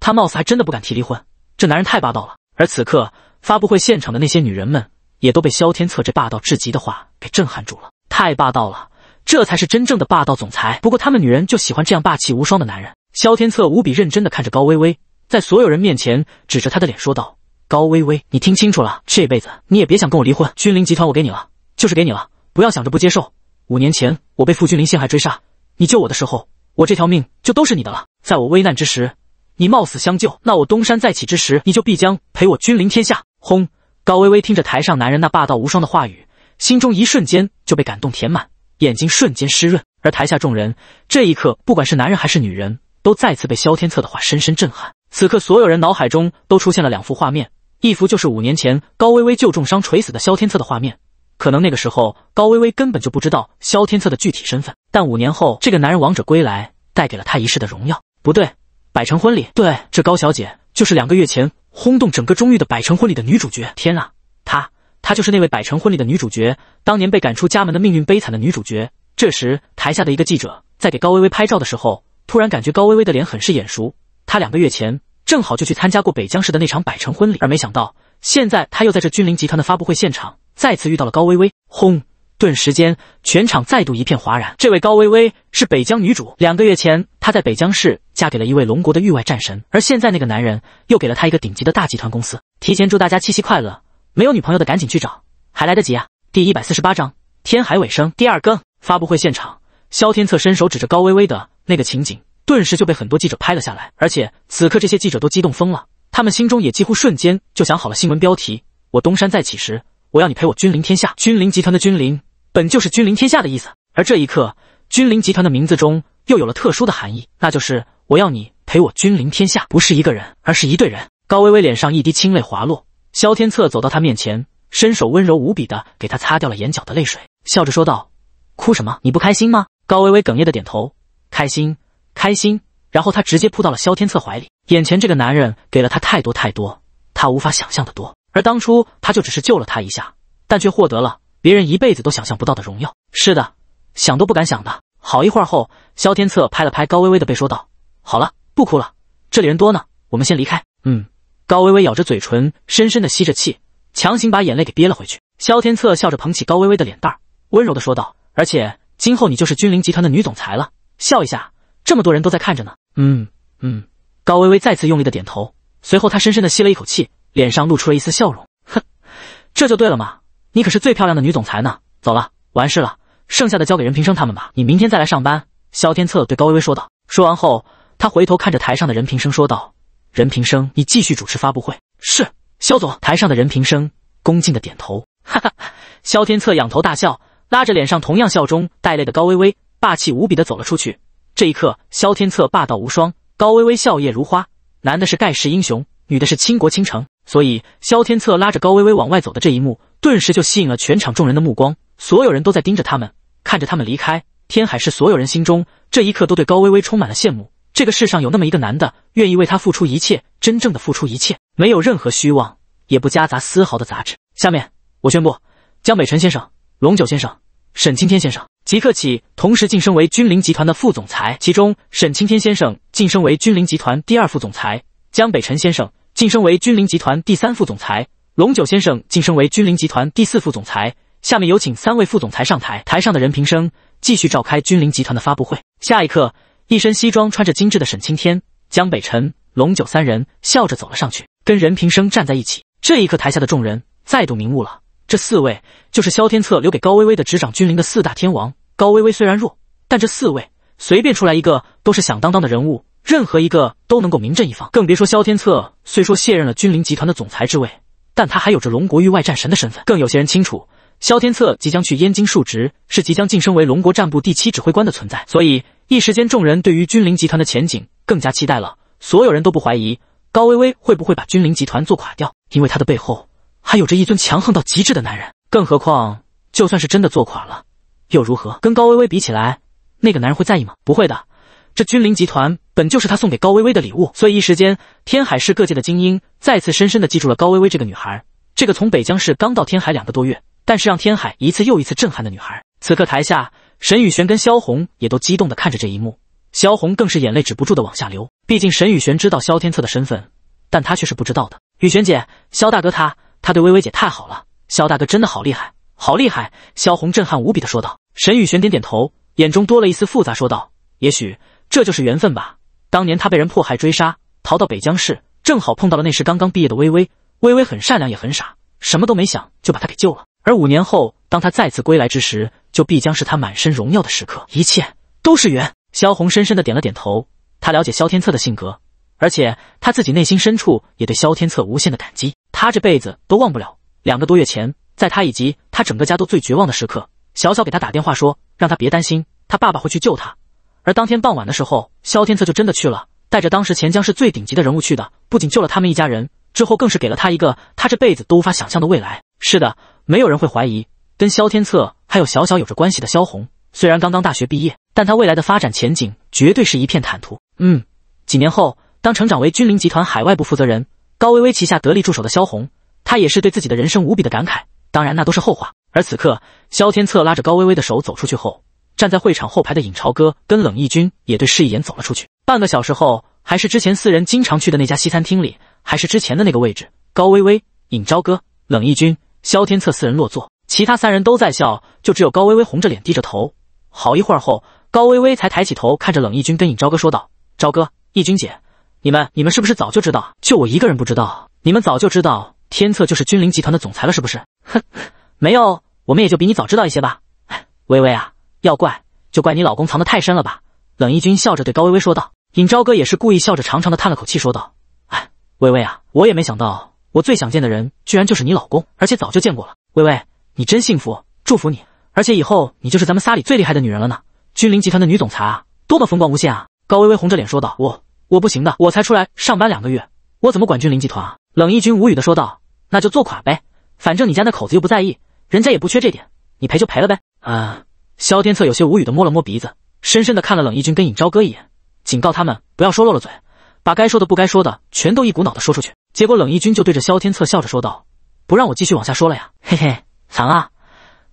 他貌似还真的不敢提离婚。这男人太霸道了。而此刻发布会现场的那些女人们。也都被萧天策这霸道至极的话给震撼住了，太霸道了，这才是真正的霸道总裁。不过他们女人就喜欢这样霸气无双的男人。萧天策无比认真的看着高薇薇，在所有人面前指着她的脸说道：“高薇薇，你听清楚了，这辈子你也别想跟我离婚。君临集团我给你了，就是给你了，不要想着不接受。五年前我被傅君临陷害追杀，你救我的时候，我这条命就都是你的了。在我危难之时，你冒死相救，那我东山再起之时，你就必将陪我君临天下。”轰。高微微听着台上男人那霸道无双的话语，心中一瞬间就被感动填满，眼睛瞬间湿润。而台下众人这一刻，不管是男人还是女人，都再次被萧天策的话深深震撼。此刻，所有人脑海中都出现了两幅画面，一幅就是五年前高微微救重伤垂死的萧天策的画面。可能那个时候高微微根本就不知道萧天策的具体身份，但五年后这个男人王者归来，带给了她一世的荣耀。不对，百成婚礼，对，这高小姐就是两个月前。轰动整个中域的百城婚礼的女主角，天啊，她，她就是那位百城婚礼的女主角，当年被赶出家门的命运悲惨的女主角。这时，台下的一个记者在给高薇薇拍照的时候，突然感觉高薇薇的脸很是眼熟。他两个月前正好就去参加过北江市的那场百城婚礼，而没想到现在他又在这君临集团的发布会现场再次遇到了高薇薇。轰！顿时间，全场再度一片哗然。这位高薇薇是北疆女主，两个月前她在北疆市嫁给了一位龙国的域外战神，而现在那个男人又给了她一个顶级的大集团公司。提前祝大家七夕快乐，没有女朋友的赶紧去找，还来得及啊！第一百四十八章天海尾声第二更。发布会现场，萧天策伸手指着高薇薇的那个情景，顿时就被很多记者拍了下来。而且此刻这些记者都激动疯了，他们心中也几乎瞬间就想好了新闻标题：我东山再起时，我要你陪我君临天下，君临集团的君临。本就是君临天下的意思，而这一刻，君临集团的名字中又有了特殊的含义，那就是我要你陪我君临天下，不是一个人，而是一队人。高微微脸上一滴清泪滑落，萧天策走到他面前，伸手温柔无比的给他擦掉了眼角的泪水，笑着说道：“哭什么？你不开心吗？”高微微哽咽的点头，开心，开心。然后他直接扑到了萧天策怀里，眼前这个男人给了他太多太多，他无法想象的多。而当初他就只是救了他一下，但却获得了。别人一辈子都想象不到的荣耀，是的，想都不敢想的。好一会儿后，萧天策拍了拍高微微的背，说道：“好了，不哭了。这里人多呢，我们先离开。”嗯。高微微咬着嘴唇，深深的吸着气，强行把眼泪给憋了回去。萧天策笑着捧起高微微的脸蛋，温柔的说道：“而且今后你就是君临集团的女总裁了。笑一下，这么多人都在看着呢。”嗯嗯。高微微再次用力的点头，随后她深深的吸了一口气，脸上露出了一丝笑容。哼，这就对了嘛。你可是最漂亮的女总裁呢，走了，完事了，剩下的交给任平生他们吧，你明天再来上班。”萧天策对高薇薇说道。说完后，他回头看着台上的任平生说道：“任平生，你继续主持发布会。”“是，萧总。”台上的任平生恭敬的点头。哈哈，萧天策仰头大笑，拉着脸上同样笑中带泪的高薇薇，霸气无比的走了出去。这一刻，萧天策霸道无双，高薇薇笑靥如花，男的是盖世英雄，女的是倾国倾城。所以，萧天策拉着高薇薇往外走的这一幕，顿时就吸引了全场众人的目光。所有人都在盯着他们，看着他们离开。天海市所有人心中，这一刻都对高薇薇充满了羡慕。这个世上有那么一个男的，愿意为他付出一切，真正的付出一切，没有任何虚妄，也不夹杂丝毫的杂质。下面，我宣布，江北辰先生、龙九先生、沈青天先生即刻起，同时晋升为君临集团的副总裁。其中，沈青天先生晋升为君临集团第二副总裁，江北辰先生。晋升为君临集团第三副总裁，龙九先生晋升为君临集团第四副总裁。下面有请三位副总裁上台。台上的任平生继续召开君临集团的发布会。下一刻，一身西装穿着精致的沈青天、江北辰、龙九三人笑着走了上去，跟任平生站在一起。这一刻，台下的众人再度明悟了，这四位就是萧天策留给高薇薇的执掌君临的四大天王。高薇薇虽然弱，但这四位随便出来一个都是响当当的人物。任何一个都能够名震一方，更别说萧天策。虽说卸任了君临集团的总裁之位，但他还有着龙国域外战神的身份。更有些人清楚，萧天策即将去燕京述职，是即将晋升为龙国战部第七指挥官的存在。所以一时间，众人对于君临集团的前景更加期待了。所有人都不怀疑高薇薇会不会把君临集团做垮掉，因为他的背后还有着一尊强横到极致的男人。更何况，就算是真的做垮了，又如何？跟高薇薇比起来，那个男人会在意吗？不会的。这君临集团本就是他送给高薇薇的礼物，所以一时间，天海市各界的精英再次深深的记住了高薇薇这个女孩，这个从北江市刚到天海两个多月，但是让天海一次又一次震撼的女孩。此刻，台下，沈宇轩跟萧红也都激动的看着这一幕，萧红更是眼泪止不住的往下流。毕竟，沈宇轩知道萧天策的身份，但他却是不知道的。雨璇姐，萧大哥他，他对薇薇姐太好了，萧大哥真的好厉害，好厉害！萧红震撼无比的说道。沈宇轩点点头，眼中多了一丝复杂，说道：“也许。”这就是缘分吧。当年他被人迫害追杀，逃到北江市，正好碰到了那时刚刚毕业的微微。微微很善良，也很傻，什么都没想就把他给救了。而五年后，当他再次归来之时，就必将是他满身荣耀的时刻。一切都是缘。萧红深深的点了点头。他了解萧天策的性格，而且他自己内心深处也对萧天策无限的感激。他这辈子都忘不了。两个多月前，在他以及他整个家都最绝望的时刻，小小给他打电话说，让他别担心，他爸爸会去救他。而当天傍晚的时候，萧天策就真的去了，带着当时钱江市最顶级的人物去的，不仅救了他们一家人，之后更是给了他一个他这辈子都无法想象的未来。是的，没有人会怀疑，跟萧天策还有小小有着关系的萧红，虽然刚刚大学毕业，但他未来的发展前景绝对是一片坦途。嗯，几年后，当成长为君临集团海外部负责人高薇薇旗下得力助手的萧红，他也是对自己的人生无比的感慨。当然，那都是后话。而此刻，萧天策拉着高薇薇的手走出去后。站在会场后排的尹朝歌跟冷义军也对视一眼，走了出去。半个小时后，还是之前四人经常去的那家西餐厅里，还是之前的那个位置。高微微、尹朝歌、冷义军、萧天策四人落座，其他三人都在笑，就只有高微微红着脸低着头。好一会儿后，高微微才抬起头，看着冷义军跟尹朝歌说道：“朝哥，义军姐，你们你们是不是早就知道？就我一个人不知道？你们早就知道天策就是君临集团的总裁了，是不是？”“哼，没有，我们也就比你早知道一些吧。”“微微啊。”要怪就怪你老公藏的太深了吧？冷毅军笑着对高薇薇说道。尹昭哥也是故意笑着，长长的叹了口气说道：“哎，薇薇啊，我也没想到，我最想见的人，居然就是你老公，而且早就见过了。薇薇，你真幸福，祝福你。而且以后你就是咱们仨里最厉害的女人了呢。君临集团的女总裁啊，多么风光无限啊！”高薇薇红着脸说道：“我我不行的，我才出来上班两个月，我怎么管君临集团啊？”冷毅军无语的说道：“那就做垮呗，反正你家那口子又不在意，人家也不缺这点，你赔就赔了呗。”啊。萧天策有些无语的摸了摸鼻子，深深的看了冷义军跟尹昭歌一眼，警告他们不要说漏了嘴，把该说的不该说的全都一股脑的说出去。结果冷义军就对着萧天策笑着说道：“不让我继续往下说了呀，嘿 嘿，烦啊！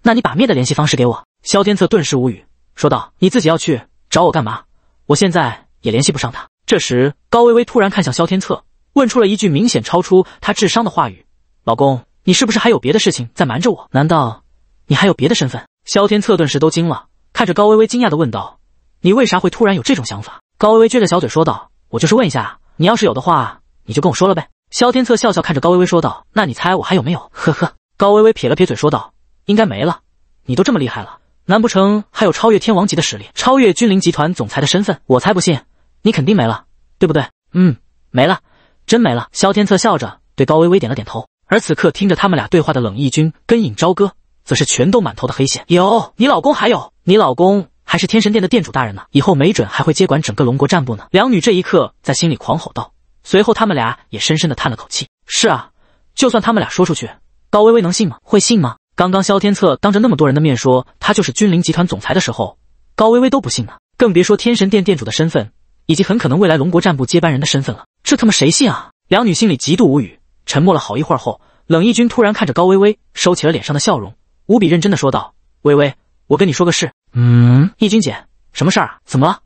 那你把灭的联系方式给我。”萧天策顿时无语，说道：“你自己要去找我干嘛？我现在也联系不上他。”这时高微微突然看向萧天策，问出了一句明显超出他智商的话语：“老公，你是不是还有别的事情在瞒着我？难道你还有别的身份？”萧天策顿时都惊了，看着高薇薇惊讶的问道：“你为啥会突然有这种想法？”高薇薇撅着小嘴说道：“我就是问一下，你要是有的话，你就跟我说了呗。”萧天策笑笑看着高薇薇说道：“那你猜我还有没有？”呵呵。高薇薇撇了撇嘴说道：“应该没了。你都这么厉害了，难不成还有超越天王级的实力，超越君临集团总裁的身份？我才不信，你肯定没了，对不对？”“嗯，没了，真没了。”萧天策笑着对高薇薇点了点头。而此刻听着他们俩对话的冷毅君跟尹昭歌。则是全都满头的黑线。有你老公，还有你老公，还是天神殿的店主大人呢！以后没准还会接管整个龙国战部呢。两女这一刻在心里狂吼道，随后他们俩也深深的叹了口气。是啊，就算他们俩说出去，高薇薇能信吗？会信吗？刚刚萧天策当着那么多人的面说他就是君临集团总裁的时候，高薇薇都不信呢，更别说天神殿店主的身份，以及很可能未来龙国战部接班人的身份了。这他妈谁信啊？两女心里极度无语，沉默了好一会儿后，冷毅军突然看着高薇薇，收起了脸上的笑容。无比认真的说道：“微微，我跟你说个事。嗯，易军姐，什么事儿啊？怎么了？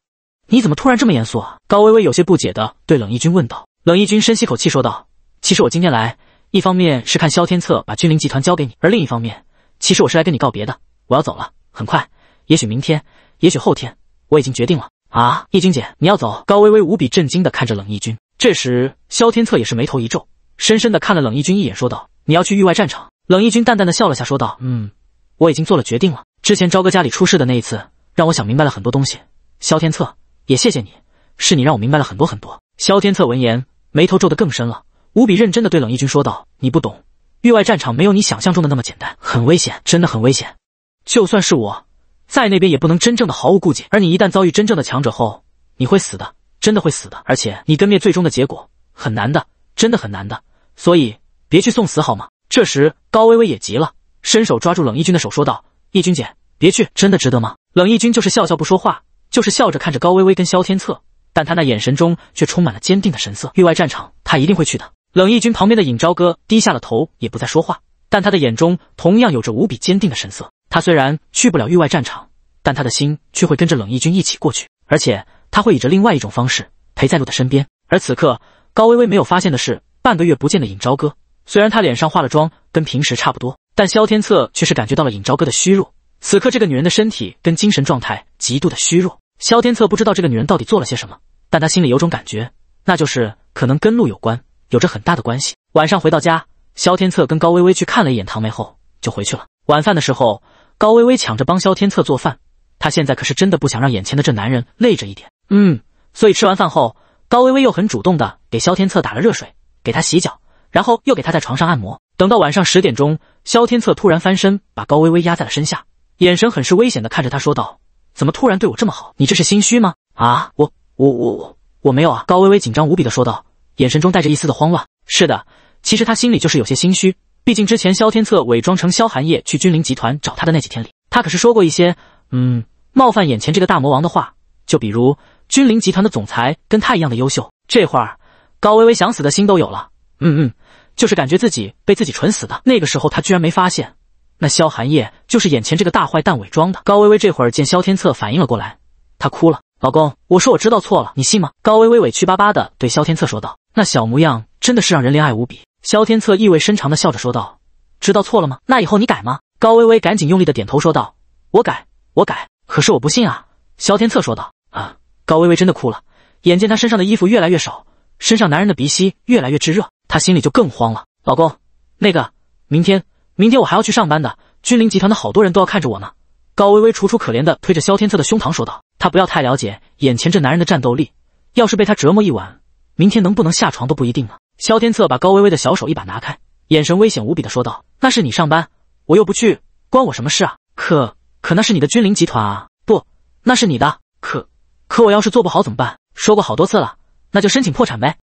你怎么突然这么严肃啊？”高微微有些不解的对冷毅君问道。冷毅君深吸口气说道：“其实我今天来，一方面是看萧天策把君临集团交给你，而另一方面，其实我是来跟你告别的。我要走了，很快，也许明天，也许后天，我已经决定了。”啊，易军姐，你要走？”高微微无比震惊的看着冷毅君。这时，萧天策也是眉头一皱，深深的看了冷毅君一眼，说道：“你要去域外战场？”冷义军淡淡的笑了下，说道：“嗯，我已经做了决定了。之前朝哥家里出事的那一次，让我想明白了很多东西。萧天策，也谢谢你，是你让我明白了很多很多。”萧天策闻言，眉头皱得更深了，无比认真的对冷义军说道：“你不懂，域外战场没有你想象中的那么简单，很危险，真的很危险。就算是我在那边，也不能真正的毫无顾忌。而你一旦遭遇真正的强者后，你会死的，真的会死的。而且你跟灭最终的结果很难的，真的很难的。所以别去送死，好吗？”这时，高薇薇也急了，伸手抓住冷义军的手，说道：“义军姐，别去，真的值得吗？”冷义军就是笑笑不说话，就是笑着看着高薇薇跟萧天策，但他那眼神中却充满了坚定的神色。域外战场，他一定会去的。冷义军旁边的尹昭哥低下了头，也不再说话，但他的眼中同样有着无比坚定的神色。他虽然去不了域外战场，但他的心却会跟着冷义军一起过去，而且他会以着另外一种方式陪在路的身边。而此刻，高薇薇没有发现的是，半个月不见的尹昭哥。虽然她脸上化了妆，跟平时差不多，但萧天策却是感觉到了尹昭歌的虚弱。此刻，这个女人的身体跟精神状态极度的虚弱。萧天策不知道这个女人到底做了些什么，但他心里有种感觉，那就是可能跟路有关，有着很大的关系。晚上回到家，萧天策跟高薇薇去看了一眼唐梅后就回去了。晚饭的时候，高薇薇抢着帮萧天策做饭，她现在可是真的不想让眼前的这男人累着一点。嗯，所以吃完饭后，高薇薇又很主动的给萧天策打了热水，给他洗脚。然后又给她在床上按摩，等到晚上十点钟，萧天策突然翻身，把高薇薇压在了身下，眼神很是危险的看着她说道：“怎么突然对我这么好？你这是心虚吗？”啊，我我我我我没有啊！”高微微紧张无比的说道，眼神中带着一丝的慌乱。是的，其实他心里就是有些心虚，毕竟之前萧天策伪装成萧寒夜去君临集团找他的那几天里，他可是说过一些嗯冒犯眼前这个大魔王的话，就比如君临集团的总裁跟他一样的优秀。这会儿，高微微想死的心都有了。嗯嗯。就是感觉自己被自己蠢死的那个时候，他居然没发现，那萧寒夜就是眼前这个大坏蛋伪装的。高薇薇这会儿见萧天策反应了过来，她哭了：“老公，我说我知道错了，你信吗？”高薇薇委屈巴巴的对萧天策说道：“那小模样真的是让人怜爱无比。”萧天策意味深长的笑着说道：“知道错了吗？那以后你改吗？”高薇薇赶紧用力的点头说道：“我改，我改。可是我不信啊。”萧天策说道：“啊！”高薇薇真的哭了，眼见她身上的衣服越来越少，身上男人的鼻息越来越炙热。他心里就更慌了。老公，那个明天，明天我还要去上班的。君临集团的好多人都要看着我呢。高微微楚楚可怜的推着萧天策的胸膛说道：“他不要太了解眼前这男人的战斗力，要是被他折磨一晚，明天能不能下床都不一定了。”萧天策把高微微的小手一把拿开，眼神危险无比的说道：“那是你上班，我又不去，关我什么事啊？可可那是你的君临集团啊，不，那是你的。可可我要是做不好怎么办？说过好多次了，那就申请破产呗。”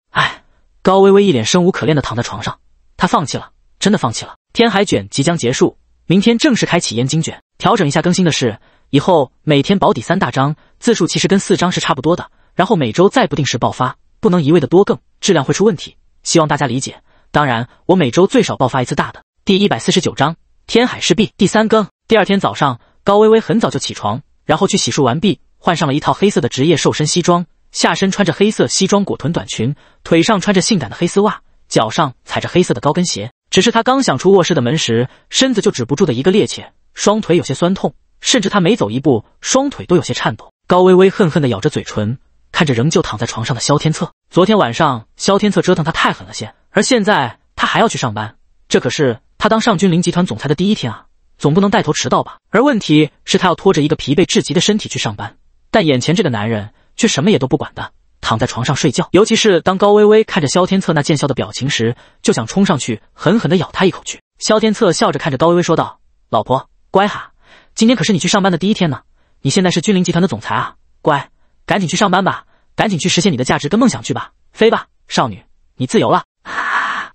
高微微一脸生无可恋的躺在床上，她放弃了，真的放弃了。天海卷即将结束，明天正式开启燕京卷。调整一下更新的事，以后每天保底三大章，字数其实跟四章是差不多的。然后每周再不定时爆发，不能一味的多更，质量会出问题，希望大家理解。当然，我每周最少爆发一次大的。第一百四十九章，天海市币第三更。第二天早上，高微微很早就起床，然后去洗漱完毕，换上了一套黑色的职业瘦身西装。下身穿着黑色西装裹臀短裙，腿上穿着性感的黑丝袜，脚上踩着黑色的高跟鞋。只是他刚想出卧室的门时，身子就止不住的一个趔趄，双腿有些酸痛，甚至他每走一步，双腿都有些颤抖。高微微恨恨地咬着嘴唇，看着仍旧躺在床上的萧天策。昨天晚上萧天策折腾他太狠了些，而现在他还要去上班，这可是他当上君临集团总裁的第一天啊，总不能带头迟到吧？而问题是他要拖着一个疲惫至极的身体去上班，但眼前这个男人。却什么也都不管的躺在床上睡觉。尤其是当高薇薇看着萧天策那贱笑的表情时，就想冲上去狠狠的咬他一口去。萧天策笑着看着高薇薇说道：“老婆，乖哈，今天可是你去上班的第一天呢。你现在是君临集团的总裁啊，乖，赶紧去上班吧，赶紧去实现你的价值跟梦想去吧，飞吧，少女，你自由了。”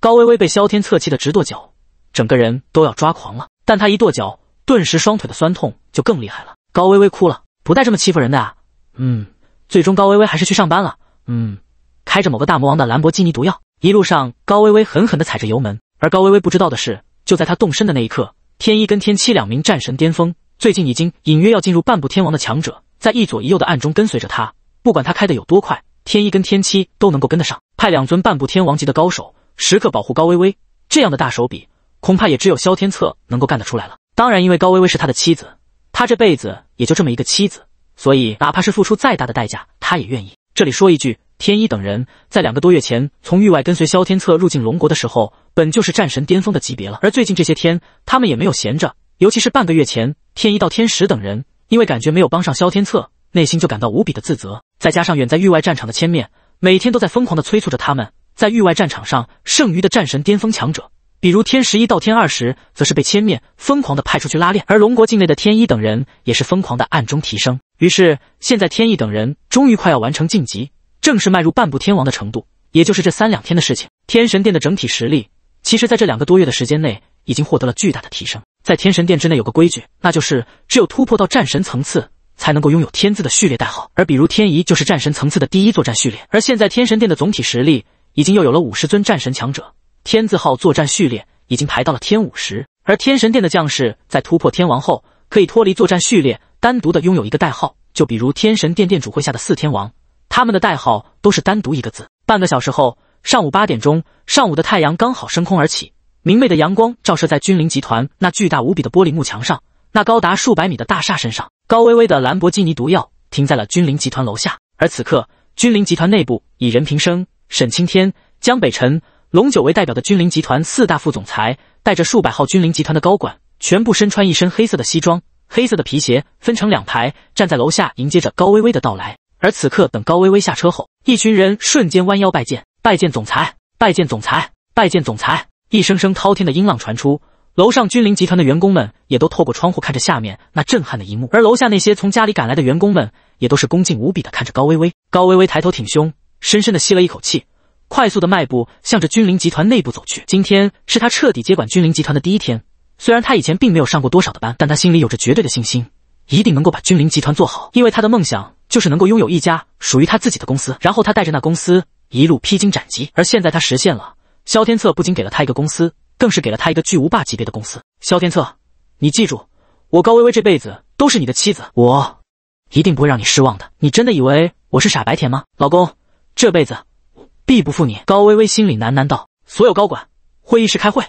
高薇薇被萧天策气得直跺脚，整个人都要抓狂了。但他一跺脚，顿时双腿的酸痛就更厉害了。高薇薇哭了，不带这么欺负人的啊！嗯。最终，高薇薇还是去上班了。嗯，开着某个大魔王的兰博基尼毒药，一路上高薇薇狠狠地踩着油门。而高薇薇不知道的是，就在她动身的那一刻，天一跟天七两名战神巅峰，最近已经隐约要进入半步天王的强者，在一左一右的暗中跟随着他。不管他开的有多快，天一跟天七都能够跟得上。派两尊半步天王级的高手，时刻保护高薇薇，这样的大手笔，恐怕也只有萧天策能够干得出来了。当然，因为高薇薇是他的妻子，他这辈子也就这么一个妻子。所以，哪怕是付出再大的代价，他也愿意。这里说一句，天一等人在两个多月前从域外跟随萧天策入境龙国的时候，本就是战神巅峰的级别了。而最近这些天，他们也没有闲着。尤其是半个月前，天一到天十等人因为感觉没有帮上萧天策，内心就感到无比的自责。再加上远在域外战场的千面，每天都在疯狂的催促着他们。在域外战场上，剩余的战神巅峰强者，比如天十一到天二十，则是被千面疯狂的派出去拉练。而龙国境内的天一等人，也是疯狂的暗中提升。于是，现在天意等人终于快要完成晋级，正式迈入半步天王的程度。也就是这三两天的事情，天神殿的整体实力，其实在这两个多月的时间内，已经获得了巨大的提升。在天神殿之内有个规矩，那就是只有突破到战神层次，才能够拥有天字的序列代号。而比如天仪就是战神层次的第一作战序列。而现在，天神殿的总体实力已经又有了五十尊战神强者，天字号作战序列已经排到了天五十。而天神殿的将士在突破天王后，可以脱离作战序列。单独的拥有一个代号，就比如天神殿殿主会下的四天王，他们的代号都是单独一个字。半个小时后，上午八点钟，上午的太阳刚好升空而起，明媚的阳光照射在君临集团那巨大无比的玻璃幕墙上，那高达数百米的大厦身上。高微微的兰博基尼毒药停在了君临集团楼下，而此刻，君临集团内部以任平生、沈青天、江北辰、龙九为代表的君临集团四大副总裁，带着数百号君临集团的高管，全部身穿一身黑色的西装。黑色的皮鞋分成两排，站在楼下迎接着高薇薇的到来。而此刻，等高薇薇下车后，一群人瞬间弯腰拜见，拜见总裁，拜见总裁，拜见总裁，一声声滔天的音浪传出。楼上君临集团的员工们也都透过窗户看着下面那震撼的一幕，而楼下那些从家里赶来的员工们也都是恭敬无比的看着高薇薇。高薇薇抬头挺胸，深深的吸了一口气，快速的迈步向着君临集团内部走去。今天是他彻底接管君临集团的第一天。虽然他以前并没有上过多少的班，但他心里有着绝对的信心，一定能够把君临集团做好。因为他的梦想就是能够拥有一家属于他自己的公司，然后他带着那公司一路披荆斩棘。而现在他实现了。萧天策不仅给了他一个公司，更是给了他一个巨无霸级别的公司。萧天策，你记住，我高薇薇这辈子都是你的妻子，我一定不会让你失望的。你真的以为我是傻白甜吗，老公？这辈子必不负你。高薇薇心里喃喃道：“所有高管，会议室开会。”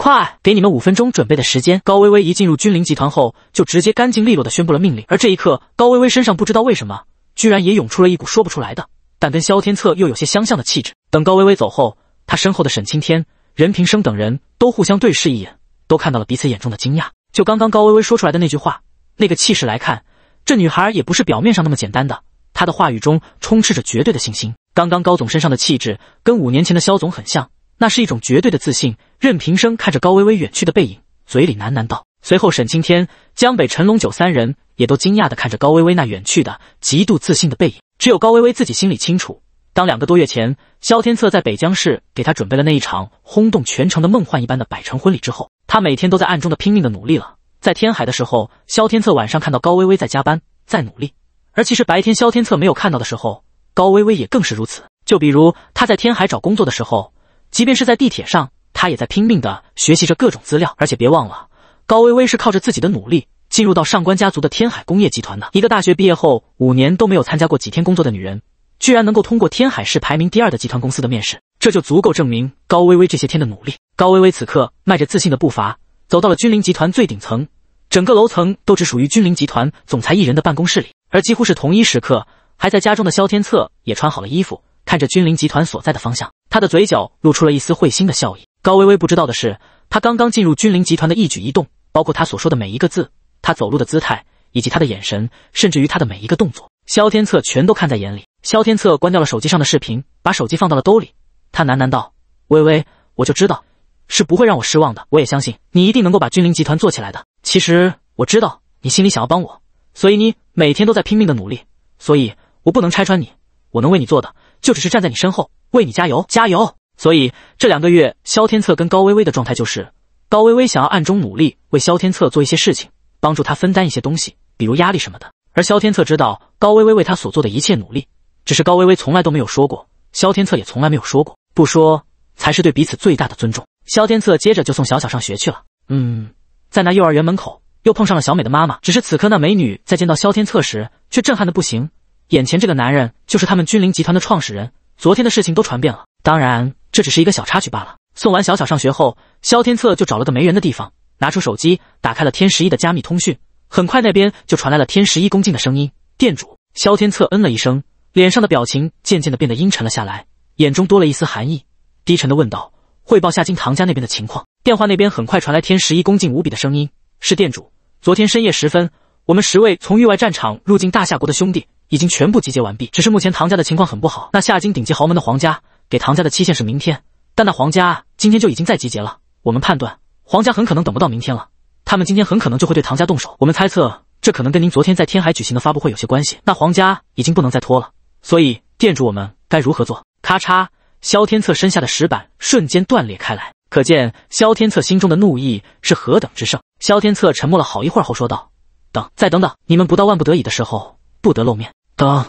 快给你们五分钟准备的时间。高薇薇一进入君临集团后，就直接干净利落的宣布了命令。而这一刻，高薇薇身上不知道为什么，居然也涌出了一股说不出来的，但跟萧天策又有些相像的气质。等高薇薇走后，她身后的沈青天、任平生等人都互相对视一眼，都看到了彼此眼中的惊讶。就刚刚高薇薇说出来的那句话，那个气势来看，这女孩也不是表面上那么简单的。她的话语中充斥着绝对的信心。刚刚高总身上的气质，跟五年前的萧总很像。那是一种绝对的自信。任平生看着高微微远去的背影，嘴里喃喃道。随后，沈青天、江北、陈龙九三人也都惊讶的看着高微微那远去的极度自信的背影。只有高微微自己心里清楚，当两个多月前，萧天策在北江市给他准备了那一场轰动全城的梦幻一般的百城婚礼之后，他每天都在暗中的拼命的努力了。在天海的时候，萧天策晚上看到高微微在加班，在努力；而其实白天萧天策没有看到的时候，高微微也更是如此。就比如他在天海找工作的时候。即便是在地铁上，他也在拼命的学习着各种资料。而且别忘了，高薇薇是靠着自己的努力进入到上官家族的天海工业集团的。一个大学毕业后五年都没有参加过几天工作的女人，居然能够通过天海市排名第二的集团公司的面试，这就足够证明高薇薇这些天的努力。高薇薇此刻迈着自信的步伐，走到了君临集团最顶层，整个楼层都只属于君临集团总裁一人的办公室里。而几乎是同一时刻，还在家中的萧天策也穿好了衣服。看着君临集团所在的方向，他的嘴角露出了一丝会心的笑意。高微微不知道的是，他刚刚进入君临集团的一举一动，包括他所说的每一个字，他走路的姿态，以及他的眼神，甚至于他的每一个动作，萧天策全都看在眼里。萧天策关掉了手机上的视频，把手机放到了兜里，他喃喃道：“微微，我就知道，是不会让我失望的。我也相信你一定能够把君临集团做起来的。其实我知道你心里想要帮我，所以你每天都在拼命的努力，所以我不能拆穿你。我能为你做的。”就只是站在你身后为你加油加油。所以这两个月，萧天策跟高薇薇的状态就是，高薇薇想要暗中努力为萧天策做一些事情，帮助他分担一些东西，比如压力什么的。而萧天策知道高薇薇为他所做的一切努力，只是高薇薇从来都没有说过，萧天策也从来没有说过，不说才是对彼此最大的尊重。萧天策接着就送小小上学去了。嗯，在那幼儿园门口又碰上了小美的妈妈，只是此刻那美女在见到萧天策时却震撼的不行。眼前这个男人就是他们君临集团的创始人，昨天的事情都传遍了。当然，这只是一个小插曲罢了。送完小小上学后，萧天策就找了个没人的地方，拿出手机，打开了天十一的加密通讯。很快，那边就传来了天十一恭敬的声音：“店主。”萧天策嗯了一声，脸上的表情渐渐的变得阴沉了下来，眼中多了一丝寒意，低沉的问道：“汇报夏金堂家那边的情况。”电话那边很快传来天十一恭敬无比的声音：“是店主，昨天深夜时分，我们十位从域外战场入境大夏国的兄弟。”已经全部集结完毕，只是目前唐家的情况很不好。那下金顶级豪门的黄家给唐家的期限是明天，但那黄家今天就已经在集结了。我们判断黄家很可能等不到明天了，他们今天很可能就会对唐家动手。我们猜测这可能跟您昨天在天海举行的发布会有些关系。那黄家已经不能再拖了，所以店主，我们该如何做？咔嚓，萧天策身下的石板瞬间断裂开来，可见萧天策心中的怒意是何等之盛。萧天策沉默了好一会儿后说道：“等，再等等，你们不到万不得已的时候不得露面。”等，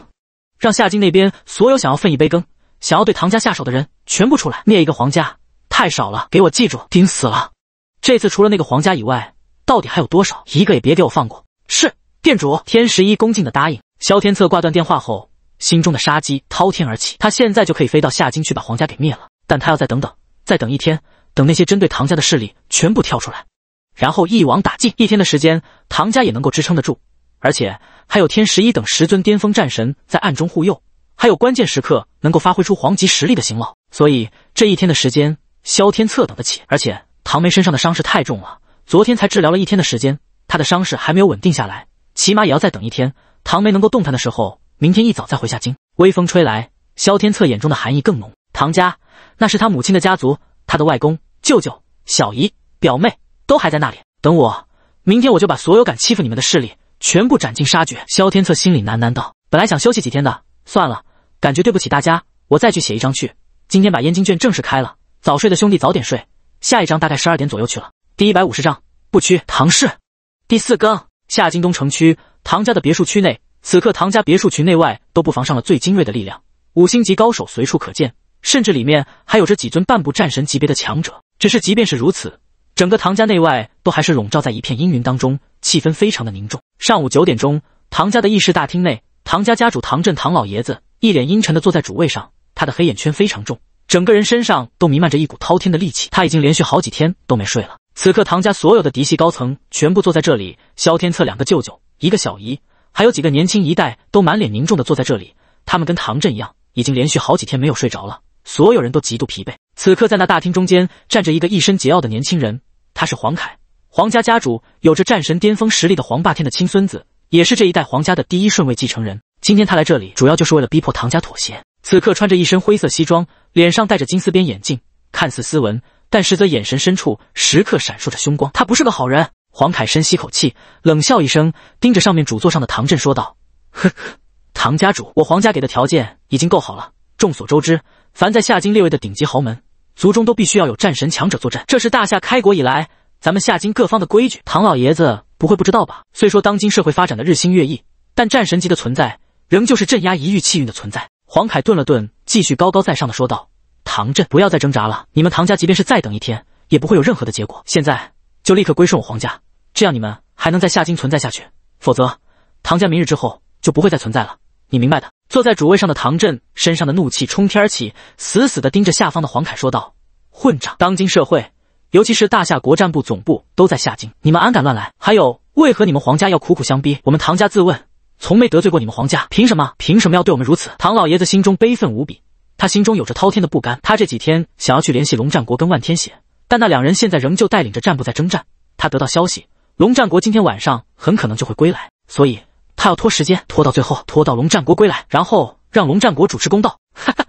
让夏京那边所有想要分一杯羹、想要对唐家下手的人全部出来灭一个皇家，太少了。给我记住，盯死了。这次除了那个皇家以外，到底还有多少？一个也别给我放过。是，店主。天十一恭敬的答应。萧天策挂断电话后，心中的杀机滔天而起。他现在就可以飞到夏京去把皇家给灭了，但他要再等等，再等一天，等那些针对唐家的势力全部跳出来，然后一网打尽。一天的时间，唐家也能够支撑得住。而且还有天十一等十尊巅峰战神在暗中护佑，还有关键时刻能够发挥出黄级实力的邢老，所以这一天的时间，萧天策等得起。而且唐梅身上的伤势太重了，昨天才治疗了一天的时间，他的伤势还没有稳定下来，起码也要再等一天。唐梅能够动弹的时候，明天一早再回下京。微风吹来，萧天策眼中的寒意更浓。唐家，那是他母亲的家族，他的外公、舅舅、小姨、表妹都还在那里等我。明天我就把所有敢欺负你们的势力。全部斩尽杀绝。萧天策心里喃喃道：“本来想休息几天的，算了，感觉对不起大家，我再去写一张去。今天把燕京卷正式开了，早睡的兄弟早点睡。下一章大概十二点左右去了。”第一百五十章，不屈唐氏第四更。夏京东城区唐家的别墅区内，此刻唐家别墅群内外都布防上了最精锐的力量，五星级高手随处可见，甚至里面还有着几尊半步战神级别的强者。只是即便是如此，整个唐家内外都还是笼罩在一片阴云当中。气氛非常的凝重。上午九点钟，唐家的议事大厅内，唐家家主唐振、唐老爷子一脸阴沉的坐在主位上，他的黑眼圈非常重，整个人身上都弥漫着一股滔天的戾气。他已经连续好几天都没睡了。此刻，唐家所有的嫡系高层全部坐在这里，萧天策两个舅舅、一个小姨，还有几个年轻一代都满脸凝重的坐在这里。他们跟唐振一样，已经连续好几天没有睡着了，所有人都极度疲惫。此刻，在那大厅中间站着一个一身桀骜的年轻人，他是黄凯。皇家家主有着战神巅峰实力的黄霸天的亲孙子，也是这一代皇家的第一顺位继承人。今天他来这里，主要就是为了逼迫唐家妥协。此刻穿着一身灰色西装，脸上戴着金丝边眼镜，看似斯文，但实则眼神深处时刻闪烁着凶光。他不是个好人。黄凯深吸口气，冷笑一声，盯着上面主座上的唐振说道：“唐家主，我皇家给的条件已经够好了。众所周知，凡在夏京列位的顶级豪门，族中都必须要有战神强者坐镇。这是大夏开国以来。”咱们夏金各方的规矩，唐老爷子不会不知道吧？虽说当今社会发展的日新月异，但战神级的存在仍旧是镇压一域气运的存在。黄凯顿了顿，继续高高在上的说道：“唐镇，不要再挣扎了。你们唐家即便是再等一天，也不会有任何的结果。现在就立刻归顺我黄家，这样你们还能在夏金存在下去。否则，唐家明日之后就不会再存在了。你明白的。”坐在主位上的唐镇身上的怒气冲天而起，死死地盯着下方的黄凯说道：“混账！当今社会。”尤其是大夏国战部总部都在夏京，你们安敢乱来？还有，为何你们皇家要苦苦相逼？我们唐家自问，从没得罪过你们皇家，凭什么？凭什么要对我们如此？唐老爷子心中悲愤无比，他心中有着滔天的不甘。他这几天想要去联系龙战国跟万天血，但那两人现在仍旧带领着战部在征战。他得到消息，龙战国今天晚上很可能就会归来，所以他要拖时间，拖到最后，拖到龙战国归来，然后让龙战国主持公道。哈哈，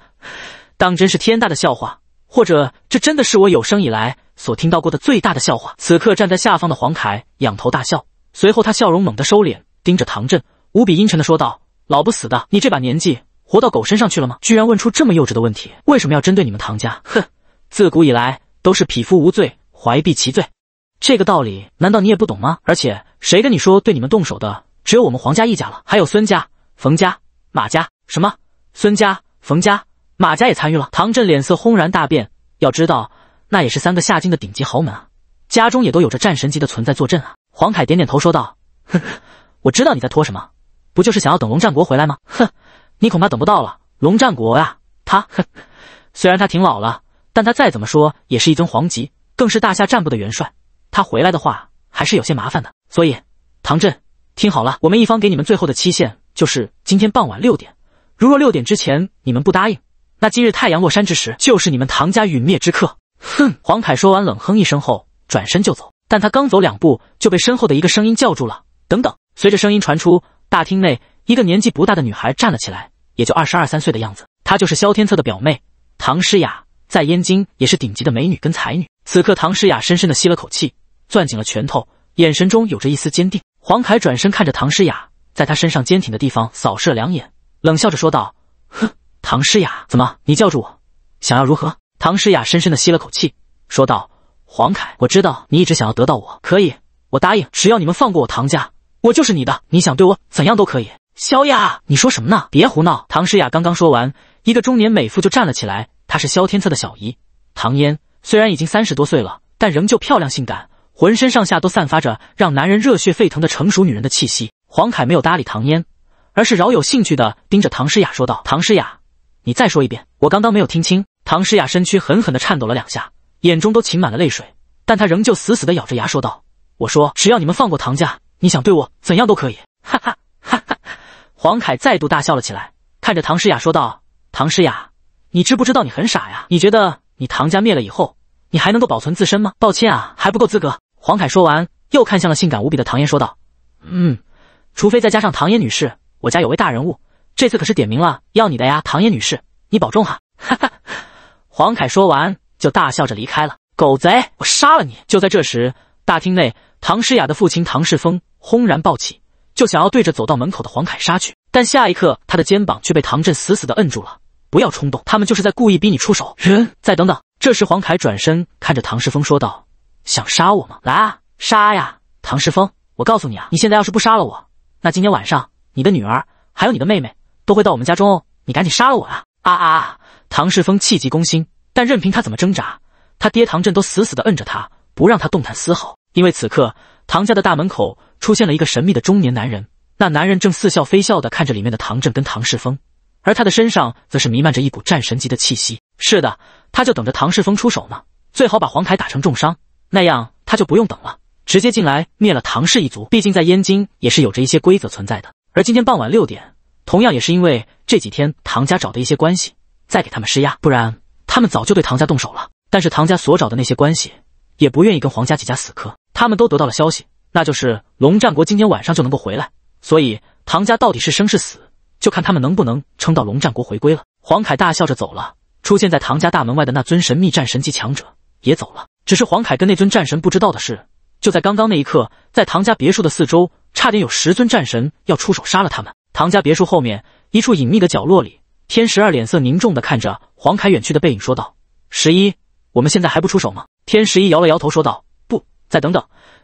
当真是天大的笑话，或者这真的是我有生以来。所听到过的最大的笑话。此刻站在下方的黄凯仰头大笑，随后他笑容猛地收敛，盯着唐振无比阴沉的说道：“老不死的，你这把年纪活到狗身上去了吗？居然问出这么幼稚的问题！为什么要针对你们唐家？哼，自古以来都是匹夫无罪，怀璧其罪，这个道理难道你也不懂吗？而且谁跟你说对你们动手的只有我们黄家一家了？还有孙家、冯家、马家，什么孙家、冯家、马家也参与了？”唐振脸色轰然大变，要知道。那也是三个下金的顶级豪门啊，家中也都有着战神级的存在坐镇啊。黄凯点点头说道：“我知道你在拖什么，不就是想要等龙战国回来吗？哼，你恐怕等不到了。龙战国呀，他哼，虽然他挺老了，但他再怎么说也是一尊皇级，更是大夏战部的元帅。他回来的话，还是有些麻烦的。所以，唐震，听好了，我们一方给你们最后的期限就是今天傍晚六点。如若六点之前你们不答应，那今日太阳落山之时，就是你们唐家陨灭之刻。”哼！黄凯说完，冷哼一声后，转身就走。但他刚走两步，就被身后的一个声音叫住了：“等等！”随着声音传出，大厅内一个年纪不大的女孩站了起来，也就二十二三岁的样子。她就是萧天策的表妹唐诗雅，在燕京也是顶级的美女跟才女。此刻，唐诗雅深深的吸了口气，攥紧了拳头，眼神中有着一丝坚定。黄凯转身看着唐诗雅，在她身上坚挺的地方扫视了两眼，冷笑着说道：“哼，唐诗雅，怎么你叫住我，想要如何？”唐诗雅深深的吸了口气，说道：“黄凯，我知道你一直想要得到我，可以，我答应，只要你们放过我唐家，我就是你的，你想对我怎样都可以。”萧雅，你说什么呢？别胡闹！唐诗雅刚刚说完，一个中年美妇就站了起来，她是萧天策的小姨唐嫣。虽然已经三十多岁了，但仍旧漂亮性感，浑身上下都散发着让男人热血沸腾的成熟女人的气息。黄凯没有搭理唐嫣，而是饶有兴趣的盯着唐诗雅说道：“唐诗雅，你再说一遍，我刚刚没有听清。”唐诗雅身躯狠狠地颤抖了两下，眼中都噙满了泪水，但她仍旧死死地咬着牙说道：“我说，只要你们放过唐家，你想对我怎样都可以。”哈哈哈哈哈！黄凯再度大笑了起来，看着唐诗雅说道：“唐诗雅，你知不知道你很傻呀？你觉得你唐家灭了以后，你还能够保存自身吗？抱歉啊，还不够资格。”黄凯说完，又看向了性感无比的唐嫣说道：“嗯，除非再加上唐嫣女士，我家有位大人物，这次可是点名了要你的呀，唐嫣女士，你保重哈。”哈哈。黄凯说完，就大笑着离开了。狗贼，我杀了你！就在这时，大厅内，唐诗雅的父亲唐世峰轰然暴起，就想要对着走到门口的黄凯杀去。但下一刻，他的肩膀却被唐振死死的摁住了。不要冲动，他们就是在故意逼你出手。人，再等等。这时，黄凯转身看着唐世峰说道：“想杀我吗？来啊，杀呀！唐世峰，我告诉你啊，你现在要是不杀了我，那今天晚上你的女儿还有你的妹妹都会到我们家中。你赶紧杀了我啊！”啊啊！唐世峰气急攻心，但任凭他怎么挣扎，他爹唐振都死死的摁着他，不让他动弹丝毫。因为此刻唐家的大门口出现了一个神秘的中年男人，那男人正似笑非笑的看着里面的唐振跟唐世峰，而他的身上则是弥漫着一股战神级的气息。是的，他就等着唐世峰出手呢，最好把黄凯打成重伤，那样他就不用等了，直接进来灭了唐氏一族。毕竟在燕京也是有着一些规则存在的。而今天傍晚六点，同样也是因为这几天唐家找的一些关系。再给他们施压，不然他们早就对唐家动手了。但是唐家所找的那些关系，也不愿意跟黄家几家死磕。他们都得到了消息，那就是龙战国今天晚上就能够回来。所以唐家到底是生是死，就看他们能不能撑到龙战国回归了。黄凯大笑着走了，出现在唐家大门外的那尊神秘战神级强者也走了。只是黄凯跟那尊战神不知道的是，就在刚刚那一刻，在唐家别墅的四周，差点有十尊战神要出手杀了他们。唐家别墅后面一处隐秘的角落里。天十二脸色凝重地看着黄凯远去的背影，说道：“十一，我们现在还不出手吗？”天十一摇了摇头，说道：“不再等等，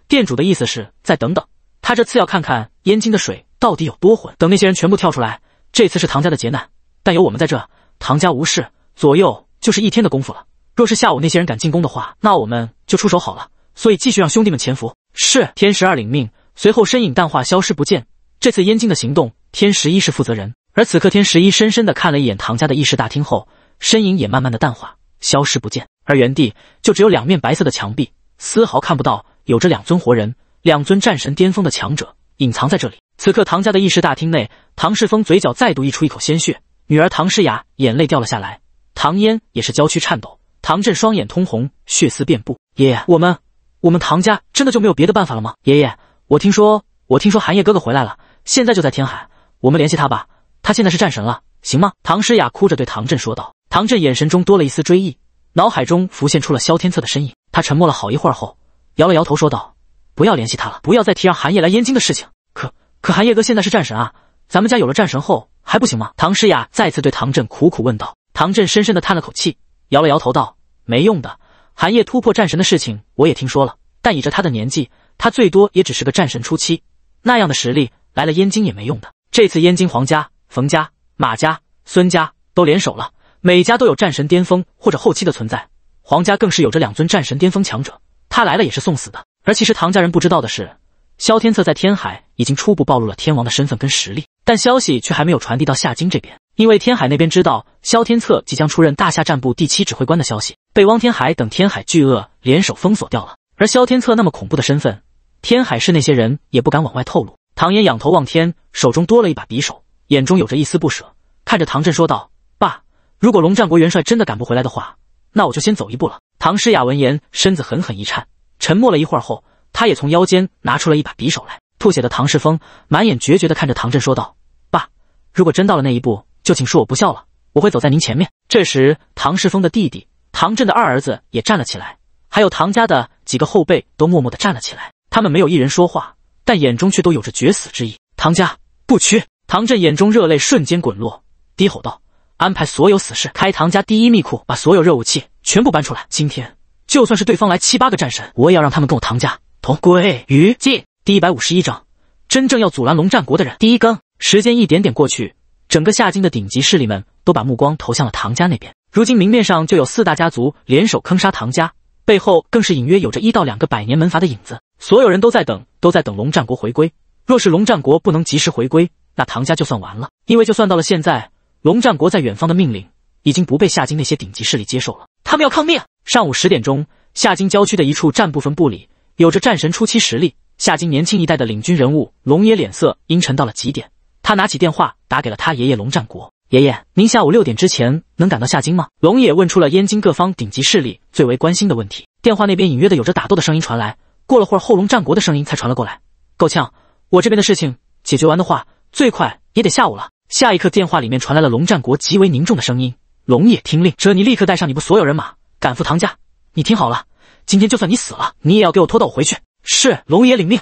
店主的意思是再等等。他这次要看看燕京的水到底有多浑。等那些人全部跳出来，这次是唐家的劫难，但有我们在这，唐家无事。左右就是一天的功夫了。若是下午那些人敢进攻的话，那我们就出手好了。所以继续让兄弟们潜伏。”是天十二领命，随后身影淡化消失不见。这次燕京的行动，天十一是负责人。而此刻，天十一深深的看了一眼唐家的议事大厅后，身影也慢慢的淡化，消失不见。而原地就只有两面白色的墙壁，丝毫看不到有着两尊活人，两尊战神巅峰的强者隐藏在这里。此刻，唐家的议事大厅内，唐世峰嘴角再度溢出一口鲜血，女儿唐诗雅眼泪掉了下来，唐嫣也是娇躯颤抖，唐震双眼通红，血丝遍布。爷爷，我们，我们唐家真的就没有别的办法了吗？爷爷，我听说，我听说寒夜哥哥回来了，现在就在天海，我们联系他吧。他现在是战神了，行吗？唐诗雅哭着对唐振说道。唐振眼神中多了一丝追忆，脑海中浮现出了萧天策的身影。他沉默了好一会儿后，摇了摇头说道：“不要联系他了，不要再提让寒夜来燕京的事情。”可可寒夜哥现在是战神啊，咱们家有了战神后还不行吗？唐诗雅再次对唐振苦苦问道。唐振深深的叹了口气，摇了摇头道：“没用的，寒夜突破战神的事情我也听说了，但以着他的年纪，他最多也只是个战神初期，那样的实力来了燕京也没用的。这次燕京皇家……”冯家、马家、孙家都联手了，每家都有战神巅峰或者后期的存在。黄家更是有着两尊战神巅峰强者，他来了也是送死的。而其实唐家人不知道的是，萧天策在天海已经初步暴露了天王的身份跟实力，但消息却还没有传递到夏京这边，因为天海那边知道萧天策即将出任大夏战部第七指挥官的消息，被汪天海等天海巨鳄联手封锁掉了。而萧天策那么恐怖的身份，天海市那些人也不敢往外透露。唐岩仰头望天，手中多了一把匕首。眼中有着一丝不舍，看着唐振说道：“爸，如果龙战国元帅真的赶不回来的话，那我就先走一步了。”唐诗雅闻言，身子狠狠一颤，沉默了一会儿后，他也从腰间拿出了一把匕首来。吐血的唐世峰满眼决绝的看着唐振说道：“爸，如果真到了那一步，就请恕我不孝了，我会走在您前面。”这时，唐世峰的弟弟唐振的二儿子也站了起来，还有唐家的几个后辈都默默的站了起来，他们没有一人说话，但眼中却都有着决死之意。唐家不屈。唐振眼中热泪瞬间滚落，低吼道：“安排所有死士开唐家第一密库，把所有热武器全部搬出来。今天，就算是对方来七八个战神，我也要让他们跟我唐家同归于尽。”第一百五十一章，真正要阻拦龙战国的人。第一更。时间一点点过去，整个夏京的顶级势力们都把目光投向了唐家那边。如今明面上就有四大家族联手坑杀唐家，背后更是隐约有着一到两个百年门阀的影子。所有人都在等，都在等龙战国回归。若是龙战国不能及时回归，那唐家就算完了，因为就算到了现在，龙战国在远方的命令已经不被夏京那些顶级势力接受了，他们要抗命。上午十点钟，夏京郊区的一处战部分部里，有着战神初期实力，夏京年轻一代的领军人物龙爷脸色阴沉到了极点。他拿起电话打给了他爷爷龙战国：“爷爷，您下午六点之前能赶到夏京吗？”龙爷问出了燕京各方顶级势力最为关心的问题。电话那边隐约的有着打斗的声音传来，过了会儿后，龙战国的声音才传了过来：“够呛，我这边的事情解决完的话。”最快也得下午了。下一刻，电话里面传来了龙战国极为凝重的声音：“龙也听令，这你立刻带上你们所有人马，赶赴唐家。你听好了，今天就算你死了，你也要给我拖到我回去。”“是，龙爷领命。”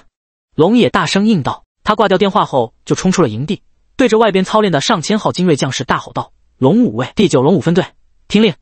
龙野大声应道。他挂掉电话后，就冲出了营地，对着外边操练的上千号精锐将士大吼道：“龙五卫第九龙五分队，听令，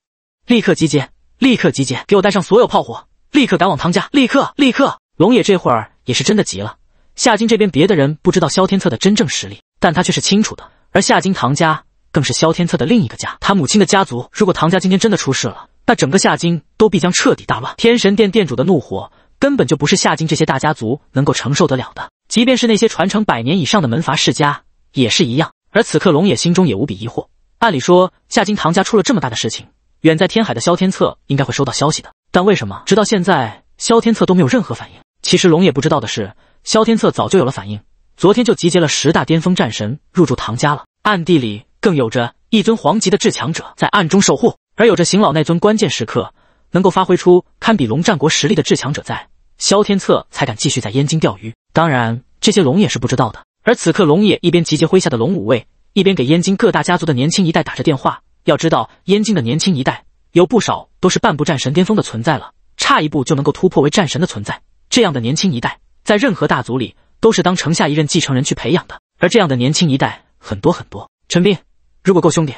立刻集结！立刻集结！给我带上所有炮火，立刻赶往唐家！立刻！立刻！”龙野这会儿也是真的急了。夏金这边，别的人不知道萧天策的真正实力，但他却是清楚的。而夏金唐家更是萧天策的另一个家，他母亲的家族。如果唐家今天真的出事了，那整个夏金都必将彻底大乱。天神殿殿主的怒火根本就不是夏金这些大家族能够承受得了的，即便是那些传承百年以上的门阀世家也是一样。而此刻，龙野心中也无比疑惑：按理说，夏金唐家出了这么大的事情，远在天海的萧天策应该会收到消息的，但为什么直到现在，萧天策都没有任何反应？其实，龙野不知道的是。萧天策早就有了反应，昨天就集结了十大巅峰战神入住唐家了，暗地里更有着一尊皇级的至强者在暗中守护，而有着邢老那尊关键时刻能够发挥出堪比龙战国实力的至强者在，萧天策才敢继续在燕京钓鱼。当然，这些龙也是不知道的。而此刻，龙野一边集结麾下的龙武卫，一边给燕京各大家族的年轻一代打着电话。要知道，燕京的年轻一代有不少都是半步战神巅峰的存在了，差一步就能够突破为战神的存在。这样的年轻一代。在任何大族里，都是当城下一任继承人去培养的。而这样的年轻一代很多很多。陈斌，如果够兄弟，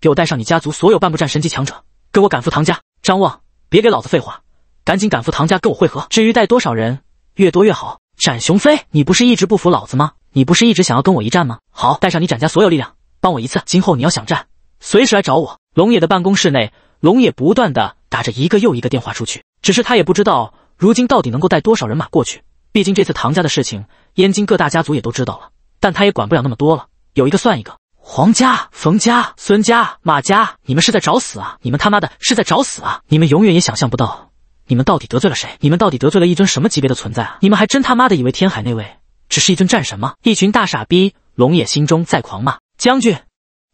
给我带上你家族所有半步战神级强者，跟我赶赴唐家。张望，别给老子废话，赶紧赶赴唐家跟我汇合。至于带多少人，越多越好。展雄飞，你不是一直不服老子吗？你不是一直想要跟我一战吗？好，带上你展家所有力量，帮我一次。今后你要想战，随时来找我。龙野的办公室内，龙野不断的打着一个又一个电话出去，只是他也不知道如今到底能够带多少人马过去。毕竟这次唐家的事情，燕京各大家族也都知道了，但他也管不了那么多了。有一个算一个，黄家、冯家、孙家、马家，你们是在找死啊！你们他妈的是在找死啊！你们永远也想象不到，你们到底得罪了谁？你们到底得罪了一尊什么级别的存在啊？你们还真他妈的以为天海那位只是一尊战神吗？一群大傻逼！龙野心中在狂骂。将军，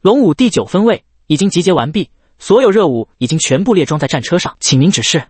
龙武第九分卫已经集结完毕，所有热武已经全部列装在战车上，请您指示。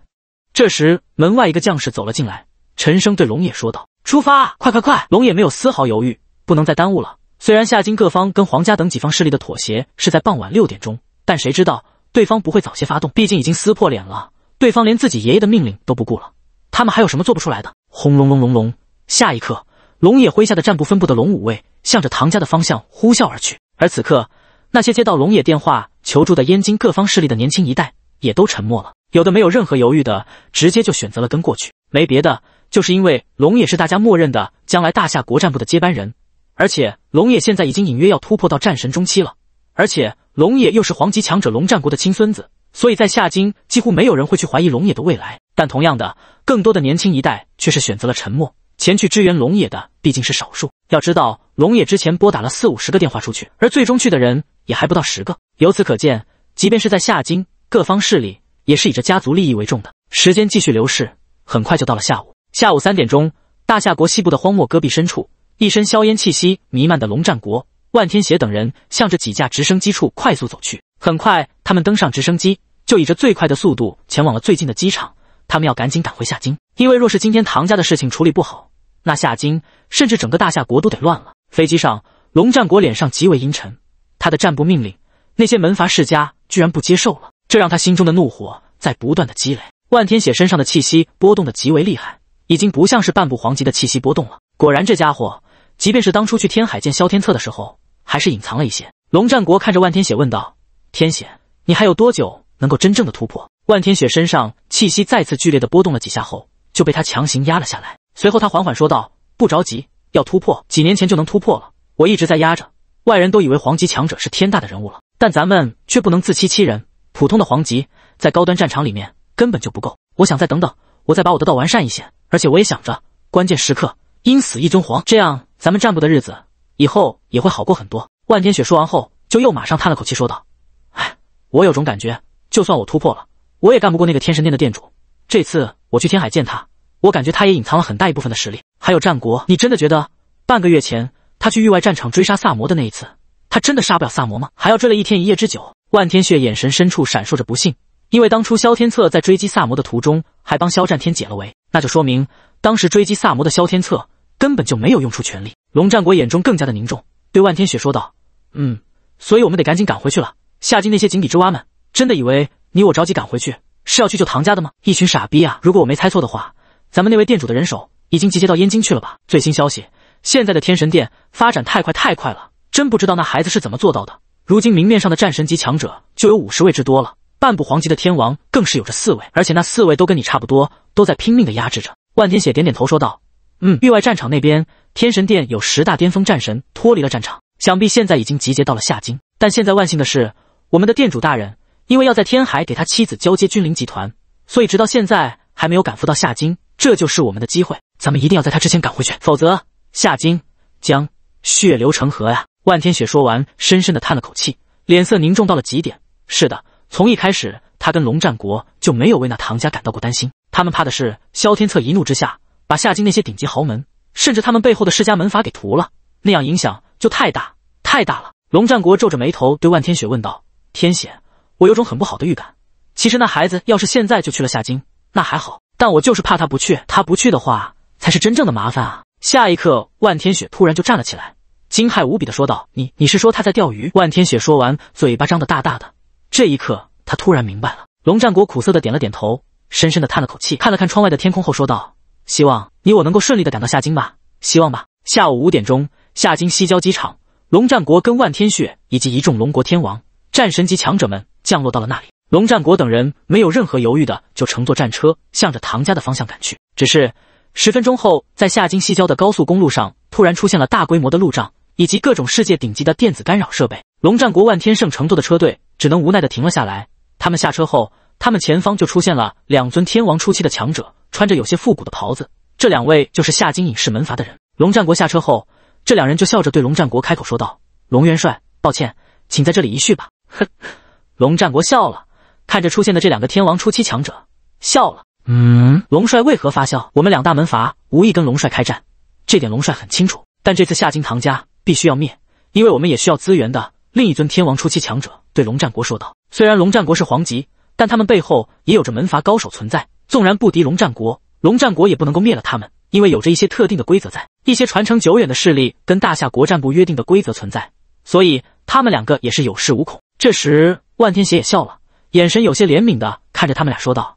这时，门外一个将士走了进来。陈升对龙也说道：“出发，快快快！”龙也没有丝毫犹豫，不能再耽误了。虽然夏金各方跟皇家等几方势力的妥协是在傍晚六点钟，但谁知道对方不会早些发动？毕竟已经撕破脸了，对方连自己爷爷的命令都不顾了，他们还有什么做不出来的？轰隆隆隆隆！下一刻，龙野麾下的战部分部的龙武卫向着唐家的方向呼啸而去。而此刻，那些接到龙野电话求助的燕京各方势力的年轻一代也都沉默了，有的没有任何犹豫的，直接就选择了跟过去，没别的。就是因为龙也是大家默认的将来大夏国战部的接班人，而且龙也现在已经隐约要突破到战神中期了，而且龙也又是皇级强者龙战国的亲孙子，所以在夏京几乎没有人会去怀疑龙野的未来。但同样的，更多的年轻一代却是选择了沉默。前去支援龙野的毕竟是少数，要知道龙野之前拨打了四五十个电话出去，而最终去的人也还不到十个。由此可见，即便是在夏京，各方势力也是以着家族利益为重的。时间继续流逝，很快就到了下午。下午三点钟，大夏国西部的荒漠戈壁深处，一身硝烟气息弥漫的龙战国、万天邪等人，向着几架直升机处快速走去。很快，他们登上直升机，就以着最快的速度前往了最近的机场。他们要赶紧赶回夏京，因为若是今天唐家的事情处理不好，那夏京甚至整个大夏国都得乱了。飞机上，龙战国脸上极为阴沉，他的战部命令，那些门阀世家居然不接受了，这让他心中的怒火在不断的积累。万天邪身上的气息波动的极为厉害。已经不像是半步黄级的气息波动了。果然，这家伙即便是当初去天海见萧天策的时候，还是隐藏了一些。龙战国看着万天雪问道：“天雪，你还有多久能够真正的突破？”万天雪身上气息再次剧烈的波动了几下后，就被他强行压了下来。随后他缓缓说道：“不着急，要突破，几年前就能突破了。我一直在压着。外人都以为黄级强者是天大的人物了，但咱们却不能自欺欺人。普通的黄级在高端战场里面根本就不够。我想再等等，我再把我的道完善一些。”而且我也想着关键时刻因死一尊皇，这样咱们战部的日子以后也会好过很多。万天雪说完后，就又马上叹了口气说道：“哎，我有种感觉，就算我突破了，我也干不过那个天神殿的殿主。这次我去天海见他，我感觉他也隐藏了很大一部分的实力。还有战国，你真的觉得半个月前他去域外战场追杀萨摩的那一次，他真的杀不了萨摩吗？还要追了一天一夜之久？”万天雪眼神深处闪烁着不信。因为当初萧天策在追击萨摩的途中，还帮萧战天解了围，那就说明当时追击萨摩的萧天策根本就没有用出全力。龙战国眼中更加的凝重，对万天雪说道：“嗯，所以我们得赶紧赶回去了。夏京那些井底之蛙们，真的以为你我着急赶回去是要去救唐家的吗？一群傻逼啊！如果我没猜错的话，咱们那位店主的人手已经集结到燕京去了吧？最新消息，现在的天神殿发展太快太快了，真不知道那孩子是怎么做到的。如今明面上的战神级强者就有五十位之多了。”半步皇级的天王更是有着四位，而且那四位都跟你差不多，都在拼命的压制着。万天雪点点头说道：“嗯，域外战场那边，天神殿有十大巅峰战神脱离了战场，想必现在已经集结到了夏京。但现在万幸的是，我们的殿主大人因为要在天海给他妻子交接君临集团，所以直到现在还没有赶赴到夏京。这就是我们的机会，咱们一定要在他之前赶回去，否则夏京将血流成河呀！”万天雪说完，深深的叹了口气，脸色凝重到了极点。是的。从一开始，他跟龙战国就没有为那唐家感到过担心。他们怕的是萧天策一怒之下，把夏京那些顶级豪门，甚至他们背后的世家门阀给屠了，那样影响就太大太大了。龙战国皱着眉头对万天雪问道：“天险，我有种很不好的预感。其实那孩子要是现在就去了夏京，那还好，但我就是怕他不去。他不去的话，才是真正的麻烦啊！”下一刻，万天雪突然就站了起来，惊骇无比的说道：“你你是说他在钓鱼？”万天雪说完，嘴巴张得大大的。这一刻，他突然明白了。龙战国苦涩的点了点头，深深的叹了口气，看了看窗外的天空后说道：“希望你我能够顺利的赶到夏京吧，希望吧。”下午五点钟，夏京西郊机场，龙战国跟万天雪以及一众龙国天王、战神级强者们降落到了那里。龙战国等人没有任何犹豫的就乘坐战车，向着唐家的方向赶去。只是十分钟后，在夏京西郊的高速公路上，突然出现了大规模的路障以及各种世界顶级的电子干扰设备。龙战国、万天圣乘坐的车队。只能无奈的停了下来。他们下车后，他们前方就出现了两尊天王初期的强者，穿着有些复古的袍子。这两位就是夏金隐士门阀的人。龙战国下车后，这两人就笑着对龙战国开口说道：“龙元帅，抱歉，请在这里一叙吧。”哼，龙战国笑了，看着出现的这两个天王初期强者笑了。嗯，龙帅为何发笑？我们两大门阀无意跟龙帅开战，这点龙帅很清楚。但这次夏金唐家必须要灭，因为我们也需要资源的。另一尊天王初期强者。对龙战国说道：“虽然龙战国是皇级，但他们背后也有着门阀高手存在。纵然不敌龙战国，龙战国也不能够灭了他们，因为有着一些特定的规则，在一些传承久远的势力跟大夏国战部约定的规则存在，所以他们两个也是有恃无恐。”这时，万天邪也笑了，眼神有些怜悯的看着他们俩说道：“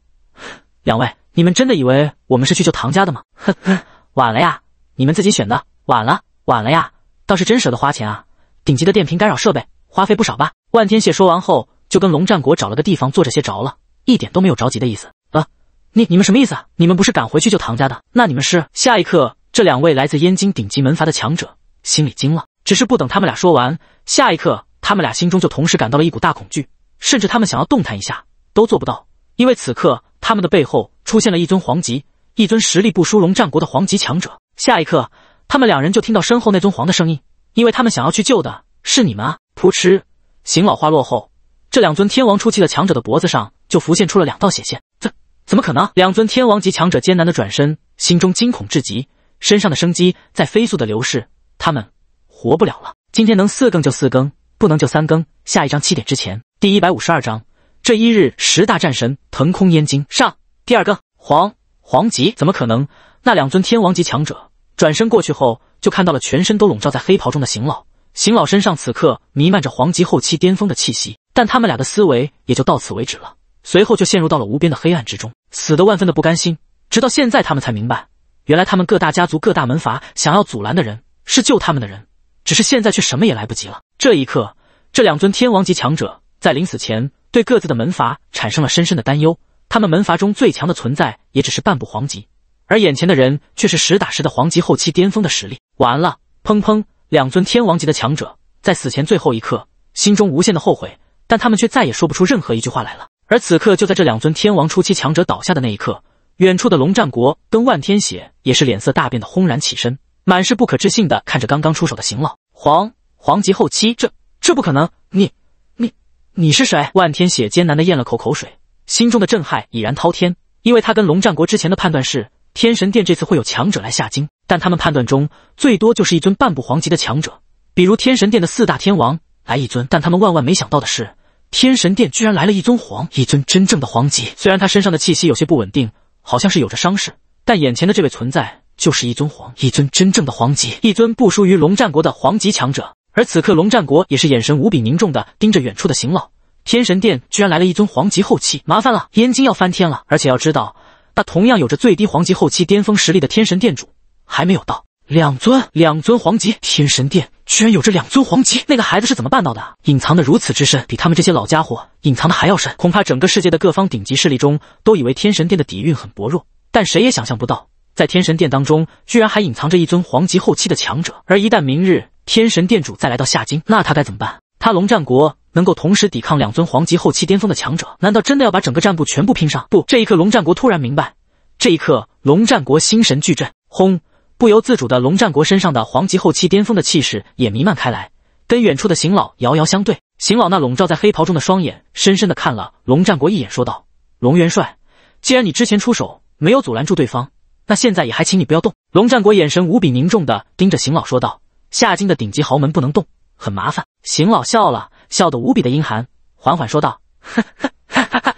两位，你们真的以为我们是去救唐家的吗？呵呵，晚了呀！你们自己选的，晚了，晚了呀！倒是真舍得花钱啊！顶级的电瓶干扰设备。”花费不少吧？万天谢说完后，就跟龙战国找了个地方坐着歇着了，一点都没有着急的意思。啊，你你们什么意思？啊？你们不是赶回去救唐家的？那你们是……下一刻，这两位来自燕京顶级门阀的强者心里惊了。只是不等他们俩说完，下一刻他们俩心中就同时感到了一股大恐惧，甚至他们想要动弹一下都做不到，因为此刻他们的背后出现了一尊皇级，一尊实力不输龙战国的皇级强者。下一刻，他们两人就听到身后那尊皇的声音，因为他们想要去救的是你们啊。扑哧！邢老话落后，这两尊天王初期的强者的脖子上就浮现出了两道血线。怎怎么可能？两尊天王级强者艰难的转身，心中惊恐至极，身上的生机在飞速的流逝，他们活不了了。今天能四更就四更，不能就三更。下一章七点之前。第一百五十二章：这一日，十大战神腾空燕京上，第二更黄黄吉，怎么可能？那两尊天王级强者转身过去后，就看到了全身都笼罩在黑袍中的邢老。邢老身上此刻弥漫着黄级后期巅峰的气息，但他们俩的思维也就到此为止了，随后就陷入到了无边的黑暗之中，死得万分的不甘心。直到现在，他们才明白，原来他们各大家族各大门阀想要阻拦的人是救他们的人，只是现在却什么也来不及了。这一刻，这两尊天王级强者在临死前对各自的门阀产生了深深的担忧，他们门阀中最强的存在也只是半步黄级，而眼前的人却是实打实的黄级后期巅峰的实力。完了，砰砰。两尊天王级的强者在死前最后一刻，心中无限的后悔，但他们却再也说不出任何一句话来了。而此刻，就在这两尊天王初期强者倒下的那一刻，远处的龙战国跟万天雪也是脸色大变的轰然起身，满是不可置信的看着刚刚出手的邢老黄黄级后期，这这不可能！你你你是谁？万天雪艰难的咽了口口水，心中的震撼已然滔天，因为他跟龙战国之前的判断是。天神殿这次会有强者来下京，但他们判断中最多就是一尊半步皇级的强者，比如天神殿的四大天王来一尊。但他们万万没想到的是，天神殿居然来了一尊皇，一尊真正的皇级。虽然他身上的气息有些不稳定，好像是有着伤势，但眼前的这位存在就是一尊皇，一尊真正的皇级，一尊不输于龙战国的皇级强者。而此刻，龙战国也是眼神无比凝重的盯着远处的邢老，天神殿居然来了一尊皇级后期，麻烦了，燕京要翻天了，而且要知道。那同样有着最低皇级后期巅峰实力的天神殿主还没有到，两尊，两尊皇级，天神殿居然有着两尊皇级，那个孩子是怎么办到的？隐藏的如此之深，比他们这些老家伙隐藏的还要深，恐怕整个世界的各方顶级势力中都以为天神殿的底蕴很薄弱，但谁也想象不到，在天神殿当中居然还隐藏着一尊皇级后期的强者，而一旦明日天神殿主再来到夏京，那他该怎么办？他龙战国。能够同时抵抗两尊皇级后期巅峰的强者，难道真的要把整个战部全部拼上？不，这一刻龙战国突然明白，这一刻龙战国心神巨震，轰！不由自主的，龙战国身上的皇级后期巅峰的气势也弥漫开来，跟远处的邢老遥遥相对。邢老那笼罩在黑袍中的双眼，深深的看了龙战国一眼，说道：“龙元帅，既然你之前出手没有阻拦住对方，那现在也还请你不要动。”龙战国眼神无比凝重的盯着邢老说道：“夏金的顶级豪门不能动，很麻烦。”邢老笑了。笑得无比的阴寒，缓缓说道：“哈哈哈哈哈，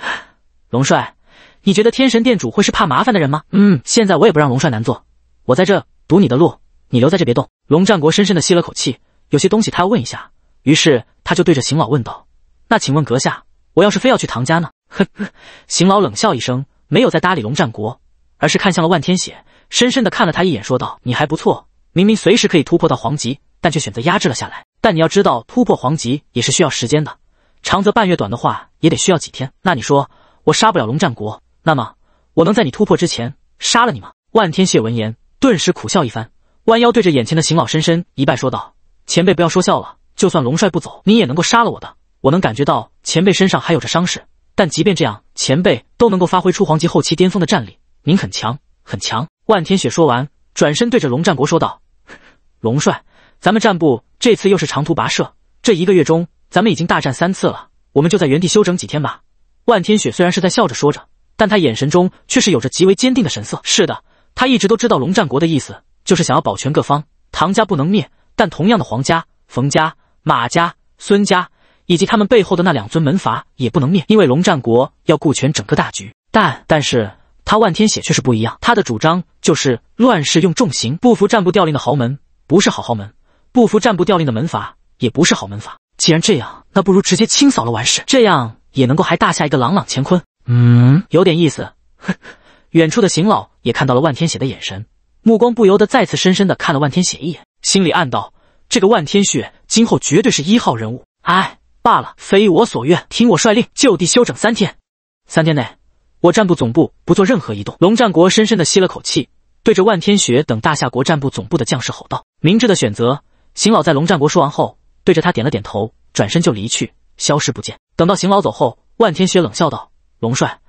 龙帅，你觉得天神殿主会是怕麻烦的人吗？嗯，现在我也不让龙帅难做，我在这堵你的路，你留在这别动。”龙战国深深的吸了口气，有些东西他要问一下，于是他就对着邢老问道：“那请问阁下，我要是非要去唐家呢？”呵呵，邢老冷笑一声，没有再搭理龙战国，而是看向了万天雪，深深的看了他一眼，说道：“你还不错，明明随时可以突破到黄级，但却选择压制了下来。”但你要知道，突破黄级也是需要时间的，长则半月，短的话也得需要几天。那你说，我杀不了龙战国，那么我能在你突破之前杀了你吗？万天谢闻言，顿时苦笑一番，弯腰对着眼前的邢老深深一拜，说道：“前辈不要说笑了，就算龙帅不走，你也能够杀了我的。我能感觉到前辈身上还有着伤势，但即便这样，前辈都能够发挥出黄级后期巅峰的战力，您很强，很强。”万天雪说完，转身对着龙战国说道：“ 龙帅。”咱们战部这次又是长途跋涉，这一个月中咱们已经大战三次了。我们就在原地休整几天吧。万天雪虽然是在笑着说着，但他眼神中却是有着极为坚定的神色。是的，他一直都知道龙战国的意思，就是想要保全各方。唐家不能灭，但同样的皇家、冯家、马家、孙家以及他们背后的那两尊门阀也不能灭，因为龙战国要顾全整个大局。但但是他万天雪却是不一样，他的主张就是乱世用重刑，不服战部调令的豪门不是好豪门。不服战部调令的门法也不是好门法。既然这样，那不如直接清扫了完事，这样也能够还大下一个朗朗乾坤。嗯，有点意思。哼，远处的邢老也看到了万天雪的眼神，目光不由得再次深深的看了万天雪一眼，心里暗道：这个万天雪今后绝对是一号人物。哎，罢了，非我所愿，听我率令，就地休整三天。三天内，我战部总部不做任何移动。龙战国深深的吸了口气，对着万天雪等大夏国战部总部的将士吼道：明智的选择。邢老在龙战国说完后，对着他点了点头，转身就离去，消失不见。等到邢老走后，万天雪冷笑道：“龙帅，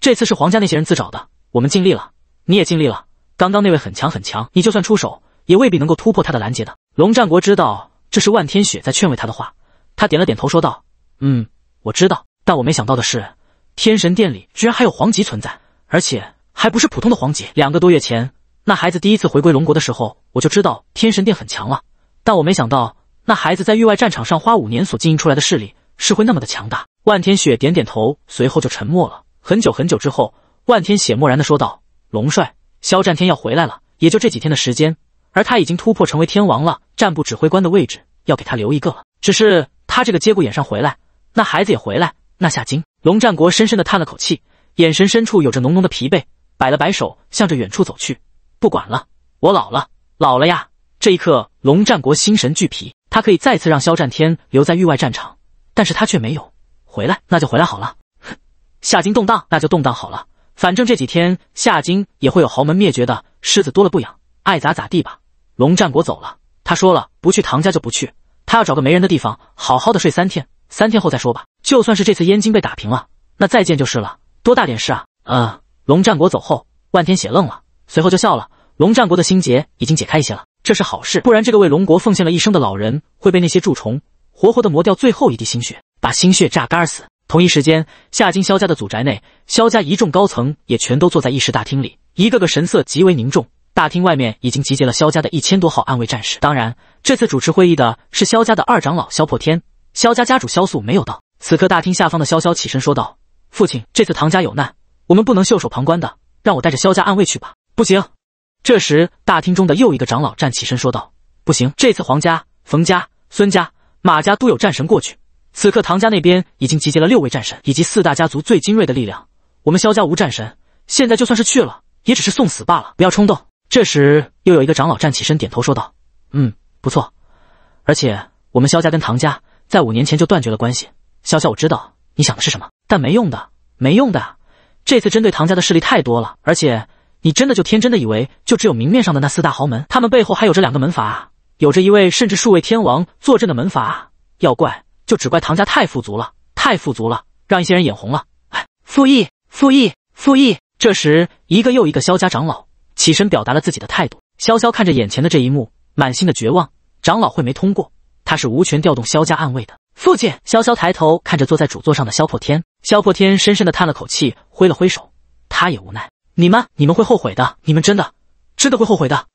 这次是皇家那些人自找的，我们尽力了，你也尽力了。刚刚那位很强很强，你就算出手，也未必能够突破他的拦截的。”龙战国知道这是万天雪在劝慰他的话，他点了点头说道：“嗯，我知道。但我没想到的是，天神殿里居然还有黄级存在，而且还不是普通的黄级。两个多月前，那孩子第一次回归龙国的时候，我就知道天神殿很强了。”但我没想到，那孩子在域外战场上花五年所经营出来的势力是会那么的强大。万天雪点点头，随后就沉默了。很久很久之后，万天雪漠然的说道：“龙帅，肖战天要回来了，也就这几天的时间。而他已经突破成为天王了，战部指挥官的位置要给他留一个了。只是他这个节骨眼上回来，那孩子也回来，那下惊。”龙战国深深的叹了口气，眼神深处有着浓浓的疲惫，摆了摆手，向着远处走去。不管了，我老了，老了呀。这一刻，龙战国心神俱疲。他可以再次让肖战天留在域外战场，但是他却没有回来。那就回来好了。哼，夏金动荡，那就动荡好了。反正这几天夏金也会有豪门灭绝的，虱子多了不痒，爱咋咋地吧。龙战国走了，他说了不去唐家就不去，他要找个没人的地方好好的睡三天，三天后再说吧。就算是这次燕京被打平了，那再见就是了。多大点事啊？啊！龙战国走后，万天写愣了，随后就笑了。龙战国的心结已经解开一些了。这是好事，不然这个为龙国奉献了一生的老人会被那些蛀虫活活的磨掉最后一滴心血，把心血榨干死。同一时间，夏金萧家的祖宅内，萧家一众高层也全都坐在议事大厅里，一个个神色极为凝重。大厅外面已经集结了萧家的一千多号暗卫战士。当然，这次主持会议的是萧家的二长老萧破天，萧家家主萧素没有到。此刻大厅下方的萧潇起身说道：“父亲，这次唐家有难，我们不能袖手旁观的，让我带着萧家暗卫去吧。”“不行。”这时，大厅中的又一个长老站起身说道：“不行，这次黄家、冯家、孙家、马家都有战神过去。此刻唐家那边已经集结了六位战神以及四大家族最精锐的力量。我们萧家无战神，现在就算是去了，也只是送死罢了。不要冲动。”这时，又有一个长老站起身，点头说道：“嗯，不错。而且我们萧家跟唐家在五年前就断绝了关系。萧萧，我知道你想的是什么，但没用的，没用的。这次针对唐家的势力太多了，而且……”你真的就天真的以为，就只有明面上的那四大豪门，他们背后还有着两个门阀，有着一位甚至数位天王坐镇的门阀。要怪就只怪唐家太富足了，太富足了，让一些人眼红了。哎，傅义，傅义，傅义。这时，一个又一个萧家长老起身表达了自己的态度。萧萧看着眼前的这一幕，满心的绝望。长老会没通过，他是无权调动萧家暗卫的。父亲，萧萧抬头看着坐在主座上的萧破天，萧破天深深的叹了口气，挥了挥手，他也无奈。你们，你们会后悔的！你们真的，真的会后悔的！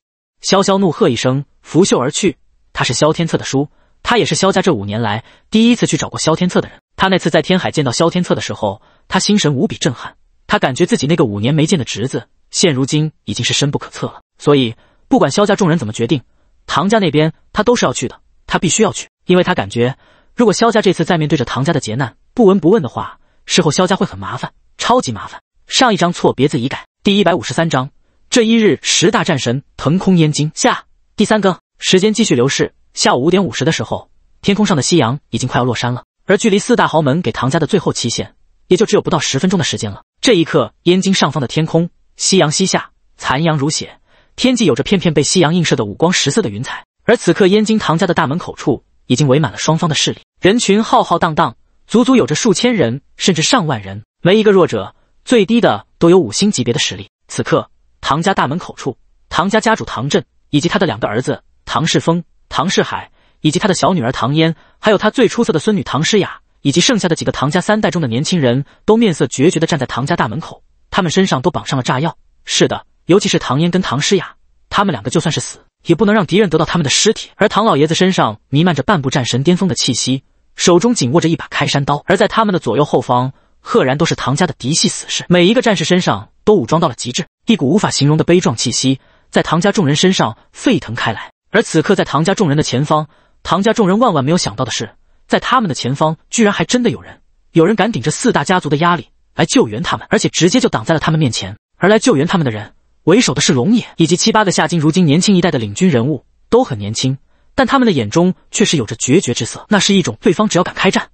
萧萧怒喝一声，拂袖而去。他是萧天策的叔，他也是萧家这五年来第一次去找过萧天策的人。他那次在天海见到萧天策的时候，他心神无比震撼。他感觉自己那个五年没见的侄子，现如今已经是深不可测了。所以，不管萧家众人怎么决定，唐家那边他都是要去的。他必须要去，因为他感觉，如果萧家这次再面对着唐家的劫难不闻不问的话，事后萧家会很麻烦，超级麻烦。上一张错别字已改。第一百五十三章，这一日，十大战神腾空燕京下第三更。时间继续流逝，下午五点五十的时候，天空上的夕阳已经快要落山了，而距离四大豪门给唐家的最后期限，也就只有不到十分钟的时间了。这一刻，燕京上方的天空，夕阳西下，残阳如血，天际有着片片被夕阳映射的五光十色的云彩。而此刻，燕京唐家的大门口处已经围满了双方的势力，人群浩浩荡荡，足足有着数千人，甚至上万人，没一个弱者。最低的都有五星级别的实力。此刻，唐家大门口处，唐家家主唐振以及他的两个儿子唐世峰、唐世海，以及他的小女儿唐嫣，还有他最出色的孙女唐诗雅，以及剩下的几个唐家三代中的年轻人，都面色决绝地站在唐家大门口。他们身上都绑上了炸药。是的，尤其是唐嫣跟唐诗雅，他们两个就算是死，也不能让敌人得到他们的尸体。而唐老爷子身上弥漫着半步战神巅峰的气息，手中紧握着一把开山刀。而在他们的左右后方。赫然都是唐家的嫡系死士，每一个战士身上都武装到了极致，一股无法形容的悲壮气息在唐家众人身上沸腾开来。而此刻，在唐家众人的前方，唐家众人万万没有想到的是，在他们的前方居然还真的有人，有人敢顶着四大家族的压力来救援他们，而且直接就挡在了他们面前。而来救援他们的人，为首的是龙眼以及七八个夏金如今年轻一代的领军人物，都很年轻，但他们的眼中却是有着决绝之色，那是一种对方只要敢开战。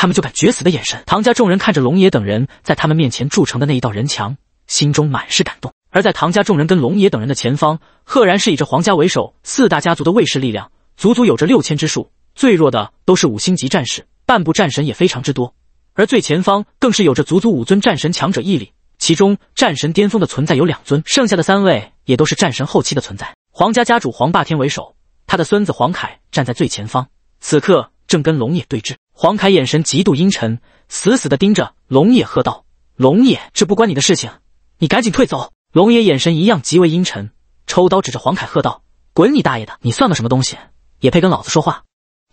他们就敢绝死的眼神。唐家众人看着龙爷等人在他们面前筑成的那一道人墙，心中满是感动。而在唐家众人跟龙爷等人的前方，赫然是以这皇家为首四大家族的卫士力量，足足有着六千之数。最弱的都是五星级战士，半步战神也非常之多。而最前方更是有着足足五尊战神强者屹立，其中战神巅峰的存在有两尊，剩下的三位也都是战神后期的存在。皇家家主黄霸天为首，他的孙子黄凯站在最前方，此刻。正跟龙也对峙，黄凯眼神极度阴沉，死死地盯着龙也，喝道：“龙也，这不关你的事情，你赶紧退走。”龙也眼神一样极为阴沉，抽刀指着黄凯，喝道：“滚你大爷的！你算个什么东西，也配跟老子说话？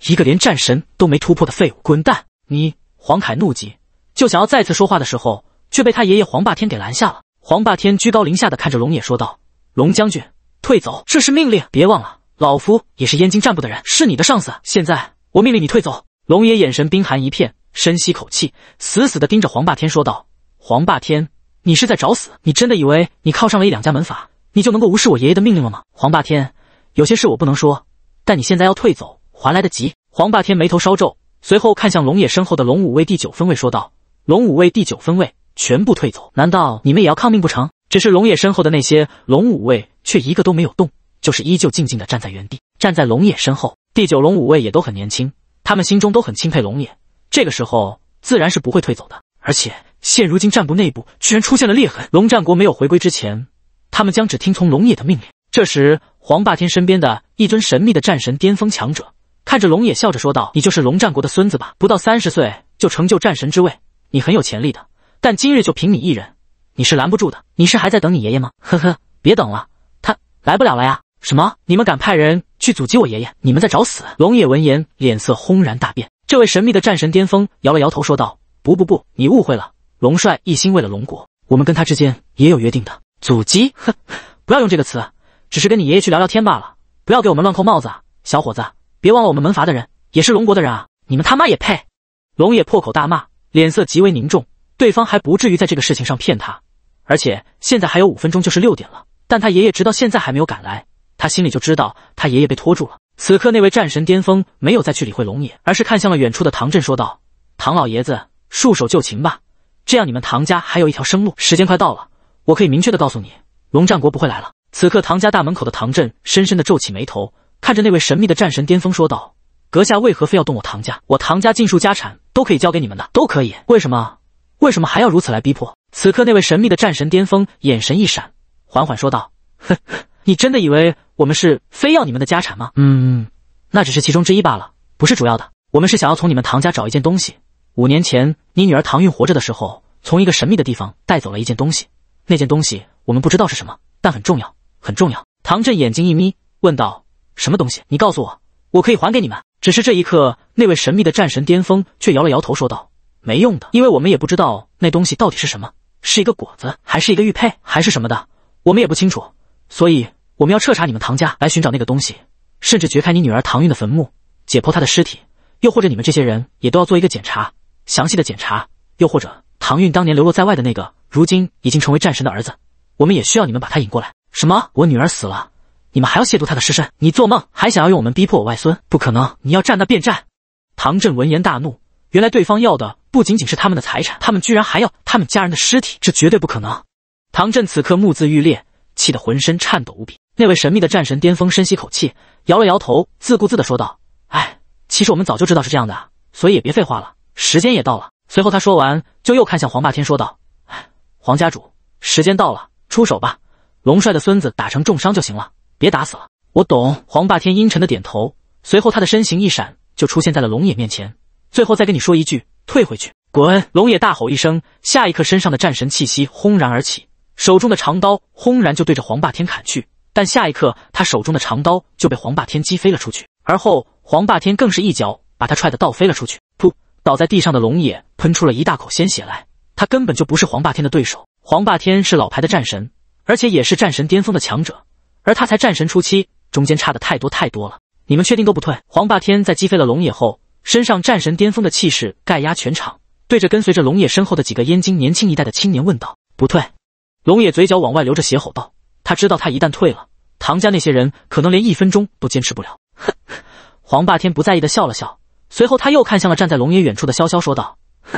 一个连战神都没突破的废物，滚蛋！”你黄凯怒极，就想要再次说话的时候，却被他爷爷黄霸天给拦下了。黄霸天居高临下的看着龙也，说道：“龙将军，退走，这是命令。别忘了，老夫也是燕京战部的人，是你的上司。现在。”我命令你退走！龙爷眼神冰寒一片，深吸口气，死死地盯着黄霸天说道：“黄霸天，你是在找死！你真的以为你靠上了一两家门法，你就能够无视我爷爷的命令了吗？”黄霸天，有些事我不能说，但你现在要退走还来得及。黄霸天眉头稍皱，随后看向龙野身后的龙五卫第九分卫说道：“龙五卫第九分卫，全部退走！难道你们也要抗命不成？”只是龙野身后的那些龙五卫却一个都没有动，就是依旧静静地站在原地，站在龙野身后。第九龙五位也都很年轻，他们心中都很钦佩龙野，这个时候自然是不会退走的。而且现如今战部内部居然出现了裂痕，龙战国没有回归之前，他们将只听从龙野的命令。这时，黄霸天身边的一尊神秘的战神巅峰强者看着龙野，笑着说道：“你就是龙战国的孙子吧？不到三十岁就成就战神之位，你很有潜力的。但今日就凭你一人，你是拦不住的。你是还在等你爷爷吗？呵呵，别等了，他来不了了呀。”什么？你们敢派人去阻击我爷爷？你们在找死！龙野闻言，脸色轰然大变。这位神秘的战神巅峰摇了摇头，说道：“不不不，你误会了。龙帅一心为了龙国，我们跟他之间也有约定的。阻击？哼，不要用这个词，只是跟你爷爷去聊聊天罢了。不要给我们乱扣帽子啊，小伙子，别忘了我们门阀的人也是龙国的人啊！你们他妈也配！”龙野破口大骂，脸色极为凝重。对方还不至于在这个事情上骗他，而且现在还有五分钟就是六点了，但他爷爷直到现在还没有赶来。他心里就知道他爷爷被拖住了。此刻，那位战神巅峰没有再去理会龙野，而是看向了远处的唐震，说道：“唐老爷子，束手就擒吧，这样你们唐家还有一条生路。时间快到了，我可以明确的告诉你，龙战国不会来了。”此刻，唐家大门口的唐震深深的皱起眉头，看着那位神秘的战神巅峰说道：“阁下为何非要动我唐家？我唐家尽数家产都可以交给你们的，都可以。为什么？为什么还要如此来逼迫？”此刻，那位神秘的战神巅峰眼神一闪，缓缓说道：“哼。”呵。”你真的以为我们是非要你们的家产吗？嗯，那只是其中之一罢了，不是主要的。我们是想要从你们唐家找一件东西。五年前，你女儿唐韵活着的时候，从一个神秘的地方带走了一件东西。那件东西我们不知道是什么，但很重要，很重要。唐振眼睛一眯，问道：“什么东西？你告诉我，我可以还给你们。”只是这一刻，那位神秘的战神巅峰却摇了摇头，说道：“没用的，因为我们也不知道那东西到底是什么，是一个果子，还是一个玉佩，还是什么的，我们也不清楚。所以。”我们要彻查你们唐家，来寻找那个东西，甚至掘开你女儿唐韵的坟墓，解剖她的尸体，又或者你们这些人也都要做一个检查，详细的检查。又或者唐韵当年流落在外的那个，如今已经成为战神的儿子，我们也需要你们把他引过来。什么？我女儿死了，你们还要亵渎她的尸身？你做梦还想要用我们逼迫我外孙？不可能！你要战那便战！唐振闻言大怒，原来对方要的不仅仅是他们的财产，他们居然还要他们家人的尸体，这绝对不可能！唐振此刻目眦欲裂，气得浑身颤抖无比。那位神秘的战神巅峰深吸口气，摇了摇头，自顾自的说道：“哎，其实我们早就知道是这样的，所以也别废话了，时间也到了。”随后他说完，就又看向黄霸天说道：“哎，黄家主，时间到了，出手吧，龙帅的孙子打成重伤就行了，别打死了。”我懂。黄霸天阴沉的点头，随后他的身形一闪，就出现在了龙野面前。最后再跟你说一句，退回去，滚！龙野大吼一声，下一刻身上的战神气息轰然而起，手中的长刀轰然就对着黄霸天砍去。但下一刻，他手中的长刀就被黄霸天击飞了出去。而后，黄霸天更是一脚把他踹得倒飞了出去。噗！倒在地上的龙野喷出了一大口鲜血来。他根本就不是黄霸天的对手。黄霸天是老牌的战神，而且也是战神巅峰的强者，而他才战神初期，中间差的太多太多了。你们确定都不退？黄霸天在击飞了龙野后，身上战神巅峰的气势盖压全场，对着跟随着龙野身后的几个燕京年轻一代的青年问道：“不退？”龙野嘴角往外流着血，吼道。他知道，他一旦退了，唐家那些人可能连一分钟都坚持不了。哼！黄霸天不在意的笑了笑，随后他又看向了站在龙爷远处的潇潇，说道：“哼，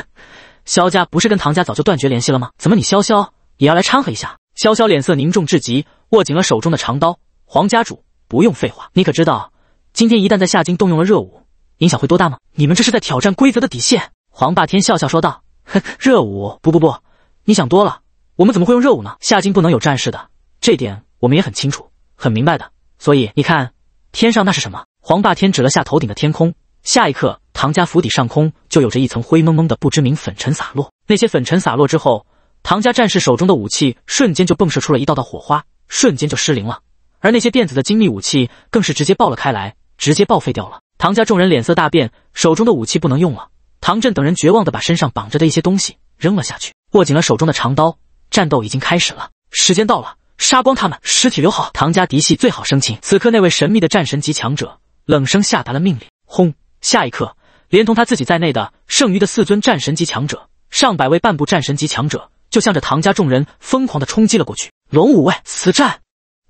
萧家不是跟唐家早就断绝联系了吗？怎么你潇潇也要来掺和一下？”潇潇脸色凝重至极，握紧了手中的长刀。黄家主，不用废话，你可知道今天一旦在夏京动用了热舞，影响会多大吗？你们这是在挑战规则的底线！黄霸天笑笑说道：“哼，热舞？不不不，你想多了。我们怎么会用热舞呢？夏京不能有战事的。”这点我们也很清楚、很明白的，所以你看，天上那是什么？黄霸天指了下头顶的天空。下一刻，唐家府邸上空就有着一层灰蒙蒙的不知名粉尘洒落。那些粉尘洒落之后，唐家战士手中的武器瞬间就迸射出了一道道火花，瞬间就失灵了。而那些电子的精密武器更是直接爆了开来，直接报废掉了。唐家众人脸色大变，手中的武器不能用了。唐震等人绝望的把身上绑着的一些东西扔了下去，握紧了手中的长刀。战斗已经开始了，时间到了。杀光他们，尸体留好。唐家嫡系最好生擒。此刻，那位神秘的战神级强者冷声下达了命令。轰！下一刻，连同他自己在内的剩余的四尊战神级强者，上百位半步战神级强者，就向着唐家众人疯狂的冲击了过去。龙五位，死战！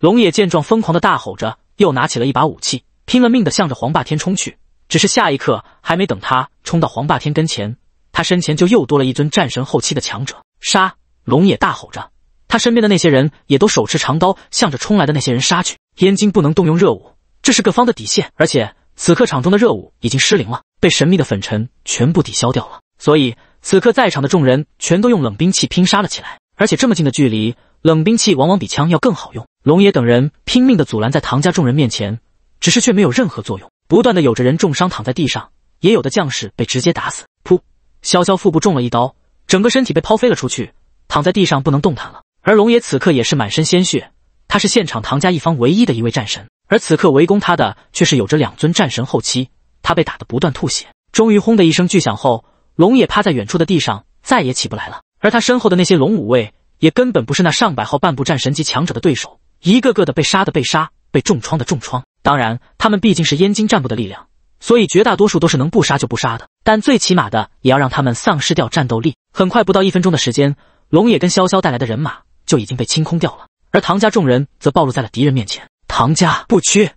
龙野见状，疯狂的大吼着，又拿起了一把武器，拼了命的向着黄霸天冲去。只是下一刻，还没等他冲到黄霸天跟前，他身前就又多了一尊战神后期的强者。杀！龙野大吼着。他身边的那些人也都手持长刀，向着冲来的那些人杀去。燕京不能动用热武，这是各方的底线。而且此刻场中的热武已经失灵了，被神秘的粉尘全部抵消掉了。所以此刻在场的众人全都用冷兵器拼杀了起来。而且这么近的距离，冷兵器往往比枪要更好用。龙爷等人拼命的阻拦在唐家众人面前，只是却没有任何作用。不断的有着人重伤躺在地上，也有的将士被直接打死。噗，萧萧腹部中了一刀，整个身体被抛飞了出去，躺在地上不能动弹了。而龙爷此刻也是满身鲜血，他是现场唐家一方唯一的一位战神，而此刻围攻他的却是有着两尊战神后期，他被打得不断吐血，终于轰的一声巨响后，龙爷趴在远处的地上再也起不来了。而他身后的那些龙武卫也根本不是那上百号半步战神级强者的对手，一个个的被杀的被杀，被重创的重创。当然，他们毕竟是燕京战部的力量，所以绝大多数都是能不杀就不杀的，但最起码的也要让他们丧失掉战斗力。很快不到一分钟的时间，龙爷跟潇潇带来的人马。就已经被清空掉了，而唐家众人则暴露在了敌人面前。唐家不屈，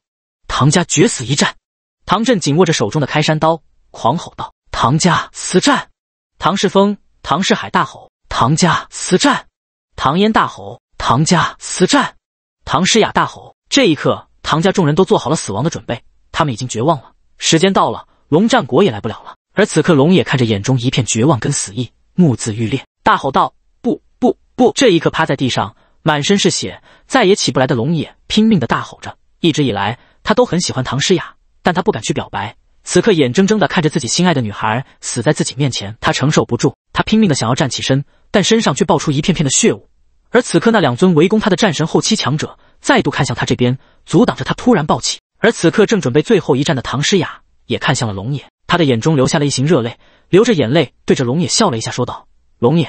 唐家决死一战！唐振紧握着手中的开山刀，狂吼道：“唐家死战！”唐世峰、唐世海大吼：“唐家死战！”唐嫣大吼：“唐家死战！”唐诗雅大吼：“这一刻，唐家众人都做好了死亡的准备，他们已经绝望了。时间到了，龙战国也来不了了。而此刻，龙也看着眼中一片绝望跟死意，目眦欲裂，大吼道：“不不！”不，这一刻趴在地上，满身是血，再也起不来的龙也拼命的大吼着。一直以来，他都很喜欢唐诗雅，但他不敢去表白。此刻，眼睁睁的看着自己心爱的女孩死在自己面前，他承受不住。他拼命的想要站起身，但身上却爆出一片片的血雾。而此刻，那两尊围攻他的战神后期强者再度看向他这边，阻挡着他突然暴起。而此刻，正准备最后一战的唐诗雅也看向了龙也，他的眼中流下了一行热泪，流着眼泪对着龙也笑了一下，说道：“龙也。”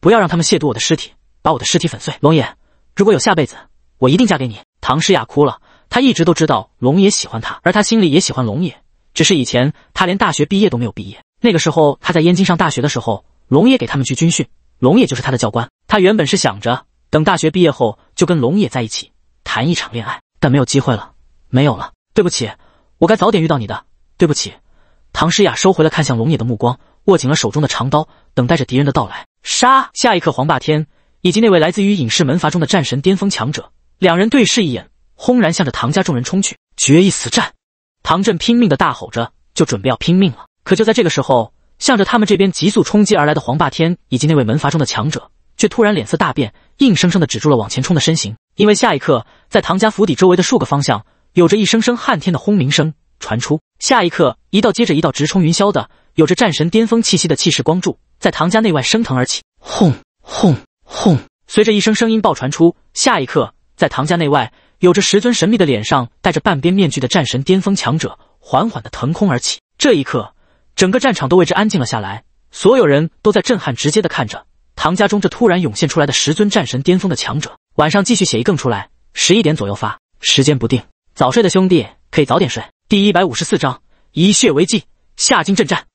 不要让他们亵渎我的尸体，把我的尸体粉碎。龙爷，如果有下辈子，我一定嫁给你。唐诗雅哭了，她一直都知道龙爷喜欢她，而她心里也喜欢龙爷。只是以前她连大学毕业都没有毕业，那个时候她在燕京上大学的时候，龙爷给他们去军训，龙爷就是她的教官。她原本是想着等大学毕业后就跟龙爷在一起谈一场恋爱，但没有机会了，没有了。对不起，我该早点遇到你的。对不起。唐诗雅收回了看向龙野的目光，握紧了手中的长刀，等待着敌人的到来。杀！下一刻，黄霸天以及那位来自于隐世门阀中的战神巅峰强者，两人对视一眼，轰然向着唐家众人冲去，决一死战。唐振拼命的大吼着，就准备要拼命了。可就在这个时候，向着他们这边急速冲击而来的黄霸天以及那位门阀中的强者，却突然脸色大变，硬生生的止住了往前冲的身形。因为下一刻，在唐家府邸周围的数个方向，有着一声声撼天的轰鸣声传出。下一刻，一道接着一道直冲云霄的，有着战神巅峰气息的气势光柱。在唐家内外升腾而起，轰轰轰！随着一声声音爆传出，下一刻，在唐家内外有着十尊神秘的脸上戴着半边面具的战神巅峰强者缓缓的腾空而起。这一刻，整个战场都为之安静了下来，所有人都在震撼，直接的看着唐家中这突然涌现出来的十尊战神巅峰的强者。晚上继续写一更出来，十一点左右发，时间不定。早睡的兄弟可以早点睡。第一百五十四章：以血为祭，下经震战，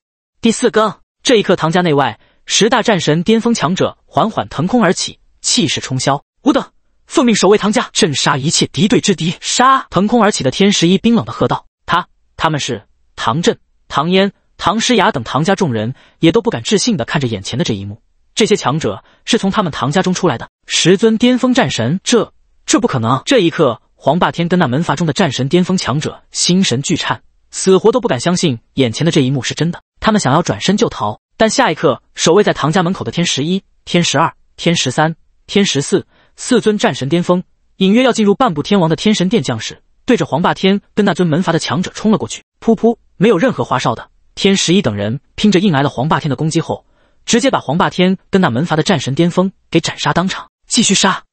第四更。这一刻，唐家内外十大战神巅峰强者缓缓腾空而起，气势冲霄。吾等奉命守卫唐家，镇杀一切敌对之敌，杀！腾空而起的天十一冰冷的喝道：“他，他们是唐振、唐烟、唐诗雅等唐家众人，也都不敢置信的看着眼前的这一幕。这些强者是从他们唐家中出来的十尊巅峰战神，这，这不可能！”这一刻，黄霸天跟那门阀中的战神巅峰强者心神俱颤，死活都不敢相信眼前的这一幕是真的。他们想要转身就逃，但下一刻，守卫在唐家门口的天十一、天十二、天十三、天十四四尊战神巅峰，隐约要进入半步天王的天神殿将士，对着黄霸天跟那尊门阀的强者冲了过去。噗噗，没有任何花哨的天十一等人，拼着硬挨了黄霸天的攻击后，直接把黄霸天跟那门阀的战神巅峰给斩杀当场。继续杀！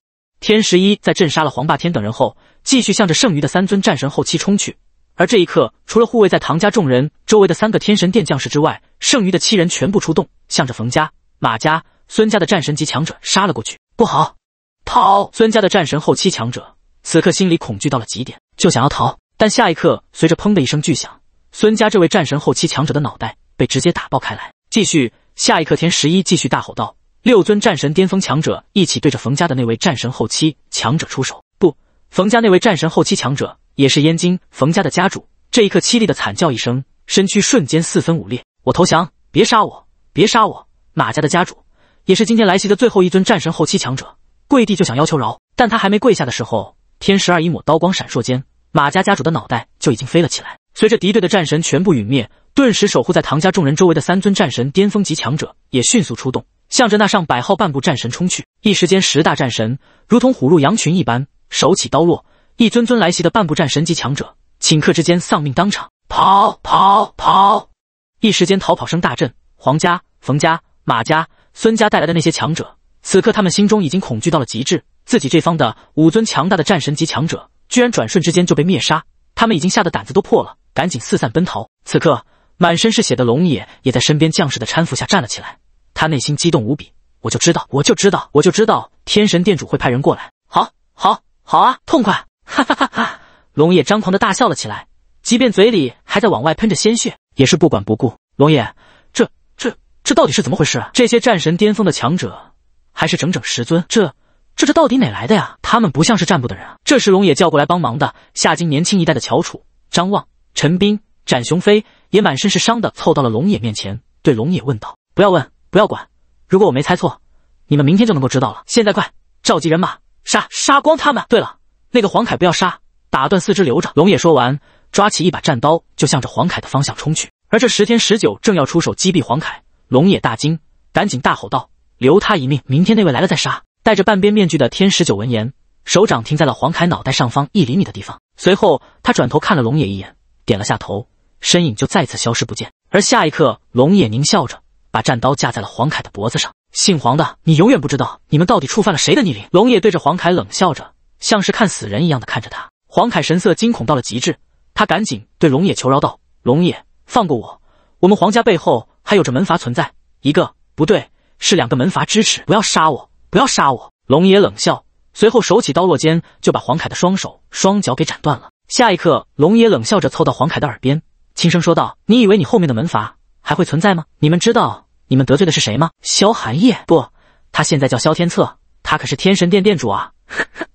天十一在镇杀了黄霸天等人后，继续向着剩余的三尊战神后期冲去。而这一刻，除了护卫在唐家众人周围的三个天神殿将士之外，剩余的七人全部出动，向着冯家、马家、孙家的战神级强者杀了过去。不好，逃！孙家的战神后期强者此刻心里恐惧到了极点，就想要逃，但下一刻，随着砰的一声巨响，孙家这位战神后期强者的脑袋被直接打爆开来。继续，下一刻，天十一继续大吼道：“六尊战神巅峰强者一起对着冯家的那位战神后期强者出手！”不，冯家那位战神后期强者。也是燕京冯家的家主，这一刻凄厉的惨叫一声，身躯瞬间四分五裂。我投降，别杀我，别杀我！马家的家主，也是今天来袭的最后一尊战神后期强者，跪地就想要求饶，但他还没跪下的时候，天十二一抹刀光闪烁间，马家家主的脑袋就已经飞了起来。随着敌对的战神全部陨灭，顿时守护在唐家众人周围的三尊战神巅峰级强者也迅速出动，向着那上百号半步战神冲去。一时间，十大战神如同虎入羊群一般，手起刀落。一尊尊来袭的半步战神级强者，顷刻之间丧命当场。跑跑跑！一时间逃跑声大震。黄家、冯家、马家、孙家带来的那些强者，此刻他们心中已经恐惧到了极致。自己这方的五尊强大的战神级强者，居然转瞬之间就被灭杀，他们已经吓得胆子都破了，赶紧四散奔逃。此刻满身是血的龙野也在身边将士的搀扶下站了起来，他内心激动无比：“我就知道，我就知道，我就知道，天神殿主会派人过来。好，好，好啊，痛快！”哈哈哈！哈龙野张狂的大笑了起来，即便嘴里还在往外喷着鲜血，也是不管不顾。龙野，这、这、这到底是怎么回事啊？这些战神巅峰的强者，还是整整十尊？这、这、这到底哪来的呀？他们不像是战部的人。啊！这时，龙野叫过来帮忙的夏金年轻一代的乔楚张望、陈斌、展雄飞，也满身是伤的凑到了龙野面前，对龙野问道：“不要问，不要管。如果我没猜错，你们明天就能够知道了。现在快召集人马，杀、杀光他们。对了。”那个黄凯不要杀，打断四肢留着。龙也说完，抓起一把战刀就向着黄凯的方向冲去。而这十天十九正要出手击毙黄凯，龙也大惊，赶紧大吼道：“留他一命，明天那位来了再杀。”戴着半边面具的天十九闻言，手掌停在了黄凯脑袋上方一厘米的地方，随后他转头看了龙也一眼，点了下头，身影就再次消失不见。而下一刻，龙也狞笑着把战刀架在了黄凯的脖子上：“姓黄的，你永远不知道你们到底触犯了谁的逆鳞。”龙也对着黄凯冷笑着。像是看死人一样的看着他，黄凯神色惊恐到了极致，他赶紧对龙野求饶道：“龙野，放过我！我们黄家背后还有着门阀存在，一个不对，是两个门阀支持，不要杀我，不要杀我！”龙野冷笑，随后手起刀落间就把黄凯的双手双脚给斩断了。下一刻，龙野冷笑着凑到黄凯的耳边，轻声说道：“你以为你后面的门阀还会存在吗？你们知道你们得罪的是谁吗？萧寒夜，不，他现在叫萧天策，他可是天神殿殿主啊！”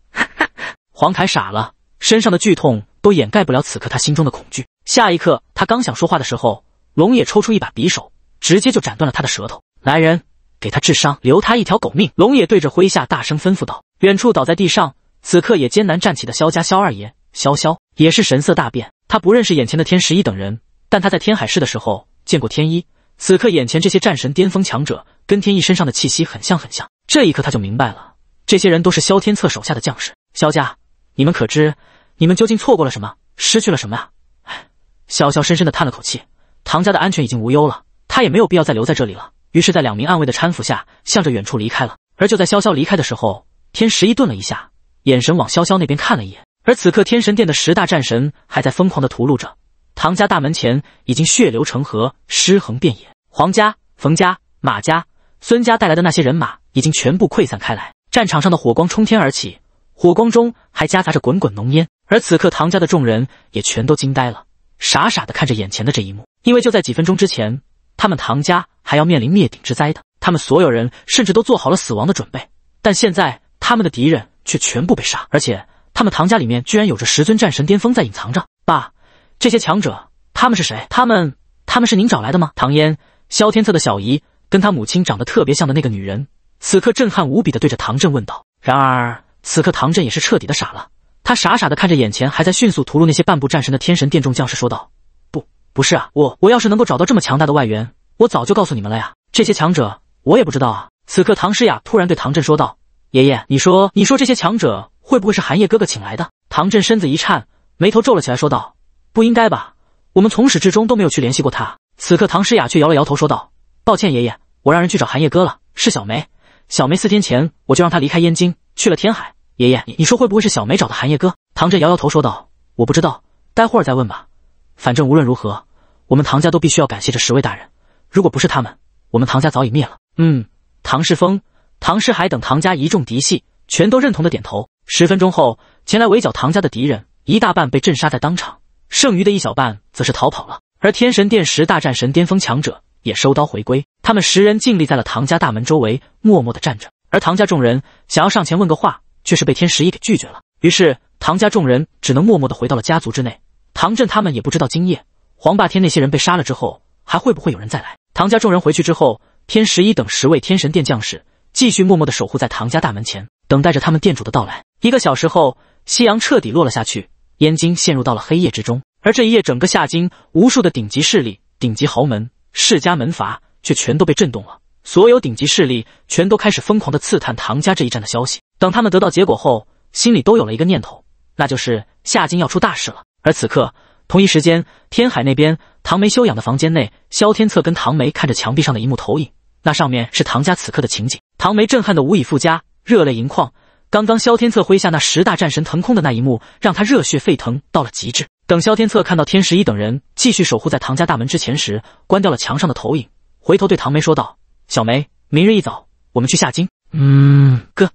黄凯傻了，身上的剧痛都掩盖不了此刻他心中的恐惧。下一刻，他刚想说话的时候，龙也抽出一把匕首，直接就斩断了他的舌头。来人，给他治伤，留他一条狗命。龙也对着麾下大声吩咐道。远处倒在地上，此刻也艰难站起的萧家萧二爷萧萧也是神色大变。他不认识眼前的天十一等人，但他在天海市的时候见过天一。此刻眼前这些战神巅峰强者跟天一身上的气息很像，很像。这一刻他就明白了，这些人都是萧天策手下的将士，萧家。你们可知，你们究竟错过了什么，失去了什么啊？唉，潇潇深深的叹了口气。唐家的安全已经无忧了，他也没有必要再留在这里了。于是，在两名暗卫的搀扶下，向着远处离开了。而就在潇潇离开的时候，天十一顿了一下，眼神往潇潇那边看了一眼。而此刻，天神殿的十大战神还在疯狂的屠戮着。唐家大门前已经血流成河，尸横遍野。黄家、冯家、马家、孙家带来的那些人马已经全部溃散开来，战场上的火光冲天而起。火光中还夹杂着滚滚浓烟，而此刻唐家的众人也全都惊呆了，傻傻的看着眼前的这一幕。因为就在几分钟之前，他们唐家还要面临灭顶之灾的，他们所有人甚至都做好了死亡的准备。但现在他们的敌人却全部被杀，而且他们唐家里面居然有着十尊战神巅峰在隐藏着。爸，这些强者他们是谁？他们他们是您找来的吗？唐嫣，萧天策的小姨，跟他母亲长得特别像的那个女人，此刻震撼无比的对着唐震问道。然而。此刻唐振也是彻底的傻了，他傻傻的看着眼前还在迅速屠戮那些半步战神的天神殿众将士，说道：“不，不是啊，我我要是能够找到这么强大的外援，我早就告诉你们了呀。这些强者我也不知道啊。”此刻唐诗雅突然对唐振说道：“爷爷，你说，你说这些强者会不会是寒夜哥哥请来的？”唐振身子一颤，眉头皱了起来，说道：“不应该吧？我们从始至终都没有去联系过他。”此刻唐诗雅却摇了摇头，说道：“抱歉，爷爷，我让人去找寒夜哥了。是小梅，小梅四天前我就让她离开燕京，去了天海。”爷爷，你说会不会是小梅找的韩烨哥？唐振摇摇头说道：“我不知道，待会儿再问吧。反正无论如何，我们唐家都必须要感谢这十位大人。如果不是他们，我们唐家早已灭了。”嗯，唐世峰、唐世海等唐家一众嫡系全都认同的点头。十分钟后，前来围剿唐家的敌人一大半被镇杀在当场，剩余的一小半则是逃跑了。而天神殿十大战神巅峰强者也收刀回归，他们十人静立在了唐家大门周围，默默的站着。而唐家众人想要上前问个话。却是被天十一给拒绝了。于是唐家众人只能默默的回到了家族之内。唐振他们也不知道今夜黄霸天那些人被杀了之后，还会不会有人再来。唐家众人回去之后，天十一等十位天神殿将士继续默默的守护在唐家大门前，等待着他们殿主的到来。一个小时后，夕阳彻底落了下去，燕京陷入到了黑夜之中。而这一夜，整个夏京无数的顶级势力、顶级豪门、世家门阀却全都被震动了。所有顶级势力全都开始疯狂的刺探唐家这一战的消息。等他们得到结果后，心里都有了一个念头，那就是夏金要出大事了。而此刻，同一时间，天海那边，唐梅休养的房间内，萧天策跟唐梅看着墙壁上的一幕投影，那上面是唐家此刻的情景。唐梅震撼的无以复加，热泪盈眶。刚刚萧天策麾下那十大战神腾空的那一幕，让他热血沸腾到了极致。等萧天策看到天十一等人继续守护在唐家大门之前时，关掉了墙上的投影，回头对唐梅说道：“小梅，明日一早，我们去夏京。”嗯，哥。”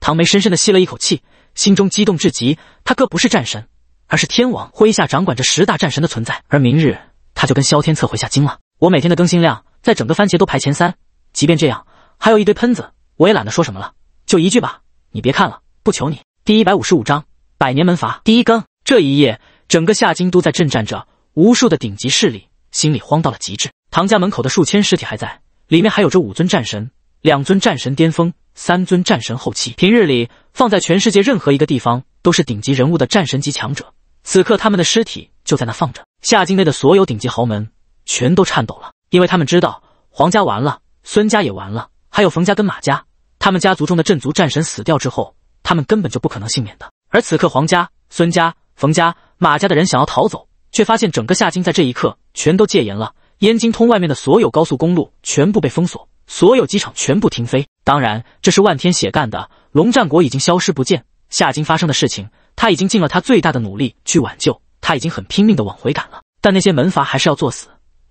唐梅深深的吸了一口气，心中激动至极。他哥不是战神，而是天王麾下掌管着十大战神的存在。而明日，他就跟萧天策回夏京了。我每天的更新量在整个番茄都排前三，即便这样，还有一堆喷子，我也懒得说什么了。就一句吧，你别看了，不求你。第一百五十五章百年门阀第一更。这一夜，整个夏京都在震颤着，无数的顶级势力心里慌到了极致。唐家门口的数千尸体还在，里面还有着五尊战神，两尊战神巅峰。三尊战神后期，平日里放在全世界任何一个地方都是顶级人物的战神级强者，此刻他们的尸体就在那放着。夏京内的所有顶级豪门全都颤抖了，因为他们知道，皇家完了，孙家也完了，还有冯家跟马家，他们家族中的镇族战神死掉之后，他们根本就不可能幸免的。而此刻，皇家、孙家、冯家、马家的人想要逃走，却发现整个夏京在这一刻全都戒严了，燕京通外面的所有高速公路全部被封锁。所有机场全部停飞，当然这是万天血干的。龙战国已经消失不见。夏金发生的事情，他已经尽了他最大的努力去挽救，他已经很拼命的往回赶了。但那些门阀还是要作死，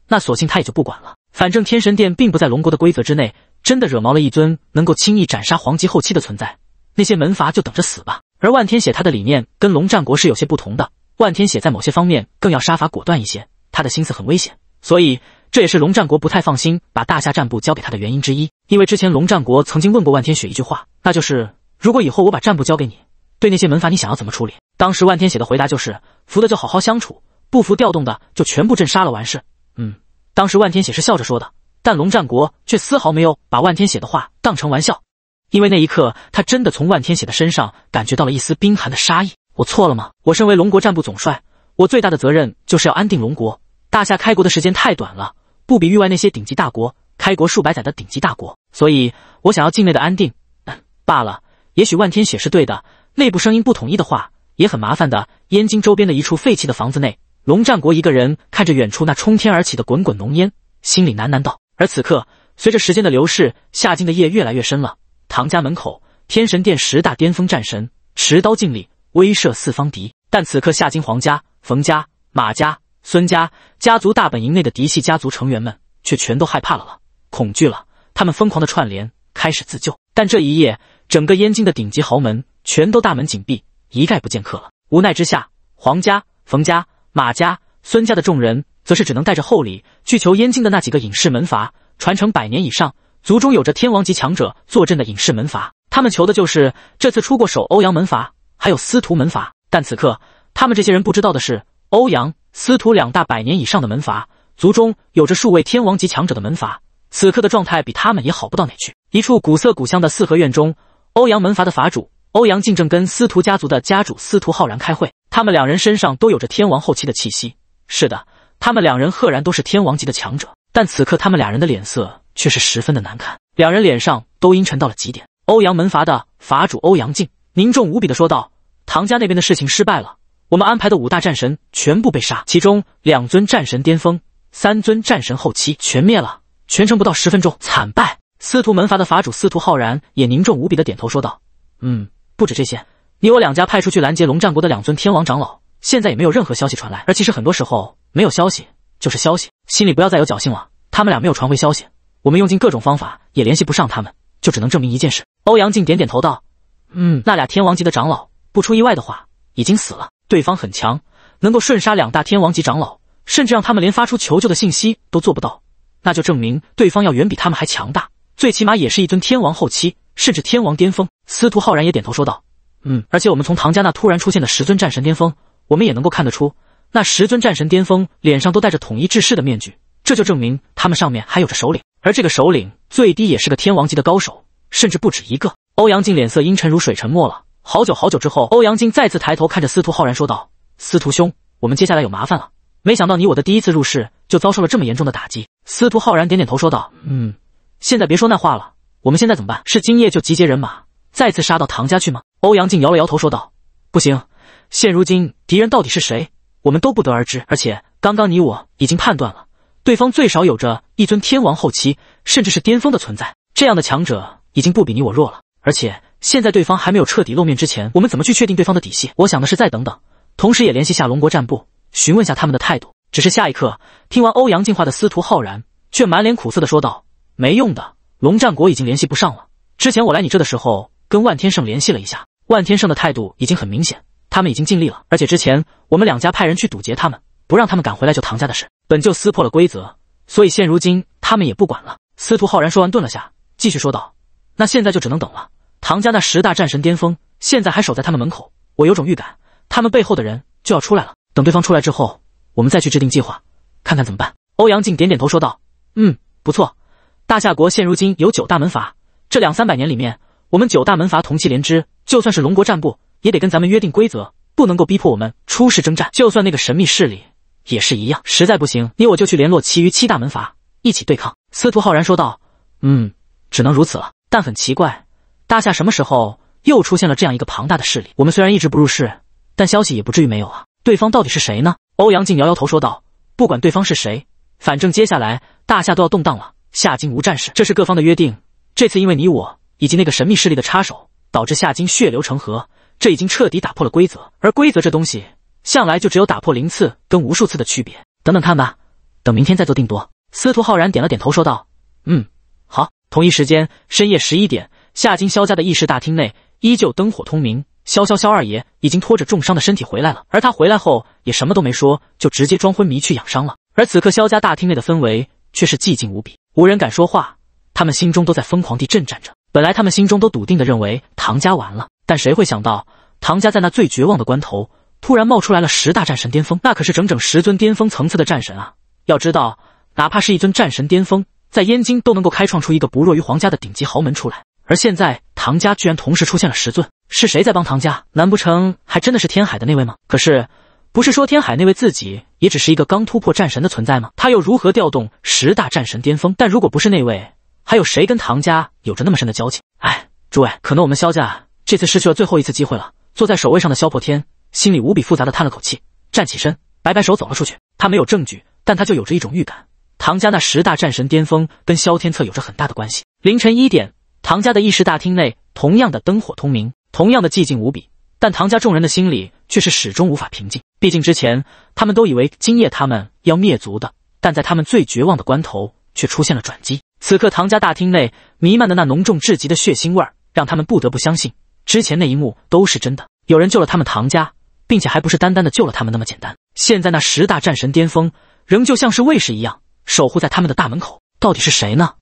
那索性他也就不管了。反正天神殿并不在龙国的规则之内，真的惹毛了一尊能够轻易斩杀皇级后期的存在，那些门阀就等着死吧。而万天血他的理念跟龙战国是有些不同的，万天血在某些方面更要杀伐果断一些，他的心思很危险，所以。这也是龙战国不太放心把大夏战部交给他的原因之一，因为之前龙战国曾经问过万天雪一句话，那就是如果以后我把战部交给你，对那些门阀你想要怎么处理？当时万天雪的回答就是服的就好好相处，不服调动的就全部镇杀了。完事，嗯，当时万天雪是笑着说的，但龙战国却丝毫没有把万天雪的话当成玩笑，因为那一刻他真的从万天雪的身上感觉到了一丝冰寒的杀意。我错了吗？我身为龙国战部总帅，我最大的责任就是要安定龙国。大夏开国的时间太短了，不比域外那些顶级大国，开国数百载的顶级大国。所以，我想要境内的安定。嗯，罢了。也许万天雪是对的，内部声音不统一的话，也很麻烦的。燕京周边的一处废弃的房子内，龙战国一个人看着远处那冲天而起的滚滚浓烟，心里喃喃道。而此刻，随着时间的流逝，夏金的夜越来越深了。唐家门口，天神殿十大巅峰战神持刀敬礼，威慑四方敌。但此刻，夏京皇家、冯家、马家。孙家家族大本营内的嫡系家族成员们却全都害怕了，了恐惧了。他们疯狂的串联，开始自救。但这一夜，整个燕京的顶级豪门全都大门紧闭，一概不见客了。无奈之下，黄家、冯家、马家、孙家的众人则是只能带着厚礼去求燕京的那几个隐世门阀，传承百年以上，族中有着天王级强者坐镇的隐世门阀。他们求的就是这次出过手欧阳门阀，还有司徒门阀。但此刻，他们这些人不知道的是，欧阳。司徒两大百年以上的门阀，族中有着数位天王级强者的门阀，此刻的状态比他们也好不到哪去。一处古色古香的四合院中，欧阳门阀的法主欧阳靖正跟司徒家族的家主司徒浩然开会。他们两人身上都有着天王后期的气息。是的，他们两人赫然都是天王级的强者。但此刻他们两人的脸色却是十分的难看，两人脸上都阴沉到了极点。欧阳门阀的法主欧阳靖凝重无比的说道：“唐家那边的事情失败了。”我们安排的五大战神全部被杀，其中两尊战神巅峰，三尊战神后期全灭了。全程不到十分钟，惨败。司徒门阀的法主司徒浩然也凝重无比的点头说道：“嗯，不止这些，你我两家派出去拦截龙战国的两尊天王长老，现在也没有任何消息传来。而其实很多时候没有消息就是消息，心里不要再有侥幸了。他们俩没有传回消息，我们用尽各种方法也联系不上他们，就只能证明一件事。”欧阳靖点点头道：“嗯，那俩天王级的长老，不出意外的话，已经死了。”对方很强，能够瞬杀两大天王级长老，甚至让他们连发出求救的信息都做不到，那就证明对方要远比他们还强大，最起码也是一尊天王后期，甚至天王巅峰。司徒浩然也点头说道：“嗯，而且我们从唐家那突然出现的十尊战神巅峰，我们也能够看得出，那十尊战神巅峰脸上都带着统一制式的面具，这就证明他们上面还有着首领，而这个首领最低也是个天王级的高手，甚至不止一个。”欧阳靖脸色阴沉如水，沉默了。好久好久之后，欧阳靖再次抬头看着司徒浩然说道：“司徒兄，我们接下来有麻烦了。没想到你我的第一次入世就遭受了这么严重的打击。”司徒浩然点点头说道：“嗯，现在别说那话了，我们现在怎么办？是今夜就集结人马，再次杀到唐家去吗？”欧阳靖摇了摇头说道：“不行，现如今敌人到底是谁，我们都不得而知。而且刚刚你我已经判断了，对方最少有着一尊天王后期，甚至是巅峰的存在。这样的强者已经不比你我弱了，而且……”现在对方还没有彻底露面之前，我们怎么去确定对方的底细？我想的是再等等，同时也联系下龙国战部，询问下他们的态度。只是下一刻，听完欧阳靖话的司徒浩然却满脸苦涩的说道：“没用的，龙战国已经联系不上了。之前我来你这的时候，跟万天胜联系了一下，万天胜的态度已经很明显，他们已经尽力了。而且之前我们两家派人去堵截他们，不让他们赶回来救唐家的事，本就撕破了规则，所以现如今他们也不管了。”司徒浩然说完，顿了下，继续说道：“那现在就只能等了。”唐家那十大战神巅峰，现在还守在他们门口。我有种预感，他们背后的人就要出来了。等对方出来之后，我们再去制定计划，看看怎么办。欧阳靖点点头说道：“嗯，不错。大夏国现如今有九大门阀，这两三百年里面，我们九大门阀同气连枝。就算是龙国战部，也得跟咱们约定规则，不能够逼迫我们出世征战。就算那个神秘势力也是一样。实在不行，你我就去联络其余七大门阀，一起对抗。”司徒浩然说道：“嗯，只能如此了。但很奇怪。”大夏什么时候又出现了这样一个庞大的势力？我们虽然一直不入世，但消息也不至于没有啊。对方到底是谁呢？欧阳靖摇摇头说道：“不管对方是谁，反正接下来大夏都要动荡了。夏金无战事，这是各方的约定。这次因为你我以及那个神秘势力的插手，导致夏金血流成河，这已经彻底打破了规则。而规则这东西，向来就只有打破零次跟无数次的区别。等等看吧，等明天再做定夺。”司徒浩然点了点头说道：“嗯，好。”同一时间，深夜十一点。夏金萧家的议事大厅内依旧灯火通明，萧萧萧二爷已经拖着重伤的身体回来了，而他回来后也什么都没说，就直接装昏迷去养伤了。而此刻萧家大厅内的氛围却是寂静无比，无人敢说话，他们心中都在疯狂地震颤着。本来他们心中都笃定地认为唐家完了，但谁会想到唐家在那最绝望的关头，突然冒出来了十大战神巅峰，那可是整整十尊巅峰层次的战神啊！要知道，哪怕是一尊战神巅峰，在燕京都能够开创出一个不弱于皇家的顶级豪门出来。而现在，唐家居然同时出现了十尊，是谁在帮唐家？难不成还真的是天海的那位吗？可是，不是说天海那位自己也只是一个刚突破战神的存在吗？他又如何调动十大战神巅峰？但如果不是那位，还有谁跟唐家有着那么深的交情？哎，诸位，可能我们萧家这次失去了最后一次机会了。坐在守卫上的萧破天心里无比复杂的叹了口气，站起身，摆摆手走了出去。他没有证据，但他就有着一种预感：唐家那十大战神巅峰跟萧天策有着很大的关系。凌晨一点。唐家的议事大厅内，同样的灯火通明，同样的寂静无比，但唐家众人的心里却是始终无法平静。毕竟之前他们都以为今夜他们要灭族的，但在他们最绝望的关头，却出现了转机。此刻唐家大厅内弥漫的那浓重至极的血腥味儿，让他们不得不相信，之前那一幕都是真的。有人救了他们唐家，并且还不是单单的救了他们那么简单。现在那十大战神巅峰仍旧像是卫士一样，守护在他们的大门口，到底是谁呢？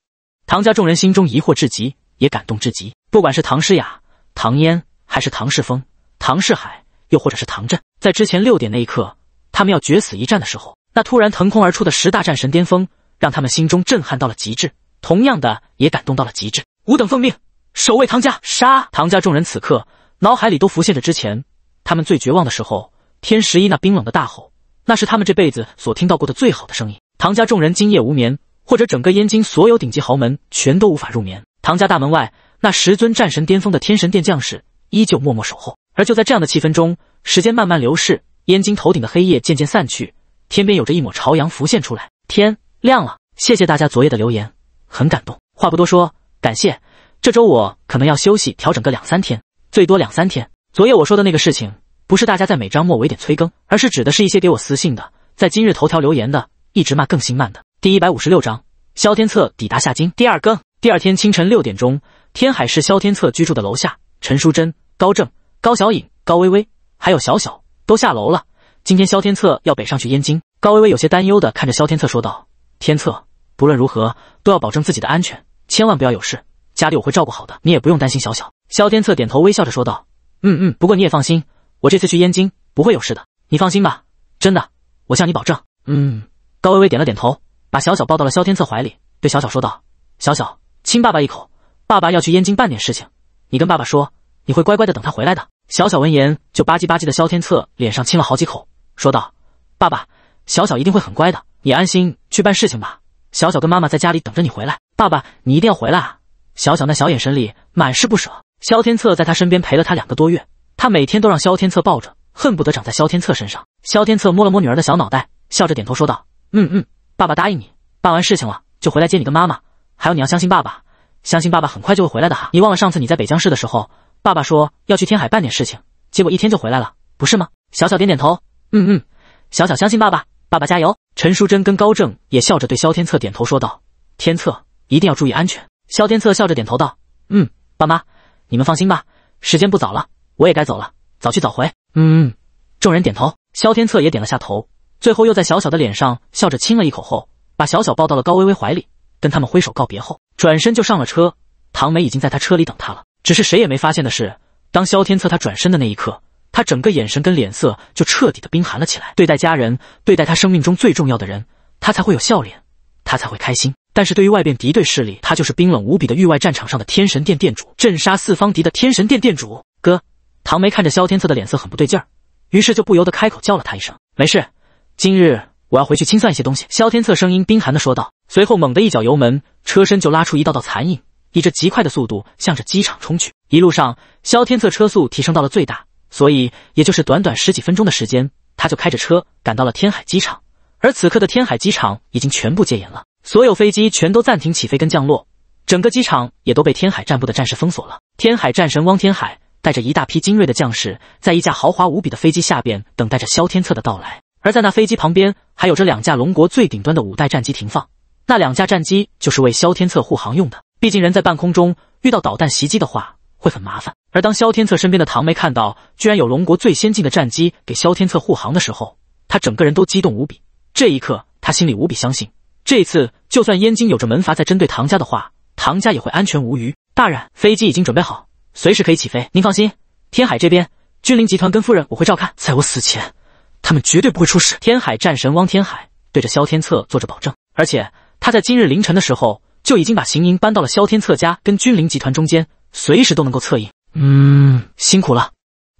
唐家众人心中疑惑至极。也感动至极。不管是唐诗雅、唐嫣，还是唐世峰、唐世海，又或者是唐振，在之前六点那一刻，他们要决死一战的时候，那突然腾空而出的十大战神巅峰，让他们心中震撼到了极致，同样的也感动到了极致。吾等奉命守卫唐家，杀！唐家众人此刻脑海里都浮现着之前他们最绝望的时候，天十一那冰冷的大吼，那是他们这辈子所听到过的最好的声音。唐家众人今夜无眠，或者整个燕京所有顶级豪门全都无法入眠。唐家大门外，那十尊战神巅峰的天神殿将士依旧默默守候。而就在这样的气氛中，时间慢慢流逝，燕京头顶的黑夜渐渐散去，天边有着一抹朝阳浮现出来，天亮了。谢谢大家昨夜的留言，很感动。话不多说，感谢。这周我可能要休息调整个两三天，最多两三天。昨夜我说的那个事情，不是大家在每章末尾点催更，而是指的是一些给我私信的，在今日头条留言的，一直骂更新慢的。第一百五十六章：萧天策抵达夏京，第二更。第二天清晨六点钟，天海市萧天策居住的楼下，陈淑贞、高正、高小颖、高薇薇还有小小都下楼了。今天萧天策要北上去燕京，高薇薇有些担忧的看着萧天策说道：“天策，不论如何都要保证自己的安全，千万不要有事。家里我会照顾好的，你也不用担心小小。”萧天策点头微笑着说道：“嗯嗯，不过你也放心，我这次去燕京不会有事的，你放心吧，真的，我向你保证。”嗯，高薇薇点了点头，把小小抱到了萧天策怀里，对小小说道：“小小。”亲爸爸一口，爸爸要去燕京办点事情，你跟爸爸说你会乖乖的等他回来的。小小闻言就吧唧吧唧的萧天策脸上亲了好几口，说道：“爸爸，小小一定会很乖的，你安心去办事情吧。小小跟妈妈在家里等着你回来，爸爸你一定要回来啊！”小小那小眼神里满是不舍。萧天策在他身边陪了他两个多月，他每天都让萧天策抱着，恨不得长在萧天策身上。萧天策摸了摸女儿的小脑袋，笑着点头说道：“嗯嗯，爸爸答应你，办完事情了就回来接你跟妈妈。”还有，你要相信爸爸，相信爸爸很快就会回来的哈。你忘了上次你在北江市的时候，爸爸说要去天海办点事情，结果一天就回来了，不是吗？小小点点头，嗯嗯，小小相信爸爸，爸爸加油。陈淑贞跟高正也笑着对萧天策点头说道：“天策，一定要注意安全。”萧天策笑着点头道：“嗯，爸妈，你们放心吧。时间不早了，我也该走了，早去早回。”嗯嗯，众人点头，萧天策也点了下头，最后又在小小的脸上笑着亲了一口后，把小小抱到了高微微怀里。跟他们挥手告别后，转身就上了车。唐梅已经在他车里等他了。只是谁也没发现的是，当萧天策他转身的那一刻，他整个眼神跟脸色就彻底的冰寒了起来。对待家人，对待他生命中最重要的人，他才会有笑脸，他才会开心。但是对于外边敌对势力，他就是冰冷无比的域外战场上的天神殿殿主，镇杀四方敌的天神殿殿主。哥，唐梅看着萧天策的脸色很不对劲儿，于是就不由得开口叫了他一声：“没事，今日我要回去清算一些东西。”萧天策声音冰寒的说道。随后猛地一脚油门，车身就拉出一道道残影，以着极快的速度向着机场冲去。一路上，萧天策车速提升到了最大，所以也就是短短十几分钟的时间，他就开着车赶到了天海机场。而此刻的天海机场已经全部戒严了，所有飞机全都暂停起飞跟降落，整个机场也都被天海战部的战士封锁了。天海战神汪天海带着一大批精锐的将士，在一架豪华无比的飞机下边等待着萧天策的到来。而在那飞机旁边，还有着两架龙国最顶端的五代战机停放。那两架战机就是为萧天策护航用的，毕竟人在半空中遇到导弹袭击的话会很麻烦。而当萧天策身边的唐梅看到居然有龙国最先进的战机给萧天策护航的时候，他整个人都激动无比。这一刻，他心里无比相信，这次就算燕京有着门阀在针对唐家的话，唐家也会安全无虞。大人，飞机已经准备好，随时可以起飞。您放心，天海这边，君临集团跟夫人我会照看，在我死前，他们绝对不会出事。天海战神汪天海对着萧天策做着保证，而且。他在今日凌晨的时候就已经把行营搬到了萧天策家跟君临集团中间，随时都能够策应。嗯，辛苦了。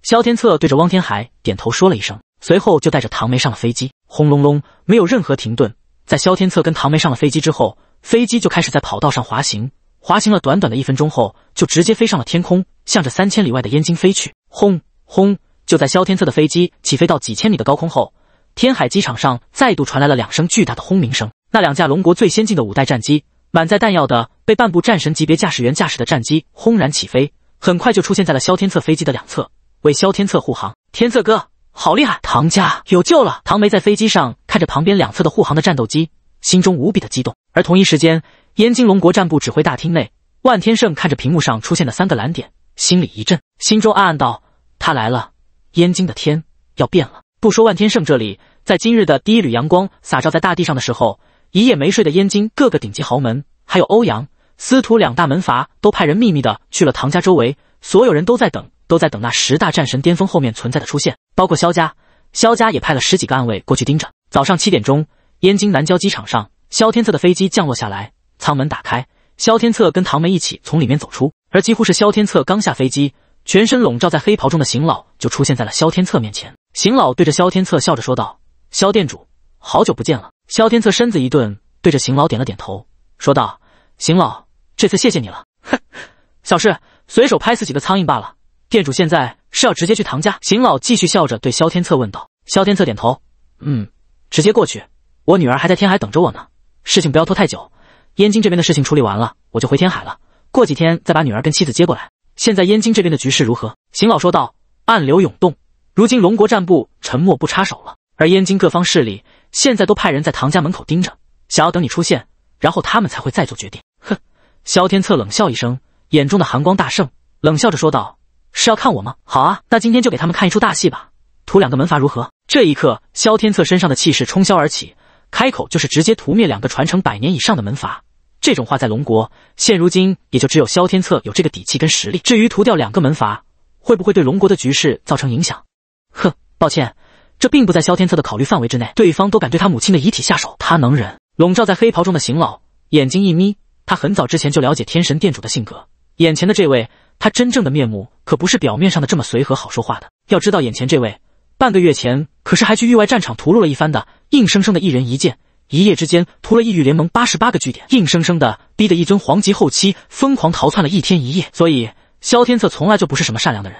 萧天策对着汪天海点头说了一声，随后就带着唐梅上了飞机。轰隆隆，没有任何停顿，在萧天策跟唐梅上了飞机之后，飞机就开始在跑道上滑行。滑行了短短的一分钟后，就直接飞上了天空，向着三千里外的燕京飞去。轰轰！就在萧天策的飞机起飞到几千米的高空后，天海机场上再度传来了两声巨大的轰鸣声。那两架龙国最先进的五代战机，满载弹药的，被半部战神级别驾驶员驾驶的战机轰然起飞，很快就出现在了萧天策飞机的两侧，为萧天策护航。天策哥，好厉害！唐家有救了！唐梅在飞机上看着旁边两侧的护航的战斗机，心中无比的激动。而同一时间，燕京龙国战部指挥大厅内，万天圣看着屏幕上出现的三个蓝点，心里一震，心中暗暗道：他来了，燕京的天要变了。不说万天圣这里，在今日的第一缕阳光洒照在大地上的时候。一夜没睡的燕京各个顶级豪门，还有欧阳、司徒两大门阀，都派人秘密的去了唐家周围。所有人都在等，都在等那十大战神巅峰后面存在的出现。包括萧家，萧家也派了十几个暗卫过去盯着。早上七点钟，燕京南郊机场上，萧天策的飞机降落下来，舱门打开，萧天策跟唐梅一起从里面走出。而几乎是萧天策刚下飞机，全身笼罩在黑袍中的邢老就出现在了萧天策面前。邢老对着萧天策笑着说道：“萧店主，好久不见了。”萧天策身子一顿，对着邢老点了点头，说道：“邢老，这次谢谢你了。哼，小事，随手拍死几个苍蝇罢了。店主现在是要直接去唐家？”邢老继续笑着对萧天策问道。萧天策点头：“嗯，直接过去。我女儿还在天海等着我呢，事情不要拖太久。燕京这边的事情处理完了，我就回天海了。过几天再把女儿跟妻子接过来。现在燕京这边的局势如何？”邢老说道：“暗流涌动，如今龙国战部沉默不插手了，而燕京各方势力……”现在都派人在唐家门口盯着，想要等你出现，然后他们才会再做决定。哼！萧天策冷笑一声，眼中的寒光大盛，冷笑着说道：“是要看我吗？好啊，那今天就给他们看一出大戏吧，屠两个门阀如何？”这一刻，萧天策身上的气势冲霄而起，开口就是直接屠灭两个传承百年以上的门阀。这种话在龙国现如今也就只有萧天策有这个底气跟实力。至于屠掉两个门阀会不会对龙国的局势造成影响？哼，抱歉。这并不在萧天策的考虑范围之内。对方都敢对他母亲的遗体下手，他能忍？笼罩在黑袍中的邢老眼睛一眯，他很早之前就了解天神殿主的性格。眼前的这位，他真正的面目可不是表面上的这么随和、好说话的。要知道，眼前这位半个月前可是还去域外战场屠戮了一番的，硬生生的一人一剑，一夜之间屠了异域联盟八十八个据点，硬生生的逼得一尊皇级后期疯狂逃窜了一天一夜。所以，萧天策从来就不是什么善良的人。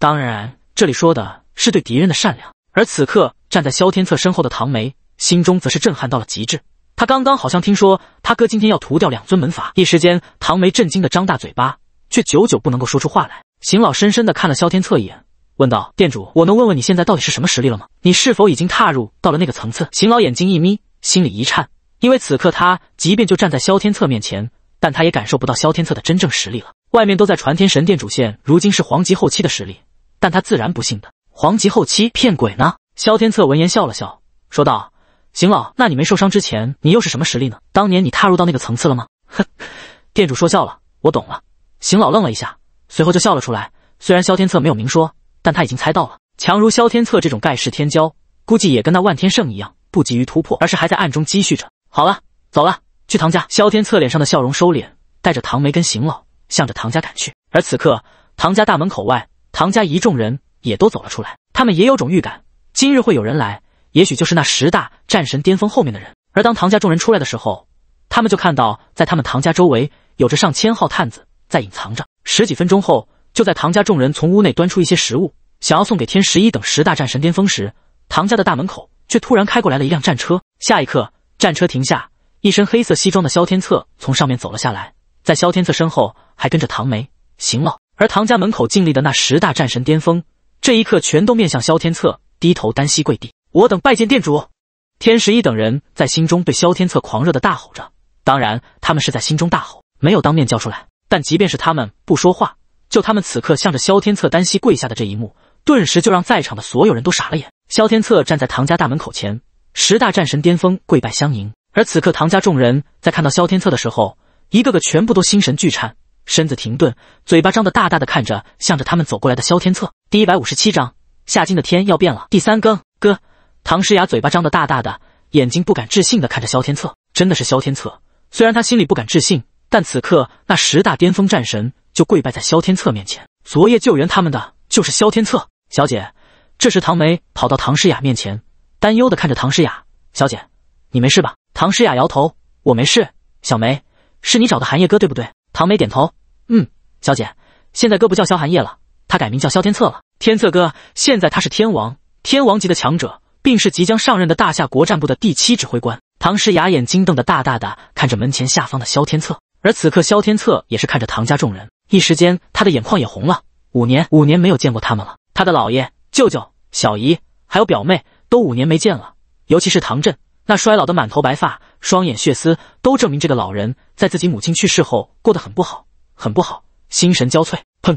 当然，这里说的是对敌人的善良。而此刻站在萧天策身后的唐梅心中则是震撼到了极致，他刚刚好像听说他哥今天要屠掉两尊门法，一时间唐梅震惊的张大嘴巴，却久久不能够说出话来。邢老深深的看了萧天策一眼，问道：“店主，我能问问你现在到底是什么实力了吗？你是否已经踏入到了那个层次？”邢老眼睛一眯，心里一颤，因为此刻他即便就站在萧天策面前，但他也感受不到萧天策的真正实力了。外面都在传天神殿主线如今是黄级后期的实力，但他自然不信的。黄级后期骗鬼呢？萧天策闻言笑了笑，说道：“邢老，那你没受伤之前，你又是什么实力呢？当年你踏入到那个层次了吗？”哼，店主说笑了，我懂了。邢老愣了一下，随后就笑了出来。虽然萧天策没有明说，但他已经猜到了。强如萧天策这种盖世天骄，估计也跟那万天圣一样，不急于突破，而是还在暗中积蓄着。好了，走了，去唐家。萧天策脸上的笑容收敛，带着唐梅跟邢老，向着唐家赶去。而此刻，唐家大门口外，唐家一众人。也都走了出来，他们也有种预感，今日会有人来，也许就是那十大战神巅峰后面的人。而当唐家众人出来的时候，他们就看到，在他们唐家周围有着上千号探子在隐藏着。十几分钟后，就在唐家众人从屋内端出一些食物，想要送给天十一等十大战神巅峰时，唐家的大门口却突然开过来了一辆战车。下一刻，战车停下，一身黑色西装的萧天策从上面走了下来，在萧天策身后还跟着唐梅、邢老，而唐家门口静立的那十大战神巅峰。这一刻，全都面向萧天策，低头单膝跪地，我等拜见店主。天十一等人在心中对萧天策狂热的大吼着，当然，他们是在心中大吼，没有当面叫出来。但即便是他们不说话，就他们此刻向着萧天策单膝跪下的这一幕，顿时就让在场的所有人都傻了眼。萧天策站在唐家大门口前，十大战神巅峰跪拜相迎。而此刻，唐家众人在看到萧天策的时候，一个个全部都心神俱颤。身子停顿，嘴巴张得大大的，看着向着他们走过来的萧天策。第一百五十七章：夏金的天要变了。第三更。哥，唐诗雅嘴巴张得大大的，眼睛不敢置信的看着萧天策，真的是萧天策。虽然他心里不敢置信，但此刻那十大巅峰战神就跪拜在萧天策面前。昨夜救援他们的就是萧天策。小姐，这时唐梅跑到唐诗雅面前，担忧的看着唐诗雅，小姐，你没事吧？唐诗雅摇头，我没事。小梅，是你找的寒夜哥对不对？唐梅点头，嗯，小姐，现在哥不叫萧寒夜了，他改名叫萧天策了。天策哥，现在他是天王，天王级的强者，并是即将上任的大夏国战部的第七指挥官。唐诗雅眼睛瞪得大大的，看着门前下方的萧天策，而此刻萧天策也是看着唐家众人，一时间他的眼眶也红了。五年，五年没有见过他们了，他的姥爷、舅舅、小姨，还有表妹，都五年没见了。尤其是唐振，那衰老的满头白发，双眼血丝，都证明这个老人。在自己母亲去世后，过得很不好，很不好，心神交瘁。砰！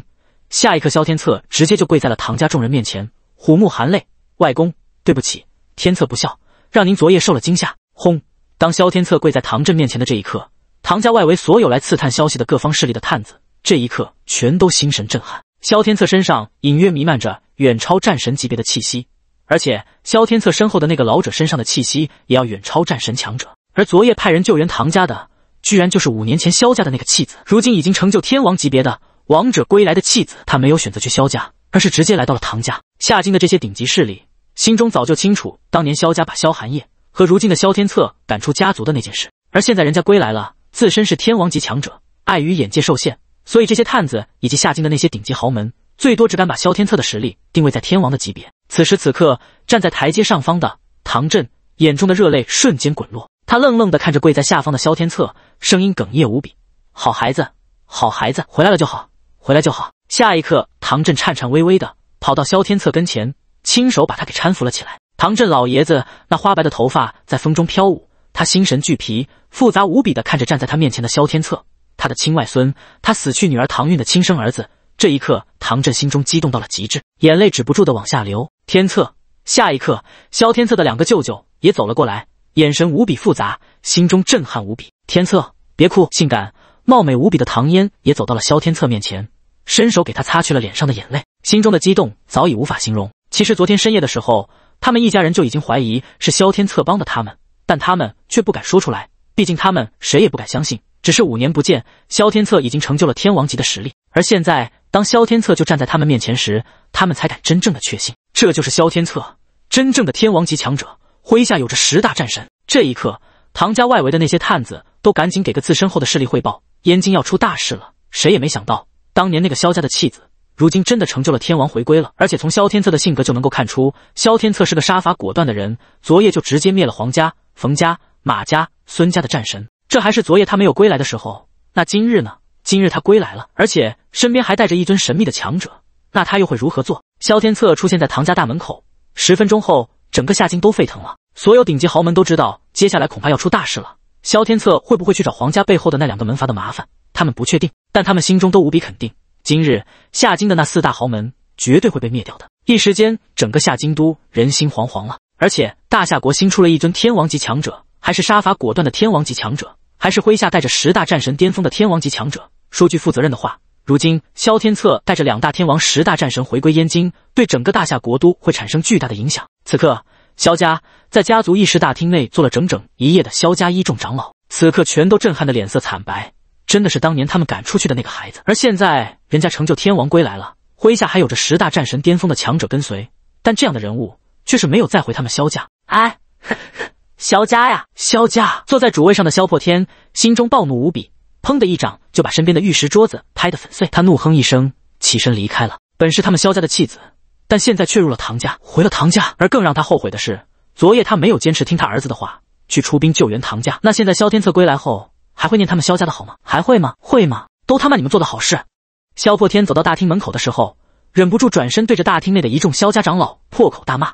下一刻，萧天策直接就跪在了唐家众人面前，虎目含泪：“外公，对不起，天策不孝，让您昨夜受了惊吓。”轰！当萧天策跪在唐震面前的这一刻，唐家外围所有来刺探消息的各方势力的探子，这一刻全都心神震撼。萧天策身上隐约弥漫着远超战神级别的气息，而且萧天策身后的那个老者身上的气息也要远超战神强者。而昨夜派人救援唐家的。居然就是五年前萧家的那个弃子，如今已经成就天王级别的王者归来的弃子。他没有选择去萧家，而是直接来到了唐家。夏京的这些顶级势力心中早就清楚，当年萧家把萧寒夜和如今的萧天策赶出家族的那件事。而现在人家归来了，自身是天王级强者，碍于眼界受限，所以这些探子以及夏京的那些顶级豪门，最多只敢把萧天策的实力定位在天王的级别。此时此刻，站在台阶上方的唐震眼中的热泪瞬间滚落，他愣愣地看着跪在下方的萧天策。声音哽咽无比，好孩子，好孩子，回来了就好，回来就好。下一刻，唐振颤颤巍巍的跑到萧天策跟前，亲手把他给搀扶了起来。唐振老爷子那花白的头发在风中飘舞，他心神俱疲，复杂无比的看着站在他面前的萧天策，他的亲外孙，他死去女儿唐韵的亲生儿子。这一刻，唐振心中激动到了极致，眼泪止不住的往下流。天策，下一刻，萧天策的两个舅舅也走了过来，眼神无比复杂，心中震撼无比。天策，别哭！性感貌美无比的唐嫣也走到了萧天策面前，伸手给他擦去了脸上的眼泪，心中的激动早已无法形容。其实昨天深夜的时候，他们一家人就已经怀疑是萧天策帮的他们，但他们却不敢说出来，毕竟他们谁也不敢相信。只是五年不见，萧天策已经成就了天王级的实力，而现在当萧天策就站在他们面前时，他们才敢真正的确信，这就是萧天策，真正的天王级强者，麾下有着十大战神。这一刻。唐家外围的那些探子都赶紧给个自身后的势力汇报，燕京要出大事了。谁也没想到，当年那个萧家的弃子，如今真的成就了天王回归了。而且从萧天策的性格就能够看出，萧天策是个杀伐果断的人。昨夜就直接灭了黄家、冯家、马家、孙家的战神，这还是昨夜他没有归来的时候。那今日呢？今日他归来了，而且身边还带着一尊神秘的强者，那他又会如何做？萧天策出现在唐家大门口，十分钟后，整个夏京都沸腾了。所有顶级豪门都知道，接下来恐怕要出大事了。萧天策会不会去找皇家背后的那两个门阀的麻烦？他们不确定，但他们心中都无比肯定，今日夏京的那四大豪门绝对会被灭掉的。一时间，整个夏京都人心惶惶了。而且，大夏国新出了一尊天王级强者，还是杀伐果断的天王级强者，还是麾下带着十大战神巅峰的天王级强者。说句负责任的话，如今萧天策带着两大天王、十大战神回归燕京，对整个大夏国都会产生巨大的影响。此刻。萧家在家族议事大厅内坐了整整一夜的萧家一众长老，此刻全都震撼的脸色惨白。真的是当年他们赶出去的那个孩子，而现在人家成就天王归来了，麾下还有着十大战神巅峰的强者跟随，但这样的人物却是没有再回他们萧家。哎，萧家呀，萧家！坐在主位上的萧破天心中暴怒无比，砰的一掌就把身边的玉石桌子拍得粉碎。他怒哼一声，起身离开了。本是他们萧家的弃子。但现在却入了唐家，回了唐家，而更让他后悔的是，昨夜他没有坚持听他儿子的话，去出兵救援唐家。那现在萧天策归来后，还会念他们萧家的好吗？还会吗？会吗？都他妈你们做的好事！萧破天走到大厅门口的时候，忍不住转身对着大厅内的一众萧家长老破口大骂：“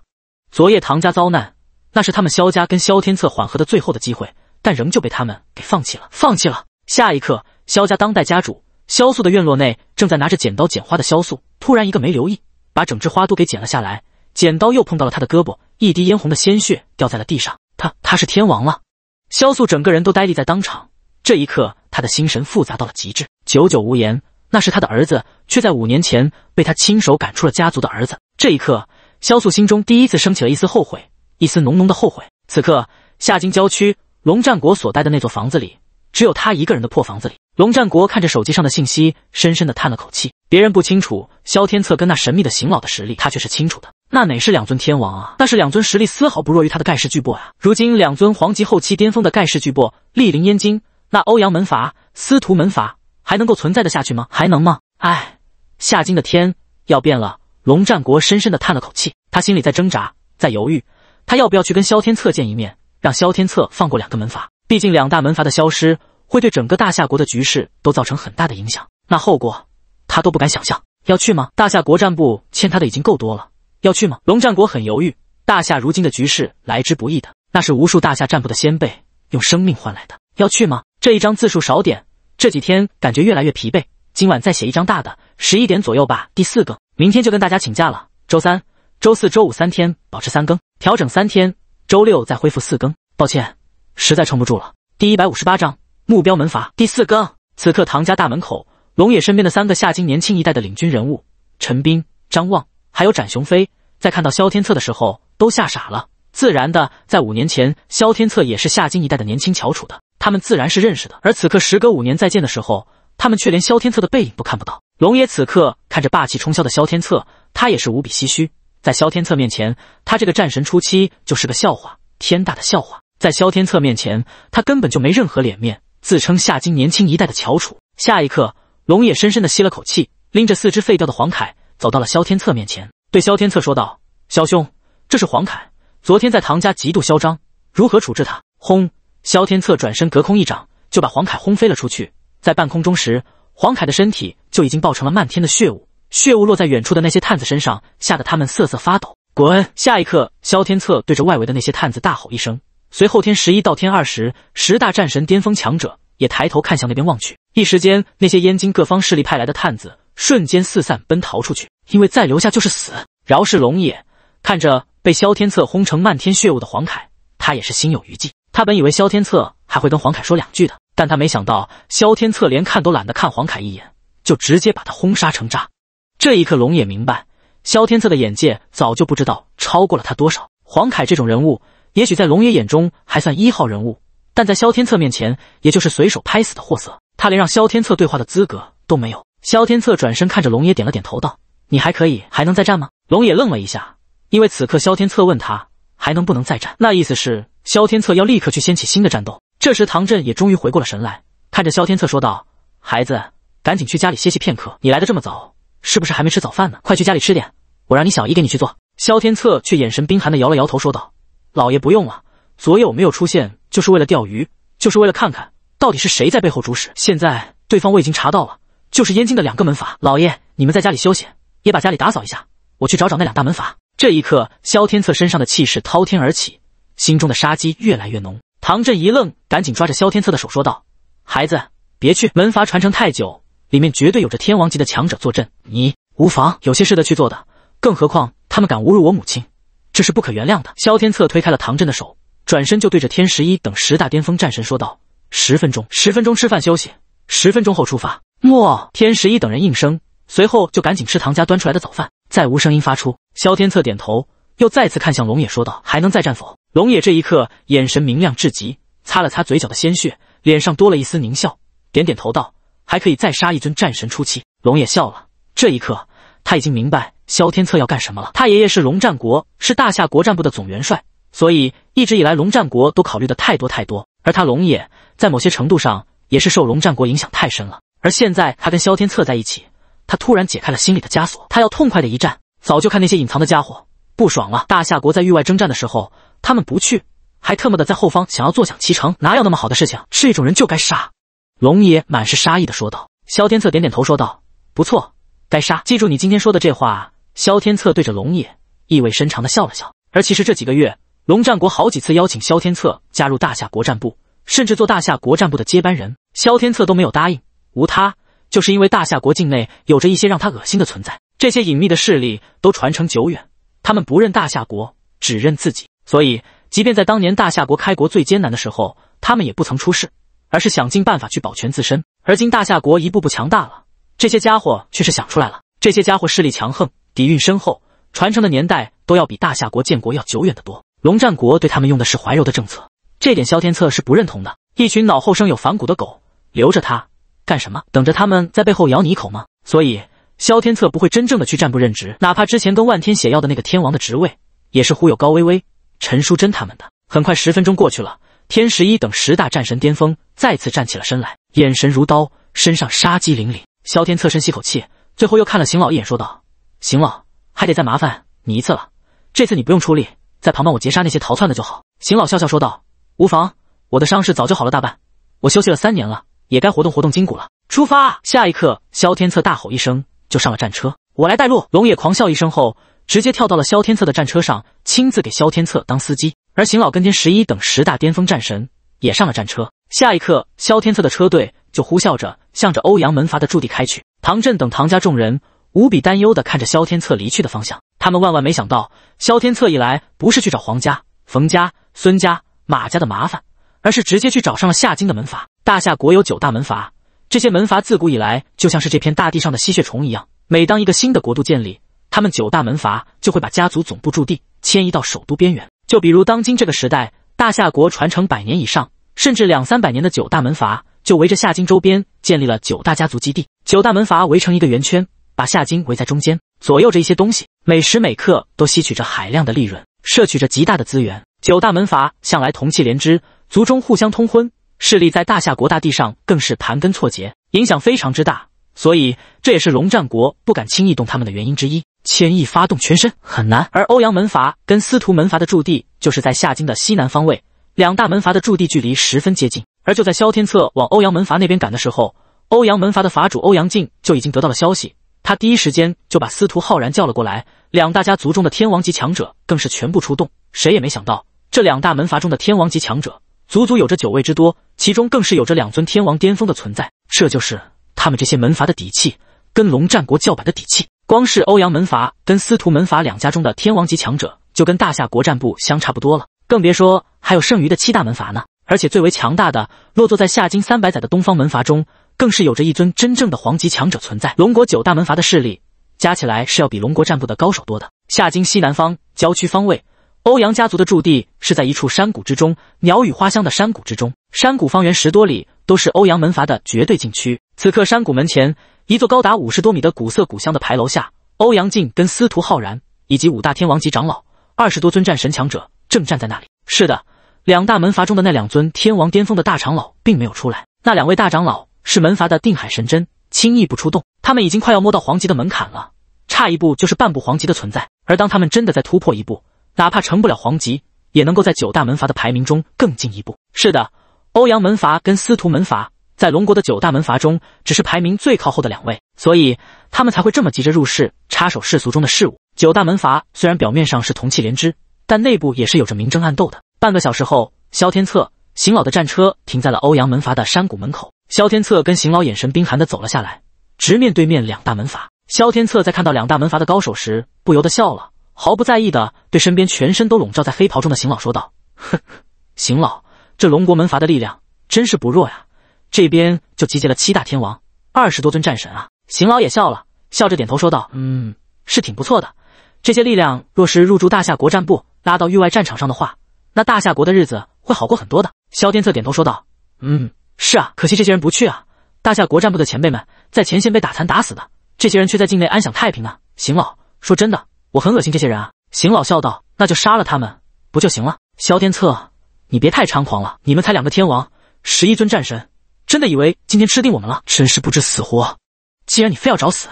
昨夜唐家遭难，那是他们萧家跟萧天策缓和的最后的机会，但仍旧被他们给放弃了，放弃了。”下一刻，萧家当代家主萧素的院落内，正在拿着剪刀剪花的萧素突然一个没留意。把整枝花都给剪了下来，剪刀又碰到了他的胳膊，一滴嫣红的鲜血掉在了地上。他，他是天王了。萧素整个人都呆立在当场，这一刻，他的心神复杂到了极致，久久无言。那是他的儿子，却在五年前被他亲手赶出了家族的儿子。这一刻，萧素心中第一次升起了一丝后悔，一丝浓浓的后悔。此刻，夏京郊区，龙战国所待的那座房子里。只有他一个人的破房子里，龙战国看着手机上的信息，深深的叹了口气。别人不清楚萧天策跟那神秘的邢老的实力，他却是清楚的。那哪是两尊天王啊？那是两尊实力丝毫不弱于他的盖世巨擘啊！如今两尊皇级后期巅峰的盖世巨擘莅临燕京，那欧阳门阀、司徒门阀还能够存在的下去吗？还能吗？哎，夏京的天要变了。龙战国深深的叹了口气，他心里在挣扎，在犹豫，他要不要去跟萧天策见一面，让萧天策放过两个门阀？毕竟两大门阀的消失，会对整个大夏国的局势都造成很大的影响，那后果他都不敢想象。要去吗？大夏国战部欠他的已经够多了，要去吗？龙战国很犹豫。大夏如今的局势来之不易的，那是无数大夏战部的先辈用生命换来的。要去吗？这一张字数少点，这几天感觉越来越疲惫，今晚再写一张大的，十一点左右吧。第四更，明天就跟大家请假了。周三、周四周五三天保持三更，调整三天，周六再恢复四更。抱歉。实在撑不住了。第一百五十八章目标门阀第四更。此刻唐家大门口，龙野身边的三个夏金年轻一代的领军人物陈斌、张望，还有展雄飞，在看到萧天策的时候都吓傻了。自然的，在五年前萧天策也是夏金一代的年轻翘楚的，他们自然是认识的。而此刻时隔五年再见的时候，他们却连萧天策的背影都看不到。龙野此刻看着霸气冲霄的萧天策，他也是无比唏嘘。在萧天策面前，他这个战神初期就是个笑话，天大的笑话。在萧天策面前，他根本就没任何脸面。自称夏金年轻一代的翘楚。下一刻，龙也深深的吸了口气，拎着四肢废掉的黄凯走到了萧天策面前，对萧天策说道：“萧兄，这是黄凯，昨天在唐家极度嚣张，如何处置他？”轰！萧天策转身隔空一掌，就把黄凯轰飞了出去。在半空中时，黄凯的身体就已经爆成了漫天的血雾，血雾落在远处的那些探子身上，吓得他们瑟瑟发抖。滚！下一刻，萧天策对着外围的那些探子大吼一声。随后，天十一到天二十，十大战神巅峰强者也抬头看向那边望去。一时间，那些燕京各方势力派来的探子瞬间四散奔逃出去，因为再留下就是死。饶是龙也看着被萧天策轰成漫天血雾的黄凯，他也是心有余悸。他本以为萧天策还会跟黄凯说两句的，但他没想到萧天策连看都懒得看黄凯一眼，就直接把他轰杀成渣。这一刻，龙也明白，萧天策的眼界早就不知道超过了他多少。黄凯这种人物。也许在龙爷眼中还算一号人物，但在萧天策面前，也就是随手拍死的货色。他连让萧天策对话的资格都没有。萧天策转身看着龙爷，点了点头，道：“你还可以，还能再战吗？”龙爷愣了一下，因为此刻萧天策问他还能不能再战，那意思是萧天策要立刻去掀起新的战斗。这时，唐振也终于回过了神来，看着萧天策说道：“孩子，赶紧去家里歇息片刻。你来的这么早，是不是还没吃早饭呢？快去家里吃点，我让你小姨给你去做。”萧天策却眼神冰寒的摇了摇头，说道。老爷不用了，昨夜我没有出现，就是为了钓鱼，就是为了看看到底是谁在背后主使。现在对方我已经查到了，就是燕京的两个门阀。老爷，你们在家里休息，也把家里打扫一下。我去找找那两大门阀。这一刻，萧天策身上的气势滔天而起，心中的杀机越来越浓。唐振一愣，赶紧抓着萧天策的手说道：“孩子，别去门阀传承太久，里面绝对有着天王级的强者坐镇。你无妨，有些事得去做的，更何况他们敢侮辱我母亲。”这是不可原谅的。萧天策推开了唐震的手，转身就对着天十一等十大巅峰战神说道：“十分钟，十分钟吃饭休息，十分钟后出发。”莫天十一等人应声，随后就赶紧吃唐家端出来的早饭，再无声音发出。萧天策点头，又再次看向龙野说道：“还能再战否？”龙野这一刻眼神明亮至极，擦了擦嘴角的鲜血，脸上多了一丝狞笑，点点头道：“还可以再杀一尊战神出气。”龙野笑了，这一刻他已经明白。萧天策要干什么了？他爷爷是龙战国，是大夏国战部的总元帅，所以一直以来龙战国都考虑的太多太多。而他龙也，在某些程度上也是受龙战国影响太深了。而现在他跟萧天策在一起，他突然解开了心里的枷锁，他要痛快的一战。早就看那些隐藏的家伙不爽了。大夏国在域外征战的时候，他们不去，还特么的在后方想要坐享其成，哪有那么好的事情？一种人就该杀！龙也满是杀意的说道。萧天策点点头说道：“不错，该杀。记住你今天说的这话。”萧天策对着龙也意味深长的笑了笑。而其实这几个月，龙战国好几次邀请萧天策加入大夏国战部，甚至做大夏国战部的接班人，萧天策都没有答应。无他，就是因为大夏国境内有着一些让他恶心的存在。这些隐秘的势力都传承久远，他们不认大夏国，只认自己。所以，即便在当年大夏国开国最艰难的时候，他们也不曾出事，而是想尽办法去保全自身。而今大夏国一步步强大了，这些家伙却是想出来了。这些家伙势力强横。底蕴深厚，传承的年代都要比大夏国建国要久远的多。龙战国对他们用的是怀柔的政策，这点萧天策是不认同的。一群脑后生有反骨的狗，留着他干什么？等着他们在背后咬你一口吗？所以萧天策不会真正的去战部任职，哪怕之前跟万天写要的那个天王的职位，也是忽悠高微微、陈淑贞他们的。很快，十分钟过去了，天十一等十大战神巅峰再次站起了身来，眼神如刀，身上杀机凛凛。萧天策深吸口气，最后又看了邢老一眼，说道。邢老，还得再麻烦你一次了。这次你不用出力，在旁帮我截杀那些逃窜的就好。”邢老笑笑说道，“无妨，我的伤势早就好了大半，我休息了三年了，也该活动活动筋骨了。出发！”下一刻，萧天策大吼一声，就上了战车，我来带路。龙野狂笑一声后，直接跳到了萧天策的战车上，亲自给萧天策当司机。而邢老跟天十一等十大巅峰战神也上了战车。下一刻，萧天策的车队就呼啸着向着欧阳门阀的驻地开去。唐震等唐家众人。无比担忧的看着萧天策离去的方向，他们万万没想到，萧天策一来不是去找黄家、冯家、孙家、马家的麻烦，而是直接去找上了夏京的门阀。大夏国有九大门阀，这些门阀自古以来就像是这片大地上的吸血虫一样，每当一个新的国度建立，他们九大门阀就会把家族总部驻地迁移到首都边缘。就比如当今这个时代，大夏国传承百年以上，甚至两三百年的九大门阀，就围着夏京周边建立了九大家族基地，九大门阀围成一个圆圈。把夏金围在中间，左右着一些东西，每时每刻都吸取着海量的利润，摄取着极大的资源。九大门阀向来同气连枝，族中互相通婚，势力在大夏国大地上更是盘根错节，影响非常之大。所以这也是龙战国不敢轻易动他们的原因之一。千一发动全身很难，而欧阳门阀跟司徒门阀的驻地就是在夏津的西南方位，两大门阀的驻地距离十分接近。而就在萧天策往欧阳门阀那边赶的时候，欧阳门阀的阀主欧阳靖就已经得到了消息。他第一时间就把司徒浩然叫了过来，两大家族中的天王级强者更是全部出动。谁也没想到，这两大门阀中的天王级强者足足有着九位之多，其中更是有着两尊天王巅峰的存在。这就是他们这些门阀的底气，跟龙战国叫板的底气。光是欧阳门阀跟司徒门阀两家中的天王级强者，就跟大夏国战部相差不多了，更别说还有剩余的七大门阀呢。而且最为强大的，落座在夏金三百载的东方门阀中。更是有着一尊真正的皇级强者存在。龙国九大门阀的势力加起来是要比龙国战部的高手多的。夏京西南方郊区方位，欧阳家族的驻地是在一处山谷之中，鸟语花香的山谷之中。山谷方圆十多里都是欧阳门阀的绝对禁区。此刻山谷门前一座高达五十多米的古色古香的牌楼下，欧阳靖跟司徒浩然以及五大天王级长老、二十多尊战神强者正站在那里。是的，两大门阀中的那两尊天王巅峰的大长老并没有出来。那两位大长老。是门阀的定海神针，轻易不出动。他们已经快要摸到黄级的门槛了，差一步就是半步黄级的存在。而当他们真的再突破一步，哪怕成不了黄级，也能够在九大门阀的排名中更进一步。是的，欧阳门阀跟司徒门阀在龙国的九大门阀中只是排名最靠后的两位，所以他们才会这么急着入世，插手世俗中的事物。九大门阀虽然表面上是同气连枝，但内部也是有着明争暗斗的。半个小时后，萧天策、邢老的战车停在了欧阳门阀的山谷门口。萧天策跟邢老眼神冰寒的走了下来，直面对面两大门阀。萧天策在看到两大门阀的高手时，不由得笑了，毫不在意的对身边全身都笼罩在黑袍中的邢老说道：“呵呵，邢老，这龙国门阀的力量真是不弱呀。这边就集结了七大天王，二十多尊战神啊。”邢老也笑了，笑着点头说道：“嗯，是挺不错的。这些力量若是入驻大夏国战部，拉到域外战场上的话，那大夏国的日子会好过很多的。”萧天策点头说道：“嗯。”是啊，可惜这些人不去啊！大夏国战部的前辈们在前线被打残、打死的，这些人却在境内安享太平呢。邢老，说真的，我很恶心这些人啊！邢老笑道：“那就杀了他们不就行了？”萧天策，你别太猖狂了！你们才两个天王，十一尊战神，真的以为今天吃定我们了？真是不知死活！既然你非要找死，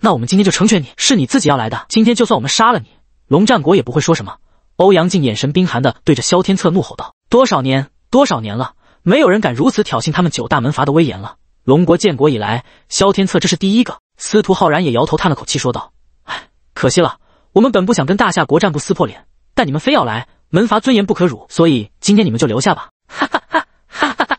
那我们今天就成全你！是你自己要来的，今天就算我们杀了你，龙战国也不会说什么。欧阳靖眼神冰寒的对着萧天策怒吼道：“多少年，多少年了！”没有人敢如此挑衅他们九大门阀的威严了。龙国建国以来，萧天策这是第一个。司徒浩然也摇头叹了口气，说道：“哎，可惜了，我们本不想跟大夏国战部撕破脸，但你们非要来，门阀尊严不可辱，所以今天你们就留下吧。”哈哈哈哈哈！哈！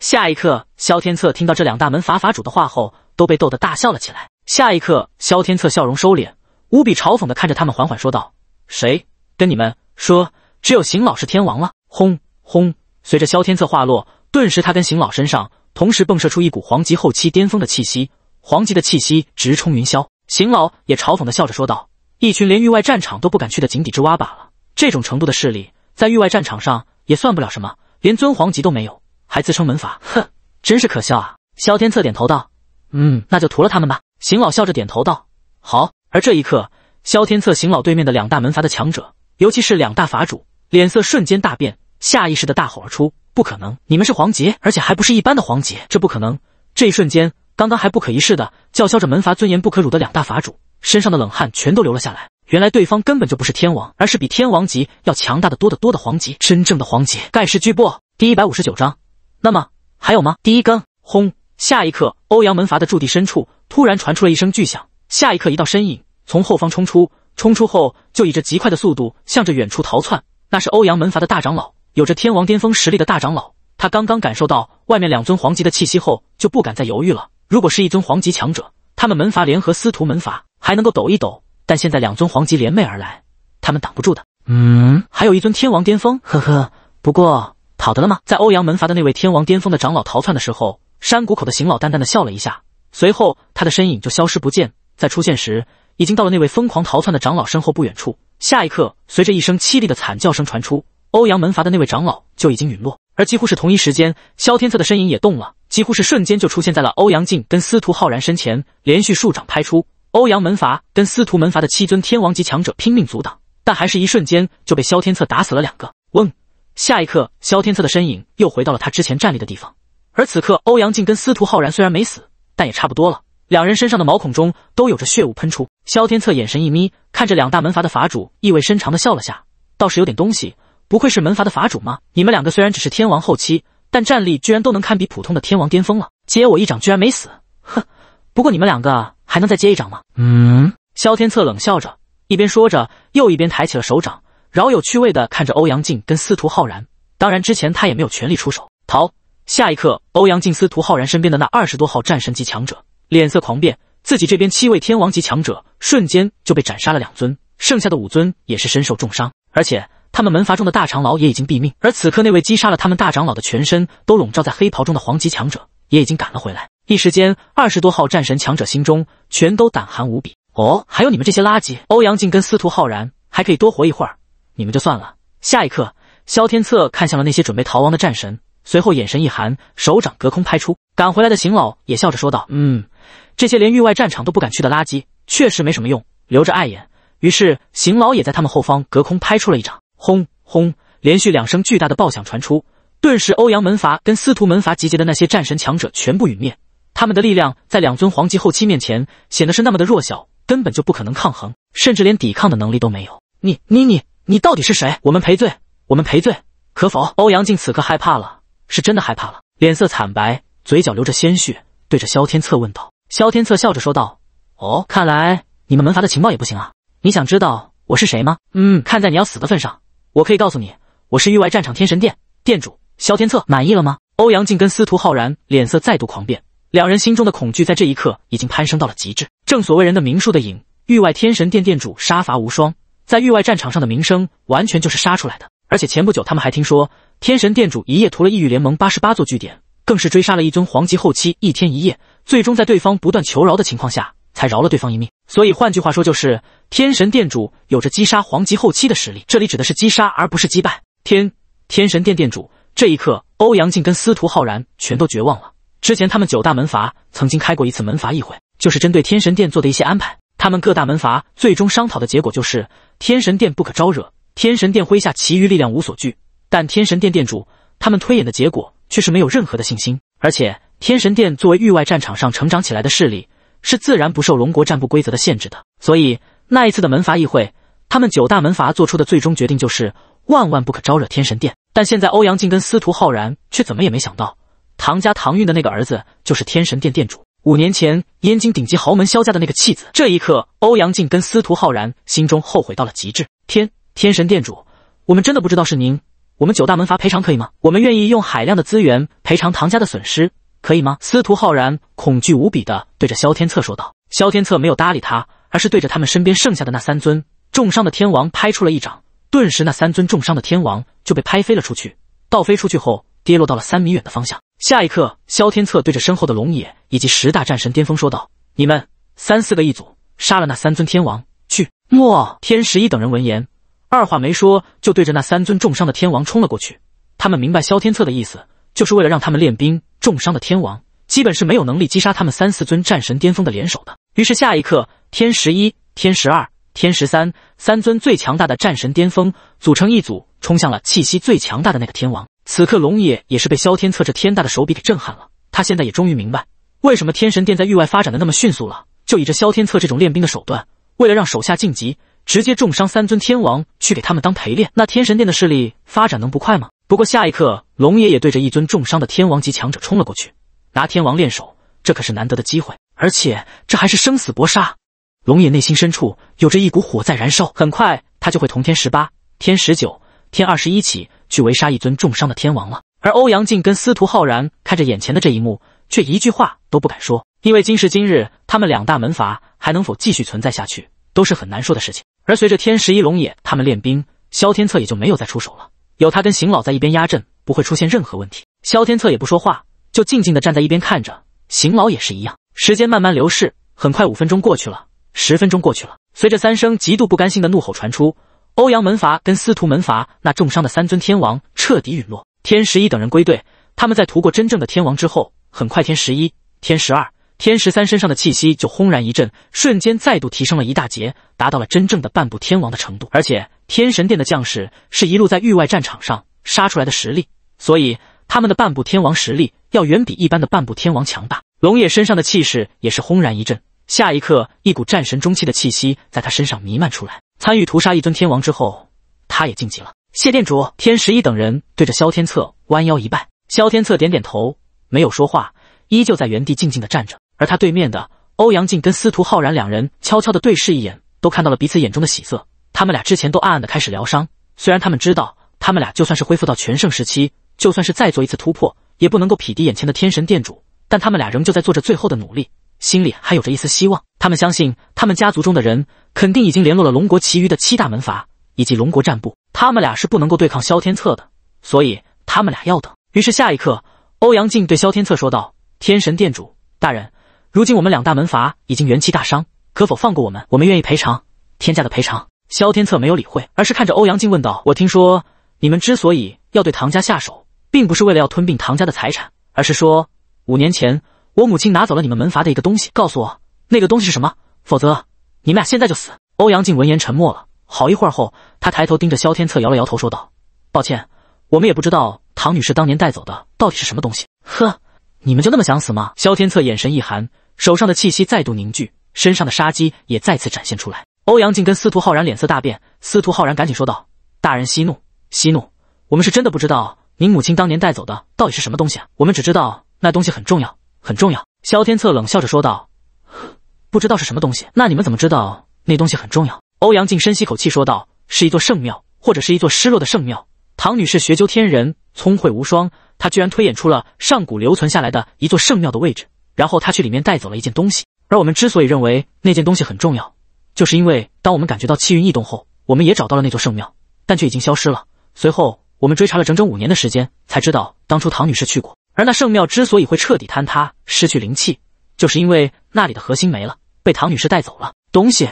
下一刻，萧天策听到这两大门阀阀主的话后，都被逗得大笑了起来。下一刻，萧天策笑容收敛，无比嘲讽的看着他们，缓缓说道：“谁跟你们说，只有邢老是天王了？”轰轰！随着萧天策话落，顿时他跟邢老身上同时迸射出一股黄级后期巅峰的气息，黄级的气息直冲云霄。邢老也嘲讽的笑着说道：“一群连域外战场都不敢去的井底之蛙罢了，这种程度的势力，在域外战场上也算不了什么，连尊皇级都没有，还自称门阀，哼，真是可笑啊！”萧天策点头道：“嗯，那就屠了他们吧。”邢老笑着点头道：“好。”而这一刻，萧天策、邢老对面的两大门阀的强者，尤其是两大法主，脸色瞬间大变。下意识的大吼而出：“不可能！你们是黄级，而且还不是一般的黄级，这不可能！”这一瞬间，刚刚还不可一世的叫嚣着“门阀尊严不可辱”的两大法主，身上的冷汗全都流了下来。原来对方根本就不是天王，而是比天王级要强大的多得多的黄级，真正的黄级，盖世巨擘。第一百五十九章，那么还有吗？第一更！轰！下一刻，欧阳门阀的驻地深处突然传出了一声巨响，下一刻，一道身影从后方冲出，冲出后就以着极快的速度向着远处逃窜。那是欧阳门阀的大长老。有着天王巅峰实力的大长老，他刚刚感受到外面两尊皇级的气息后，就不敢再犹豫了。如果是一尊皇级强者，他们门阀联合司徒门阀还能够抖一抖，但现在两尊皇级联袂而来，他们挡不住的。嗯，还有一尊天王巅峰，呵呵。不过跑得了吗？在欧阳门阀的那位天王巅峰的长老逃窜的时候，山谷口的邢老淡淡的笑了一下，随后他的身影就消失不见。在出现时，已经到了那位疯狂逃窜的长老身后不远处。下一刻，随着一声凄厉的惨叫声传出。欧阳门阀的那位长老就已经陨落，而几乎是同一时间，萧天策的身影也动了，几乎是瞬间就出现在了欧阳靖跟司徒浩然身前，连续数掌拍出。欧阳门阀跟司徒门阀的七尊天王级强者拼命阻挡，但还是一瞬间就被萧天策打死了两个。嗡，下一刻，萧天策的身影又回到了他之前站立的地方。而此刻，欧阳靖跟司徒浩然虽然没死，但也差不多了。两人身上的毛孔中都有着血雾喷出。萧天策眼神一眯，看着两大门阀的阀主，意味深长的笑了下，倒是有点东西。不愧是门阀的阀主吗？你们两个虽然只是天王后期，但战力居然都能堪比普通的天王巅峰了。接我一掌居然没死，哼！不过你们两个还能再接一掌吗？嗯。萧天策冷笑着，一边说着，又一边抬起了手掌，饶有趣味的看着欧阳靖跟司徒浩然。当然，之前他也没有全力出手。逃！下一刻，欧阳靖、司徒浩然身边的那二十多号战神级强者脸色狂变，自己这边七位天王级强者瞬间就被斩杀了两尊，剩下的五尊也是身受重伤，而且。他们门阀中的大长老也已经毙命，而此刻那位击杀了他们大长老的，全身都笼罩在黑袍中的黄级强者也已经赶了回来。一时间，二十多号战神强者心中全都胆寒无比。哦，还有你们这些垃圾！欧阳靖跟司徒浩然还可以多活一会儿，你们就算了。下一刻，萧天策看向了那些准备逃亡的战神，随后眼神一寒，手掌隔空拍出。赶回来的邢老也笑着说道：“嗯，这些连域外战场都不敢去的垃圾，确实没什么用，留着碍眼。”于是邢老也在他们后方隔空拍出了一掌。轰轰！连续两声巨大的爆响传出，顿时欧阳门阀跟司徒门阀集结的那些战神强者全部陨灭。他们的力量在两尊皇级后期面前显得是那么的弱小，根本就不可能抗衡，甚至连抵抗的能力都没有。你、你、你，你到底是谁？我们赔罪，我们赔罪，可否？欧阳靖此刻害怕了，是真的害怕了，脸色惨白，嘴角流着鲜血，对着萧天策问道。萧天策笑着说道：“哦，看来你们门阀的情报也不行啊。你想知道我是谁吗？嗯，看在你要死的份上。”我可以告诉你，我是域外战场天神殿殿主萧天策，满意了吗？欧阳靖跟司徒浩然脸色再度狂变，两人心中的恐惧在这一刻已经攀升到了极致。正所谓人的名，树的影，域外天神殿殿主杀伐无双，在域外战场上的名声完全就是杀出来的。而且前不久他们还听说，天神殿主一夜屠了异域联盟八十八座据点，更是追杀了一尊皇级后期，一天一夜，最终在对方不断求饶的情况下。才饶了对方一命，所以换句话说，就是天神殿主有着击杀黄级后期的实力。这里指的是击杀，而不是击败。天天神殿殿主，这一刻，欧阳靖跟司徒浩然全都绝望了。之前他们九大门阀曾经开过一次门阀议会，就是针对天神殿做的一些安排。他们各大门阀最终商讨的结果就是，天神殿不可招惹，天神殿麾下其余力量无所惧。但天神殿殿主他们推演的结果却是没有任何的信心，而且天神殿作为域外战场上成长起来的势力。是自然不受龙国战部规则的限制的，所以那一次的门阀议会，他们九大门阀做出的最终决定就是万万不可招惹天神殿。但现在欧阳靖跟司徒浩然却怎么也没想到，唐家唐韵的那个儿子就是天神殿殿主，五年前燕京顶级豪门萧家的那个弃子。这一刻，欧阳靖跟司徒浩然心中后悔到了极致。天，天神殿主，我们真的不知道是您，我们九大门阀赔偿可以吗？我们愿意用海量的资源赔偿唐家的损失。可以吗？司徒浩然恐惧无比的对着萧天策说道。萧天策没有搭理他，而是对着他们身边剩下的那三尊重伤的天王拍出了一掌，顿时那三尊重伤的天王就被拍飞了出去，倒飞出去后跌落到了三米远的方向。下一刻，萧天策对着身后的龙野以及十大战神巅峰说道：“你们三四个一组，杀了那三尊天王去。”莫天十一等人闻言，二话没说就对着那三尊重伤的天王冲了过去。他们明白萧天策的意思，就是为了让他们练兵。重伤的天王，基本是没有能力击杀他们三四尊战神巅峰的联手的。于是下一刻，天十一、天十二、天十三三尊最强大的战神巅峰组成一组，冲向了气息最强大的那个天王。此刻，龙野也是被萧天策这天大的手笔给震撼了。他现在也终于明白，为什么天神殿在域外发展的那么迅速了。就以这萧天策这种练兵的手段，为了让手下晋级，直接重伤三尊天王去给他们当陪练，那天神殿的势力发展能不快吗？不过下一刻，龙爷也对着一尊重伤的天王级强者冲了过去，拿天王练手，这可是难得的机会，而且这还是生死搏杀。龙爷内心深处有着一股火在燃烧，很快他就会同天十八、天十九、天二十一起去围杀一尊重伤的天王了。而欧阳靖跟司徒浩然看着眼前的这一幕，却一句话都不敢说，因为今时今日，他们两大门阀还能否继续存在下去，都是很难说的事情。而随着天十一龙野他们练兵，萧天策也就没有再出手了。有他跟邢老在一边压阵，不会出现任何问题。萧天策也不说话，就静静的站在一边看着。邢老也是一样。时间慢慢流逝，很快五分钟过去了，十分钟过去了。随着三声极度不甘心的怒吼传出，欧阳门阀跟司徒门阀那重伤的三尊天王彻底陨落。天十一等人归队，他们在屠过真正的天王之后，很快天十一、天十二。天十三身上的气息就轰然一震，瞬间再度提升了一大截，达到了真正的半步天王的程度。而且天神殿的将士是一路在域外战场上杀出来的实力，所以他们的半步天王实力要远比一般的半步天王强大。龙野身上的气势也是轰然一震，下一刻，一股战神中期的气息在他身上弥漫出来。参与屠杀一尊天王之后，他也晋级了。谢殿主，天十一等人对着萧天策弯腰一拜。萧天策点点头，没有说话，依旧在原地静静的站着。而他对面的欧阳靖跟司徒浩然两人悄悄地对视一眼，都看到了彼此眼中的喜色。他们俩之前都暗暗的开始疗伤，虽然他们知道他们俩就算是恢复到全盛时期，就算是再做一次突破，也不能够匹敌眼前的天神殿主，但他们俩仍旧在做着最后的努力，心里还有着一丝希望。他们相信他们家族中的人肯定已经联络了龙国其余的七大门阀以及龙国战部。他们俩是不能够对抗萧天策的，所以他们俩要等。于是下一刻，欧阳靖对萧天策说道：“天神殿主大人。”如今我们两大门阀已经元气大伤，可否放过我们？我们愿意赔偿天价的赔偿。萧天策没有理会，而是看着欧阳靖问道：“我听说你们之所以要对唐家下手，并不是为了要吞并唐家的财产，而是说五年前我母亲拿走了你们门阀的一个东西。告诉我，那个东西是什么？否则你们俩现在就死。”欧阳靖闻言沉默了好一会儿后，他抬头盯着萧天策摇了摇头说道：“抱歉，我们也不知道唐女士当年带走的到底是什么东西。”呵，你们就那么想死吗？萧天策眼神一寒。手上的气息再度凝聚，身上的杀机也再次展现出来。欧阳靖跟司徒浩然脸色大变，司徒浩然赶紧说道：“大人息怒，息怒，我们是真的不知道您母亲当年带走的到底是什么东西啊！我们只知道那东西很重要，很重要。”萧天策冷笑着说道：“不知道是什么东西，那你们怎么知道那东西很重要？”欧阳靖深吸口气说道：“是一座圣庙，或者是一座失落的圣庙。唐女士学究天人，聪慧无双，她居然推演出了上古留存下来的一座圣庙的位置。”然后他去里面带走了一件东西，而我们之所以认为那件东西很重要，就是因为当我们感觉到气运异动后，我们也找到了那座圣庙，但却已经消失了。随后我们追查了整整五年的时间，才知道当初唐女士去过，而那圣庙之所以会彻底坍塌、失去灵气，就是因为那里的核心没了，被唐女士带走了东西。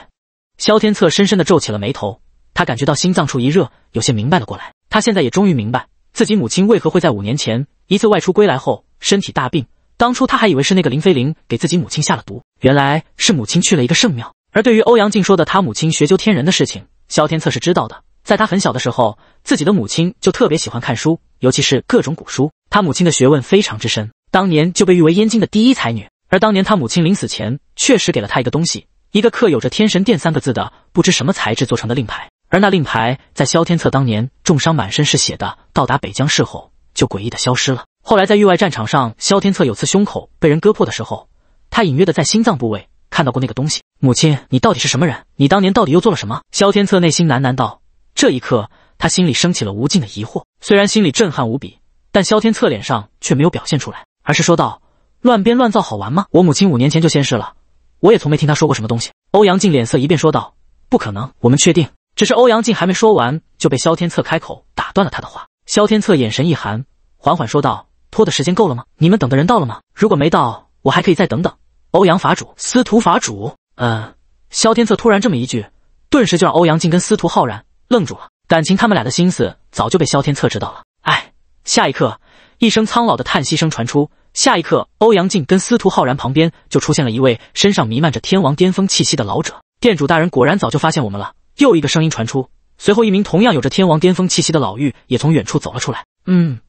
萧天策深深地皱起了眉头，他感觉到心脏处一热，有些明白了过来。他现在也终于明白自己母亲为何会在五年前一次外出归来后身体大病。当初他还以为是那个林飞凌给自己母亲下了毒，原来是母亲去了一个圣庙。而对于欧阳靖说的他母亲学究天人的事情，萧天策是知道的。在他很小的时候，自己的母亲就特别喜欢看书，尤其是各种古书。他母亲的学问非常之深，当年就被誉为燕京的第一才女。而当年他母亲临死前，确实给了他一个东西，一个刻有着“天神殿”三个字的不知什么材质做成的令牌。而那令牌在萧天策当年重伤满身是血的到达北疆市后，就诡异的消失了。后来在域外战场上，萧天策有次胸口被人割破的时候，他隐约的在心脏部位看到过那个东西。母亲，你到底是什么人？你当年到底又做了什么？萧天策内心喃喃道。这一刻，他心里升起了无尽的疑惑。虽然心里震撼无比，但萧天策脸上却没有表现出来，而是说道：“乱编乱造好玩吗？”我母亲五年前就仙逝了，我也从没听她说过什么东西。”欧阳靖脸色一变，说道：“不可能，我们确定。”只是欧阳靖还没说完，就被萧天策开口打断了他的话。萧天策眼神一寒，缓缓说道。拖的时间够了吗？你们等的人到了吗？如果没到，我还可以再等等。欧阳法主、司徒法主……呃，萧天策突然这么一句，顿时就让欧阳靖跟司徒浩然愣住了。感情他们俩的心思早就被萧天策知道了。哎，下一刻，一声苍老的叹息声传出。下一刻，欧阳靖跟司徒浩然旁边就出现了一位身上弥漫着天王巅峰气息的老者。店主大人果然早就发现我们了。又一个声音传出，随后一名同样有着天王巅峰气息的老妪也从远处走了出来。嗯。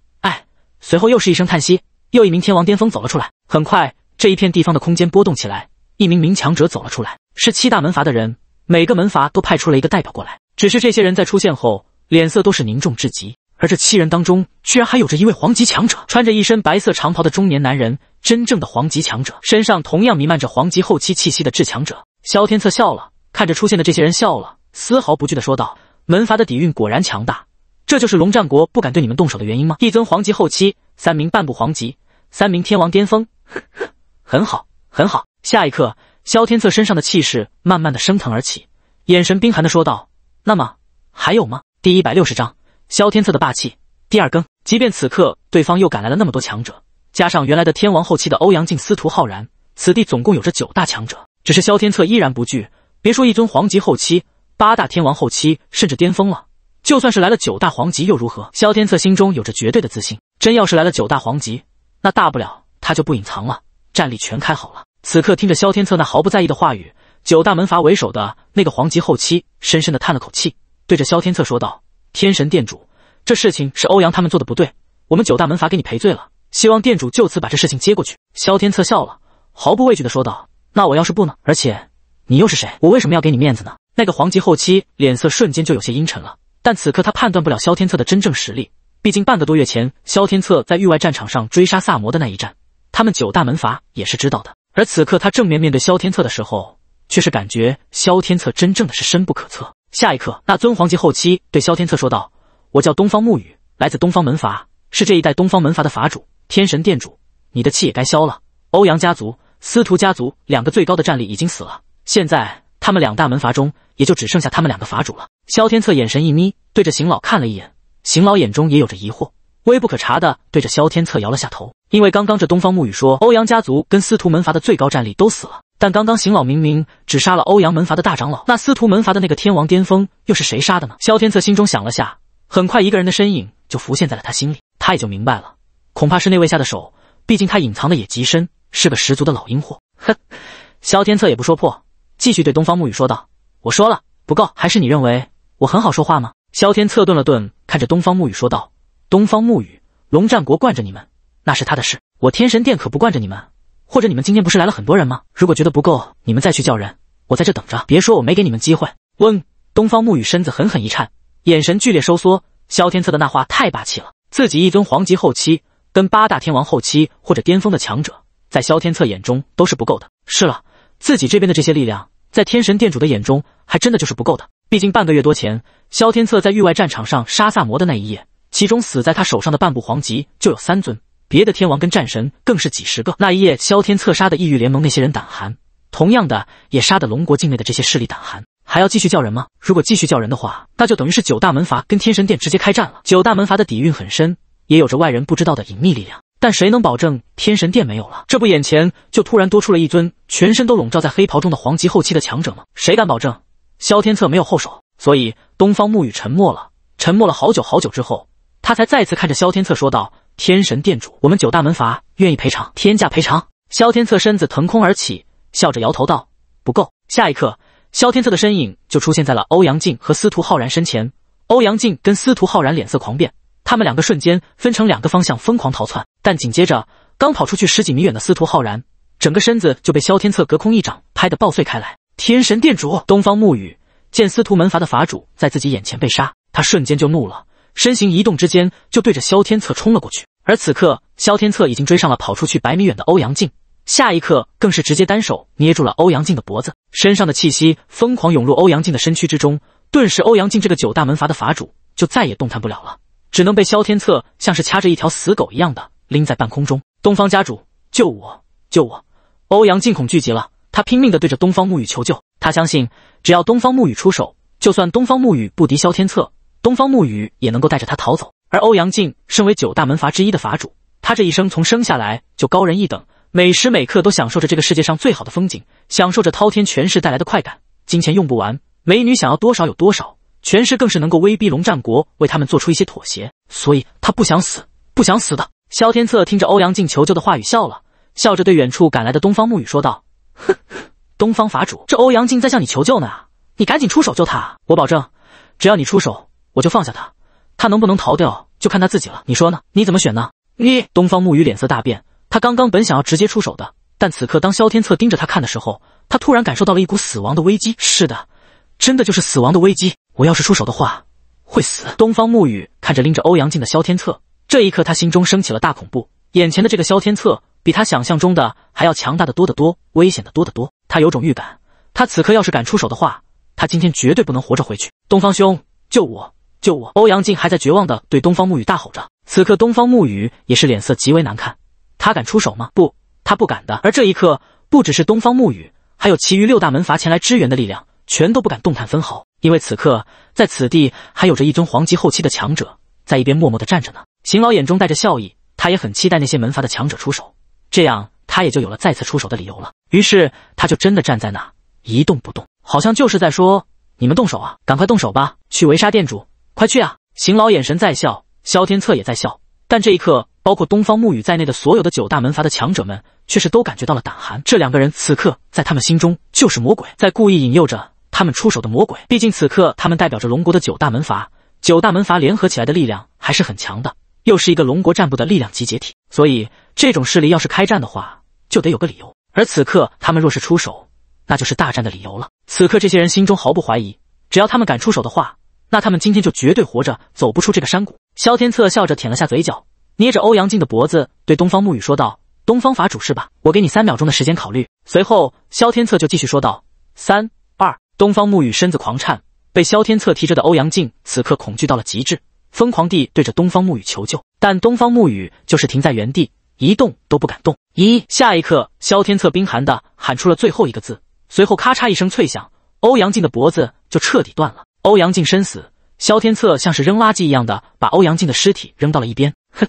随后又是一声叹息，又一名天王巅峰走了出来。很快，这一片地方的空间波动起来，一名明强者走了出来，是七大门阀的人，每个门阀都派出了一个代表过来。只是这些人在出现后，脸色都是凝重至极。而这七人当中，居然还有着一位黄级强者，穿着一身白色长袍的中年男人，真正的黄级强者，身上同样弥漫着黄级后期气息的至强者。萧天策笑了，看着出现的这些人笑了，丝毫不惧的说道：“门阀的底蕴果然强大。”这就是龙战国不敢对你们动手的原因吗？一尊皇级后期，三名半步皇级，三名天王巅峰，很好，很好。下一刻，萧天策身上的气势慢慢的升腾而起，眼神冰寒的说道：“那么还有吗？”第一百六十章萧天策的霸气第二更。即便此刻对方又赶来了那么多强者，加上原来的天王后期的欧阳靖、司徒浩然，此地总共有着九大强者。只是萧天策依然不惧，别说一尊皇级后期，八大天王后期甚至巅峰了。就算是来了九大皇级又如何？萧天策心中有着绝对的自信。真要是来了九大皇级，那大不了他就不隐藏了，战力全开好了。此刻听着萧天策那毫不在意的话语，九大门阀为首的那个皇级后期深深的叹了口气，对着萧天策说道：“天神殿主，这事情是欧阳他们做的不对，我们九大门阀给你赔罪了，希望殿主就此把这事情接过去。”萧天策笑了，毫不畏惧的说道：“那我要是不呢？而且你又是谁？我为什么要给你面子呢？”那个皇级后期脸色瞬间就有些阴沉了。但此刻他判断不了萧天策的真正实力，毕竟半个多月前萧天策在域外战场上追杀萨摩的那一战，他们九大门阀也是知道的。而此刻他正面面对萧天策的时候，却是感觉萧天策真正的是深不可测。下一刻，那尊皇级后期对萧天策说道：“我叫东方沐雨，来自东方门阀，是这一代东方门阀的阀主，天神殿主。你的气也该消了。欧阳家族、司徒家族两个最高的战力已经死了，现在……”他们两大门阀中，也就只剩下他们两个阀主了。萧天策眼神一眯，对着邢老看了一眼。邢老眼中也有着疑惑，微不可察的对着萧天策摇了下头。因为刚刚这东方沐雨说欧阳家族跟司徒门阀的最高战力都死了，但刚刚邢老明明只杀了欧阳门阀的大长老，那司徒门阀的那个天王巅峰又是谁杀的呢？萧天策心中想了下，很快一个人的身影就浮现在了他心里，他也就明白了，恐怕是那位下的手。毕竟他隐藏的也极深，是个十足的老阴货。呵，萧天策也不说破。继续对东方木雨说道：“我说了不够，还是你认为我很好说话吗？”萧天策顿了顿，看着东方木雨说道：“东方木雨，龙战国惯着你们，那是他的事，我天神殿可不惯着你们。或者你们今天不是来了很多人吗？如果觉得不够，你们再去叫人，我在这等着。别说我没给你们机会。”嗡，东方木雨身子狠狠一颤，眼神剧烈收缩。萧天策的那话太霸气了，自己一尊皇级后期，跟八大天王后期或者巅峰的强者，在萧天策眼中都是不够的。是了，自己这边的这些力量。在天神殿主的眼中，还真的就是不够的。毕竟半个月多前，萧天策在域外战场上杀萨摩的那一夜，其中死在他手上的半部皇级就有三尊，别的天王跟战神更是几十个。那一夜，萧天策杀的异域联盟那些人胆寒，同样的也杀的龙国境内的这些势力胆寒。还要继续叫人吗？如果继续叫人的话，那就等于是九大门阀跟天神殿直接开战了。九大门阀的底蕴很深，也有着外人不知道的隐秘力量。但谁能保证天神殿没有了？这不，眼前就突然多出了一尊全身都笼罩在黑袍中的黄级后期的强者吗？谁敢保证萧天策没有后手？所以东方沐雨沉默了，沉默了好久好久之后，他才再次看着萧天策说道：“天神殿主，我们九大门阀愿意赔偿天价赔偿。”萧天策身子腾空而起，笑着摇头道：“不够。”下一刻，萧天策的身影就出现在了欧阳靖和司徒浩然身前，欧阳靖跟司徒浩然脸色狂变。他们两个瞬间分成两个方向疯狂逃窜，但紧接着刚跑出去十几米远的司徒浩然，整个身子就被萧天策隔空一掌拍得爆碎开来。天神殿主东方沐雨见司徒门阀的法主在自己眼前被杀，他瞬间就怒了，身形一动之间就对着萧天策冲了过去。而此刻萧天策已经追上了跑出去百米远的欧阳靖，下一刻更是直接单手捏住了欧阳靖的脖子，身上的气息疯狂涌入欧阳靖的身躯之中，顿时欧阳靖这个九大门阀的法主就再也动弹不了了。只能被萧天策像是掐着一条死狗一样的拎在半空中。东方家主，救我！救我！欧阳靖恐惧极了，他拼命的对着东方沐雨求救。他相信，只要东方沐雨出手，就算东方沐雨不敌萧天策，东方沐雨也能够带着他逃走。而欧阳靖身为九大门阀之一的阀主，他这一生从生下来就高人一等，每时每刻都享受着这个世界上最好的风景，享受着滔天权势带来的快感，金钱用不完，美女想要多少有多少。权势更是能够威逼龙战国为他们做出一些妥协，所以他不想死，不想死的。萧天策听着欧阳靖求救的话语，笑了，笑着对远处赶来的东方木雨说道：“东方法主，这欧阳靖在向你求救呢，你赶紧出手救他。我保证，只要你出手，我就放下他。他能不能逃掉，就看他自己了。你说呢？你怎么选呢？你……”东方木雨脸色大变，他刚刚本想要直接出手的，但此刻当萧天策盯着他看的时候，他突然感受到了一股死亡的危机。是的，真的就是死亡的危机。我要是出手的话，会死。东方木雨看着拎着欧阳靖的萧天策，这一刻他心中升起了大恐怖。眼前的这个萧天策，比他想象中的还要强大的多得多，危险的多得多。他有种预感，他此刻要是敢出手的话，他今天绝对不能活着回去。东方兄，救我！救我！欧阳靖还在绝望的对东方木雨大吼着。此刻，东方木雨也是脸色极为难看。他敢出手吗？不，他不敢的。而这一刻，不只是东方木雨，还有其余六大门阀前来支援的力量，全都不敢动弹分毫。因为此刻在此地还有着一尊皇级后期的强者在一边默默的站着呢。邢老眼中带着笑意，他也很期待那些门阀的强者出手，这样他也就有了再次出手的理由了。于是他就真的站在那一动不动，好像就是在说：“你们动手啊，赶快动手吧，去围杀店主，快去啊！”邢老眼神在笑，萧天策也在笑，但这一刻，包括东方沐雨在内的所有的九大门阀的强者们，却是都感觉到了胆寒。这两个人此刻在他们心中就是魔鬼，在故意引诱着。他们出手的魔鬼，毕竟此刻他们代表着龙国的九大门阀，九大门阀联合起来的力量还是很强的，又是一个龙国战部的力量集结体，所以这种势力要是开战的话，就得有个理由。而此刻他们若是出手，那就是大战的理由了。此刻这些人心中毫不怀疑，只要他们敢出手的话，那他们今天就绝对活着走不出这个山谷。萧天策笑着舔了下嘴角，捏着欧阳靖的脖子，对东方沐雨说道：“东方法主是吧？我给你三秒钟的时间考虑。”随后，萧天策就继续说道：“三。”东方沐雨身子狂颤，被萧天策提着的欧阳靖此刻恐惧到了极致，疯狂地对着东方沐雨求救。但东方沐雨就是停在原地，一动都不敢动。一下一刻，萧天策冰寒的喊出了最后一个字，随后咔嚓一声脆响，欧阳靖的脖子就彻底断了。欧阳靖身死，萧天策像是扔垃圾一样的把欧阳靖的尸体扔到了一边。哼，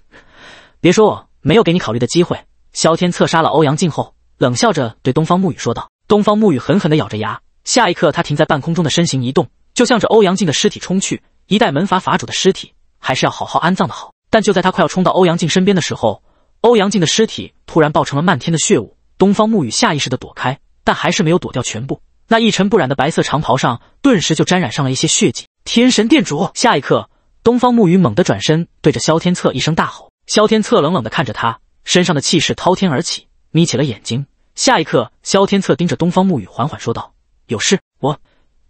别说我没有给你考虑的机会。萧天策杀了欧阳靖后，冷笑着对东方沐雨说道。东方沐雨狠狠的咬着牙。下一刻，他停在半空中的身形一动，就向着欧阳靖的尸体冲去。一代门阀法主的尸体，还是要好好安葬的好。但就在他快要冲到欧阳靖身边的时候，欧阳靖的尸体突然爆成了漫天的血雾。东方暮雨下意识的躲开，但还是没有躲掉全部。那一尘不染的白色长袍上，顿时就沾染上了一些血迹。天神殿主，下一刻，东方暮雨猛地转身，对着萧天策一声大吼。萧天策冷冷地看着他，身上的气势滔天而起，眯起了眼睛。下一刻，萧天策盯着东方暮雨，缓缓说道。有事？我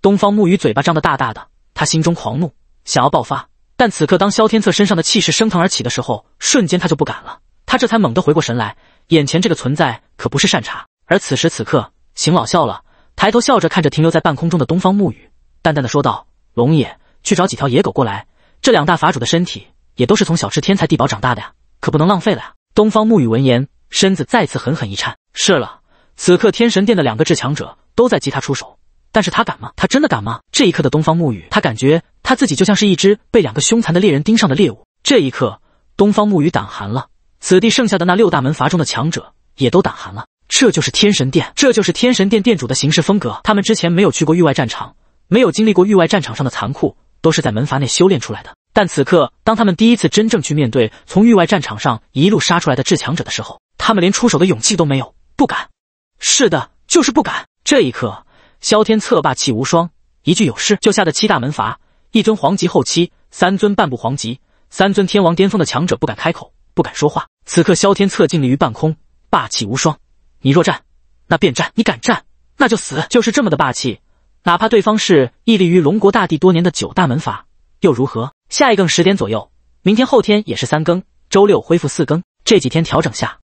东方木雨嘴巴张得大大的，他心中狂怒，想要爆发，但此刻当萧天策身上的气势升腾而起的时候，瞬间他就不敢了。他这才猛地回过神来，眼前这个存在可不是善茬。而此时此刻，邢老笑了，抬头笑着看着停留在半空中的东方木雨，淡淡的说道：“龙爷，去找几条野狗过来。这两大法主的身体也都是从小吃天才地宝长大的呀，可不能浪费了呀。”东方木雨闻言，身子再次狠狠一颤。是了，此刻天神殿的两个至强者。都在激他出手，但是他敢吗？他真的敢吗？这一刻的东方木雨，他感觉他自己就像是一只被两个凶残的猎人盯上的猎物。这一刻，东方木雨胆寒了。此地剩下的那六大门阀中的强者也都胆寒了。这就是天神殿，这就是天神殿殿主的行事风格。他们之前没有去过域外战场，没有经历过域外战场上的残酷，都是在门阀内修炼出来的。但此刻，当他们第一次真正去面对从域外战场上一路杀出来的至强者的时候，他们连出手的勇气都没有，不敢。是的，就是不敢。这一刻，萧天策霸气无双，一句有事就下的七大门阀一尊皇级后期，三尊半步皇级，三尊天王巅峰的强者不敢开口，不敢说话。此刻，萧天策静立于半空，霸气无双。你若战，那便战；你敢战，那就死。就是这么的霸气，哪怕对方是屹立于龙国大地多年的九大门阀，又如何？下一更十点左右，明天后天也是三更，周六恢复四更，这几天调整下。